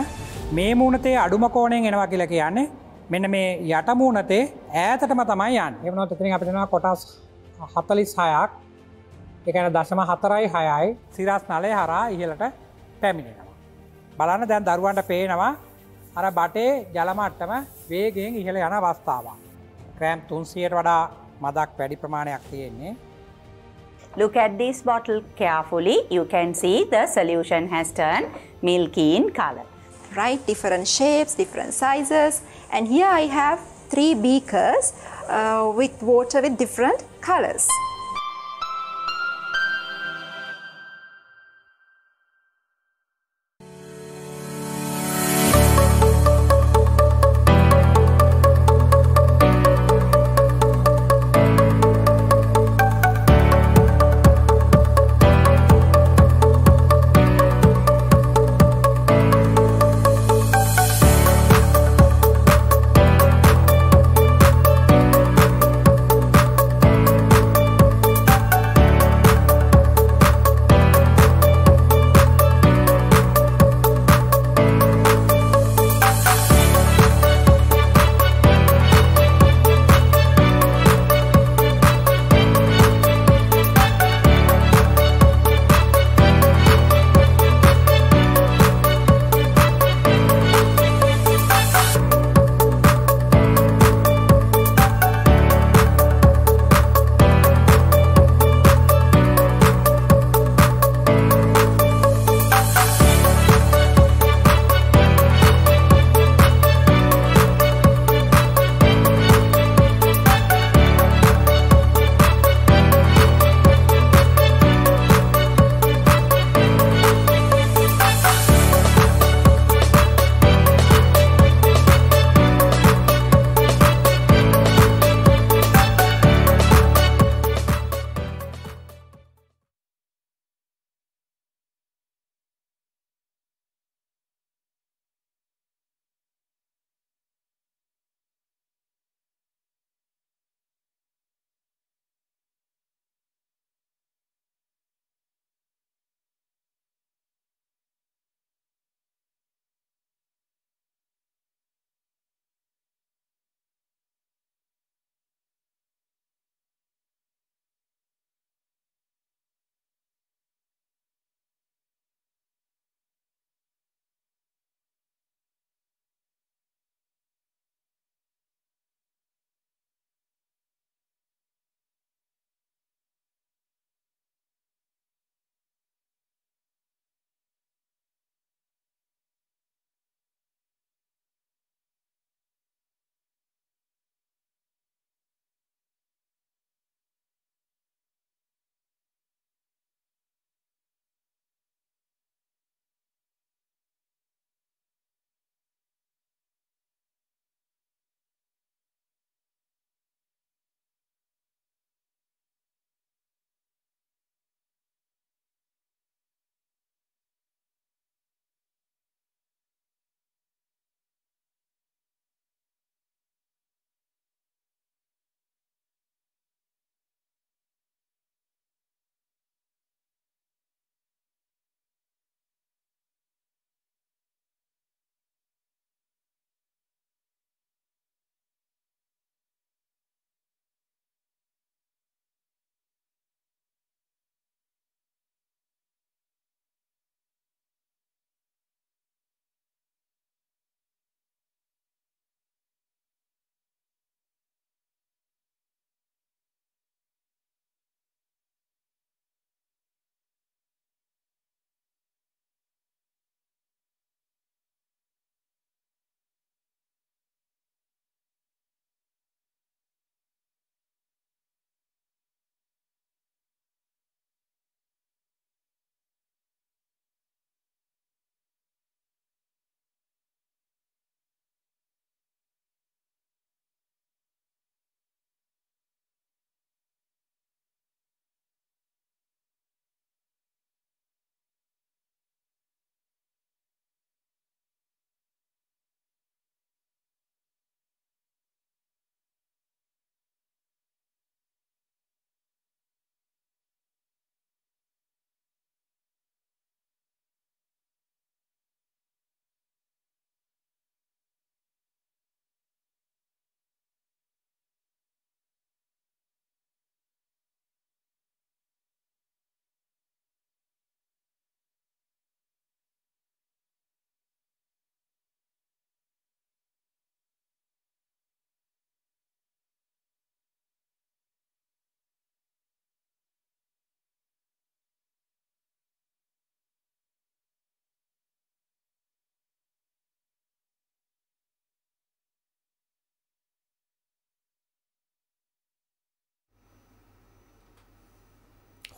මේ මූණතේ අඩුම කෝණයෙන් එනවා කියලා කියන්නේ මෙන්න මේ යටමූනතේ ඈතටම තමයි යන් එමනොත් ඉතිරින් අපිටෙනවා කොටස් හතලිස් හයක් එකන දශම හතරයි හයයි සිරස් නලය හරා ඉහලට පැමිණෙනවා. බලන්න දැන් දරුවන්ට පේනවා අර බටේ ජලමට්ටම වේගෙන් ඉහළ යන අවස්ථාවක්. ක්‍රෑම් තුන්සියට වඩා මදක් වැඩි ප්‍රමාණයක් තියෙන්නේ. Look at this bottle carefully. You can see the solution has turned milky in color. Right, different shapes, different sizes. and here I have three beakers uh, with water with different colors.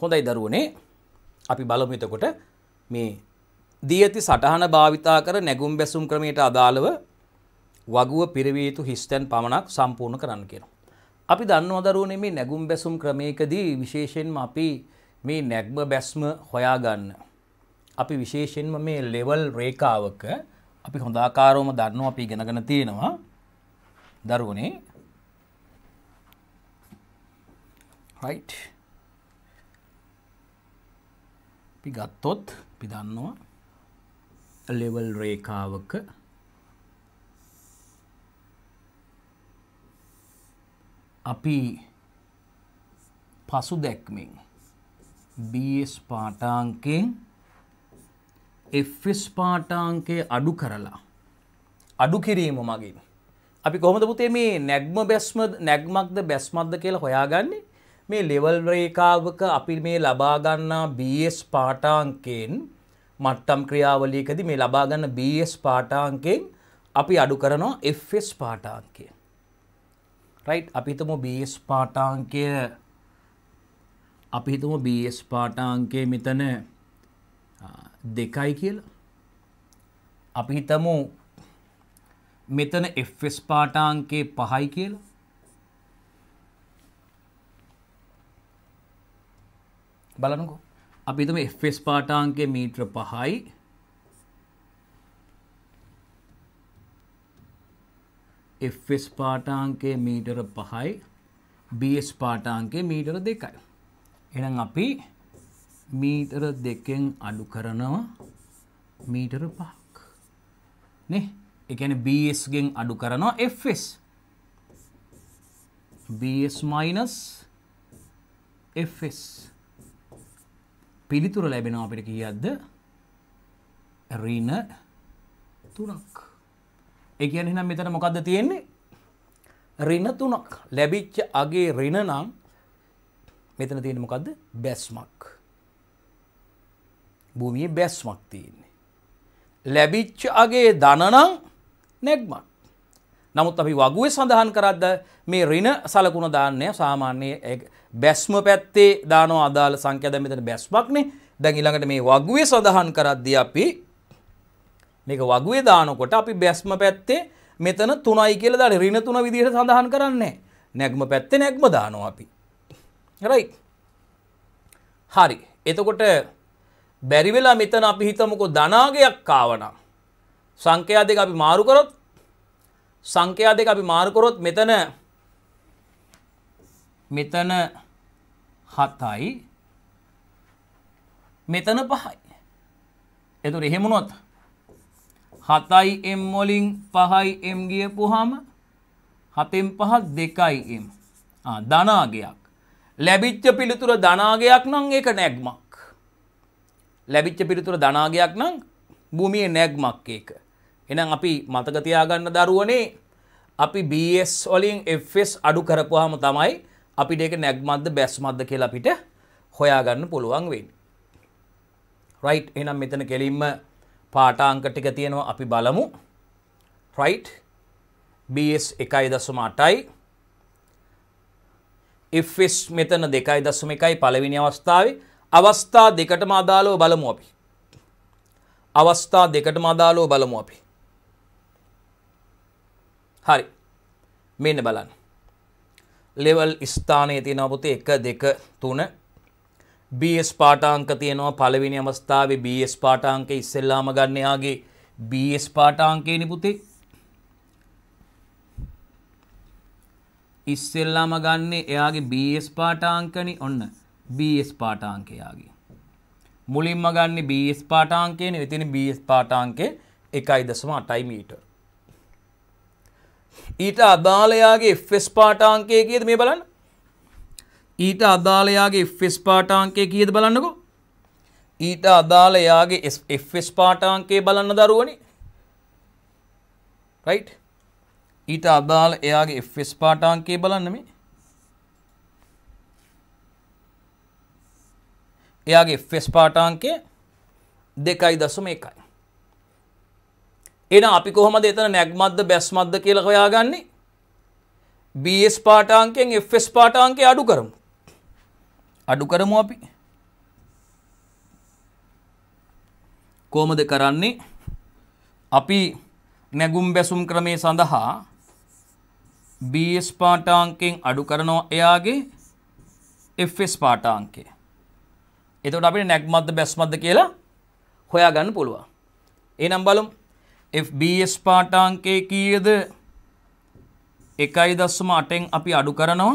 හොඳයි දරුවනේ අපි බලමුතකොට මේ දී ඇති සටහන භාවිතා කර නැගුම් බැසුම් ක්‍රමයට අදාළව වගුව පිරවිය යුතු හිස්තැන් පමණක් සම්පූර්ණ කරන්න කියන. අපි දන්නව දරුවනේ මේ නැගුම් බැසුම් ක්‍රමයකදී විශේෂයෙන්ම අපි මේ නැග්ම බැස්ම හොයාගන්න. අපි විශේෂයෙන්ම මේ ලෙවල් රේකාවක අපි හොඳාකාරෝම දන්නවා අපි ගෙනගෙන තියෙනවා දරුවනේ right අපි ගත්තොත් අපි දන්නවා ලෙවල් රේඛාවක අපි පසු දැක්මින් BS පාටාංකෙන් Fස් පාටාංකය අඩු කරලා අඩු කිරීම මගින් අපි කොහොමද පුතේ මේ නැග්ම බැස්ම නැග්මක්ද බැස්මක්ද කියලා හොයාගන්නේ මේ ලෙවල් රේකාවක අපි මේ ලබාගන්නා BS පාටාංකයෙන් මට්ටම් ක්‍රියාවලියකදී මේ ලබාගන්න BS පාටාංකයෙන් අපි අඩු කරනවා FS පාටාංකය. රයිට් අපි හිතමු BS පාටාංකය අපි හිතමු BS පාටාංකය මෙතන දෙකයි කියලා. අපි හිතමු මෙතන FS පාටාංකේ පහයි කියලා. බලනකෝ අපි තුම එස් පාටාන්ගේ මීට්‍ර පහයි එස් පාටාන්ගේ මීටර පහයි බස් පාටාන්ගේ මීටර දෙකයි. එනම් අපි මීටර දෙකෙන් අඩු කරනවා මීටර පහක් නේ එකන බස්ගෙන් අඩු කරනවා Fස් බස් මයිනස් Fs පිළිතුර ලැබෙන අපිට කියද්ද රීන තුනක් එකන නම් මෙතන මොකක්ද තියෙන්නේ රින තුනක් ලැබිච්ච අගේ රින නම් මෙතන තියෙන මොකක්ද බැස්මක් භූමිය බැස්මක් තියෙන්නේ ලැබිච්ච අගේ දනනම් නැක්මක් නමුත් අපි වගුවේ සඳහන් කරද්ද මේ ඍණ සලකුණ දාන්නය සාමාන්‍ය බැස්ම පැත්තේ දානවා අදාළ සංඛ්‍යා දැන් මෙතන බැස්මක්නේ. දැන් ඊළඟට මේ වගුවේ සඳහන් කරද්දී අපි මේක වගුවේ දානකොට අපි බැස්ම පැත්තේ මෙතන 3යි කියලා දාන ඍණ 3 විදිහට සඳහන් කරන්නේ නැග්ම පැත්තේ නැග්ම දානවා අපි. right. හරි. එතකොට බැරි වෙලා මෙතන අපි හිතමුකෝ ධනාගයක් ආවනම් සංඛ්‍යා දෙක අපි මාරු කරොත් සංඛ්‍යා දෙක අපි මාර්කොරොත් මෙතන මෙතන හතයි මෙතන පහයි. එතුර එහෙමුණොත් හතයි එම් මොලින් පහයි එම් ගිය පුහම හතෙන් පහ දෙකයි එම් ධනාගයක් ලැබිච්ච පිළිතුර ධනාගයක් නං ඒක නැග්මක් ලැබිච්ච පිළිතුර ධනාගයක් නං භූමිය නැග්මක් ඒක එනම් අපි මතකතියාගන්න දරුවනේ අපි BS වලින් Fs අඩු කරපුවාම තමයි අපිට ඒක නැග්මද්ද බැස්මද්ද කියලා අපිට හොයාගන්න පුළුවන් වෙන්නේ. right එහෙනම් මෙතන කෙලින්ම පාඨාංක ටික තියෙනවා අපි බලමු. right BS 1.8යි Fs මෙතන 2.1යි පළවෙනි අවස්ථාවේ අවස්ථා දෙකටම අදාළව බලමු අපි. අවස්ථා දෙකටම අදාළව බලමු අපි. හරි මෙන්න බලන්න ලෙවල් ස්ථානය තියෙනවපුති එක දෙක තුන BS පාටාංක තියෙනවා පළවෙනි අවස්ථාව BS පාටාංක ඉස්සෙල්ලාම ගන්නයාගේ BS පාටාංකයනි පුතේ ඉස්සෙල්ලාම ගන්න එයාගේ BS පාටාංකනි ඔන්න BS පාටාංකයාගේ මුලින්ම ගන්න BS පාටාංකයන වෙතින BS පාටාංකේ එකයි දසම අටයි මීටර් ඊට අදාළයාගේ ෆෙස් පාටාංකය කියද මේ බලන්න ඊට අදාළයාගේ ෆෙස් පාටාංකය කියද බලන්නකො ඊට අදාළ එයාගේ එස් පාටාංකය බලන්න දරුවනි රයි් ඊට අදාළ එයාගේ එස් පාටාංකය බලන්නම එයාගේ ෆෙස් පාටාංකය දෙකයි දසුම එකයි එන අපි කොහොමද එතන නැග්මද්ද බැස්මද්ද කියලා හොයාගන්නේ BS පාඨාංකයෙන් FS පාඨාංකය අඩු කරමු අඩු කරමු අපි කොහොමද කරන්නේ අපි නැගුම් බැසුම් ක්‍රමය සඳහා BS පාඨාංකයෙන් අඩු කරනවා එයාගේ FS පාඨාංකය. එතකොට අපිට නැග්මද්ද බැස්මද්ද කියලා හොයාගන්න පුළුවන්. එහෙනම් බලමු FBS පාටාංකය කීයද එකයි දස්සම අටෙන් අපි අඩු කරනවා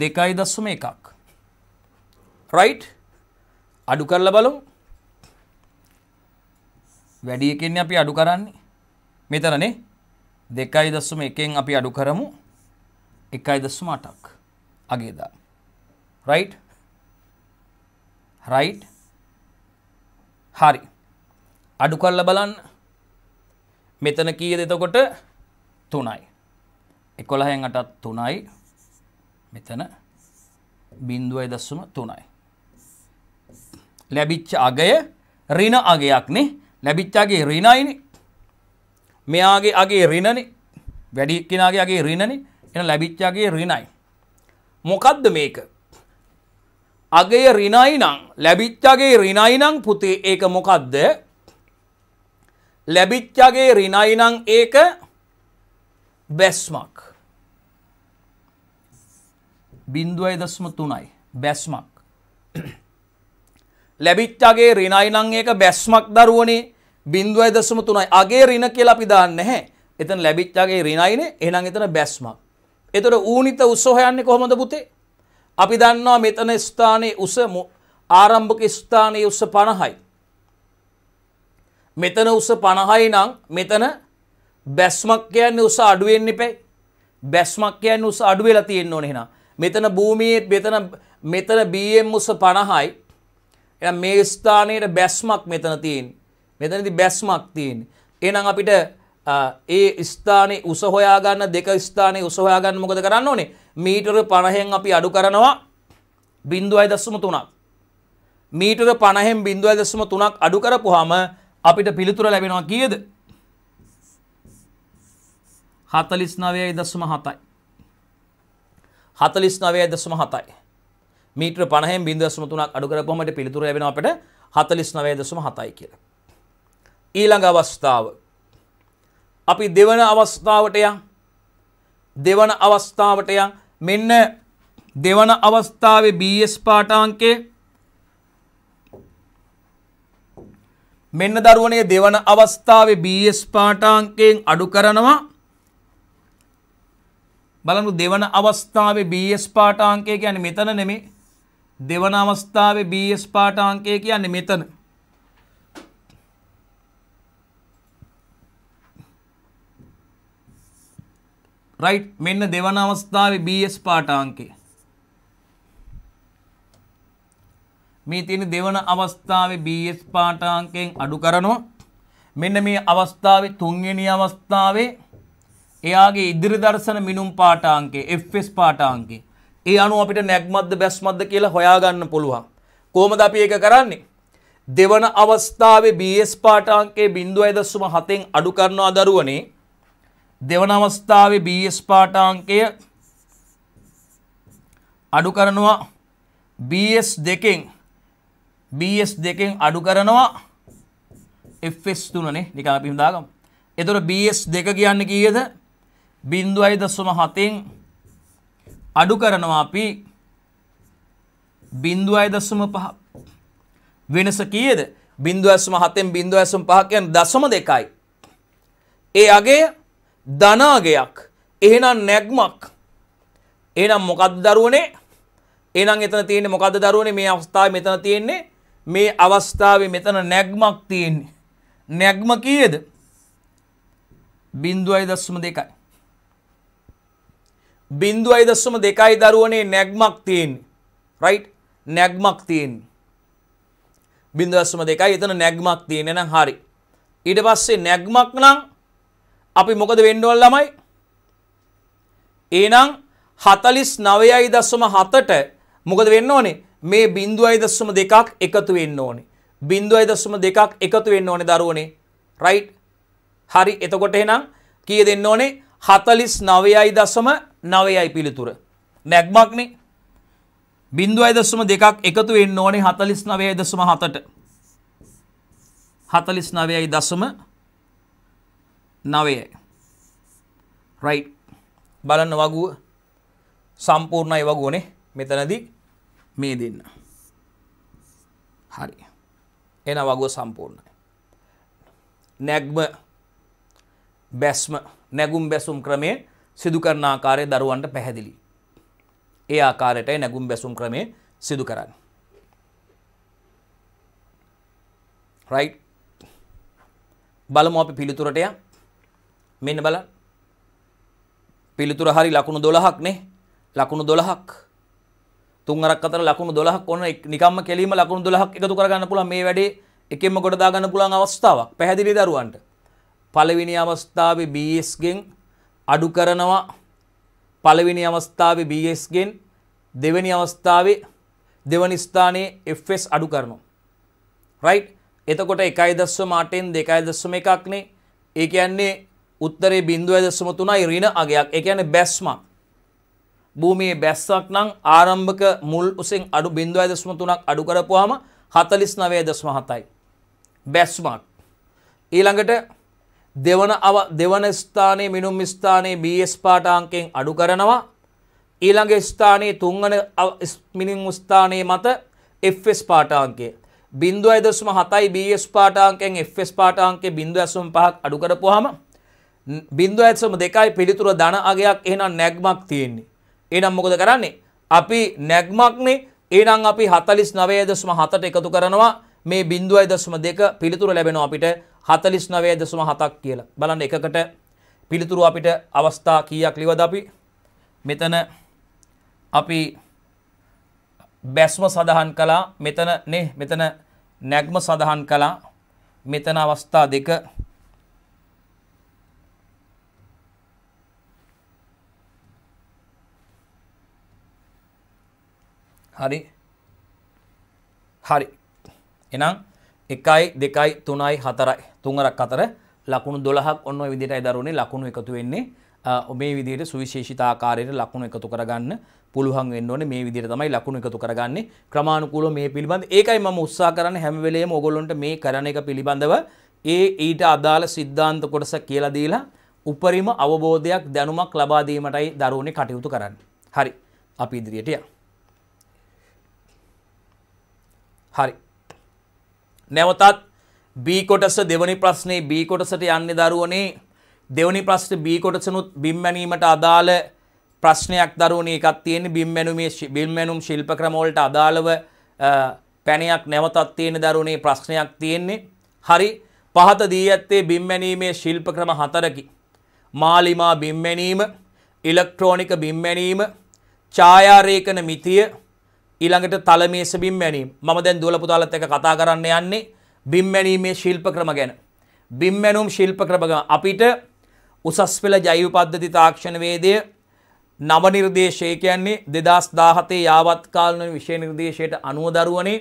දෙකයි දස්සම එකක් රයි් අඩු කරල බලු වැඩි එකෙන් අපි අඩු කරන්නේ මෙතරනේ දෙකයි දස්සම එකෙන් අපි අඩු කරමු එකයි දස්සම අටක් අගේදා රයි් රයි් හරි අඩු කරලා බලන්න මෙතන කීයද එතකොට 3යි 11න් 8ත් 3යි මෙතන 0.3යි ලැබිච්ච අගය ඍණ අගයක් නේ ලැබිච්ච අගේ ඍණයිනේ මෙයාගේ අගේ ඍණනේ වැඩි කෙනාගේ අගේ ඍණනේ එහෙනම් ලැබිච්ච අගේ ඍණයි මොකද්ද මේක අගය ඍණයි නම් ලැබිච්ච අගේ ඍණයි නම් පුතේ ඒක මොකද්ද ලැබිච්චගේ රිනයිනං ඒක බැස්මක් බින්දුවයි දස්ම තුනයි බැස්මක් ලැබිච්චගේ රිනයිනං ඒක බැස්මක් දරුවනේ බින්දුවයි දස්ම තුනයි අගේ රින කියලා අපි දාන්න නැහැ එතන ලැබිච්චගේ රිනයිනේ එහෙනම් එතන බැස්මක් එතකොට ඌනිත උස හොයන්නේ කොහොමද පුතේ අපි දන්නවා මෙතන ස්ථානයේ උස ආරම්භක ස්ථානයේ උස 50යි මෙතන උස පණහයි නං මෙතන බැස්මක් කියන්නේ උස අඩුවෙන් එපැයි බැස්මක් කියන්නේ උස අඩු වෙලා තියෙන්න ඕනේ එහෙනම් මෙතන භූමියේ මෙතන මෙතන BM උස 50යි එහෙනම් මේ ස්ථානයේ බැස්මක් මෙතන තියෙන්නේ මෙතනදී බැස්මක් තියෙන්නේ එහෙනම් අපිට ඒ ස්ථානයේ උස හොයාගන්න දෙක ස්ථානයේ උස හොයාගන්න මොකද කරන්න ඕනේ මීටර 50න් අපි අඩු කරනවා 0.3ක් මීටර 50න් 0.3ක් අඩු කරපුවාම අපිට පිළිතුර ලැබෙනවා කියද හතලිස් නවයයි දස්සම හතයි හතලිස් නවයයි දස්සම හතයි මීට්‍ර පනහෙන් බින්දස්ම තුනක් අඩුකරපොමට පිළිතුර ලැබෙන අපට හතලිස් නවය දසම හතයි කියලා. ඊළඟ අවස්ථාව අපි දෙවන අවස්ථාවට යන් දෙවන අවස්ථාවට යන් මෙන්න දෙවන අවස්ථාවේ BS පාඨාංකයේ මෙන්න දරුවනේ දෙවන අවස්ථාවේ BS පාඨාංකයෙන් අඩු කරනවා බලමු දෙවන අවස්ථාවේ BS පාඨාංකය කියන්නේ මෙතන නෙමෙයි දෙවන අවස්ථාවේ BS පාඨාංකය කියන්නේ මෙතන රයිට් මෙන්න දෙවන අවස්ථාවේ BS පාඨාංකය මේ තියෙන දෙවන අවස්ථාවේ BS පාට අංකයෙන් අඩු කරනවා. මෙන්න මේ අවස්ථාවේ තුන්වෙනි අවස්ථාවේ එයාගේ ඉදිරි දර්ශන මිනුම් පාට අංකේ FS පාට අංකේ. ඒ අනුව අපිට නැග්මත්ද බැස්මත්ද කියලා හොයාගන්න පුළුවන්. කොහොමද අපි ඒක කරන්නේ? දෙවන අවස්ථාවේ BS පාට අංකේ 0.7න් අඩු කරනවා දරුවනේ. දෙවන අවස්ථාවේ BS පාට අංකය අඩු කරනවා BS දෙකෙන් BS දෙකෙන් අඩු කරනවා Fs තුනනේ නිකන් අපි හිතාගමු. එතකොට BS දෙක කියන්නේ කීයද? 0.7න් අඩු කරනවා අපි 0.5 වෙනස කීයද? 0.7න් 0.5 කියන්නේ දශම දෙකයි. ඒ අගය ධනාගයක්. එහෙනම් නැග්මක්. එහෙනම් මොකද්ද දරුවනේ? එහෙනම් එතන තියෙන්නේ මොකද්ද දරුවනේ මේ අවස්ථාවේ මෙතන තියෙන්නේ මේ අවස්ථාවේ මෙතන නැග්මක් තියෙන්නේ. නැග්ම කීයද? 0.2යි. 0.2යි දරුවනේ නැග්මක් තියෙන්නේ. right? නැග්මක් තියෙන්නේ. 0.2යි එතන නැග්මක් තියෙන්නේ නම් හරි. ඊට පස්සේ නැග්මක් නම් අපි මොකද වෙන්න ඕන ළමයි? එහෙනම් 49.7ට මොකද වෙන්න ඕනේ? මේ බිින්දු අයිදස්සම දෙකක් එකතු වෙන්න ඕනේ. බිින්දු අයිදස්සම දෙකක් එකතු වෙන්න ඕනේ දරුවනේ රයිට් හරි එතකොට එනම් කිය දෙන්න ඕනේ හතලිස් නවයයි දස්සම නවයයි පිළිතුර. නැක්මක්නේ බිින්දු අයිදස්සම දෙකක් එකතු වෙන්න ඕනේ හතලිස් නවයයි දසම හතට හතලිස් නවයයි දසම නවයයි. රයි් බලන්න වගුව සම්පූර්ණයි වගුවනේ මෙතනදී මේ දෙන්න. හරි. එන වගුව සම්පූර්ණයි. නැග්ම බැස්ම නැගුම් බැසුම් ක්‍රමය සිදු කරන ආකාරය දරුවන්ට පැහැදිලි. ඒ ආකාරයටයි නැගුම් බැසුම් ක්‍රමය සිදු කරන්න. රයිට් බලමු අපි පිළිතුරට යමු. මෙන්න බලන්න. පිළිතුර හරි ලකුණු 12ක් නේ. ලකුණු 12ක්. තුන් අරක් අතර ලකුණු 12ක් ඕන නිකම්ම කෙලීම ලකුණු 12ක් එකතු කරගන්න පුළුවන් මේ වැඩේ එකෙන්ම ගොඩ දාගන්න පුළුවන් අවස්ථාවක් පැහැදිලි දරුවන්ට පළවෙනි අවස්ථාවේ BS ගෙන් අඩු කරනවා පළවෙනි අවස්ථාවේ BS ගෙන් දෙවෙනි අවස්ථාවේ දෙවනි ස්ථානයේ FS අඩු කරනවා රයිට් එතකොට 1.8න් 2.1ක්නේ ඒ කියන්නේ උත්තරේ 0.3යි ඍණ අගයක් ඒ කියන්නේ බැස්මක් භූමියේ බැස්සක් නම් ආරම්භක මුල් උසෙන් අඩු බිඳුවයි දශම තුනක් අඩු කරපුවාම හතලිස් නවය දශම හතයි. බැස්මක්. ඊළඟට දෙවන අව දෙවන ස්ථානයේ මිනුම් ස්ථානයේ BS පාටාංකයෙන් අඩු කරනවා. ඊළඟ ස්ථානයේ තුන්වන මිනුම් ස්ථානයේ මත FS පාටාංකය. බිඳුවයි දශම හතයි BS පාටාංකයෙන් FS පාටාංකයේ බිඳුව ඇසුම් පහක් අඩු කරපුවාම බිඳුව ඇසම දෙකයි පිළිතුර ධන අගයක් එහෙනම් නැග්මක් තියෙන්නේ. ඒනම් මොකද කරන්නේ අපි නැග්මක්නේ ඒනම් අපි හතලිස් නවය දස්ම හතට එකතු කරනවා මේ බින්දුව අයිදස්ම දෙක පිළිතුර ලැබෙන අපිට හතලිස් නවය දස්ම හතක් කියලා බලන්න එකකට පිළිතුරු අපිට අවස්ථා කීයක් ලිවද අපි මෙතන අපි බැස්ම සඳහන් කලා මෙතන නේ මෙතන නැග්ම සඳහන් කලා මෙතන අවස්ථා දෙක හරි හරි එනම් එකයි දෙකයි තුනයි හතරයි තුන්රක් අතර ලකුණු දොළහක් ඔන්න විදිටයි දරුණේ ලකුණු එකතු වෙන්නේ ඔබේ විදියට සුවිශේෂිතාකාරයට ලකුණු එකතු කරගන්න පුළුවන් වෙන්න ඕනේ මේ විදිහට තමයි ලකුණු එකතු කරගන්නේ ක්‍රමානුකූලව මේ පිළිබඳ ඒකයි මම උත්සාහ කරන්නේ හැම වෙලේම ඕගොල්ලන්ට මේ කරන එක පිළිබඳව ඒ ඊට අදාළ સિદ્ધාන්ත කොටස කියලා දීලා උපරිම අවබෝධයක් දැනුමක් ලබා දීමටයි දරුවනේ කටයුතු කරන්නේ හරි අපි ඉදිරියට යමු හරි. නැවතත් B කොටස දෙවනි ප්‍රශ්නේ B කොටසට යන්නේ දරුවනේ දෙවනි ප්‍රශ්නේ B කොටසනුත් බිම් මැනීමට අදාළ ප්‍රශ්නයක් දරුවනේ එකක් තියෙන්නේ බිම් මැනුමේ බිම් මැනුම් ශිල්ප ක්‍රම වලට අදාළව පැනයක් නැවතත් තියෙන දරුවනේ ප්‍රශ්නයක් තියෙන්නේ හරි පහත දී ඇත්තේ බිම් මැනීමේ ශිල්ප ක්‍රම හතරකි මාලිමා බිම් මැනීම ඉලෙක්ට්‍රොනික බිම් මැනීම ඡායාරේඛන මිතිය ඊළඟට තලමේස බිම්මැනීම මම දැන් දුවලපුතාලත් එක කතා කරන්න යන්නේ බිම්මැනීමේ ශිල්ප ක්‍රම ගැන. බිම්මැනුම් ශිල්ප ක්‍රම අපිට උසස් පෙළ ජෛව පද්ධති තාක්ෂණ වේදය නව නිර්දේශය කියන්නේ දෙදස් දාහතේ යාවත්කාලන විෂය නිර්දේශයට අනුව දරුවනේ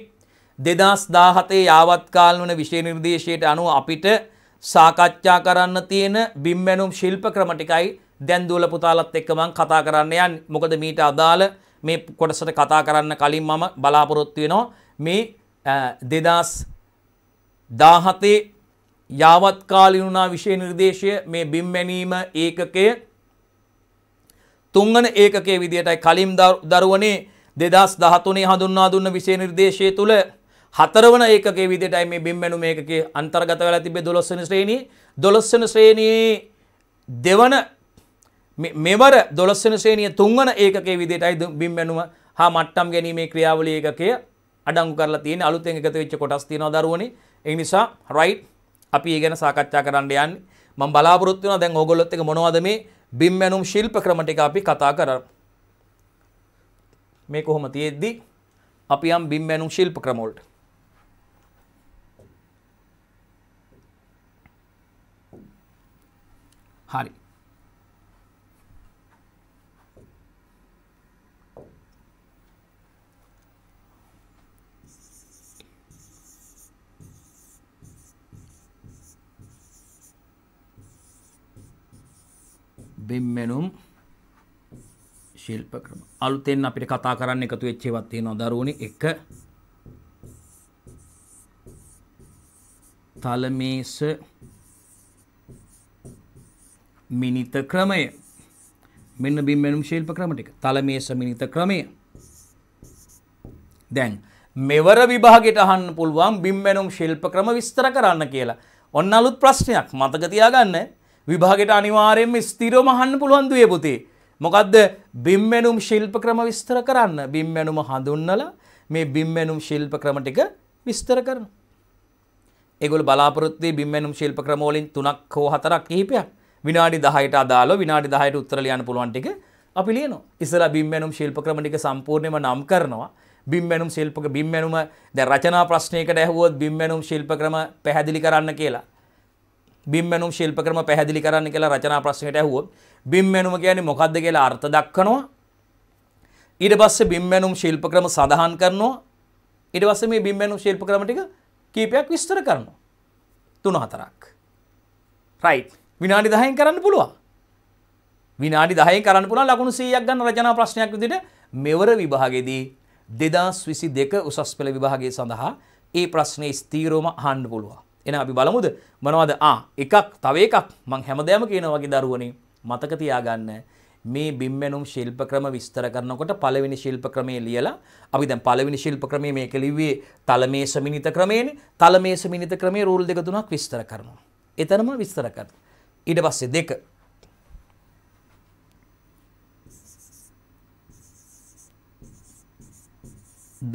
දෙදස් දාහතේ යාවත්කාල් වන විෂය නිර්දේශයට අනුව අපිට සාකච්ඡා කරන්න තියෙන බිම්මැනුම් ශිල්ප ක්‍රම ටිකයි දැන් දුවලපුතාලත් එක්ක මං කතා කරන්න යන්නේ. මොකද මීට අදාළ මේ කොටසට කතා කරන්න කලින් මම බලාපොරොත්තු වෙනවා මේ දෙදස් දාහතේ යාවත්කාලිනුනා විෂය නිර්දේශය මේ බිම්මැනීම ඒකකය තුංගන ඒකකේ විදියටයි කලින් දරුවනේ දෙදස් දහතුනේ හඳුන්වා දුන්න විෂය නිර්දේශය තුළ හතරවන ඒකකේ විදියටයි මේ බිම්මැනු මේකකේ අන්තර්ගත වෙලා තිබේ දොළොස්වන ශ්‍රේණියේ දොළොස්වන ශ්‍රේණියේ දෙවන මෙවර දොළස්සන ශ්‍රේණිය තුන්වන ඒකේ විදිහටයි බිම් බැනුම හා මට්ටම් ගැනීමේ ක්‍රියාවලිය ඒකකය අඩංගු කරලා තියෙන්නේ අලුතෙන් එකතු වෙච්ච කොටස් තියෙනවා දරුවනේ ඒ නිසා රයිට් අපි ඒ ගැන සාකච්ඡා කරන්න යන්නේ මම බලාපොරොත්තු වෙනවා දැන් ඕගොල්ලොත් එක මොනවද මේ බිම් බැනුම් ශිල්ප ක්‍රම ටික අපි කතා කරමු මේ කොහොම තියෙද්දි අපි යම් බිම් බැනුම් ශිල්ප ක්‍රම වලට හරි ශිල්ප ක්‍රම. අලුතෙන් අපිට කතා කරන්න එකතු වෙච්ච ඒවා තියෙනවා දරුවනි එක තලමේස මිනිත ක්‍රමය මෙන්න බිම්මැනුම් ශිල්ප ක්‍රම ටික තලමේස මිනිත ක්‍රමය දැන් මෙවර විභාගෙට අහන්න පුළුවන් බිම්මැනුම් ශිල්ප ක්‍රම විස්තර කරන්න කියලා. ඔන්න අලුත් ප්‍රශ්නයක් මතක තියාගන්න විභාගෙට අනිවාර්යයෙන්ම ස්ථිරවම අහන්න පුළුවන් දුවේ පුතේ. මොකදද බිම්මැනුම් ශිල්ප ක්‍රම විස්තර කරන්න බිම්මැනුම හඳුන්නල මේ බිම්මැනුම් ශිල්ප ක්‍රමටික විස්තර කරන. එගොල් බලාපොරොත්ති බිම්මැනුම් ශිල්ප ක්‍රමෝලින් තුනක් හෝ හතරක් කිහිපයක් විනාඩි දහයට අදාලෝ විනාඩි දහයට උත්තරලයන්න පුළුවන්ටික අපි ලියන ඉස්සලා බිම්මැනුම් ශිල්ප ක්‍රමටික සම්පූර්ණයම නම් කරනවා බිම්මැනුම් ශිල්පක බිම්මැනුම ද රචනා ප්‍රශ්නයකට ඇහුවොත් බිම්මැනුම් ශිල්ප ක්‍රම පැහැදිලි කරන්න කියලා බිම්මැනුම් ශිල්ප ක්‍රම පැහැදිලි කරන්න කියලා රචනා ප්‍රශ්නයට ඇහුවොත් බිම්මැනුම කියන්නේ මොකක්ද කියලා අර්ථ දක්වනවා. ඊට පස්සේ බිම්මැනුම් ශිල්ප ක්‍රම සඳහන් කරනවා. ඊට පස්සේ මේ බිම්මැනුම් ශිල්ප ක්‍රම ටික කීපයක් විස්තර කරනවා. තුන හතරක්. රයිට්. විනාඩි 10න් කරන්න පුළුවන්. විනාඩි 10න් කරන්න පුළුවන් ලකුණු 100ක් ගන්න රචනා ප්‍රශ්නයක් විදිහට මෙවර විභාගයේදී 2022 උසස් පෙළ විභාගය සඳහා ඒ ප්‍රශ්නේ ස්ථීරවම අහන්න පුළුවන්. එහෙනම් අපි බලමුද මොනවද ආ එකක් තව එකක් මං හැමදේම කියනවා වගේ දරුවනේ මතක තියාගන්න මේ බිම්මැනුම් ශිල්ප ක්‍රම විස්තර කරනකොට පළවෙනි ශිල්ප ක්‍රමය ලියලා අපි දැන් පළවෙනි ශිල්ප ක්‍රමය මේක ලිව්වේ තලමේස මිනිත ක්‍රමයනේ තලමේස මිනිත ක්‍රමයේ රූල් දෙක තුනක් විස්තර කරනවා. එතනම විස්තර කරනවා. ඊට පස්සේ දෙක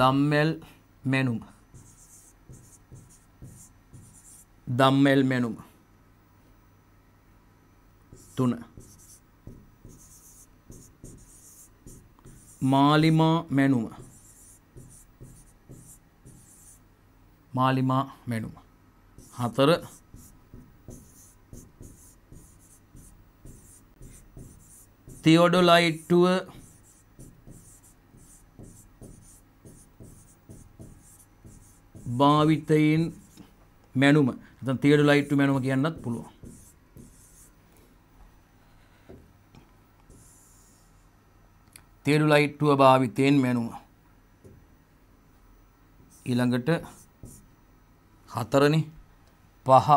දම්මෙල් මෙනුම දම්මෙල් මෙනුම තුන මාලිමා මැනුම මාලිමා මැනුම හතර තියෝඩොලයිට්ටුව භාවිතයෙන් මැනුම තියඩු ලයිට්ටු මැනුම කියන්නත් පුළුවන් තේඩු ලයිට්ටුව භාවිතයෙන් මැනුම. ඊළඟට හතරනි පහ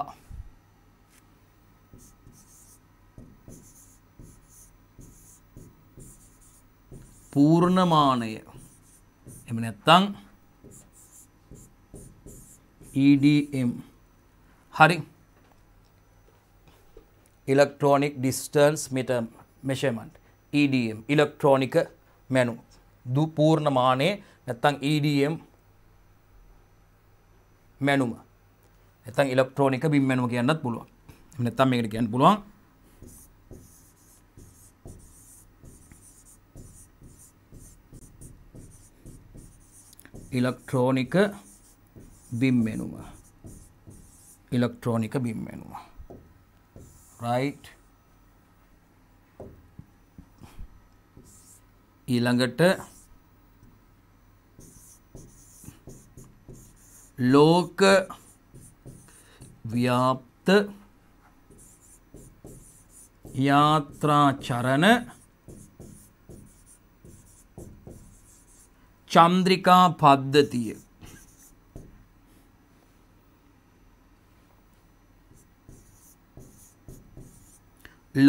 පූර්ණමානය එම නැත්තං EDM හරි electronic distance measurement EDM electronic මැනු. දු පූර්ණ මානේ නැත්තං EDM මැනුම. නැත්තං ඉලෙක්ට්‍රොනික බිම් මැනුම කියන්නත් පුළුවන්. එහෙම නැත්තම් මේකට කියන්න පුළුවන් ඉලෙක්ට්‍රොනික බිම් මැනුම. ඉලෙක්ට්‍රොනික බිම් මැනුම. right ඊළඟට ලෝක ව්‍යාප්ත යාත්‍රාචරණ චන්ද්‍රිකා පද්ධතිය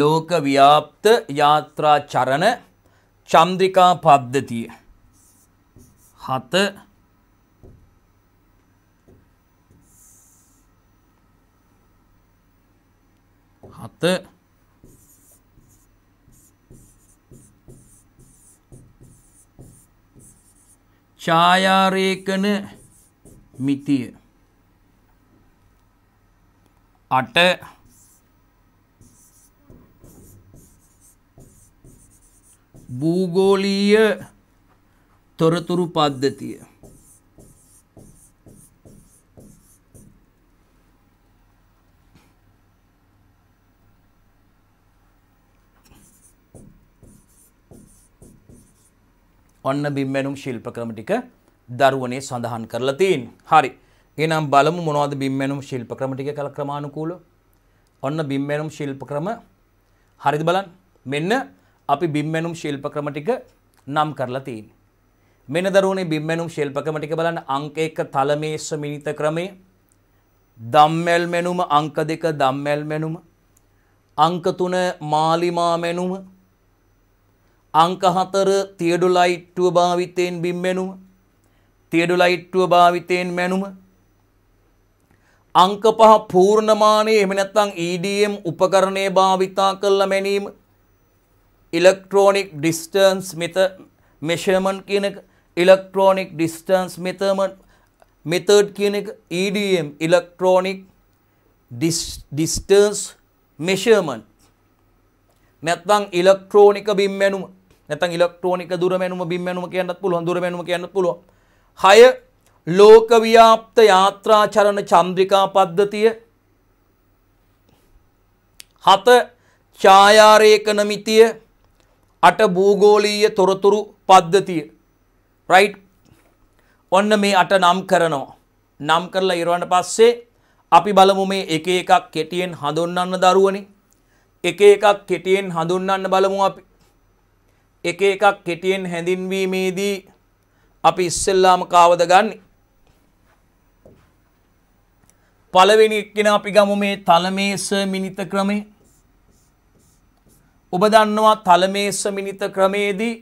ලෝක ව්‍යාප්ත යාත්‍රාචරණ චන්ද්‍රිකා පද්ධතිය හත හත ඡායාරේකන මිතිය අට භූගෝලීය තොරතුරු පද්ධතිය ඔන්න බිම්මැනුම් ශිල්ප ක්‍රම ටික දරුවනේ සඳහන් කරලා තියෙන. හරි. එහෙනම් බලමු මොනවද බිම්මැනුම් ශිල්ප ක්‍රම ටික කල ක්‍රමානුකූලව. ඔන්න බිම්මැනුම් ශිල්ප ක්‍රම හරිද බලන්න. මෙන්න අපි බිම්මැනුම් ශිල්ප ක්‍රම ටික නම් කරලා තියෙන්නේ. මෙන්න දරුවනේ බිම්මැනුම් ශිල්ප ක්‍රම ටික බලන්න අංක 1 තලමේස්ස මිනිත ක්‍රමය ධම්මැල් මැනුම අංක 2 ධම්මැල් මැනුම අංක 3 මාලිමා මැනුම අංක 4 තියඩොලයිට්ටුව භාවිතයෙන් බිම්මැනුම තියඩොලයිට්ටුව භාවිතයෙන් මැනුම අංක පහ පූර්ණමානයේ එහෙම නැත්නම් EDM උපකරණය භාවිතා කළ මැනීම ඉලෙක්ට්‍රෝනික් ඩිස්ටර්න්ස් මෙෂර්මන් කියන එක ඉලෙක්ට්‍රෝනික් ඩිස්ටර්න්ස් මෙතර්මන් මෙතඩ් කියන එක EDM ඉලෙක්ට්‍රෝනික් ඩිස්ටර්න්ස් මෙෂර්මන් නැත්නම් ඉලෙක්ට්‍රෝනික බිම් මැනුම නැත්නම් ඉලෙක්ට්‍රෝනික දුර මැනුම බිම් මැනුම කියන්නත් පුළුවන් දුර මැනුම කියන්නත් පුළුවන් 6 ලෝක ව්‍යාප්ත යාත්‍රා චරණ චන්ද්‍රිකා පද්ධතිය 7 ඡායාරේඛන මිතිය අට භූගෝලීය තොරතුරු පද්ධතිය රයි් ඔන්න මේ අට නම් කරනවා නම් කරලා ඉරවන්න පස්සේ අපි බලමු මේ එක එකක් කෙටියෙන් හඳුන්වන්න දරුවනි එක එකක් කෙටියෙන් හඳුන්වන්න බලමු අපි එක එකක් කෙටියෙන් හැඳින්වීමේදී අපි ඉස්සෙල්ලාම කාවද ගන්න පළවෙනි එක්කෙන අපි ගමු මේ තලමේස මිනිත ක්‍රමේ ඔබ දන්නවා තලමේස මිනිත ක්‍රමේදී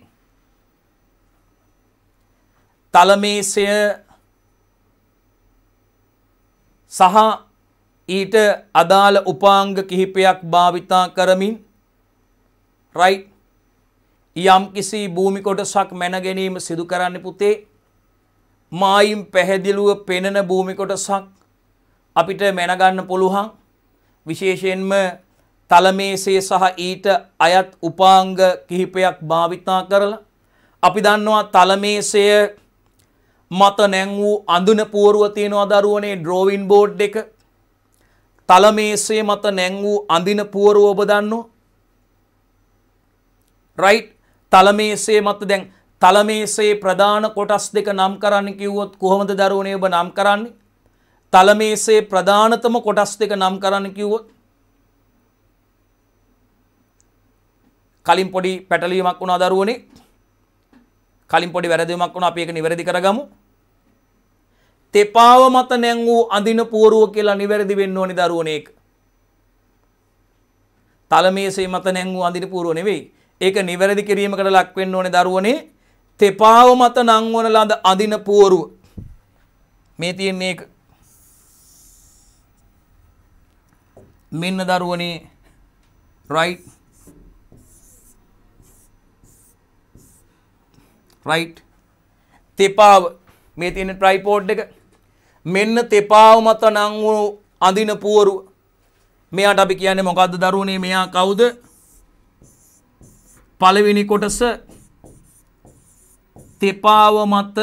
තලමේසය සහ ඊට අදාළ උපාංග කිහිපයක් භාවිතා කරමින් රයිට් යම් කිසි භූමි කොටසක් මැන ගැනීම සිදු කරන්න පුතේ මායිම් පැහැදිලුව පෙනෙන භූමි කොටසක් අපිට මැනගන්න පුළුවන් විශේෂයෙන්ම තලමේසේ සහ ඊට අයත් උපාංග කිහිපයක් භාවිතා කරලා අපි දන්නවා තලමේසය මත නැංවූ අඳුන පුවරුව තියෙනවා දරුවනේ ඩ්‍රෝවින් බෝඩ් එක තලමේසේ මත නැංවූ අඳින පුවරුව ඔබ දන්නවා රයිට් තලමේසේ මත දැන් තලමේසේ ප්‍රධාන කොටස් දෙක නම් කරන්න කිව්වොත් කොහොමද දරුවනේ ඔබ නම් කරන්නේ තලමේසේ ප්‍රධානතම කොටස් දෙක නම් කරන්න කිව්වොත් කලින් පොඩි පැටලීමක් වුණා දරුවනේ. කලින් පොඩි වැරදීමක් වුණා අපි ඒක නිවැරදි කරගමු. තෙපාව මත නැංගූ අඳින පුවරුව කියලා නිවැරදි වෙන්න ඕනි දරුවනේ ඒක. තලමේසේ මත නැංගූ අඳින පුවරුව නෙවෙයි. ඒක නිවැරදි කිරීමකට ලක් වෙන්න ඕනේ දරුවනේ. තෙපාව මත නංවන ලද අඳින පුවරුව. මේ තියෙන්නේ ඒක. මෙන්න දරුවනේ right රයිට් තෙපාව මේ තියෙන ට්‍රයිපෝඩ් එක මෙන්න තෙපාව මත නංවුණු අඳින පුවරු මෙයාට අපි කියන්නේ මොකද්ද දරුවනේ මෙයා කවුද පළවෙනි කොටස තෙපාව මත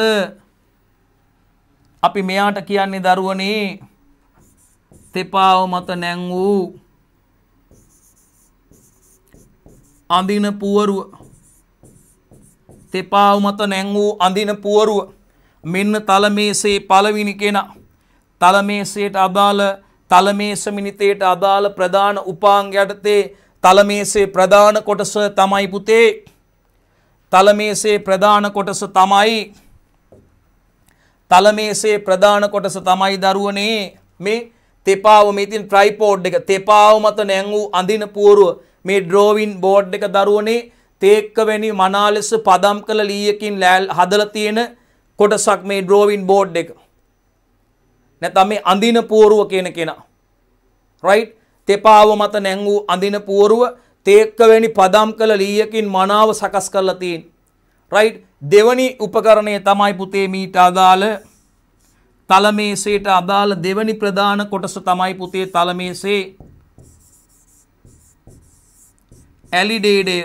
අපි මෙයාට කියන්නේ දරුවනේ තෙපාව මත නැංවූ අඳින පුවරුව තෙපාව මත නැංවූ අඳින පුවරුව මෙන්න තලමේසේ පළවිනි කෙනා තලමේසයට අදාළ තලමේස මිනිතයට අදාළ ප්‍රධාන උපාංග යටතේ තලමේසේ ප්‍රධාන කොටස තමයි පුතේ තලමේසේ ප්‍රධාන කොටස තමයි තලමේසේ ප්‍රධාන කොටස තමයි දරුවනේ මේ තෙපාව මේතින් ට්‍රයිපෝඩ් එක තෙපාව මත නැංවූ අඳින පුවරුව මේ ඩ්‍රෝවින් බෝඩ් එක දරුවනේ තේක්කවැනි මනාලෙස පදම් කළ ලීයකින් ලෑල් හදල තියෙන කොටසක් මේ ඩ්‍රෝවින් බෝඩ් එක. නැතම මේ අඳින පුවරුව කියන කෙනා. රයි් තෙපාව මත නැංවූ අඳින පුවරුව තේක්කවැනි පදම් කළ ලීයකින් මනාව සකස් කරලා තියෙන්. රයි් දෙවනි උපකරණය තමයි පුතේ මීට අදාළ තලමේසේට අදාළ දෙවනි ප්‍රධාන කොටස තමයි පුතේ තලමේසේ ඇලිඩේඩේ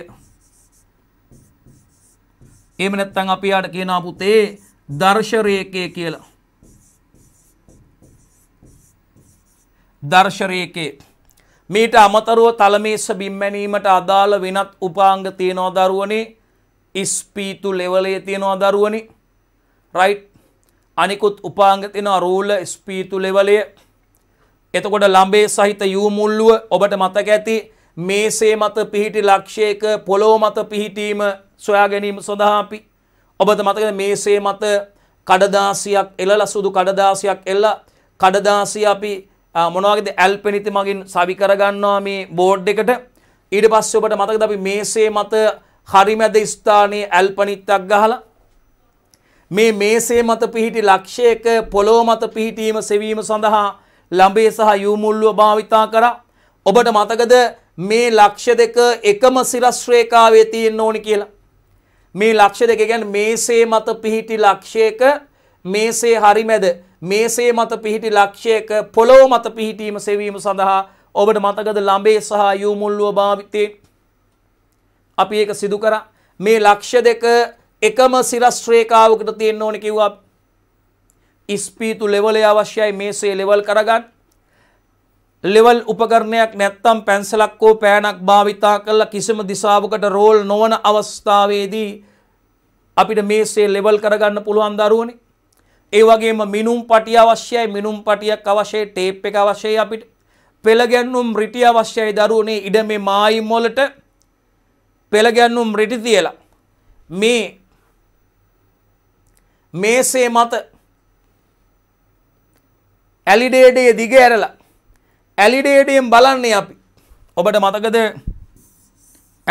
එහෙම නැත්නම් අපි යාට කියනවා පුතේ දර්ශරේකය කියලා. දර්ශරේකේ මීට අමතරව තලමේස බිම්මැනීමට අදාළ වෙනත් උපාංග තියෙනවා දරුවනේ ස්පීතු ලෙවලේ තියෙනවා දරුවනේ රයිට් අනිකුත් උපාංග තියෙනවා රූල ස්පීතු ලෙවලය එතකොට ලම්බේ සහිත යූ මුල්ලුව ඔබට මතක ඇති මේසේ මත පිහිටි ලක්ෂයක පොළොව මත පිහිටීම සොයා ගැනීම සඳහා අපි ඔබට මතකද මේසේ මත කඩදාසියක් එළලා සුදු කඩදාසියක් එල්ලා කඩදාසිය අපි මොනවාගේද ඇල්පෙනිති මගින් සවි කරගන්නවා මේ බෝඩ් එකට ඊට පස්සේ ඔබට මතකද අපි මේසේ මත හරිමැද ස්ථානයේ ඇල්පනිත්තක් ගහලා මේ මේසේ මත පිහිටි ලක්ෂයක පොළොව මත පිහිටීම සෙවීම සඳහා ළඹේ සහ යූමුල්ලුව භාවිතා කරා ඔබට මතකද මේ ලක්ෂ දෙක එකම සිරස්ශ්‍රේකාවේ තියෙන්න ඕනි කියලා මේ ලක්ෂ දෙක ගැන මේසේ මත පිහිටි ලක්ෂයක මේසේ හරිමැද මේසේ මත පිහිටි ලක්ෂයක පොළොව මත පිහිටීම සෙවීම සඳහා ඔබට මතකද ළඹේ සහ යූමුල්ලුව භාවිතේ අපි ඒක සිදු කරා මේ ලක්ෂ දෙක එකම සිරස් රේඛාවකට තියෙන්න ඕනේ කිව්වා. ස්පීතු ලෙවලේ අවශ්‍යයි මේසේ ලෙවල් කරගන්න. ලෙවල් උපකරණයක් නැත්තම් පැන්සලක් හෝ පෑනක් භාවිතා කරලා කිසිම දිශාවකට රෝල් නොවන අවස්ථාවේදී අපිට මේසේ ලෙවල් කරගන්න පුළුවන් දරුවනේ. ඒ වගේම මිනුම් පටිය අවශ්‍යයි මිනුම් පටියක් අවශ්‍යයි ටේප් එක අවශ්‍යයි අපිට. පෙළගැන්නුම් රිටි අවශ්‍යයි දරුවනේ ඉඩ මේ මායිම් වලට පෙළගැන්නුම් රිටි තියලා මේ මේසේ මත ඇලිඩේඩේ e දිග ඇරලා ඇලිඩේටම් බලන්නේ අපි ඔබට මතකද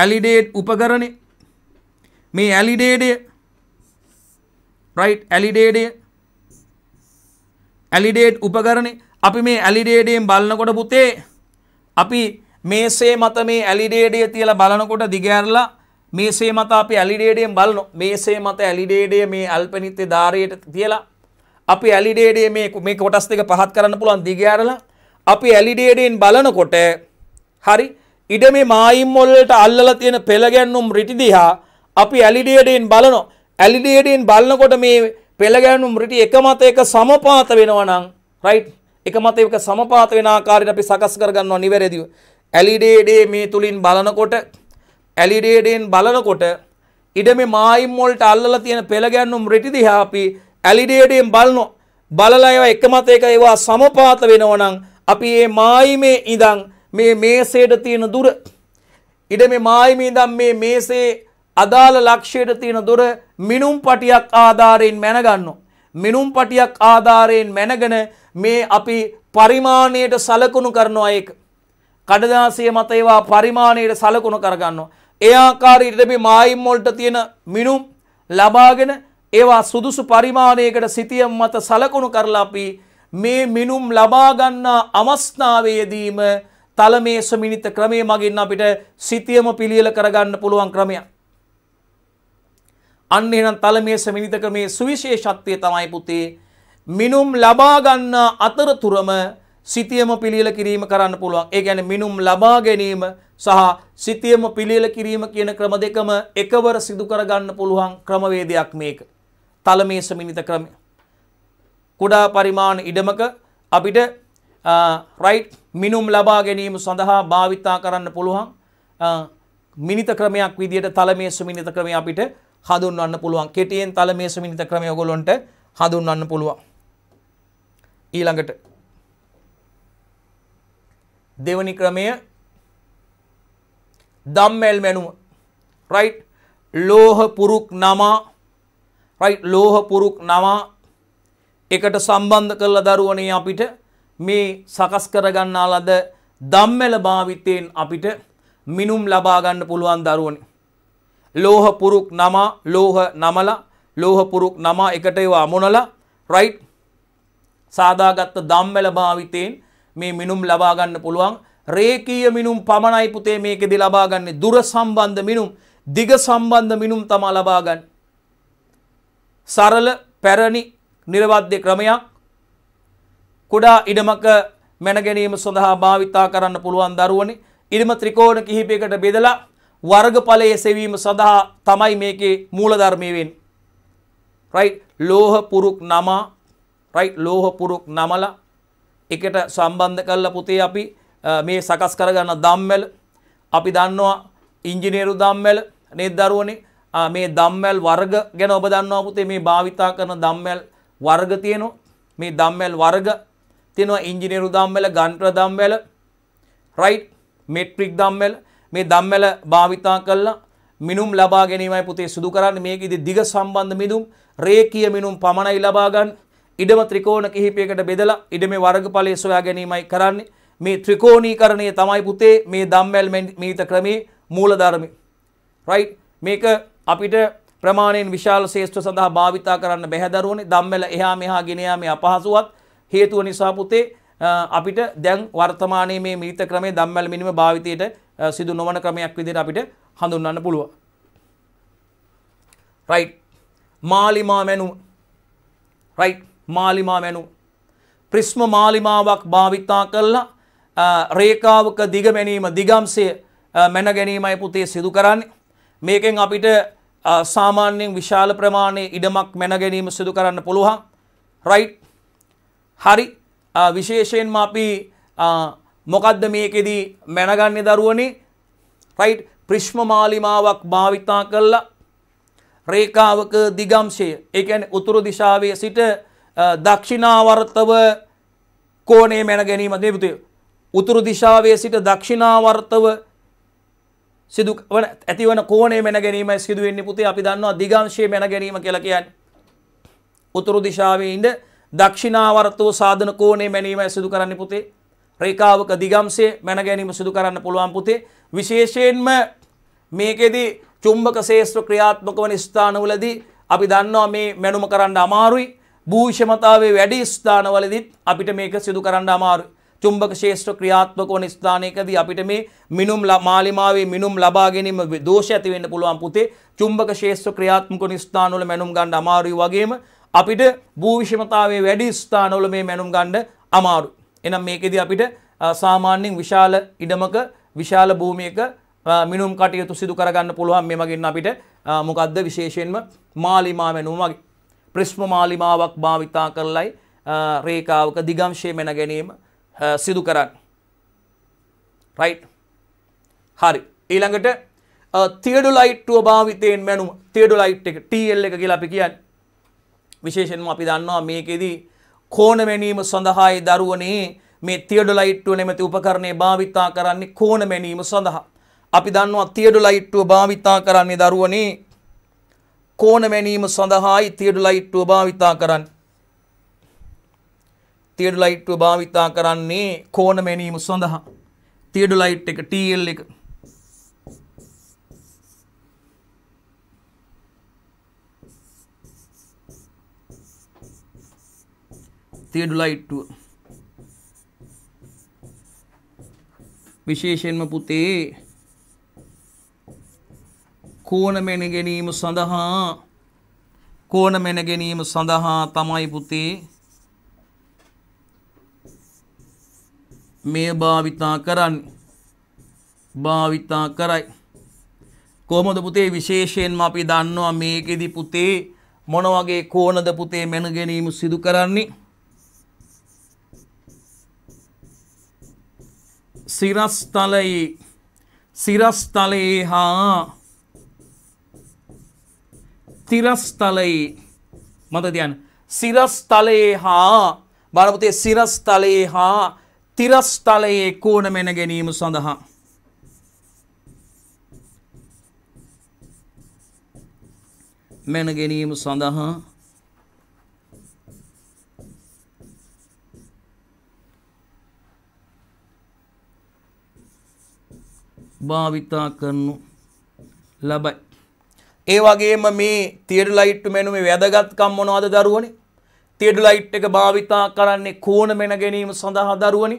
ඇලිඩේට් උපකරණ මේ ඇලිඩේඩය රයි් ඇලිඩේඩය ඇලිඩේට් උපකරණ අපි මේ ඇලිඩේඩම් බලන්නකොට පුතේ අපි මේසේ මත මේ ඇලිඩේඩිය තියලා බලනකොට දිගෑරලා මේසේ මත අපි ඇලිඩේඩියම් බලන මේසේ මත ඇලිඩේඩිය මේ අල්පනිත්‍ය ධාරයට තියලා අපි ඇලිඩේඩිය මේ මේ කොටස් දෙක පහත් කරන්න පුළුවන් දිගෑරලා අපි ඇලිඩේඩෙන් e බලනකොට හරි ඉඩ මේ මායිම් මොල්ලට අල්ලලා තියෙන පෙළගැන්නුම් රිටි දිහා අපි ඇලිඩේඩෙන් බලනවා ඇලිඩේඩෙන් බලනකොට මේ පෙළගැන්නුම් රිටි එක මත එක සමපාත වෙනවා නම් රයිට් එක මත එක සමපාත වෙන ආකාරයට අපි සකස් කරගන්නවා නිවැරදිව ඇලිඩේඩේ මේ තුලින් බලනකොට ඇලිඩේඩෙන් බලනකොට ඉඩ මේ මායිම් වලට අල්ලලා තියෙන පෙළගැන්නුම් රිටි දිහා අපි ඇලිඩේඩෙන් e e බලනවා බලලා ඒවා එක මත එක ඒවා සමපාත වෙනවා නම් අපි ඒ මායිමේ ඉඳන් මේ මේසේට තියෙන දුර ඉඩ මේ මායිමේ ඉඳන් මේ මේසේ අදාළ ලක්ෂයට තියෙන දොර මිනුම් පටියක් ආධාරයෙන් මැනගන්න. මිනුම් පටියක් ආධාරයෙන් මැනගෙන මේ අපි පරිමාණයට සලකුණු කරනවා ඒක. කඩදාසිය මත ඒවා පරිමාණයට සලකුණු කරගන්නවා. ඒ ආකාරයට මේ මායිම් වලට තියෙන මිනුම් ලබාගෙන ඒවා සුදුසු පරිමාණයකට සිතියම් මත සලකුණු කරලා අපි මේ මිනුම් ලබාගන්නා අමස්ථාවයේදීම තලමේ සමිනිත ක්‍රමය මගින් අපිට සිතියම පිළියල කරගන්න පුළුවන් ක්‍රමයක්. අන්න එහෙනම් තලමේ සමිනිත ක්‍රමේ සුවිශේෂත්වය තමයි පුතේ මිනුම් ලබාගන්නා අතරතුරම සිතියම පිළියල කිරීම කරන්න පුළුවන්. ඒ කියන්නේ මිනුම් ලබා ගැනීම සහ සිතියම පිළියල කිරීම කියන ක්‍රම දෙකම එකවර සිදු කරගන්න පුළුවන් ක්‍රමවේදයක් මේක. තලමේ සමිනිත ක්‍රමය. කුඩා පරිමාණ ඉඩමක අපිට රයිට් මිනුම් ලබා ගැනීම සඳහා භාවිතා කරන්න පුළුවන් මිනිත ක්‍රමයක් විදියට තලමේසු මිනිත ක්‍රමය අපිට හඳුන්වන්න පුළුවන් කෙටියෙන් තලමේසු මිනිත ක්‍රමය ඔයගොල්ලන්ට හඳුන්වන්න පුළුවන් ඊළඟට දෙවනි ක්‍රමය දම්මැල් මැනුව රයිට් ලෝහ පුරුක් නමා රයිට් ලෝහ පුරුක් නමා එකට සම්බන්ධ කළ දරුවනේ අපිට මේ සකස් කරගන්නා ලද දම්මැල භාවිතයෙන් අපිට මිනුම් ලබාගන්න පුළුවන් දරුවනි. ලෝහ පුරුක් නමා ලෝහ නමල ලෝහ පුරුක් නමා එකට ඒවා අමුණල රයිට් සාදාගත්ත දම්මැල භාවිතයෙන් මේ මිනුම් ලබාගන්න පුළුවන් රේකීය මිනුම් පමණයි පුතේ මේකෙදි ලබාගන්නේ දුර සම්බන්ධ මිනුම් දිග සම්බන්ධ මිනුම් තමා ලබාගන්න. සරල පැරණි නිර්වද්‍ය ක්‍රමයක් කුඩා ඉඩමක මැනගැනීම සඳහා භාවිතා කරන්න පුළුවන් දරුවනි ඉඩම ත්‍රිකෝණ කිහිපයකට බෙදලා වර්ගඵලයේ සෙවීම සඳහා තමයි මේකේ මූලධර්මය වෙන්නේ. රයිට් ලෝහ පුරුක් නම රයිට් ලෝහ පුරුක් නමලා එකට සම්බන්ධ කරලා පුතේ අපි මේ සකස් කරගන්න ධම්මැල අපි දන්නවා ඉංජිනේරු ධම්මැල නේද දරුවනේ මේ ධම්මැල් වර්ග ගැන ඔබ දන්නවා පුතේ මේ භාවිතා කරන ධම්මැල් වර්ග තියෙනවා මේ දම්වැල් වර්ග තියෙනවා ඉංජිනේරු දම්වැල ගන්ත්‍ර දම්වැල රයිට් මෙට්‍රික් දම්වැල මේ දම්වැල භාවිතා කළා මිනුම් ලබා ගැනීමයි පුතේ සිදු කරන්නේ මේකෙදි දිග සම්බන්ධ මිනුම් රේඛීය මිනුම් පමණයි ලබා ගන්න ඉඩම ත්‍රිකෝණ කිහිපයකට බෙදලා ඉඩමේ වර්ගඵලය සොයා ගැනීමයි කරන්නේ මේ ත්‍රිකෝණීකරණය තමයි පුතේ මේ දම්වැල් මිනිත ක්‍රමේ මූලධර්මය රයිට් මේක අපිට ප්‍රමාණයෙන් විශාල ශේෂ්ත්‍ර සඳහා භාවිතා කරන්න බැහැදරුවනේ දම්වැල එහා මෙහා ගෙන යාමේ අපහසුවත් හේතුව නිසා පුතේ අපිට දැන් වර්තමානයේ මේ මිලිත ක්‍රමයේ දම්වැල මිනිම භාවිතයට සිදු නොවන ක්‍රමයක් විදිහට අපිට හඳුන්වන්න පුළුවන්. රයිට් මාලිමා මැනුව රයිට් මාලිමා මැනුව ප්‍රිස්ම මාලිමාවක් භාවිතා කළා රේඛාවක දිග මැනීම දිගම්සය මැන ගැනීමයි පුතේ සිදු කරන්නේ මේකෙන් අපිට සාමාන්‍යයෙන් විශාල ප්‍රමාණය ඉඩමක් මැනගැනීම සිදු කරන්න පුළුවන් රයි් හරි විශේෂයෙන්ම අපි මොකදද මේකෙදී මැනගන්න දරුවනි රයි් ප්‍රිශ්ම මාලිමාවක් භාවිතා කල්ලා රේකාවක දිගම්ශය එකැන උතුරු දිශාවය සිට දක්ෂිනාවර්තව කෝනේ මැන ගැනීම දෙබුතුය. උතුරු දිශාවය සිට දක්ෂිනාවර්තව සිදු වන ඇතිවන කෝණය මැන ගැනීමයි සිදු වෙන්නේ පුතේ අපි දන්නවා දිගංශය මැන ගැනීම කියලා කියන්නේ. උතුරු දිශාවේ ඉඳ දක්ෂිනාවර්තව සාධන කෝණය මැනීමයි සිදු කරන්නේ පුතේ. රේඛාවක දිගංශය මැන ගැනීම සිදු කරන්න පුළුවන් පුතේ. විශේෂයෙන්ම මේකෙදි චුම්බක ශේෂ්ත්‍ර ක්‍රියාත්මක වන ස්ථානවලදී අපි දන්නවා මේ මැනුම කරන්න අමාරුයි. භූෂමතාවේ වැඩි ස්ථානවලදීත් අපිට මේක සිදු කරන්න අමාරුයි. චුම්බක ශේෂ්ත්‍ර ක්‍රියාත්මක වන ස්ථානයකදී අපිට මේ මිනුම් මාලිමාවේ මිනුම් ලබා ගැනීම දෝෂ ඇති වෙන්න පුළුවන් පුතේ චුම්බක ශේෂ්ත්‍ර ක්‍රියාත්මක වන ස්ථානවල මැනුම් ගන්න අමාරුයි වගේම අපිට භූ විෂමතාවයේ වැඩි ස්ථානවල මේ මැනුම් ගන්න අමාරු. එහෙනම් මේකෙදී අපිට සාමාන්‍යයෙන් විශාල ඉඩමක විශාල භූමියක මිනුම් කටයුතු සිදු කරගන්න පුළුවන් මේ මගින් අපිට මොකද්ද විශේෂයෙන්ම මාලිමා මැනුම වගේ ප්‍රිස්ම මාලිමාවක් භාවිතා කරලයි රේඛාවක දිගංශය මැන ගැනීම සිදු කරන්න. රයි් හරි ඊළඟට තිඩු ලයිට්ටුව භාවිතයෙන් මැනුම් තිඩු ලයිට් එක ටල් එක කියලා අපි කියන්න විශේෂෙන්ම අපි දන්නවා මේකෙදී කෝන මැනීම සඳහායි දරුවනේ මේ තියඩු ලයිට්ටුව නෙමති උපකරණය භාවිතා කරන්නේ කෝන මැනීම සඳහා අපි දන්නවා තියඩු ලයිට්ටුව භාවිතා කරන්නේ දරුවනේ කෝන මැනීම සඳහායි තියඩු ලයිට්ටුව භාවිතා කරන්න තියඩු ලයිට්ව භාවිතා කරන්නේ කෝණ මැනීම සඳහා. තියඩු ලයිට් එක ටල් එක තියඩු ලයිට්ටුව විශේෂයෙන්ම පුතේ කෝණ මෙන ගැනීම සඳහා කෝණ මෙන ගැනීම සඳහා තමයි පුතේ මේ භාවිතා කරන්න භාවිතා කරයි. කොහොමද පුතේ විශේෂයෙන්ම අපි දන්නවා මේකෙදි පුතේ මොන වගේ කෝණද පුතේ මෙන ගැනීම සිදු කරන්නේ? සිරස්තලයේ සිරස්තලයේ හා තිරස්තලයේ මත තියන්න සිරස්තලයේ හා බලපුතේ සිරස්තලයේ හා තිරස්තලයේ කෝණ මෙන ගැනීම සඳහා මෙන ගැනීම සඳහා භාවිතා කරනු ලබයි. ඒ වගේම මේ තියර් ලයිට් මෙනුමේ වැදගත්කම් මොනවද දරුවනේ? ටියඩු ලයිට් එක භාවිතා කරන්නේ කෝණ මෙන ගැනීම සඳහා දරුවනි.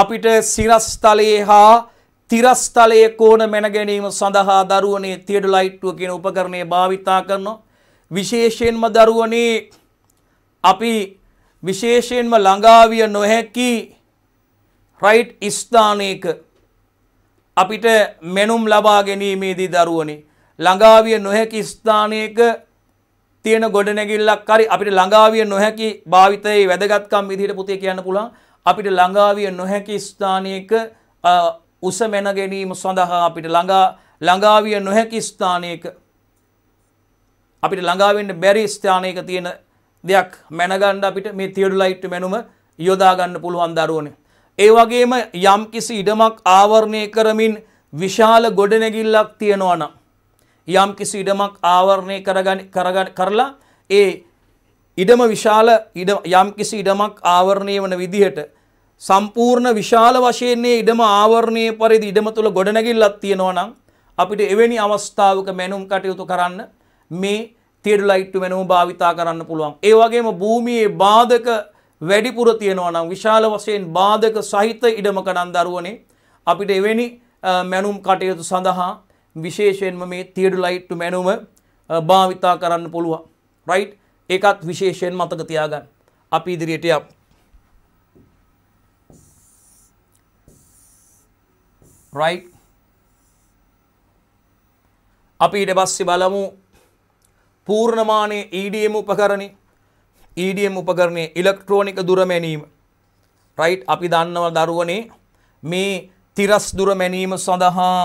අපිට සිරස්තලයේ හා තිරස්තලයේ කෝණ මෙන ගැනීම සඳහා දරුවනේ ටියඩු ලයිට්ටුව කියන උපකරණය භාවිතා කරනවා. විශේෂයෙන්ම දරුවනේ අපි විශේෂයෙන්ම ළඟාවිය නොහැකි රයිට් ස්ථානයක අපිට මෙනුම් ලබා ගැනීමේදී දරුවනේ ළඟාවිය නොහැකි ස්ථානයක තියෙන ගොඩනැගිල්ලක් හරි අපිට ළඟාවිය නොහැකි භාවිතයේ වැදගත්කම් විදිහට පුතේ කියන්න පුළුවන් අපිට ළඟාවිය නොහැකි ස්ථානයක උස මැන ගැනීම සඳහා අපිට ළඟා ළඟාවිය නොහැකි ස්ථානයක අපිට ළඟාවෙන්න බැරි ස්ථානයක තියෙන දෙයක් මැනගන්න අපිට මේ තියඩුලයිට් මැනුම යොදා ගන්න පුළුවන් දරුවනේ. ඒ වගේම යම්කිසි ඉඩමක් ආවරණය කරමින් විශාල ගොඩනැගිල්ලක් තියෙනවා නම් යම් කිසි ඉඩමක් ආවරණය කරලා ඒ ඉඩම විශාල යම් කිසි ඉඩමක් ආවරණය වන විදිහට සම්පූර්ණ විශාල වශයන්නේ ඉඩම ආවරණය පරිදි ඉඩම තුළ ගොඩනැගිල්ලත් තියෙනවා නම් අපිට එවැනි අවස්ථාවක මැනුම් කටයුතු කරන්න මේ තියඩ ලයිට්ටු මැනුම් භාවිතා කරන්න පුළුවන්. ඒ වගේම භූමියේ බාධක වැඩිපුර තියෙනවා නම් විශාල වශයෙන් බාධක සහිත ඉඩමක නම් දරුවනේ අපිට එවැනි මැනුම් කටයුතු සඳහා විශේෂයෙන්ම මේ තියඩුලයිට්ටු මැනුම භාවිතා කරන්න පුළුවන් රයි් ඒකත් විශේෂයෙන් මතක තියාගන්න අපි ඉදිරියට යම් රයි් අපි ඉඩ බස්සි බලමු පූර්ණමානය ඊඩියම් e උපකරණ ඊඩියම් e උපකරණය ඉලෙක්ට්‍රෝනික දුරමැනීම රයි් අපි දන්නව දරුවනේ මේ තිරස් දුරමැනීම සඳහා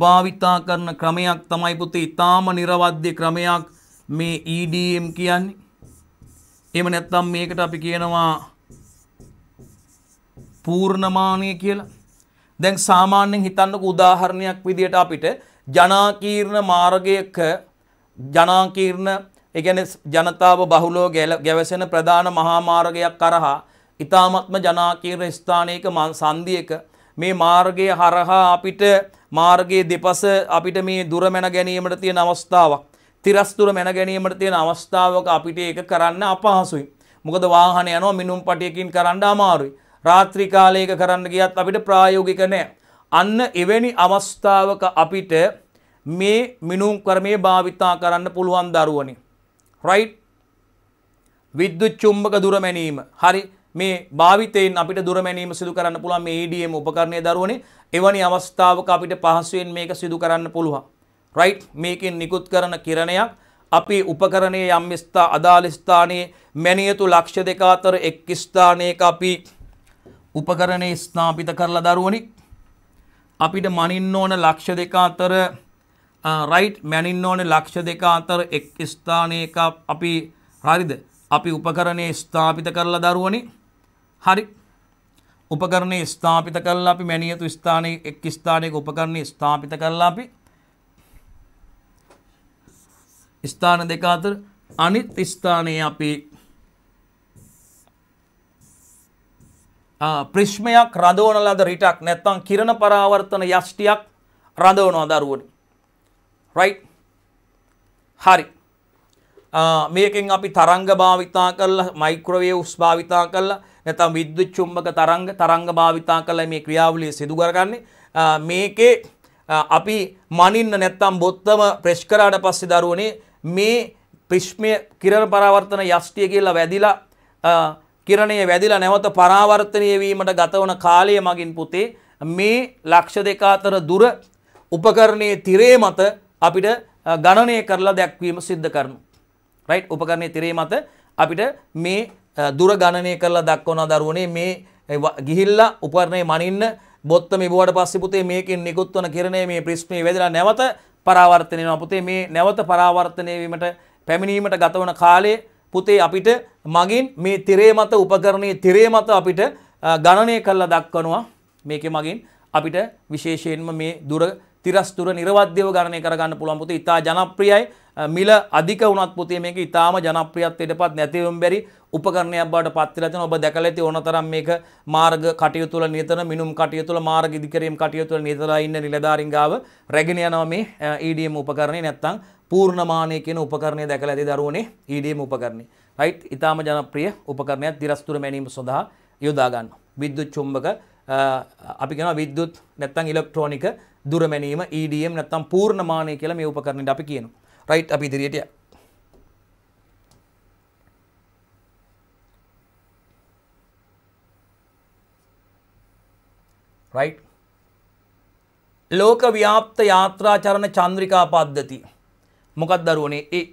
භාවිතා කරන ක්‍රමයක් තමයි පුතේ ඉතාම නිර්වද්‍ය ක්‍රමයක් මේ EDM කියන්නේ. එහෙම නැත්නම් මේකට අපි කියනවා පූර්ණමානය කියලා. දැන් සාමාන්‍යයෙන් හිතන්නක උදාහරණයක් විදියට අපිට ජනාකීර්ණ මාර්ගයක ජනාකීර්ණ ඒ කියන්නේ ජනතාව බහුලව ගැවසෙන ප්‍රධාන මහා මාර්ගයක් කරහා ඊ타මත්ම ජනාකීර්ණ ස්ථානයක සන්ධියක මේ මාර්ගය හරහා අපිට මාර්ගයේ දෙපස අපිට මේ දුර මැන ගැනීමට තියෙන අවස්ථාවක්. තිරස්තුර මැන ගැනීමට තියෙන අවස්ථාවක අපිට ඒක කරන්න අපහසුයි. මොකද වාහන යනවා මිනුම් පටියකින් කරන්න අමාරුයි. රාත්‍රී කාලයක කරන්න ගියත් අපිට ප්‍රායෝගික නෑ. අන්න එවැනි අවස්ථාවක අපිට මේ මිනුම් කර්මය භාවිතා කරන්න පුළුවන් දරුවනි. රයිට් විද්‍යුත් චුම්බක දුරමැනීම. හරි මේ භාවිතයෙන් අපිට දුරමැනීම සිදු කරන්න පුළුවන් මේ EDM උපකරණය දරුවනේ එවැනි අවස්ථාවක අපිට පහසුවෙන් මේක සිදු කරන්න පුළුවන්. රයිට් මේකෙන් නිකුත් කරන කිරණයක් අපි උපකරණයේ යම් ස්ථා අදාළ ස්ථානයේ මැනියතු ලක්ෂ දෙක අතර එක් ස්ථානයක අපි උපකරණේ ස්ථාපිත කරලා දරුවනි අපිට මනින්න ඕන ලක්ෂ දෙක අතර රයිට් මැනින්න ඕන ලක්ෂ දෙක අතර එක් ස්ථානයක අපි හරිද අපි උපකරණේ ස්ථාපිත කරලා දරුවනේ හරි උපකරණය ස්ථාපිත කරලා අපි මැනියතු ස්ථානයේ එක් ස්ථානයක උපකරණය ස්ථාපිත කරලා අපි ස්ථාන දෙක අතර අනිත් ස්ථානයේ අපි ප්‍රශ්මයක් රදෝන ලද රිටක් නැත්තම් කිරණ පරාවර්තන යෂ්ටියක් රදවනවා දරුවට. රයිට්. හරි. මේකෙන් අපි තරංග භාවිතා කරලා මයික්‍රොවේව්ස් භාවිතා කරලා නැත්නම් විද්‍යුත් චුම්බක තරංග තරංග භාවිතා කරලා මේ ක්‍රියාවලිය සිදු කරගන්නේ. මේකේ අපි මනින්න නැත්නම් බොත්තම ප්‍රෙස් කරාට පස්සේ දරුවනේ මේ ප්‍රිෂ්මය කිරණ පරාවර්තන යෂ්ටිය කියලා වැදිලා කිරණය වැදිලා නැවත පරාවර්තනය වීමට ගතවන කාලය මගින් පුතේ මේ ලක්ෂ දෙක අතර දුර උපකරණයේ තිරේ මත අපිට ගණනය කරලා දැක්වීම සිද්ධ කරනු. රයිට් උපකරණයේ තිරේ මත අපිට මේ දුර ගණනය කරලා දක්වන දරුවනේ මේ ගිහිල්ලා උපරණය මනින්න බොත්ත මෙබුවට පස්සෙපුතේ මේකින් නිකුත්වන කිරණය මේ ප්‍රිස්්මි වෙදලා නැවත පරාවර්තනය පුතේ මේ නැවත පරාවර්තනයවීමට පැමිණීමට ගතවන කාලේ පුතේ අපිට මගින් මේ තිරේ මත උපකරණයේ තිරේ මත අපිට ගණනය කල්ලා දක්වනවා මේක මගින් අපිට විශේෂයෙන්ම මේ දුර තිරස්තුර නිර්වද්‍යව ගණනය කරගන්න පුළුවන් පුතේ ඉතා ජනප්‍රියයි මිල අධික වුණත් පුතේ මේක ඉතාම ජනප්‍රියත්වයට පත් නැතිවම බැරි උපකරණයක් බවට පත් වෙලා තියෙනවා. ඔබ දැකලා ඇති ඕනතරම් මේක මාර්ග කටයුතු වල නියතන මිනුම් කටයුතු වල මාර්ග ඉදිකිරීම් කටයුතු වල නියතලා ඉන්න නිලධාරීන් ගාව රැගෙන යනවා මේ EDM උපකරණේ නැත්තම් පූර්ණමානය කියන උපකරණය දැකලා ඇති දරුවනේ EDM උපකරණේ. රයිට් ඉතාම ජනප්‍රිය උපකරණයක් දිරස්තුර මැනීම සඳහා යොදා ගන්නවා. විද්‍යුත් චුම්බක අපි කෙන විද්‍යුත් නැත්තං ඉලෙක්ට්‍රෝනික දුරමැනීම EDM නැත්තම් පූර්ණමානය කියලා මේ උපකරණයට අපි කියනවා. රයිට් අපි ඉදිරියට යමු රයිට් ලෝක ව්‍යාප්ත යාත්‍රාචරණ චන්ද්‍රිකා පද්ධති මොකක් දරුවනේ ඒ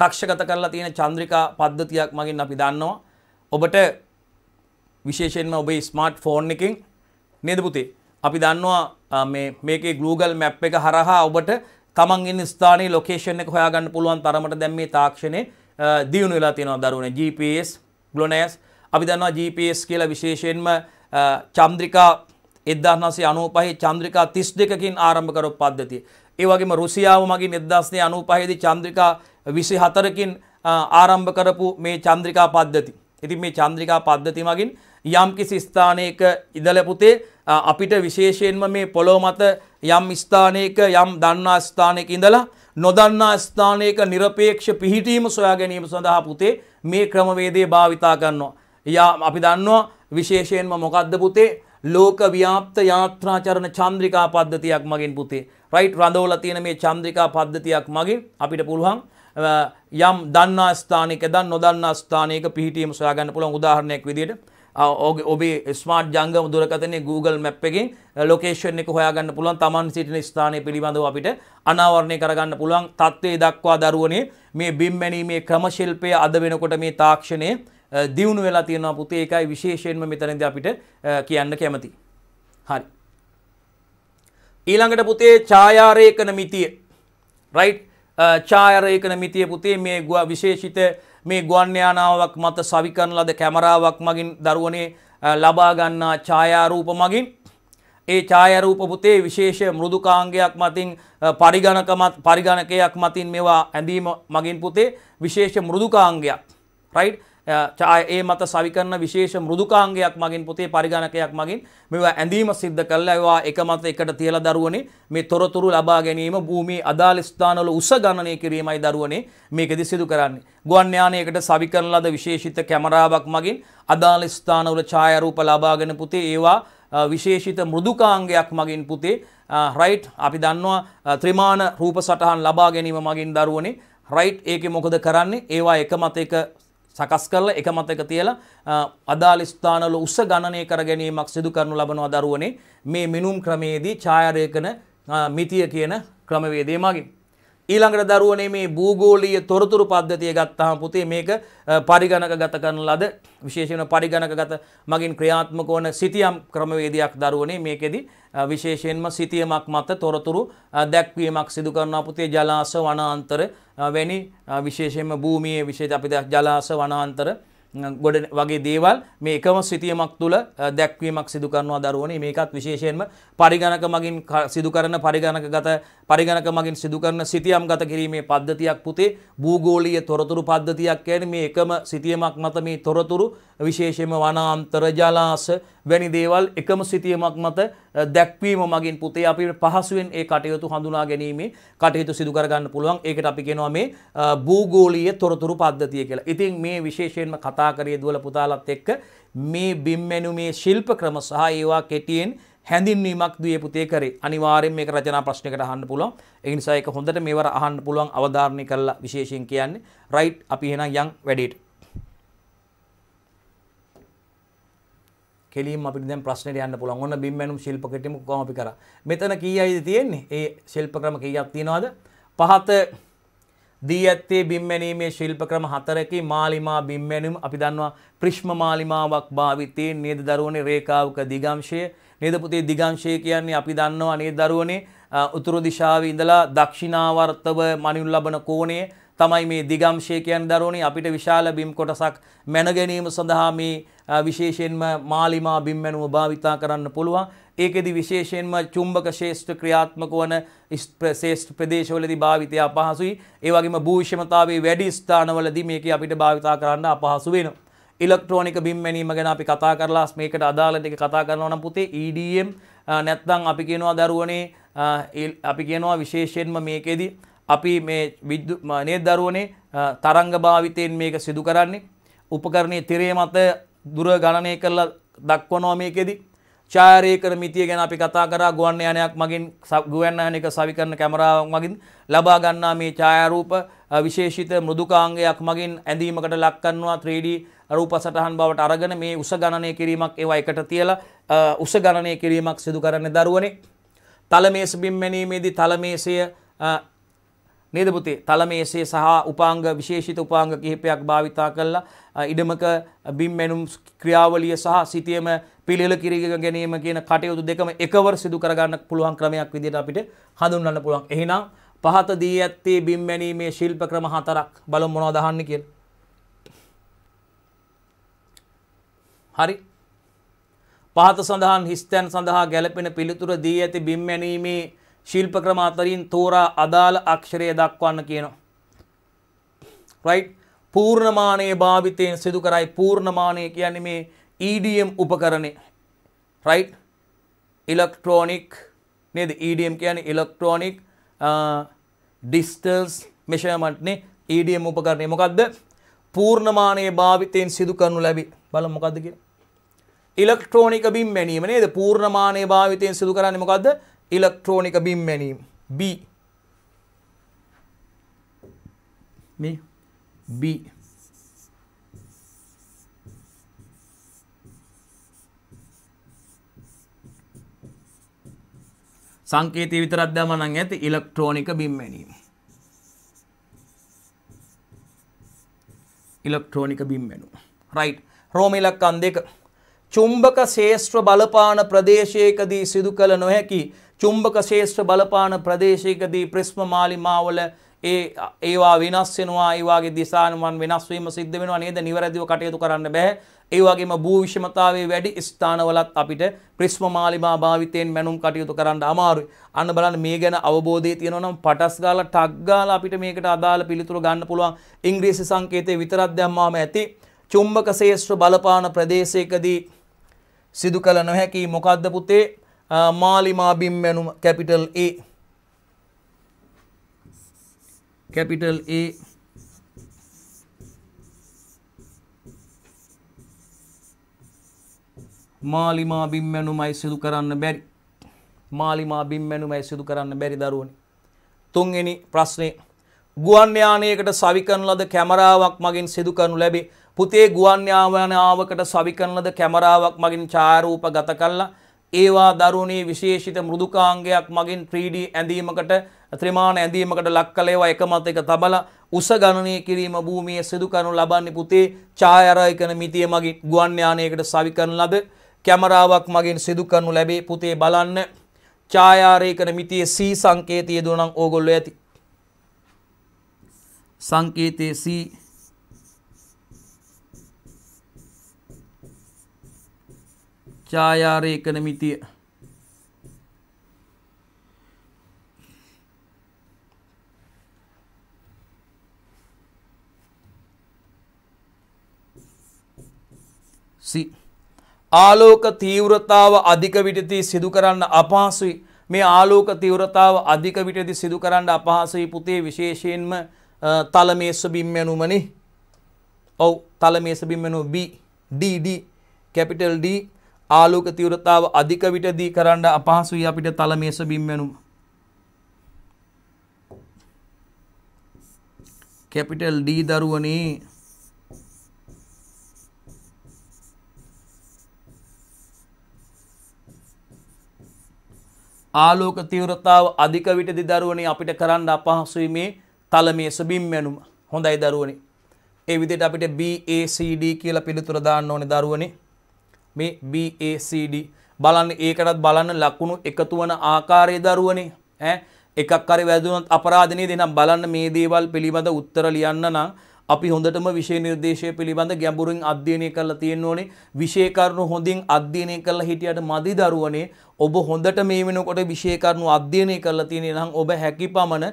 කක්ෂගත කරලා තියෙන චන්ද්‍රිකා පද්ධතියක් මගින් අපි දන්නවා ඔබට විශේෂයෙන්ම ඔබේ ස්මාර්ට් ෆෝන් එකෙන් නේද පුතේ අපි දන්නවා මේ මේකේ Google Map එක හරහා ඔබට තමන් ඉන්න ස්ථානයේ ලොකේෂන් එක හොයාගන්න පුළුවන් තරමට දැන් මේ තාක්ෂණය දියුණු වෙලා තියෙනවා දරුවනේ GPS GLONASS අපි දන්නවා GPS කියලා විශේෂයෙන්ම චන්ද්‍රිකා 1995 චන්ද්‍රිකා 32කින් ආරම්භ කරපු පද්ධතිය. ඒ වගේම රුසියාව මගින් 1995 දී චන්ද්‍රිකා 24කින් ආරම්භ කරපු මේ චන්ද්‍රිකා පද්ධති. ඉතින් මේ චන්ද්‍රිකා පද්ධති මගින් යම්කිසි ස්ථානයක ඉඳලා පුතේ අපිට විශේෂයෙන්ම මේ පොළොව මත යම් ස්ථානයක යම් දන්නා ස්ථානයක ඉඳලා නොදන්නා ස්ථානයක নিরপেক্ষ පිහිටීම සොයා ගැනීම සඳහා පුතේ මේ ක්‍රමවේදය භාවිතා කරනවා. යා අපි දන්නවා විශේෂයෙන්ම මොකද්ද පුතේ ලෝක ව්‍යාප්ත යාත්‍රාචරණ චන්ද්‍රිකා පද්ධතියක් මගින් පුතේ. රයිට් රඳවලා තියෙන මේ චන්ද්‍රිකා පද්ධතියක් මගින් අපිට පුළුවන් යම් දන්නා ස්ථානයක දන් නොදන්නා ස්ථානයක පිහිටීම සොයා ගන්න පුළුවන් උදාහරණයක් විදිහට ඔබේ ස්මාර්ට් ජංගම දුරකතනේ Google Map එකෙන් ලොකේෂන් එක හොයාගන්න පුළුවන් Taman සිටින ස්ථානය පිළිබඳව අපිට අනාවරණය කරගන්න පුළුවන් තත්ත්වයේ දක්වා දරුවනේ මේ බිම් මැනීමේ ක්‍රමශිල්පය අද වෙනකොට මේ තාක්ෂණය දියුණු වෙලා තියෙනවා පුතේ ඒකයි විශේෂයෙන්ම මෙතනදී අපිට කියන්න කැමති. හරි. ඊළඟට පුතේ ඡායාරේඛන මිතිය. රයිට් ඡායාරේඛන මිතිය පුතේ මේ විශේෂිත මේ ගුවන්්‍යයානාවක් මත සවිකරන ලද කැමරාවක් මගින් දරුවනේ ලබාගන්නා ඡායාරූප මගින් ඒ ඡායරූප පුතේ විශේෂ මෘදුකාංගයක් මතින් පරිගණකමත් පරිගණකයක් මතින් මේවා ඇඳීම මගින් පුතේ විශේෂ මෘදුකාංගයක් රයිට් ඒ මත සවිකරන විශේෂ මෘදුකාංගයක් මගින් පොතේ පරිගණකයක් මගින් මෙවා ඇඳීම සිද්ධ කළා ඒවා එක මත එකට තියලා දරුවනේ මේ තොරතුරු ලබා ගැනීම භූමියේ අදාළ ස්ථානවල උස ගණනය කිරීමයි දරුවනේ මේකෙදි සිදු කරන්නේ. ගුවන් යානයකට සවිකරන ලද විශේෂිත කැමරාවක් මගින් අදාළ ස්ථානවල ඡායාරූප ලබාගෙන පුතේ ඒවා විශේෂිත මෘදුකාංගයක් මගින් පුතේ රයිට් අපි දන්නවා ත්‍රිමාණ රූප සටහන් ලබා ගැනීම මගින් දරුවනේ රයිට් ඒකේ මොකද කරන්නේ ඒවා එක මත එක සකස් කරලා එක මතක තියලා අදාළ ස්ථානවල උස ගණනය කර ගැනීමක් සිදු කරනු ලබනවා දරුවනේ මේ මිනුම් ක්‍රමයේදී ඡායාරේඛන මිතිය කියන ක්‍රමවේදය මගින් ඊළඟට දරුවනේ මේ භූගෝලීය තොරතුරු පද්ධතිය ගත්තාම පුතේ මේක පරිගණකගත කරන ලද විශේෂයෙන්ම පරිගණකගත මගින් ක්‍රියාත්මක වන සිතියම් ක්‍රමවේදයක් දරුවනේ මේකෙදි විශේෂයෙන්ම සිතියමක් මත තොරතුරු දැක්වීමක් සිදු කරනවා පුතේ ජලාශ වනාන්තර වැනි විශේෂයෙන්ම භූමියේ විශේෂ අපි ජලාශ වනාන්තර ගොඩ වගේ දේවල් මේ එකම සිතියමක් තුළ දැක්වීමක් සිදු කරනවා දරුවනේ මේකත් විශේෂයෙන්ම පරිගණක මගින් සිදු කරන පරිගණක ගත පරිගණක මගින් සිදු කරන සිතියම් ගත කිරීමේ පද්ධතියක් පුතේ භූගෝලීය තොරතුරු පද්ධතියක් කියන්නේ මේ එකම සිතියමක් මත මේ තොරතුරු විශේෂයෙන්ම වනාන්තර ජලාශ වැනි දේවල් එකම සිතියමක් මත දැක්වීම මගින් පුතේ අපිට පහසුවෙන් ඒ කටයුතු හඳුනා ගැනීමේ කටයුතු සිදු කරගන්න පුළුවන්. ඒකට අපි කියනවා මේ භූගෝලීය තොරතුරු පද්ධතිය කියලා. ඉතින් මේ විශේෂයෙන්ම කතා කරේ දුවල පුතාලත් එක්ක මේ බිම්මැනුමේ ශිල්ප ක්‍රම සහ ඒවා කෙටියෙන් හැඳින්වීමක් දුවේ පුතේ කරේ. අනිවාර්යෙන් මේක රචනා ප්‍රශ්නයකට අහන්න පුළුවන්. ඒ නිසා ඒක හොඳට මේවර අහන්න පුළුවන් අවධාරණය කරලා විශේෂයෙන් කියන්නේ. රයිට් අපි එහෙනම් යන් වැඩේට. කෙලින් අපි දැන් ප්‍රශ්නෙට යන්න පුළුවන්. ඔන්න බිම්මැණුම් ශිල්ප කෙටිම කොහොම අපි කරා. මෙතන කීයයිද තියෙන්නේ? ඒ ශිල්ප ක්‍රම කීයක් තියනවද? පහත දී ඇත්තේ බිම්මැනීමේ ශිල්ප ක්‍රම හතරකි මාලිමා බිම්මැනුම් අපි දන්නවා ප්‍රිශ්ම මාලිමාවක් භාවිතයේ නේද දරුවනේ රේඛාවක දිගංශය නේද පුතේ දිගංශය කියන්නේ අපි දන්නවා නේද දරුවනේ උතුරු දිශාවේ ඉඳලා දක්ෂිණාවර්තව මනින් ලබන කෝණය තමයි මේ දිගම්ශය කියන දරුවනේ අපිට විශාල බිම් කොටසක් මැන ගැනීම සඳහා මේ විශේෂයෙන්ම මාලිමා බිම් මැනුව භාවිතා කරන්න පුළුවන්. ඒකෙදි විශේෂයෙන්ම චුම්බක ශේෂ්ඨ ක්‍රියාත්මක වන ශේෂ්ඨ ප්‍රදේශවලදී භාවිතය අපහසුයි. ඒ වගේම භූෂමතාවයේ වැඩි ස්ථානවලදී මේක අපිට භාවිතා කරන්න අපහසු වෙනවා. ඉලෙක්ට්‍රොනික බිම් මැනීම ගැන අපි කතා කරලා මේකට අදාළ දෙක කතා කරනවා නම් පුතේ EDM නැත්නම් අපි කියනවා දරුවනේ අපි කියනවා විශේෂයෙන්ම මේකෙදී අපි මේ විද්‍යු නේද දරුවනේ තරංග භාවිතයෙන් මේක සිදු කරන්නේ උපකරණයේ තිරේ මත දුර ගණනය කරලා දක්වනවා මේකෙදි ඡායාරේකර මිතිය ගැන අපි කතා කරා ගුවන් යානයක් මගින් ගුවන් යානයක සවිකරණ කැමරාවක් මගින් ලබා ගන්නා මේ ඡායාරූප විශේෂිත මෘදුකාංගයක් මගින් ඇඳීමකට ලක් කරනවා 3D රූප සටහන් බවට අරගෙන මේ උස ගණනය කිරීමක් ඒවා එකට තියලා උස ගණනය කිරීමක් සිදු කරන්නේ දරුවනේ තලමේස බිම් මැනීමේදී තලමේසය නේද පුතේ තලමේසේ සහ උපාංග විශේෂිත උපාංග කිහිපයක් භාවිතා කරලා ඉඩමක බිම් මැනුම් ක්‍රියාවලිය සහ සිටියම පිළිල කිරීම ගැනීම කියන කටයුතු දෙකම එකවර සිදු කරගන්න පුළුවන් ක්‍රමයක් විදිහට අපිට හඳුන්වන්න පුළුවන්. එහෙනම් පහත දී ඇත්තේ බිම් මැනීමේ ශිල්ප ක්‍රම හතරක්. බලමු මොනවද අහන්නේ කියලා. හරි. පහත සඳහන් හිස්තැන් සඳහා ගැළපෙන පිළිතුර දී ඇති බිම් මැනීමේ ශිල්ප ක්‍රම අතරින් තෝරා අදාළ අක්ෂරය දක්වන්න කියනවා. රයිට් පූර්ණමානයේ භාවිතයෙන් සිදු කරයි පූර්ණමානය කියන්නේ මේ EDM උපකරණය. රයිට් ඉලෙක්ට්‍රොනික් නේද EDM කියන්නේ ඉලෙක්ට්‍රොනික් ඩිස්ටන්ස් මෙෂර්මන්ට් නේ EDM උපකරණය. මොකද්ද? පූර්ණමානයේ භාවිතයෙන් සිදු කරනු ලැබි. බලමු මොකද්ද කියලා. ඉලෙක්ට්‍රොනික බිම් මැනීම නේද? පූර්ණමානයේ භාවිතයෙන් සිදු කරන්නේ මොකද්ද? ඉලෙක්ට්‍රෝනික බිම් මැනීම් B මේ B සංකේතය විතරක් දැමනන් ඇති ඉලෙක්ට්‍රෝනික බිම් මැනීම. ඉලෙක්ට්‍රෝනික බිම් මැනුම. රයිට්. රෝම ඉලක්කම් දෙක. චුම්බක ශේෂ්ත්‍ර බලපාන ප්‍රදේශයකදී සිදු කළ නොහැකි චුම්බක ශේෂ්ත්‍ර බලපාන ප්‍රදේශයකදී ප්‍රිස්ම මාලිමාවල ඒ ඒවා වෙනස් වෙනවා ඒ වගේ දිසානමන් වෙනස් වීම සිද්ධ වෙනවා නේද නිවැරදිව කටයුතු කරන්න බෑ ඒ වගේම භූ විෂමතාවයේ වැඩි ස්ථානවලත් අපිට ප්‍රිස්ම මාලිමා භාවිතයෙන් මැනුම් කටයුතු කරන්න අමාරුයි. අන්න බලන්න මේ ගැන අවබෝධය තියෙනවා නම් පටස් ගාලා ටක් ගාලා අපිට මේකට අදාළ පිළිතුරු ගන්න පුළුවන්. ඉංග්‍රීසි සංකේතයේ විතරක් දැම්මාම ඇති. චුම්බක ශේෂ්ත්‍ර බලපාන ප්‍රදේශයකදී සිදු කළ නොහැකි මොකද්ද පුතේ? මාලිමා බිම් මැනුම කැපිටල් A කැපිටල් A මාලිමා බිම් මැනුමයි සිදු කරන්න බැරි මාලිමා බිම් මැනුමයි සිදු කරන්න බැරි දරුවනි තුන්වෙනි ප්‍රශ්නේ ගුවන් යානයකට සවි කරන ලද කැමරාවක් මගින් සිදු කරනු ලැබේ. පුතේ ගුවන් යානාවකට සවි කරන ලද කැමරාවක් මගින් ඡායාරූප ගත කළා ඒවා දරුණේ විශේෂිත මෘදුකාංගයක් මගින් 3D ඇඳීමකට ත්‍රිමාණ ඇඳීමකට ලක් කළ ඒවා එකමත එක තබලා උස ගණනය කිරීම භූමියේ සිදු කරනු ලබන්නේ පුතේ ඡායාරායකන මිතිය මගින් ගුවන් යානයකට සවි කරන ලද කැමරාවක් මගින් සිදු කරනු ලැබේ පුතේ බලන්න ඡායාරායකන මිතියේ C සංකේතය දුනනම් ඕගොල්ලෝ ඇති සංකේතයේ C ඡායාරේඛන මිතිය සි ආලෝක තීව්‍රතාව අධික විටදී සිදු කරන්න අපහසුයි මේ ආලෝක තීව්‍රතාව අධික විටදී සිදු කරන්න අපහසුයි පුතේ විශේෂයෙන්ම තලමේස බිම්මැනුමනේ ඔව් තලමේස බිම්මැනුම B D D capital D ආලෝක තීව්‍රතාව අධික විටදී කරන්න අපහසුයි අපිට තල මේස බිම් වෙනුම. කැපිටල් D දරුවනේ ආලෝක තීව්‍රතාව අධික විටදී දරුවනේ අපිට කරන්න අපහසුයි මේ තල මේස බිම් වෙනුම. හොඳයි දරුවනේ. ඒ විදිහට අපිට BACD කියලා පිළිතුර දාන්න ඕනේ දරුවනේ. මේ BACD බලන්න ඒකටත් බලන්න ලකුණු එකතු වන ආකාරයේ දරුවනේ ඈ එකක් හරි වැදුනොත් අපරාධ නේද එහෙනම් බලන්න මේ දේවල් පිළිබඳ උත්තර ලියන්න නම් අපි හොඳටම විෂය නිර්දේශය පිළිබඳ ගැඹුරින් අධ්‍යයනය කරලා තියෙන්න ඕනේ විෂය කරුණු හොඳින් අධ්‍යයනය කරලා හිටියට මදි දරුවනේ ඔබ හොඳට මේ වෙනකොට විෂය කරුණු අධ්‍යයනය කරලා තියෙන නම් ඔබ හැකි පමණ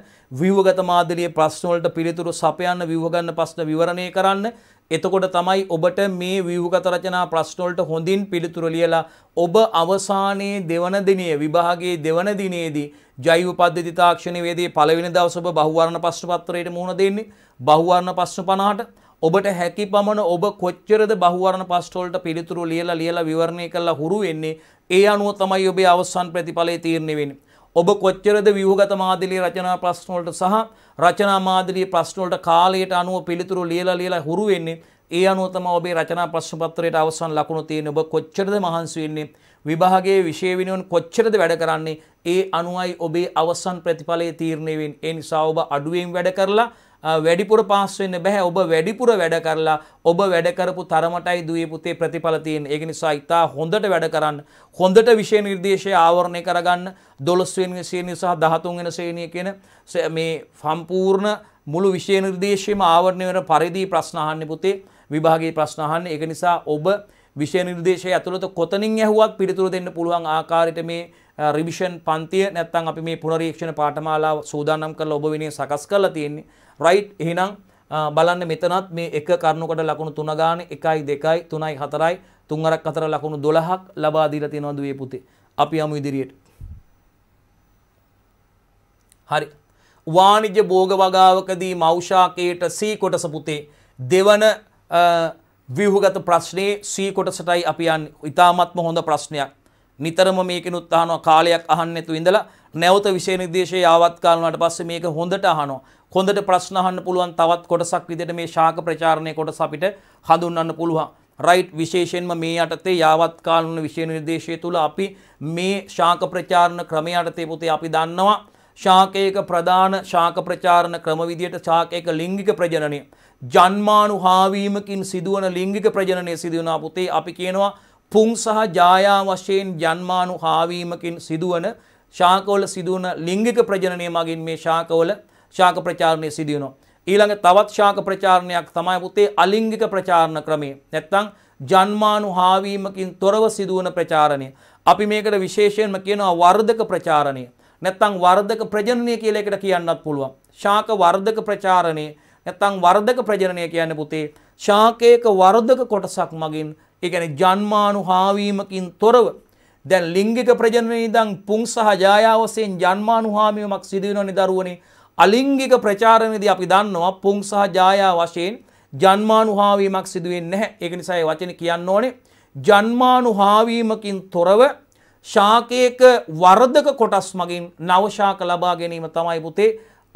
ව්‍යුහගත මාදලියේ ප්‍රශ්න වලට පිළිතුරු සපයන්න ව්‍යුහගන්න ප්‍රශ්න විවරණය කරන්න එතකොට තමයි ඔබට මේ ව්‍යුහගත රචනා ප්‍රශ්නවලට හොඳින් පිළිතුරු ලියලා ඔබ අවසානයේ දෙවන දිනේ විභාගයේ දෙවන දිනේදී ජෛව පද්ධති තාක්ෂණවේදී පළවෙනි දවසේ ඔබ බහුවර්ණ ප්‍රශ්න පත්‍රයට මුහුණ දෙන්නේ බහුවර්ණ ප්‍රශ්න 50ට ඔබට හැකි පමණ ඔබ කොච්චරද බහුවර්ණ පස්ටෝල්ට පිළිතුරු ලියලා ලියලා විවරණය කරලා හුරු වෙන්නේ ඒ අනුව තමයි ඔබේ අවසන් ප්‍රතිඵලය තීරණය වෙන්නේ ඔබ කොච්චරද ව්‍යහගත මාදිලි රචනා ප්‍රශ්නෝලට සහ රචනා මාදිලී ප්‍රශ්නෝලට කාලයට අනුව පිළිතුරු ලියලා ලියලා හුරු වෙන්නේ ඒ අනුව තමයි ඔබේ රචනා ප්‍රශ්නපත්‍රයට අවසන් ලකුණු තියෙන්නේ ඔබ කොච්චරද මහන්සි වෙන්නේ විභාගයේ විෂය විනෝන් කොච්චරද වැඩ කරන්නේ ඒ අනුවයි ඔබේ අවසන් ප්‍රතිඵලයේ තීරණය වෙන්නේ ඒ නිසා ඔබ අඩුවෙන් වැඩ කරලා වැඩිපුර පාස් වෙන්න බැහැ ඔබ වැඩිපුර වැඩ කරලා ඔබ වැඩ කරපු තරමටයි දුවේ පුතේ ප්‍රතිඵල තියෙන්නේ ඒක නිසා ඉතා හොඳට වැඩ කරන්න හොඳට විෂය නිර්දේශය ආවරණය කරගන්න 12 වෙනි ශ්‍රේණිය සහ 13 වෙනි ශ්‍රේණිය කියන මේ සම්පූර්ණ මුළු විෂය නිර්දේශයම ආවරණය වෙන පරිදි ප්‍රශ්න අහන්න පුතේ විභාගයේ ප්‍රශ්න අහන්න ඒක නිසා ඔබ විෂය නිර්දේශය ඇතුළත කොතනින් ඇහුවත් පිළිතුරු දෙන්න පුළුවන් ආකාරයට මේ රිවිෂන් පන්තිය නැත්නම් අපි මේ පුනරීක්ෂණ පාඨමාලාව සූදානම් කරලා ඔබ වෙනුවෙන් සකස් කරලා තියෙන්නේ රයිට් එහෙනම් බලන්න මෙතනත් මේ එක කරුණකට ලකුණු 3 ගානේ 1යි 2යි 3යි 4යි 3 අරක් අතර ලකුණු 12ක් ලබා දීලා තියෙනවා දුවේ පුතේ. අපි යමු ඉදිරියට. හරි. වාණිජ්‍ය භෝග වගාවකදී මෞෂාකේට C කොටස පුතේ දෙවන ව්‍යුහගත ප්‍රශ්නේ C කොටසටයි අපි යන්නේ. ඉතාමත්ම හොඳ ප්‍රශ්නයක්. නිතරම මේකිනුත් අහනවා කාලයක් අහන්න නැතුව ඉඳලා නැවත විෂය නිර්දේශයේ ආවත් කාලනට පස්සේ මේක හොඳට අහනවා. හොඳට ප්‍රශ්න අහන්න පුළුවන් තවත් කොටසක් විදිහට මේ ශාක ප්‍රචාරණයේ කොටස අපිට හඳුන්වන්න පුළුවන්. රයිට් විශේෂයෙන්ම මේ යටතේ යාවත් කාලන විෂය නිර්දේශය තුළ අපි මේ ශාක ප්‍රචාරණ ක්‍රමය යටතේ පුතේ අපි දන්නවා. ශාකයක ප්‍රධාන ශාක ප්‍රචාරණ ක්‍රම විදියට ශාකයක ලිංගික ප්‍රජනනය ජන්මානු හාවීමකින් සිදුවන ලිංගික ප්‍රජනනය සිදුවනා පුතේ අපි කියනවා පුං සහ ජායා වශයෙන් ජන්මානු හාවීමකින් සිදුවන ශාකවල සිදුවන ලිංගික ප්‍රජනනය මගින් මේ ශාකවල ශාක ප්‍රචාරණය සිදුවනවා. ඊළඟ තවත් ශාක ප්‍රචාරණයක් තමයි පුතේ අලිංගික ප්‍රචාරණ ක්‍රමය. නැත්තම් ජන්මානු හාවීමකින් තොරව සිදුවන ප්‍රචාරණය. අපි මේකට විශේෂයෙන්ම කියනවා වර්ධක ප්‍රචාරණය. නැත්තම් වර්ධක ප්‍රජනනය කියලා එකට කියන්නත් පුළුවන්. ශාක වර්ධක ප්‍රචාරණය නැත්තම් වර්ධක ප්‍රජනනය කියන්නේ පුතේ ශාකයක වර්ධක කොටසක් මගින් ඒ කියන්නේ ජන්මානු හාවීමකින් තොරව දැන් ලිංගික ප්‍රජනනයේ ඉඳන් පුං සහ ජායාව වශයෙන් ජන්මානුහාමියමක් සිදු වෙනවනේ දරුවනේ. අලිංගික ප්‍රචාරණයේදී අපි දන්නවා පුං සහ ජායාව වශයෙන් ජන්මානුහාවීමක් සිදු වෙන්නේ නැහැ. ඒක නිසා ඒ වචනේ කියන්න ඕනේ ජන්මානුහාවීමකින් තොරව ශාකයක වර්ධක කොටස් මගින් නවශාක ලබා ගැනීම තමයි පුතේ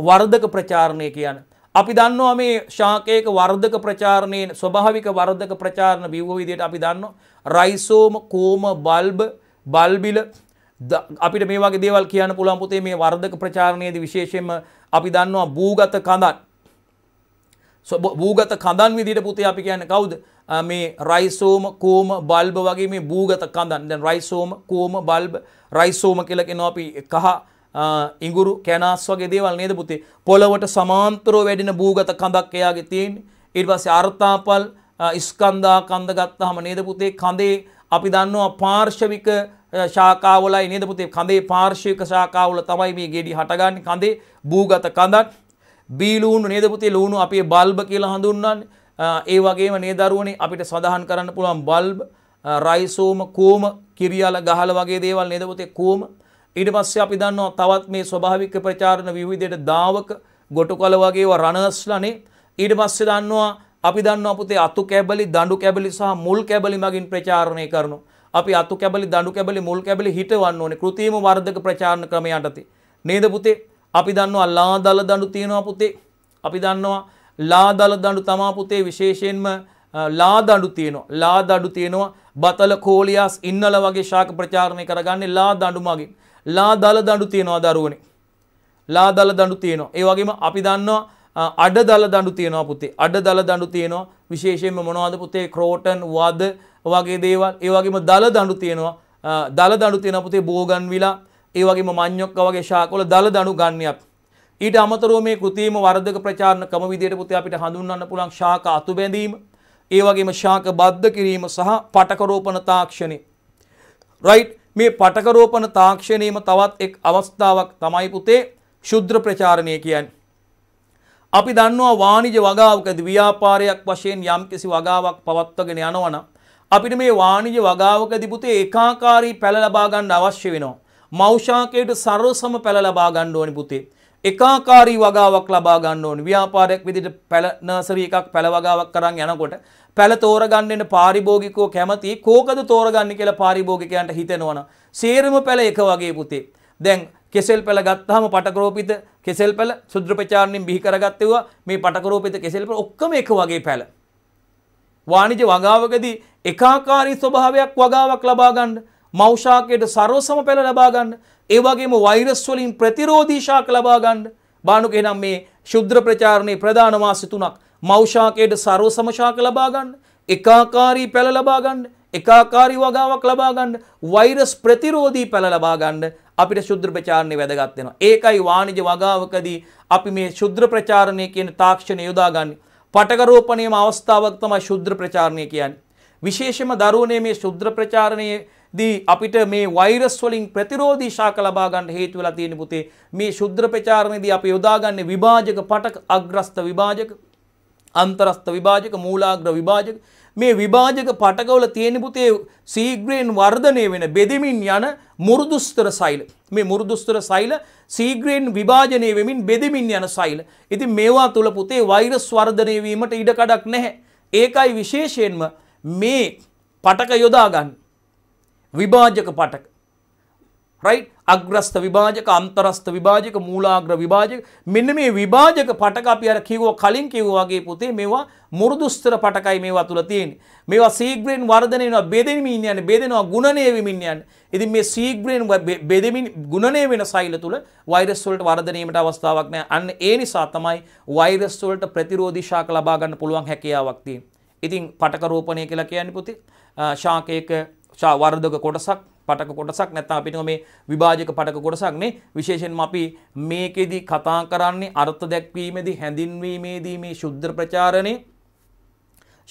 වර්ධක ප්‍රචාරණය කියන්නේ. අපි දන්නවා මේ ශාකයක වර්ධක ප්‍රචාරණයේ ස්වභාවික වර්ධක ප්‍රචාරණ බිව්ව විදිහට අපි දන්නවා රයිසෝම කෝම බල්බ බල්බිල අපිට මේ වගේ දේවල් කියන්න පුළුවන් පුතේ මේ වර්ධක ප්‍රචාරණයේදී විශේෂයෙන්ම අපි දන්නවා භූගත කඳන්. භූගත කඳන් විදිහට පුතේ අපි කියන්නේ කවුද? මේ රයිසෝම කෝම බල්බ වගේ මේ භූගත කඳන්. දැන් රයිසෝම කෝම බල්බ රයිසෝම කියලා කියනවා අපි කහ ඉඟුරු කැනස් වගේ දේවල් නේද පුතේ? පොළවට සමාන්තරව වැඩෙන භූගත කඳක් එයාගේ තියෙන්නේ. ඊට පස්සේ අර්ථාපල් ස්කන්ධා කඳ ගත්තාම නේද පුතේ කඳේ අපි දන්නවා පාර්ශවික ශාකාවලයි නේද පුතේ කඳේ පාර්ශ්වික ශාකාවල තමයි මේ ගෙඩි හටගන්නේ කඳේ භූගත කඳක් බීලූණු නේද පුතේ ලූණු අපේ බල්බ කියලා හඳුන්වන්නේ ඒ වගේම නේද දරුවනේ අපිට සඳහන් කරන්න පුළුවන් බල්බ රයිසෝම කෝම කිරියල ගහල වගේ දේවල් නේද පුතේ කෝම ඊට පස්සේ අපි දන්නවා තවත් මේ ස්වභාවික ප්‍රචාරණ විවිධයට දාවක ගොටුකල වගේව රණස්ලනේ ඊට පස්සේ දන්නවා අපි දන්නවා පුතේ අතු කැබලි දඬු කැබලි සහ මුල් කැබලි මගින් ප්‍රචාරණය කරනවා අපි අතු කැබලි දඩු කැබලි මුල් කැබලි හිටවන්න ඕනේ කෘතිම වර්ධක ප්‍රචාරණ ක්‍රමය යටතේ. නේද පුතේ? අපි දන්නවා ලා දල දඬු තියෙනවා පුතේ. අපි දන්නවා ලා දල දඬු තමා පුතේ විශේෂයෙන්ම ලා දඬු තියෙනවා. ලා දඬු තියෙනවා බතල කෝලියාස් ඉන්නල වගේ ශාක ප්‍රචාරණය කරගන්නේ ලා දඬු මගින්. ලා දල දඬු තියෙනවා දරුවනේ. ලා දල දඬු තියෙනවා. ඒ වගේම අපි දන්නවා අඩ දල දඬු තියෙනවා පුතේ. අඩ දල දඬු තියෙනවා විශේෂයෙන්ම මොනවද පුතේ ක්‍රෝටන් වද වගේ දේවල් ඒවගේම දළ දඩු තියෙනවා දළ දඩු තියෙන පුතේ බෝගන් විලා ඒවගේම මං්යොක්ක වගේ ශාකොල දළ දඩු ගන්නයක් ඊට අමතරෝ මේ කෘතිීම වර්ධක ප්‍රචාරණ කම විදියට පුතේ අපිට හඳුන්වන්න පුළන් ශාක අතු බැඳීම ඒවගේම ශාක බද්ධ කිරීම සහ පටකරෝපන තාක්ෂණය. රයිට් මේ පටකරෝපන තාක්ෂණයම තවත් එක් අවස්ථාවක් තමයි පුතේ ශුද්‍ර ප්‍රචාරණය කියන්. අපි දන්නවා වානිජ වගාවකද ව්‍යාපාරයක් වශයෙන් යම්කිසි වගාවක් පවත්වගෙන යනවනම් අපිට මේ වාණිජ වගාවකදී පුතේ ඒකාකාරී පැල ලබා ගන්න අවශ්‍ය වෙනවා. මෞෂාකයට සරසම පැල ලබා ගන්න ඕනි පුතේ. ඒකාකාරී වගාවක් ලබා ගන්න ඕනි. ව්‍යාපාරයක් විදිහට පැල නර්සරි එකක් පැල වගාවක් කරන් යනකොට පැල තෝරගන්න එන පාරිභෝගිකෝ කැමති කෝකද තෝරගන්නේ කියලා පාරිභෝගිකයන්ට හිතෙනවනම් සේරම පැල එක වගේ පුතේ. දැන් කෙසෙල් පැළ ගත්තාම පටකරෝපිත කෙසෙල් පැළ සුද්‍රපචාරණයෙන් බිහි කරගත්තේවා මේ පටකරෝපිත කෙසෙල් පැළ ඔක්කොම එක වගේ පැළ. වාණිජ වගාවකදී ඒකාකාරී ස්වභාවයක් වගාවක් ලබා ගන්න මව් ශාකයට ਸਰව සමපැල ලබා ගන්න ඒ වගේම වෛරස් වලින් ප්‍රතිරෝධී ශාක ලබා ගන්න බානුක එනම් මේ ශුද්‍ර ප්‍රචාරණේ ප්‍රධාන මාසි තුනක් මව් ශාකයට ਸਰව සම ශාක ලබා ගන්න ඒකාකාරී පැල ලබා ගන්න ඒකාකාරී වගාවක් ලබා ගන්න වෛරස් ප්‍රතිරෝධී පැල ලබා ගන්න අපිට ශුද්ධ ප්‍රචාරණේ වැදගත් වෙනවා. ඒකයි වාණිජ වගාවකදී අපි මේ ශුද්ධ ප්‍රචාරණය කියන තාක්ෂණය යොදාගන්නේ. පටකරෝපනයම අවස්ථාවක් තමයි ශුද්‍ර ප්‍රචාරණය කියන්නේ. විශේෂම දරුවනේ මේ ශුද්‍ර ප්‍රචාරණයේදී අපිට මේ වෛරස් වලින් ප්‍රතිරෝධී ශාක ලබා ගන්න හේතු වෙලා තියෙන පුතේ මේ ශුද්‍ර ප්‍රචාරණයේදී අපි යොදාගන්නේ විභාජක පටක අග්‍රස්ත විභාජක අන්තරස්ත විභාජක මූලාග්‍ර විභාජක මේ විභාජක පටකවල තියෙන පුතේ සීග්‍රයෙන් වර්ධනය වෙන බෙදෙමින් යන මුරුදුස්තර සෛල. මේ මුරුදුස්තර සෛල සීග්‍රයෙන් විභාජනය වෙමින් බෙදෙමින් යන සෛල. ඉතින් මේවා තුල පුතේ වෛරස් වර්ධනය වීමට ඉඩ කඩක් නැහැ. ඒකයි විශේෂයෙන්ම මේ පටක යොදා ගන්න. විභාජක පටක රයිට් අග්‍රස්ත විභාජක අන්තරස්ත විභාජක මූලාග්‍ර විභාජක මෙන්න මේ විභාජක පටක අපි අර කිව්වා කලින් කිව්වාගේ පුතේ මේවා මුරුදු ස්තර පටකයි මේවා තුල තියෙන්නේ මේවා සීග්‍රේන් වර්ධනය වෙනවා බෙදෙමින් යන්නේ බෙදෙනවා ගුණණය වෙමින් යන්නේ ඉතින් මේ සීග්‍රේන් බෙදෙමින් ගුණණය වෙන සෛල තුල වෛරස් වලට වර්ධනයීමට අවස්ථාවක් නැහැ අන්න ඒ නිසා තමයි වෛරස් වලට ප්‍රතිරෝධී ශාක ලබා ගන්න පුළුවන් හැකියාවක් තියෙන්නේ ඉතින් පටක රෝපණය කියලා කියන්නේ පුතේ ශාකයක වර්ධක කොටසක් පටක කොටසක් නැත්නම් අපිට මේ විභාජක පටක කොටසක් නේ විශේෂයෙන්ම අපි මේකෙදි කතා කරන්නේ අර්ථ දැක්වීමේදී හැඳින්වීමේදී මේ ශුද්ධ ප්‍රචාරණේ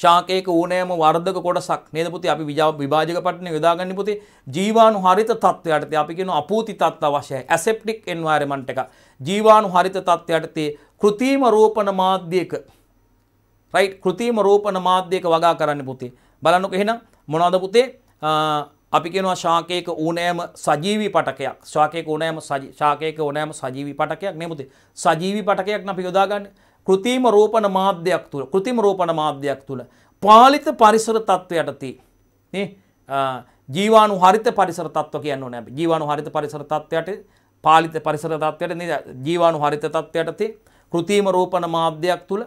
ශාකයක ඕනෑම වර්ධක කොටසක් නේද පුතේ අපි විභාජක පටනේ යොදාගන්න පුතේ ජීවාණු හරිත තත්ත්වයට තේ අපි කියන අපූති තත්ත්ව අවශ්‍යයි ඇසෙප්ටික් එන්වයරන්මන්ට් එක ජීවාණු හරිත තත්ත්වයට තේ කෘතිම රෝපණ මාධ්‍යයක රයිට් කෘතිම රෝපණ මාධ්‍යයක වගා කරන්න පුතේ බලන්නකෝ එහෙනම් මොනවද පුතේ අපි කෙනවා ශාකයක ඕනෑම සජීවි පටකයක් ශාකයක ඕනෑම ශාකයක ඕනෑම සජීවි පටකයක් නෙමුති සජීවි පටකයක් න පියොදාගන්න කෘතිම රෝපණ මාධ්‍යයක් තුළ කෘතිම රෝපණ මාධ්‍යයක් තුළ පාලිත පරිසර තත්ත්වයටති ජීවානු හරිත පරිසර තත්ව කියන්න නැ ජීවානු හරිත පරිසර තත්වයට පාලිත පරිසර තත්වයට ජීවානු හරිත තත්වයටති කෘතිම රෝපණ මාධ්‍යයක් තුළ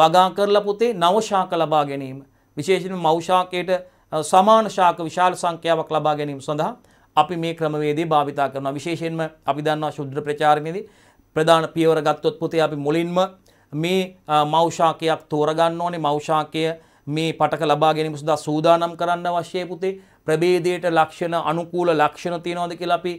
වගා කරලා පුතේ නවශාක ලබා ගැනීම විශේෂෙන් මෞෂාකයට සමාන ශාක විශාල සංඛ්‍යාවක් ලබා ගැනීම සඳහා අපි මේ ක්‍රමවේදේ භාවිතා කරනවා විශේෂයෙන්ම අපි දන්නවා ශුද්‍ර ප්‍රචාරණයේදී ප්‍රධාන පියවර ගත්තොත් පුතේ අපි මුලින්ම මේ මෞශාකයක් තෝරගන්න ඕනේ මෞශාකය මේ පටක ලබා ගැනීම සඳහා සූදානම් කරන්න අවශ්‍යයි පුතේ ප්‍රභේදයට ලක්ෂණ අනුකූල ලක්ෂණ තියනවාද කියලා අපි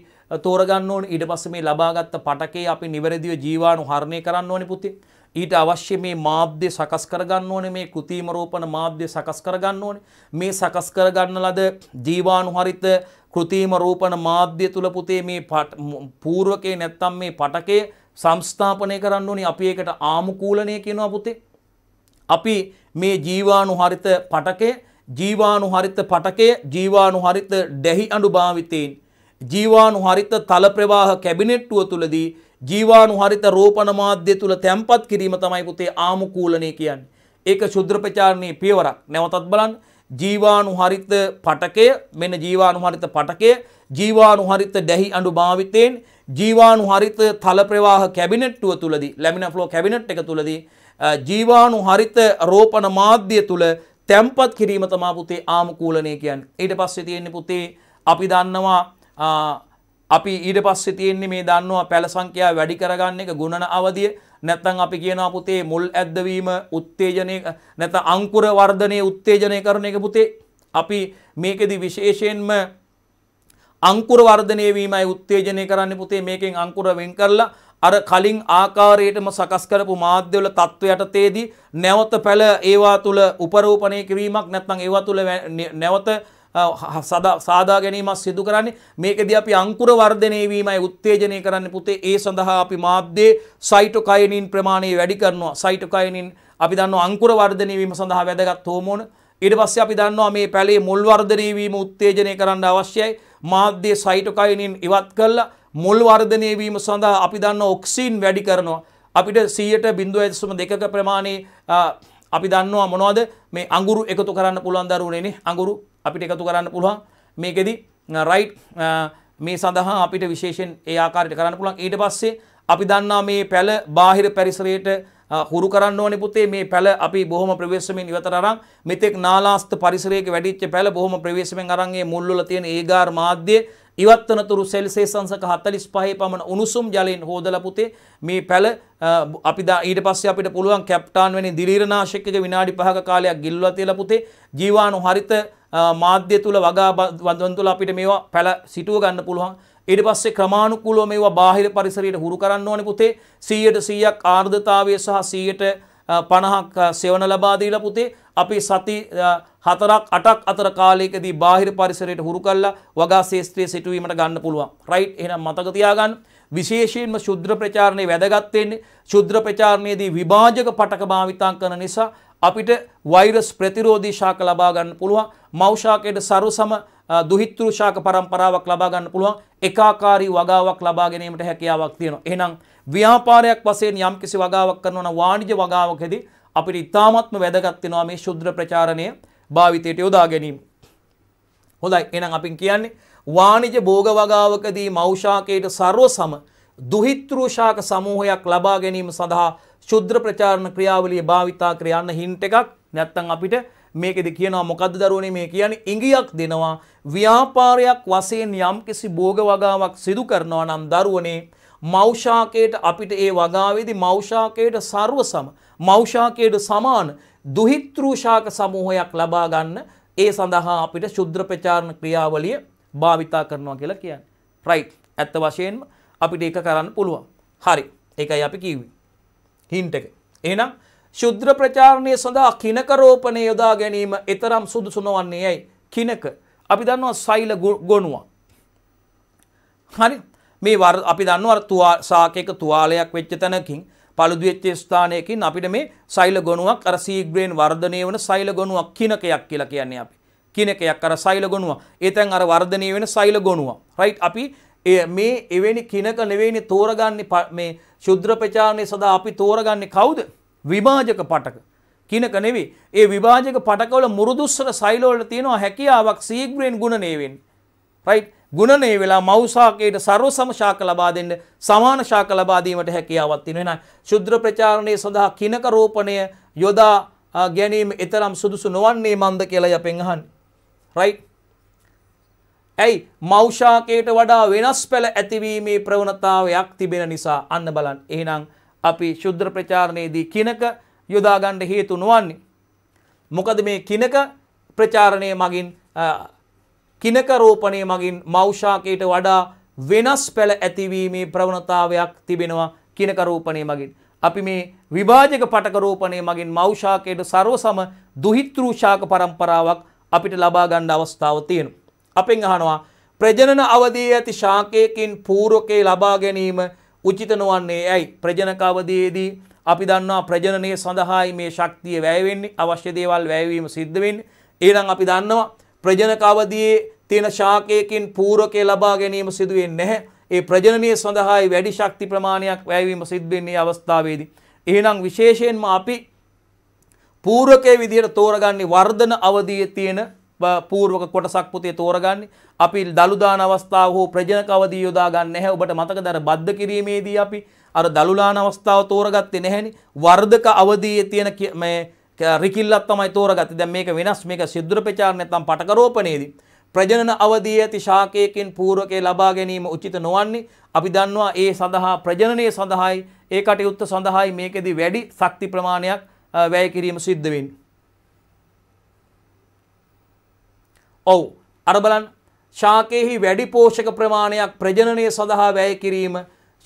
තෝරගන්න ඕනේ ඊට පස්සේ මේ ලබාගත් පටකේ අපි නිවැරදිව ජීවාණු හරණය කරන්න ඕනේ පුතේ ඊට අවශ්‍ය මේ මාධ්‍ය සකස් කරගන්න ඕනේ මේ කෘතිම රෝපණ මාධ්‍ය සකස් කරගන්න ඕනේ මේ සකස් කරගන්න ලද ජීවාණුහරිත කෘතිම රෝපණ මාධ්‍ය තුල පුතේ මේ පූර්වකේ නැත්තම් මේ පටකේ සංස්ථාපනය කරන්න ඕනේ අපි ඒකට ආමුකූලණය කියනවා පුතේ අපි මේ ජීවාණුහරිත පටකේ ජීවාණුහරිත පටකේ ජීවාණුහරිත ඩැහි අඩු භාවිතයෙන් ජීවාණුහරිත තල ප්‍රවාහ කැබිනට්ටුව තුලදී ජීවාණු හරිත රෝපණ මාධ්‍ය තුල තැම්පත් කිරීම තමයි පුතේ ආමුකූලණය කියන්නේ. ඒක ශුද්‍රපචාරණයේ පියවරක්. නැවතත් බලන්න ජීවාණු හරිත පටකය මෙන්න ජීවාණු හරිත පටකය ජීවාණු හරිත දැහි අඩු භාවිතයෙන් ජීවාණු හරිත තල ප්‍රවාහ කැබිනට්ටුව තුලදී ලැමින ෆ්ලෝ කැබිනට් එක තුලදී ජීවාණු හරිත රෝපණ මාධ්‍ය තුල තැම්පත් කිරීම තමා පුතේ ආමුකූලණය කියන්නේ. ඊට පස්සේ තියෙන්නේ පුතේ අපි දන්නවා අපි ඊට පස්සේ තියෙන්නේ මේ දන්නවා පැල සංඛ්‍යාව වැඩි කරගන්න එක ගුණන අවධිය නැත්නම් අපි කියනවා පුතේ මුල් ඇද්දවීම උත්තේජනය නැත්නම් අංකුර වර්ධනයේ උත්තේජනය කරන එක පුතේ අපි මේකෙදි විශේෂයෙන්ම අංකුර වර්ධනය වීමයි උත්තේජනය කරන්නේ පුතේ මේකෙන් අංකුර වෙන් කරලා අර කලින් ආකාරයටම සකස් කරපු මාධ්‍යවල තත්ත්වයට තේදී නැවත පැල ඒවා තුළ උපරෝපණය කිරීමක් නැත්නම් ඒවා තුළ නැවත සාදා ගැනීමක් සිදු කරන්නේ මේකද අපි අංකුර වර්ධනයවීමයි උත්තේජනය කරන්න පුතේ ඒ සඳහා අපි මාධ්‍යේ සයිටොකයනින් ප්‍රමාණය වැඩි කරනවා සයිටොකයනින් අපි දන්න අංකුර වර්ධනයවීම සඳහා වැදගත් හෝමෝන ඉට පස්ස අපි දන්නවා මේ පැළේ මුල් වර්ධනයවීම උත්තේජනය කරන්න අවශ්‍යයි මාධ්‍යයේ සයිටොකයිනින් ඉවත් කල්ලා මුල් වර්ධනයවීම සඳහා අපි දන්න ඔක්සීන් වැඩි කරනවා අපිට සීයට බිඳුව ඇසුම දෙකක ප්‍රමාණය අපි දන්නවා මොනවද මේ අඟුරු එකතු කරන්න පුළුවන් දරුණනේ අඟුරු අපිට එකතු කරන්න පුළුවන් මේකෙදි රයි් මේ සඳහා අපිට විශේෂෙන් ඒ ආකාරයට කරන්න පුළන් ඊට පස්සේ අපි දන්නා මේ පැල බාහිර පැරිසරයට හුරු කරන්න ඕනේ පුතේ මේ පැල අපි බොහොම ප්‍රවේශමෙන් ඉවතර අරන් මෙතෙක් නාලාස්ත පරිසරයක වැඩිච්ච පැල බොහොම ප්‍රවේශමෙන් අරන් ඒ මුල් වල තියෙන ඒගාර් මාධ්‍ය ඉවත් වෙනතුරු සෙල්සියස් අංශක 45 පමණ උණුසුම් ජලයෙන් හොදලා පුතේ මේ පැල අපි ඊට පස්සේ අපිට පුළුවන් කැප්ටාන් වැනි දිලීරනාශකයක විනාඩි 5ක කාලයක් ගිල්වලා තියලා පුතේ ජීවාණු හරිත මාධ්‍ය තුළ වගා වදන් තුළ අපිට මේවා පැල සිටුව ගන්න පුළුවන් ඊට පස්සේ ක්‍රමානුකූලව මේවා බාහිර පරිසරයට හුරු කරන්න ඕනේ පුතේ 100ට 100ක් ආර්ද්‍රතාවය සහ 100ට 50ක් සෙවන ලබා දීලා පුතේ අපි සති හතරක් අටක් අතර කාලයකදී බාහිර පරිසරයට හුරු කරලා වගා ශේෂ්ත්‍රයේ සිටුවීමට ගන්න පුළුවන්. රයිට් එහෙනම් මතක තියාගන්න. විශේෂයෙන්ම ශුද්‍ර ප්‍රචාරණයේ වැදගත් වෙන්නේ ශුද්‍ර ප්‍රචාරණයේදී විභාජක පටක භාවිතා කරන නිසා අපිට වෛරස් ප්‍රතිරෝධී ශාක ලබා ගන්න පුළුවන් මෞෂාකයට සරුසම දුහිතෘ ශාක පරම්පරාවක් ලබා ගන්න පුළුවන් ඒකාකාරී වගාවක් ලබා ගැනීමට හැකියාවක් තියෙනවා. එහෙනම් ව්‍යාපාරයක් වශයෙන් යම්කිසි වගාවක් කරනවා නම් වාණිජ වගාවකදී අපිට ඉතාමත්ම වැදගත් වෙනවා මේ ශුද්‍ර ප්‍රචාරණය භාවිතයට යොදා ගැනීම. හොඳයි එහෙනම් අපි කියන්නේ වාණිජ භෝග වගාවකදී මෞෂාකයට සර්ව සම දුහිතෘ ශාක සමූහයක් ලබා ගැනීම සඳහා ශුද්‍ර ප්‍රචාරණ ක්‍රියාවලිය භාවිතා කරයන්න හින්ට එකක් නැත්තං අපිට මේකෙද කියනවා මොකද දරුවනේ මේ කියන්නේ ඉඟියක් දෙනවා ව්‍යාපාරයක් වශයෙන් යම් කිසි භෝග වගාවක් සිදු කරනවා නම් දරුවනේ මෞෂාකයට අපිට ඒ වගාවේදී මෞෂාකයට ਸਰව සම මෞෂාකයට සමාන දුහිත්‍රූෂාක සමූහයක් ලබා ගන්න ඒ සඳහා අපිට ශුද්‍ර ප්‍රචාරණ ක්‍රියාවලිය භාවිතා කරනවා කියලා කියන්නේ. රයිට්. ඇත්ත වශයෙන්ම අපිට ඒක කරන්න පුළුවන්. හරි. ඒකයි අපි කිව්වේ. හින්ට එක. එහෙනම් ශුද්‍ර ප්‍රචාරණය සඳහා කිනකරෝපණය යොදා ගැනීම එතරම් සුදුසු නොවන්නේ ඇයි කිනක අපි දන්නවා සෛල ගොනුවක්. හරි මේ වර අපි දන්නවා තුවා සාකයක තුවාලයක් වෙච්ච තැනකින් පළුදු වෙච්ච ස්ථානයකින් අපිට මේ සෛල ගොනුවක් අර සීග්‍රයෙන් වර්ධනය වෙන සෛල ගොනුවක් කිනකයක් කියලා කියන්නේ අපි. කිනකයක් අර සෛල ගොනුවක්. ඒතෙන් අර වර්ධනය වෙන සෛල ගොනුවක්. රයිට් අපි මේ එවැනි කිනක නෙවෙයිනි තෝරගන්නේ මේ ශුද්‍ර ප්‍රචාරණය සඳහා අපි තෝරගන්නේ කවුද? විභාජක පටක. කිනක නෙවෙයි. ඒ විභාජක පටකවල මුරුදුස්සර සෛලවල තියෙනවා හැකියාවක් සීග්‍රෙන් ගුණණය වෙන්න. right? ගුණණය වෙලා මෞසාකයට ਸਰව සමශාක ලබා දෙන්න සමාන ශාක ලබා දීමට හැකියාවක් තියෙනවා. එහෙනම් ශුද්‍ර ප්‍රචාරණය සඳහා කිනක රෝපණය යොදා ගැනීම ඊතරම් සුදුසු නොවන්නේ මන්ද කියලා යපෙන් අහන්නේ. right? ඇයි මෞෂාකයට වඩා වෙනස් පැළ ඇතිවීමේ ප්‍රවණතාවයක් තිබෙන නිසා අන්න බලන් එහෙනම් අපි ශුද්‍ර ප්‍රචාරණයේදී කිනක යොදාගණ්ඩ හේතු නොවන්නේ. මොකද මේ කිනක ප්‍රචාරණය මගින් කිනකරෝපනය මගින් මෞෂාකයට වඩා වෙනස් පැළ ඇතිවීමේ ප්‍රවණතාවයක් තිබෙනවා කිනකරෝපනය මගින්. අපි මේ විභාජක පටකරෝපනය මගින් මෞෂාකයට සරව සම දුහිත්‍රූෂාක පරම්පරාවක් අපිට ලබාගණ්ඩ අවස්ථාව තියෙනවා. අපෙන් අහනවා ප්‍රජනන අවදී ඇති ශාකයකින් පූරකේ ලබා ගැනීම උචිත නොවන්නේ ඇයි ප්‍රජනක අවදයේදී අපි දන්නවා ප්‍රජනනය සඳහායි මේ ශක්තිය වැයවෙන්නේ අවශ්‍ය දේවල් වැයවීම සිද්ධ වෙන්නේ එහෙනම් අපි දන්නවා ප්‍රජනක අවදියේ තියෙන ශාකයකින් පූරකේ ලබා ගැනීම සිදු වෙන්නේ නැහැ ඒ ප්‍රජනනය සඳහායි වැඩි ශක්ති ප්‍රමාණයක් වැයවීම සිද්ධ වෙන්නේ අවස්ථාවේදී එහෙනම් විශේෂයෙන්ම අපි පූරකයේ විදිහට තෝරගන්නේ වර්ධන අවදියේ තියෙන පූර්වක කොටසක් පුතේ තෝරගන්නේ. අපි දලු දාන අවස්ථාව හෝ ප්‍රජනක අවදී යොදා ගන්න නැහැ. ඔබට මතකද අර බද්ධ කිරීමේදී අපි අර දලු දාන අවස්ථාව තෝරගත්තේ නැහෙනි. වර්ධක අවදියේ තියෙන මේ රිකිල්ලක් තමයි තෝරගත්තේ. දැන් මේක වෙනස් මේක සිද්දුර ප්‍රචාර නැත්නම් පටකරෝපණයේදී ප්‍රජනන අවධිය ඇති ශාකයකින් පූර්වකය ලබා ගැනීම උචිත නොවන්නේ අපි දන්නවා ඒ සඳහා ප්‍රජනනය සඳහායි ඒ කටයුත්ත සඳහායි මේකෙදි වැඩි ශක්ති ප්‍රමාණයක් වැය කිරීම සිද්ධ වෙන්නේ ඔව් අර බලන්න ශාකයෙහි වැඩි පෝෂක ප්‍රමාණයක් ප්‍රජනනය සඳහා වැය කිරීම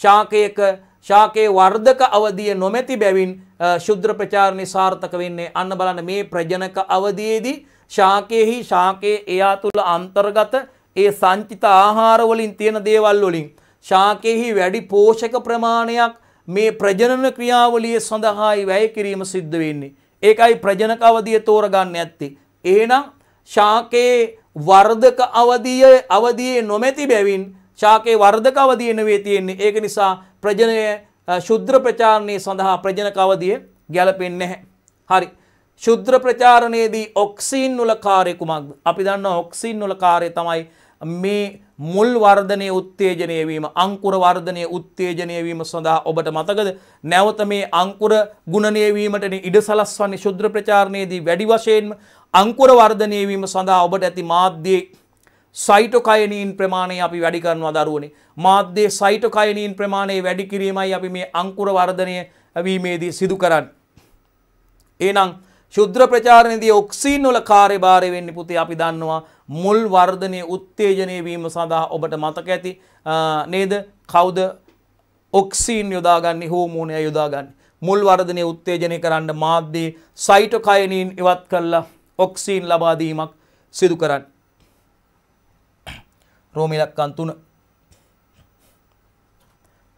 ශාකයක ශාකයේ වර්ධක අවධිය නොමැති බැවින් ශුද්‍ර ප්‍රචාරණය සාර්ථක වෙන්නේ අන්න බලන්න මේ ප්‍රජනක අවධියේදී ශාකයෙහි ශාකයේ එයා තුළ අන්තර්ගත ඒ සංචිත ආහාර වලින් තියෙන දේවල් වලින් ශාකයෙහි වැඩි පෝෂක ප්‍රමාණයක් මේ ප්‍රජනන ක්‍රියාවලිය සඳහායි වැය කිරීම සිද්ධ වෙන්නේ. ඒකයි ප්‍රජනක අවධිය තෝරගන්න ඇත්තේ. එහෙනම් ශාකයේ වර්ධක අවධිය අවධියේ නොමැති බැවින් ශාකයේ වර්ධක අවධිය නෙවෙයි තියෙන්නේ. ඒක නිසා ප්‍රජනය ශුද්‍ර ප්‍රචාරණයේ සඳහා ප්‍රජනක අවධිය ගැලපෙන්නේ නැහැ. හරි. ශුද්‍ර ප්‍රචාරණයේදී ඔක්සින් නුලකාරය කුමක්ද? අපි දන්නවා ඔක්සින් නුලකාරය තමයි මේ මුල් වර්ධනය උත්තේජනය වීම අංකුර වර්ධනය උත්තේජනය වීම සඳහා ඔබට මතකද නැවත මේ අංකුර ගුණනය වීමට ඉඩ සලස්වන්නේ ශුද්‍ර ප්‍රචාරණයේදී වැඩි වශයෙන්ම අංකුර වර්ධනය වීම සඳහා ඔබට ඇති මාධ්‍යයේ සයිටොකයනීන් ප්‍රමාණය අපි වැඩි කරනවා දරුවනේ මාධ්‍යයේ සයිටොකයනීන් ප්‍රමාණය වැඩි කිරීමයි අපි මේ අංකුර වර්ධනය වීමේදී සිදු කරන්නේ. එහෙනම් ශුද්‍ර ප්‍රචාරණයේදී ඔක්සින් වල කාර්යභාරය වෙන්නේ පුතේ අපි දන්නවා මුල් වර්ධනයේ උත්තේජනය වීම සඳහා ඔබට මතක ඇති නේද කවුද ඔක්සින් යොදාගන්නේ හෝමෝනය යොදාගන්නේ මුල් වර්ධනය උත්තේජනය කරන්න මාධ්‍යයේ සයිටොකයනීන් ඉවත් කරලා ඔක්සීන් ලබාදීමක් සිදු කරන්න. රෝමිලක්කන් තුන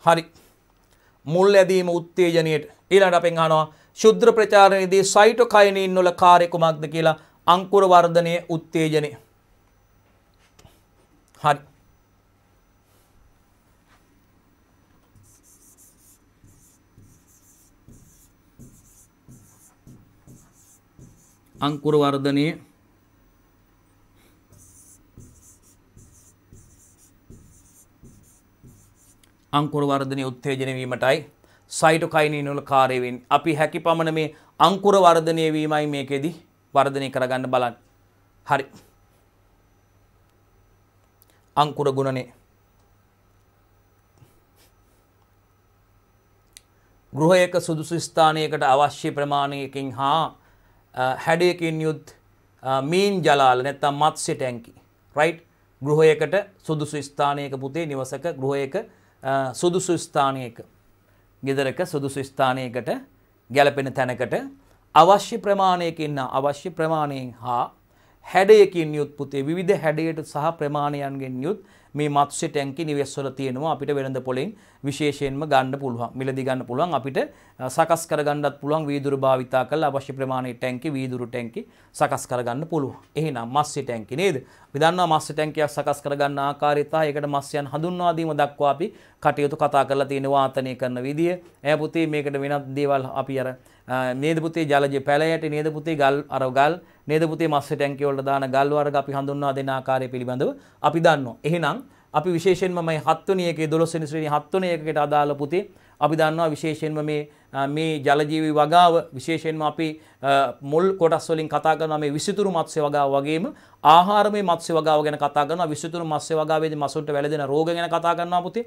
හරි මුල් ඇදීම උත්තේජනයට ඊළඟ අපෙන් අහනවා ශුද්‍ර ප්‍රචාරණයේදී සයිටොකයිනින් වල කාර්ය කුමක්ද කියලා අංකුර වර්ධනයේ උත්තේජනය. හරි. අංකුර වර්ධනය අංකුර වර්ධනය උත්තේජනය වීමටයි සයිටොකයිනීන් වල කාර්ය වෙන්නේ. අපි හැකි පමණ මේ අංකුර වර්ධනය වීමයි මේකෙදි වර්ධනය කරගන්න බලන්න. හරි. අංකුර ගුණනේ ගෘහයක සුදුසු ස්ථානයකට අවශ්‍ය ප්‍රමාණයකින් හා Uh, හැඩයකින් යුත් uh, මීන් ජලාල නැත්තම් මත්ස්‍ය ටැංකි රයිට් ගෘහයකට සුදුසු ස්ථානයක පුතේ නිවසක ගෘහයක uh, සුදුසු ස්ථානයක ගෙදරක සුදුසු ස්ථානයකට ගැලපෙන තැනකට අවශ්‍ය ප්‍රමාණයකින් අවශ්‍ය ප්‍රමාණයෙන් හා හැඩයකින් යුත් පුතේ විවිධ හැඩයට සහ ප්‍රමාණයන්ගෙන් යුත් මේ මත්ස්‍ය ටැංකි නිවෙස්වල තියෙනවා අපිට වෙළඳ පොලෙන් විශේෂයෙන්ම ගන්න පුළුවන් මිලදී ගන්න පුළුවන් අපිට සකස් කරගන්නත් පුළුවන් වීදුරු භාවිතා කරලා අවශ්‍ය ප්‍රමාණයේ ටැංකි වීදුරු ටැංකි සකස් කරගන්න පුළුවන්. එහෙනම් මස්සේ ටැංකි නේද? අපි දන්නවා මස්සේ ටැංකියක් සකස් කරගන්න ආකාරය තමයි ඒකට මස්යන් හඳුන්වා දීම දක්වා අපි කටයුතු කතා කරලා තියෙන වාතනය කරන විදිය. ඈ පුතේ මේකට වෙනත් දේවල් අපි අර නේද පුතේ ජලජ පැලයට නේද පුතේ ගල් අර ගල් නේද පුතේ මස්සේ ටැංකිය වලට දාන ගල් වර්ග අපි හඳුන්වා දෙන ආකාරය පිළිබඳව අපි දන්නවා. එහෙනම් අපි විශේෂෙන්ම මේ හත්වනි එකේ 12 වෙනි ශ්‍රේණිය හත්වනි එකකට අදාළ පුතේ අපි දන්නවා විශේෂයෙන්ම මේ මේ ජලජීවි වගාව විශේෂයෙන්ම අපි මුල් කොටස් වලින් කතා කරනවා මේ විසිතුරු මත්ස්‍ය වගාව වගේම ආහාරමය මත්ස්‍ය වගාව ගැන කතා කරනවා විසිතුරු මත්ස්‍ය වගාවේදී මසුන්ට වැළඳෙන රෝග ගැන කතා කරනවා පුතේ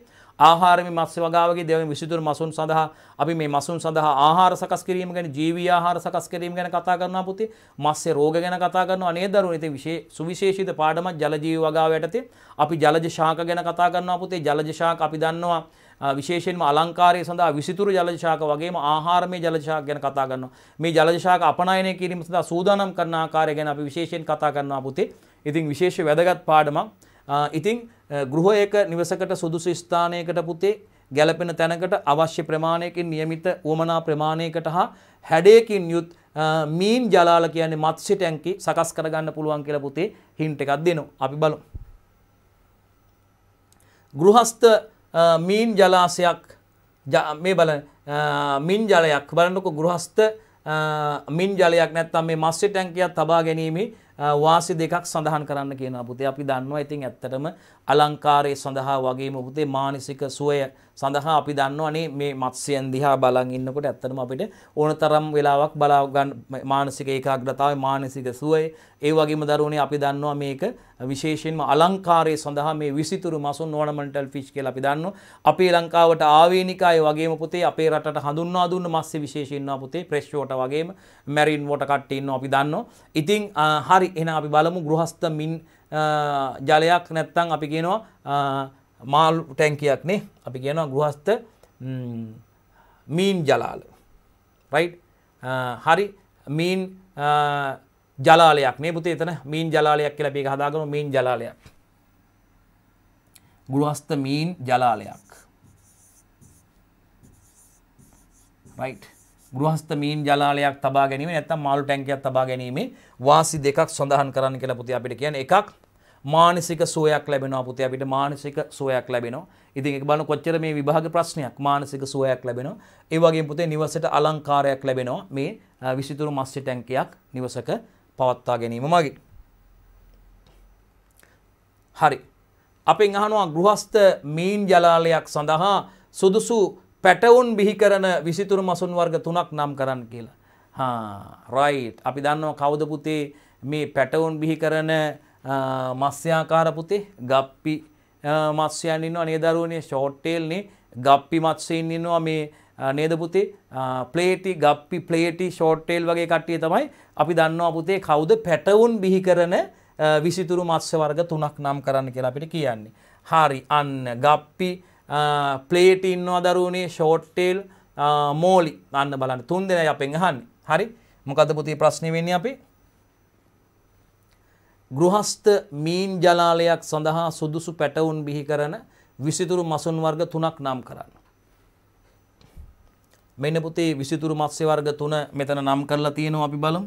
ආහාරමය මත්ස්‍ය වගාවගේ දෙවෙනි විසිතුරු මසුන් සඳහා අපි මේ මසුන් සඳහා ආහාර සකස් කිරීම ගැන ජීවී ආහාර සකස් කිරීම ගැන කතා කරනවා පුතේ මත්ස්‍ය රෝග ගැන කතා කරනවා නේද දරුවෝ ඉතින් විශේෂ සුවිශේෂිත පාඩමක් ජලජීවි වගාව යටතේ අපි ජලජ ශාක ගැන කතා කරනවා පුතේ ජලජ ශාක අපි දන්නවා විශේෂයෙන්ම අලංකාරය සඳහා විසිතුරු ජලජශාක වගේම ආහාරමය ජලජශාක ගැන කතා කරනවා. මේ ජලජශාක අපනයනය කිරීම සඳහා සූදානම් කරන ආකාරය ගැන අපි විශේෂයෙන් කතා කරනවා පුතේ. ඉතින් විශේෂ වැදගත් පාඩමක්. ඉතින් ගෘහයක නිවසකට සුදුසු ස්ථානයකට පුතේ ගැලපෙන තැනකට අවශ්‍ය ප්‍රමාණයකින් નિયમિત වමනා ප්‍රමාණයකට හා හැඩයකින් යුත් මීන් ජලාල කියන්නේ මත්ස්‍ය ටැංකි සකස් කරගන්න පුළුවන් කියලා පුතේ හින්ට් එකක් දෙනවා. අපි බලමු. ගෘහස්ත මීන් ජලාසයක් මේ බල මින් ජලයක් බලන්නක ගෘහස්ත මින් ජලයක් නැත්තම් මේ මස්්‍ය ටැන්කයක් තබා ගැනීමේ වාසි දෙකක් සඳහන් කරන්න කියන පුතේ අපි දන්නවා ඉතින් ඇත්තටම අලංකාරයේ සඳහා වගේම පුතේ මානසික සුවය සඳහා අපි දන්නවනේ මේ මත්ස්‍යයන් දිහා බලන් ඉන්නකොට ඇත්තටම අපිට ඕනතරම් වෙලාවක් බලා ගන්න මානසික ඒකාග්‍රතාවය මානසික සුවය ඒ වගේම දරුවනේ අපි දන්නවා මේක විශේෂයෙන්ම අලංකාරයේ සඳහා මේ විසිතුරු මසුන් ඕනමන්ටල් ෆිෂ් කියලා අපි දන්නවා අපේ ලංකාවට ආවේනිකයි වගේම පුතේ අපේ රටට හඳුන්වා දුන්න මස්ස්‍ය විශේෂයෙන්ම පුතේ ප්‍රෙෂ් වෝටර් වගේම මැරින් වෝටර් කට්ටිය ඉන්නවා අපි දන්නවා ඉතින් හරි හරි එහෙනම් අපි බලමු ගෘහස්ත මින් ජලයක් නැත්තම් අපි කියනවා මාල් ටැංකියක් නේ අපි කියනවා ගෘහස්ත මීන් ජලාල රයිට් හරි මීන් ජලාලයක් මේ පුතේ එතන මීන් ජලාලයක් කියලා අපි ඒක හදාගමු මීන් ජලාලයක් ගෘහස්ත මීන් ජලාලයක් රයිට් ගෘහස්ත මීන් ජලාලයක් තබා ගැනීම නැත්නම් මාළු ටැංකියක් තබා ගැනීම වාසි දෙකක් සඳහන් කරන්න කියලා පුතේ අපිට කියන්නේ එකක් මානසික සුවයක් ලැබෙනවා පුතේ අපිට මානසික සුවයක් ලැබෙනවා. ඉතින් ඒක බලන කොච්චර මේ විභාග ප්‍රශ්නයක් මානසික සුවයක් ලැබෙනවා. ඒ වගේම පුතේ නිවසට අලංකාරයක් ලැබෙනවා මේ විසිතුරු මස් ටැංකියක් නිවසක පවත්වා ගැනීම මගින්. හරි. අපෙන් අහනවා ගෘහස්ත මීන් ජලාලයක් සඳහා සුදුසු පැටවුන් බිහි කරන විසිතුරු මසුන් වර්ග තුනක් නම් කරන්න කියලා. රයිට් අපි දන්නව කවුද පුතේ මේ පැටවුන් බිහි කරන මස්්‍යාකාර පුතේ ගප්පි මස්්‍යයන් ඉන්නවා නේදරුවනේ ෂෝට්ටේල්නේ ගප්පි මත්සයෙන් ඉන්නවා මේ නේද පුතේ ප්ලේටි ගප්පි ප්ලේටි ෂෝට්ටේල් වගේ කට්ටිය තමයි අපි දන්නවා පුතේ කවුද පැටවුන් බිහි කරන විසිතුරු මත්ස්‍ය වර්ග තුනක් නම් කරන්න කියලා අපිට කියන්නේ. හරි අන්න ගප්පි ප්ලේට ඉන්නවා දරුවනේ ෂෝට්ටේල් මෝලි අන්න බලන්න තුන් දෙනයි අපෙන් අහන්නේ හරි මොකද පුතේ ප්‍රශ්නේ වෙන්නේ අපි ගෘහස්ත මීන් ජලාලයක් සඳහා සුදුසු පැටවුන් බිහි කරන විසිතුරු මසුන් වර්ග තුනක් නම් කරන්න. මෙන්න පුතේ විසිතුරු මත්ස්‍ය වර්ග තුන මෙතන නම් කරලා තියෙනවා අපි බලමු.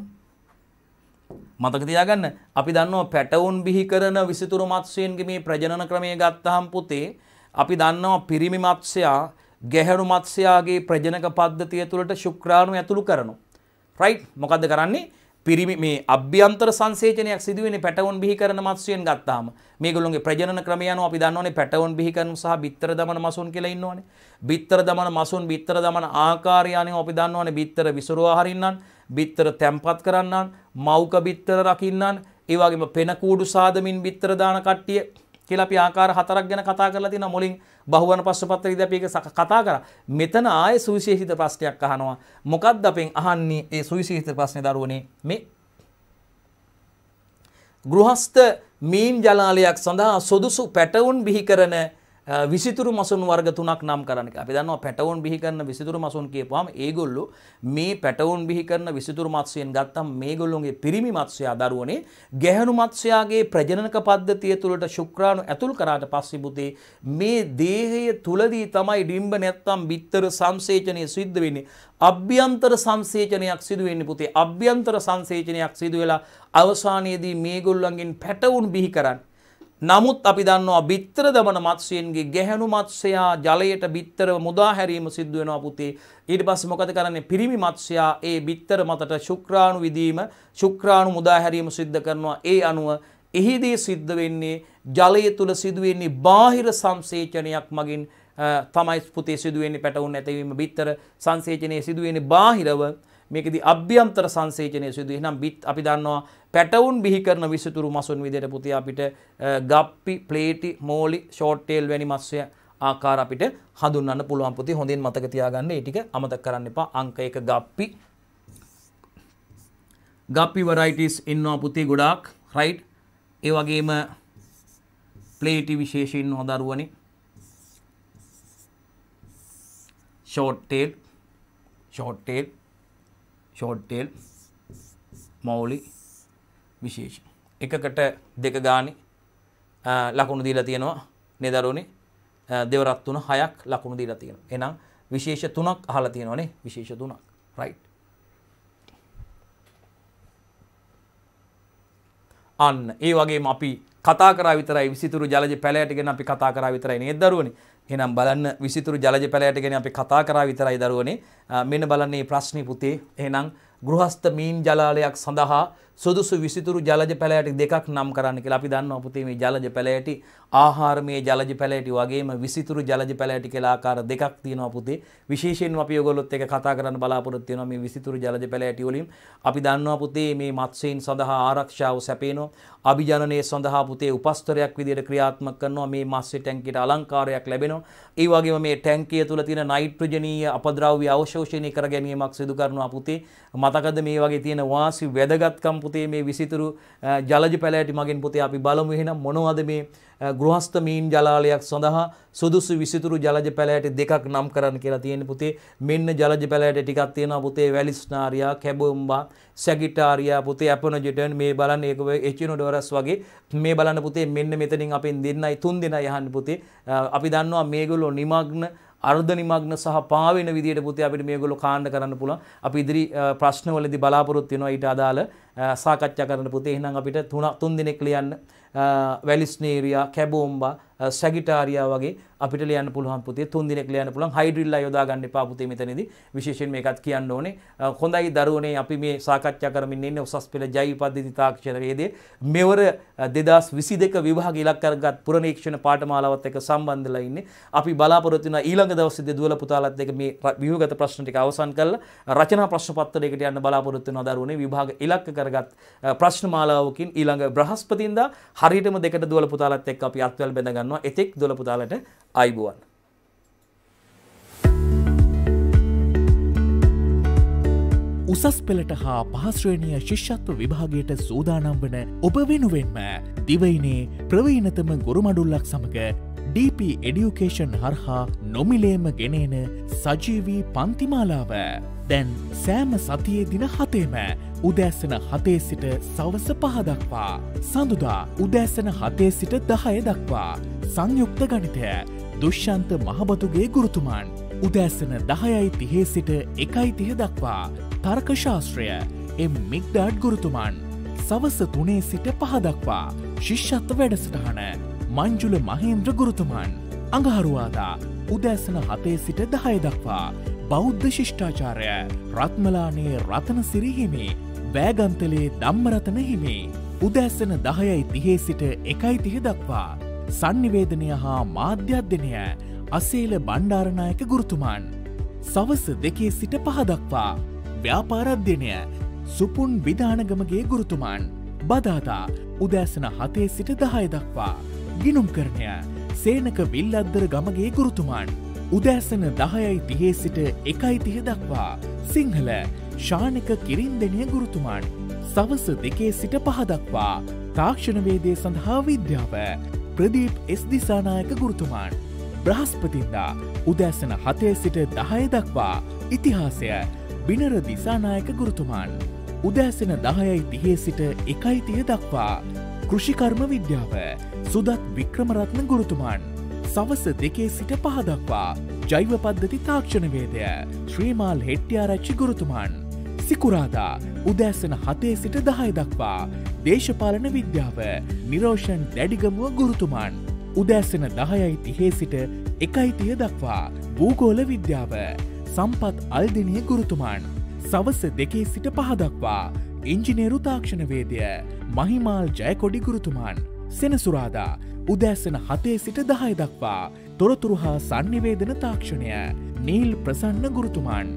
මතක තියාගන්න අපි දන්නවා පැටවුන් බිහි කරන විසිතුරු මත්ස්‍යයන්ගේ මේ ප්‍රජනන ක්‍රමය ගත්තහම් පුතේ අපි දන්නවා පිරිමි මත්ස්‍යයා ගැහැණු මත්ස්‍යයාගේ ප්‍රජනක පද්ධතිය තුළට ශුක්‍රාණු ඇතුළු කරනු. රයිට් මොකද කරන්නේ පිරිමි මේ අභ්‍යන්තර සංසේචනයක් සිදුවෙන පැටවුන් බිහි කරන මත්ස්‍යයෙන් ගත්තාම මේගොල්ලොන්ගේ ප්‍රජනන ක්‍රමයන අපි දන්නවනේ පැටවුන් බිහි කරන සහ බිත්තර දමන මසුන් කියලා ඉන්නවනේ. බිත්තර දමන මසුන් බිත්තර දමන ආකාරය අනේ අපි දන්නවනේ බිත්තර විසුරුවා හරින්නන්, බිත්තර තැම්පත් කරන්නන්, මෞක බිත්තර රකින්නන්, ඒ වගේම පෙන කූඩු සාදමින් බිත්තර දාන කට්ටිය කියලා අපි ආකාර හතරක් ගැන කතා කරලා තියෙනවා මුලින් බහුවන පස්සපත්තරේදී අපි ඒක කතා කරා. මෙතන ආයේ සුවිශේෂිත ප්‍රශ්නයක් අහනවා. මොකක්ද අපෙන් අහන්නේ ඒ සුවිශේෂිත ප්‍රශ්නේ දරුවනේ මේ ගෘහස්ත මීම් ජලාලයක් සඳහා සොදුසු පැටවුන් බිහි කරන Uh, විසිතුරු මසුන් වර්ග තුනක් නම් කරන එක. අපි දන්නවා පැටවුන් බිහි කරන විසිතුරු මසුන් කියපුවාම ඒගොල්ලෝ මේ පැටවුන් බිහි කරන විසිතුරු මත්ස්‍යයන් ගත්තම් මේගොල්ලෝගේ පිරිමි මත්ස්‍යයා දරුවනේ ගැහැණු මත්ස්‍යයාගේ ප්‍රජනනක පද්ධතිය තුළට ශුක්‍රාණු ඇතුල් කරාට පස්සේ පුතේ මේ දේහය තුලදී තමයි ඩිම්බ නැත්තම් බිත්තර සංසේචනය සිද්ධ වෙන්නේ. අභ්‍යන්තර සංසේචනයක් සිදු වෙන්නේ පුතේ. අභ්‍යන්තර සංසේචනයක් සිදු වෙලා අවසානයේදී මේගොල්ලන්ගෙන් පැටවුන් බිහි කරන්නේ නමුත් අපි දන්නවා බිත්තර දමන මත්ස්‍යයන්ගේ ගැහැණු මත්ස්‍යයා ජලයට බිත්තරව මුදා හැරීම සිද්ධ වෙනවා පුතේ. ඊට පස්සේ මොකද කරන්නේ? පිරිමි මත්ස්‍යයා ඒ බිත්තර මතට ශුක්‍රාණු විදීම, ශුක්‍රාණු මුදා හැරීම සිද්ධ කරනවා. ඒ අනුව එහිදී සිද්ධ වෙන්නේ ජලය තුල සිදුවෙන්නේ බාහිර සංසේචනයක් මගින් තමයි පුතේ සිදුවෙන්නේ පැටවුන් ඇතවීම බිත්තර සංසේචනයේ සිදුවෙන්නේ බාහිරව. මේකද අභ්‍යන්තර සංසේචනය සිදු එහනම් බිත් අපි දන්නවා පැටවුන් බිහි කරන විසතුරු මසුන් විදියට පුති අපිට ගප්පි ප්ලේටි මෝලි ෂෝට්ටේල් වැනි මස්සය ආකාර අපිට හඳුන්න්න පුළුවන් පුති හොඳින් මතක තියාගන්න ඒටික අමතක කරන්න එපා අංක එක ගප්පි ගප්පි වරයිටස් ඉන්නවා පුති ගොඩාක් රයිට් ඒ වගේම ප්ලේටි විශේෂයෙන් හොදරුවනි ෂෝට්ටේල් ෂෝට්ටේල් ෂෝට් ටේල් මෞලි විශේෂ එකකට දෙක ගානි ලකුණු දීලා තියෙනවා නෙදරුනේ දෙවරත් තුන හයක් ලකුණු දීලා තියෙනවා එහෙනම් විශේෂ තුනක් අහලා තියෙනවානේ විශේෂ තුනක් රයිට් අන්න ඒ වගේම අපි කතා කරා විතරයි විසිතුරු ජලජ පැලයට ගැන අපි කතා කරා විතරයි නේද දරුවනේ එහෙනම් බලන්න විසිතුරු ජලජ පැලයට ගැන අපි කතා කරා විතරයි දරුවනේ. මෙන්න බලන්නේ ප්‍රශ්නේ පුතේ. එහෙනම් ගෘහස්ත මීන් ජලාලයක් සඳහා සුදුසු විසිතුරු ජලජ පැලෑටි දෙකක් නම් කරන්න කියලා අපි දන්නවා පුතේ මේ ජලජ පැලෑටි ආහාරමය ජලජ පැලෑටි වගේම විසිතුරු ජලජ පැලෑටි කියලා ආකාර දෙකක් තියෙනවා පුතේ විශේෂයෙන්ම අපි ඔයගොල්ලොත් එක්ක කතා කරන්න බලාපොරොත්තු වෙනවා මේ විසිතුරු ජලජ පැලෑටි වලින් අපි දන්නවා පුතේ මේ මත්ස්‍යයන් සඳහා ආරක්ෂාව සැපේනවා අභිජනනයේ සඳහා පුතේ උපස්තරයක් විදිහට ක්‍රියාත්මක කරනවා මේ මත්ස්‍ය ටැංකියට අලංකාරයක් ලැබෙනවා ඒ වගේම මේ ටැංකිය තුල තියෙන නයිට්‍රජනීය අපද්‍රව්‍ය අවශෝෂණය කර ගැනීමක් සිදු කරනවා පුතේ මත මතකද මේ වගේ තියෙන වාසි වැදගත්කම් පුතේ මේ විසිතුරු ජලජ පැලෑටි මගින් පුතේ අපි බලමු එහෙනම් මොනවද මේ ගෘහස්ත මීන් ජලාලයක් සඳහා සුදුසු විසිතුරු ජලජ පැලෑටි දෙකක් නම් කරන්න කියලා තියෙන පුතේ මෙන්න ජලජ පැලෑටි ටිකක් තියෙනවා පුතේ වැලිස්නාරියා කැබොම්බා සැගිටාරියා පුතේ ඇපොනජිටන් මේ බලන්න ඒක එචිනොඩෝරස් වගේ මේ බලන්න පුතේ මෙන්න මෙතනින් අපෙන් දෙන්නයි තුන් දෙනයි අහන්න පුතේ අපි දන්නවා මේගොල්ලෝ නිමග්න අර්ධනිමග්න සහ පාවෙන විදියට පුතේ අපිට මේගොල්ලෝ කාණ්ඩ කරන්න පුළුවන්. අපි ඉදිරි ප්‍රශ්නවලදී බලාපොරොත්තු වෙනවා ඊට අදාළ සාකච්ඡා කරන්න පුතේ. එහෙනම් අපිට තුන තුන් දිනක් ලියන්න වැලිස් නේරියා, කැබෝම්බා, සැගිටාරියා වගේ අපිට ලියන්න පුළුවන් පුතේ තුන් දිනක් ලියන්න පුළුවන් හයිඩ්‍රිල්ලා යොදා ගන්න එපා පුතේ මෙතනදී විශේෂයෙන් මේකත් කියන්න ඕනේ හොඳයි දරුවනේ අපි මේ සාකච්ඡා කරමින් ඉන්නේ උසස් පෙළ ජෛව පද්ධති තාක්ෂණ වේදයේ මෙවර 2022 විභාග ඉලක්ක කරගත් පුරනීක්ෂණ පාඨමාලාවත් එක්ක සම්බන්ධලා ඉන්නේ අපි බලාපොරොත්තු වෙන ඊළඟ දවසේදී දුවල පුතාලත් එක්ක මේ ව්‍යුහගත ප්‍රශ්න ටික අවසන් කරලා රචනා ප්‍රශ්න පත්‍රයකට යන්න බලාපොරොත්තු වෙනවා දරුවනේ විභාග ඉලක්ක කරගත් ප්‍රශ්න මාලාවකින් ඊළඟ බ්‍රහස්පතින්දා හරියටම දෙකට දුවල පුතාලත් එක්ක අපි අත්වල බඳ ගන්නවා එතෙක් දොලපුතාලට අයිබුවන්. උසස් පෙළට හා පහස්ශ්‍රේණිය ශිෂ්‍යත්ව විභාගයට සූදානම් වන ඔබ වෙනුවෙන්ම දිවයිනේ ප්‍රවීනතම ගොරුමඩුල්ලක් සමඟ DP එඩියුකේෂන් හරහා නොමිලේම ගෙනේන සජීවී පන්තිමාලාව. දැන් සෑම සතියේ දින හතේම උදෑසන හතේ සිට සවස පහදක්වා. සඳුදා උදෑසන හතේ සිට දහය දක්වා. සංයුක්ත ගණිතය දුෂ්‍යන්ත මහබතුගේ ගුරුතුමාන්. උදෑසන දහයයි තිහේ සිට එකයි තිය දක්වා. තර්කශාස්ත්‍රය එම් මික්ඩාඩ් ගුරුතුමාන්. සවස තුනේ සිට පහදක්වා. ශිෂ්ෂත්ව වැඩසටහන මංජුල මහේන්ද්‍ර ගුරුතුමාන්. අඟහරුවාදා උදෑසන හතේ සිට දහය දක්වා බෞද්ධ ශිෂ්ඨාචාරය රත්මලානේ රතන සිරිහිමි බෑගන්තලේ දම්මරතන හිමි උදැස්සන දහයයි තිහේ සිට එකයි තිහෙ දක්වා සංනිවේදනය හා මාධ්‍යධ්‍යනය අසේල බණ්ඩාරණයක ගුරුතුමන් සවස දෙකේ සිට පහදක්වා ව්‍යාපාරධ්‍යනය සුපුන් විධානගමගේ ගුරුතුමන් බදාදා උදැසන හතේ සිට දහය දක්වා ගිනුම් කරණය සේනක විල්ලද්දර ගමගේ ගුරුතුමන් උදෑසන දහයයි තිහේ සිට එකයි තිහ දක්වා සිංහල ශානක කිරින් දෙනය ගුරුතුමාන් සවස දෙකේ සිට පහදක්වා තාක්ෂණවේදය සඳහා විද්‍යාව ප්‍රදීප් එස් දිසානායක ගුරුතුමාන් බ්‍රහස්පතින්දා උදෑසන හතේ සිට දහය දක්වා ඉතිහාසය බිනර දිසානායක ගුරුතුමාන් උදෑසන දහයයි තිහේ සිට එකයි තිය දක්වා කෘෂිකර්ම විද්‍යාව සුදත් වික්‍රමරත්න ගුරුතුමාන් සවස දෙකේ සිට පහදක්වා ජෛව පද්ධති තාක්ෂණවේදය ශ්‍රීමාල් හෙට්ටියාරච්චි ගුරුතුමන් සිකුරාදා උදෑසන හතේ සිට දහය දක්වා දේශපාලන විද්‍යාව නිරෝෂන් දැඩිගමුව ගුරුතුමන් උදෑසන දහයයි තිහේ සිට එකයිතිය දක්වා භූගෝල විද්‍යාව සම්පත් අල්දිනය ගුරුතුමන් සවස දෙකේ සිට පහදක්වා ඉංජිනේරු තාක්ෂණවේදය මහිමාල් ජයකොඩි ගුරුතුමන් සෙනසුරාදා උදෑසන හතේ සිට දහය දක්වා තොරතුරු හා සංනිවේදන තාක්ෂණය නීල් ප්‍රසන්න ගුරුතුමාන්.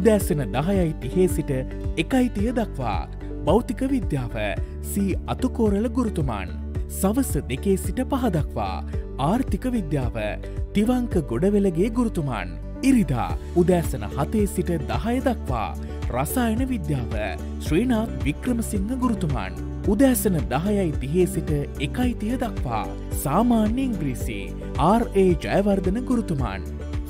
උදෑසන දහයයි තිහේ සිට එකයිතිය දක්වා භෞතික විද්‍යාව සී අතුකෝරල ගුරුතුමාන්. සවස දෙකේ සිට පහදක්වා ආර්ථික විද්‍යාව තිවංක ගොඩවෙලගේ ගුරුතුමාන්. ඉරිදා උදෑසන හතේ සිට දහය දක්වා රසායන විද්‍යාව ශ්‍රීනාත් වික්‍රමසිංහ ගුරුතුමාන් උදෑසන දහයයි තිහේ සිට එකයි තිය දක්වා සාමාන්‍ය ඉංග්‍රීසි RA ජයවර්ධන ගුරුතුමාන්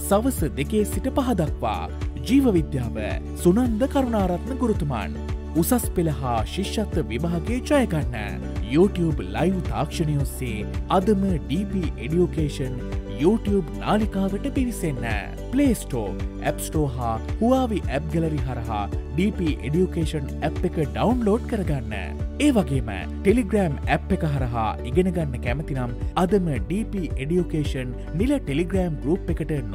සවස දෙකේ සිට පහදක්වා ජීවවිද්‍යාව සුනන්ද කරුණාරත්න ගුරුතුමාන් උසස් පෙළ හා ශිෂ්‍යත්ව විභාගේ ජයගන්න YouTube ලයිව් තාක්ෂණයොස්සේ අදම DP එඩියෝකේෂන් YouTube නාලිකාවට පිවිසන්න පලේස්ටෝ ඇප්ස්ටෝ හා හවාවි ඇබ් ගලරි හරහා DP එඩියුකේෂන් ඇප් එක ඩවන්ලෝඩ් කරගන්න. ඒ වගේම ටෙලිග්‍රෑම් ඇප් එක හරහා ඉගෙනගන්න කැමතිනම් අදම DP එඩියුකේෂන් නිල ටෙලිග්‍රෑම් ගරුප් එකට නො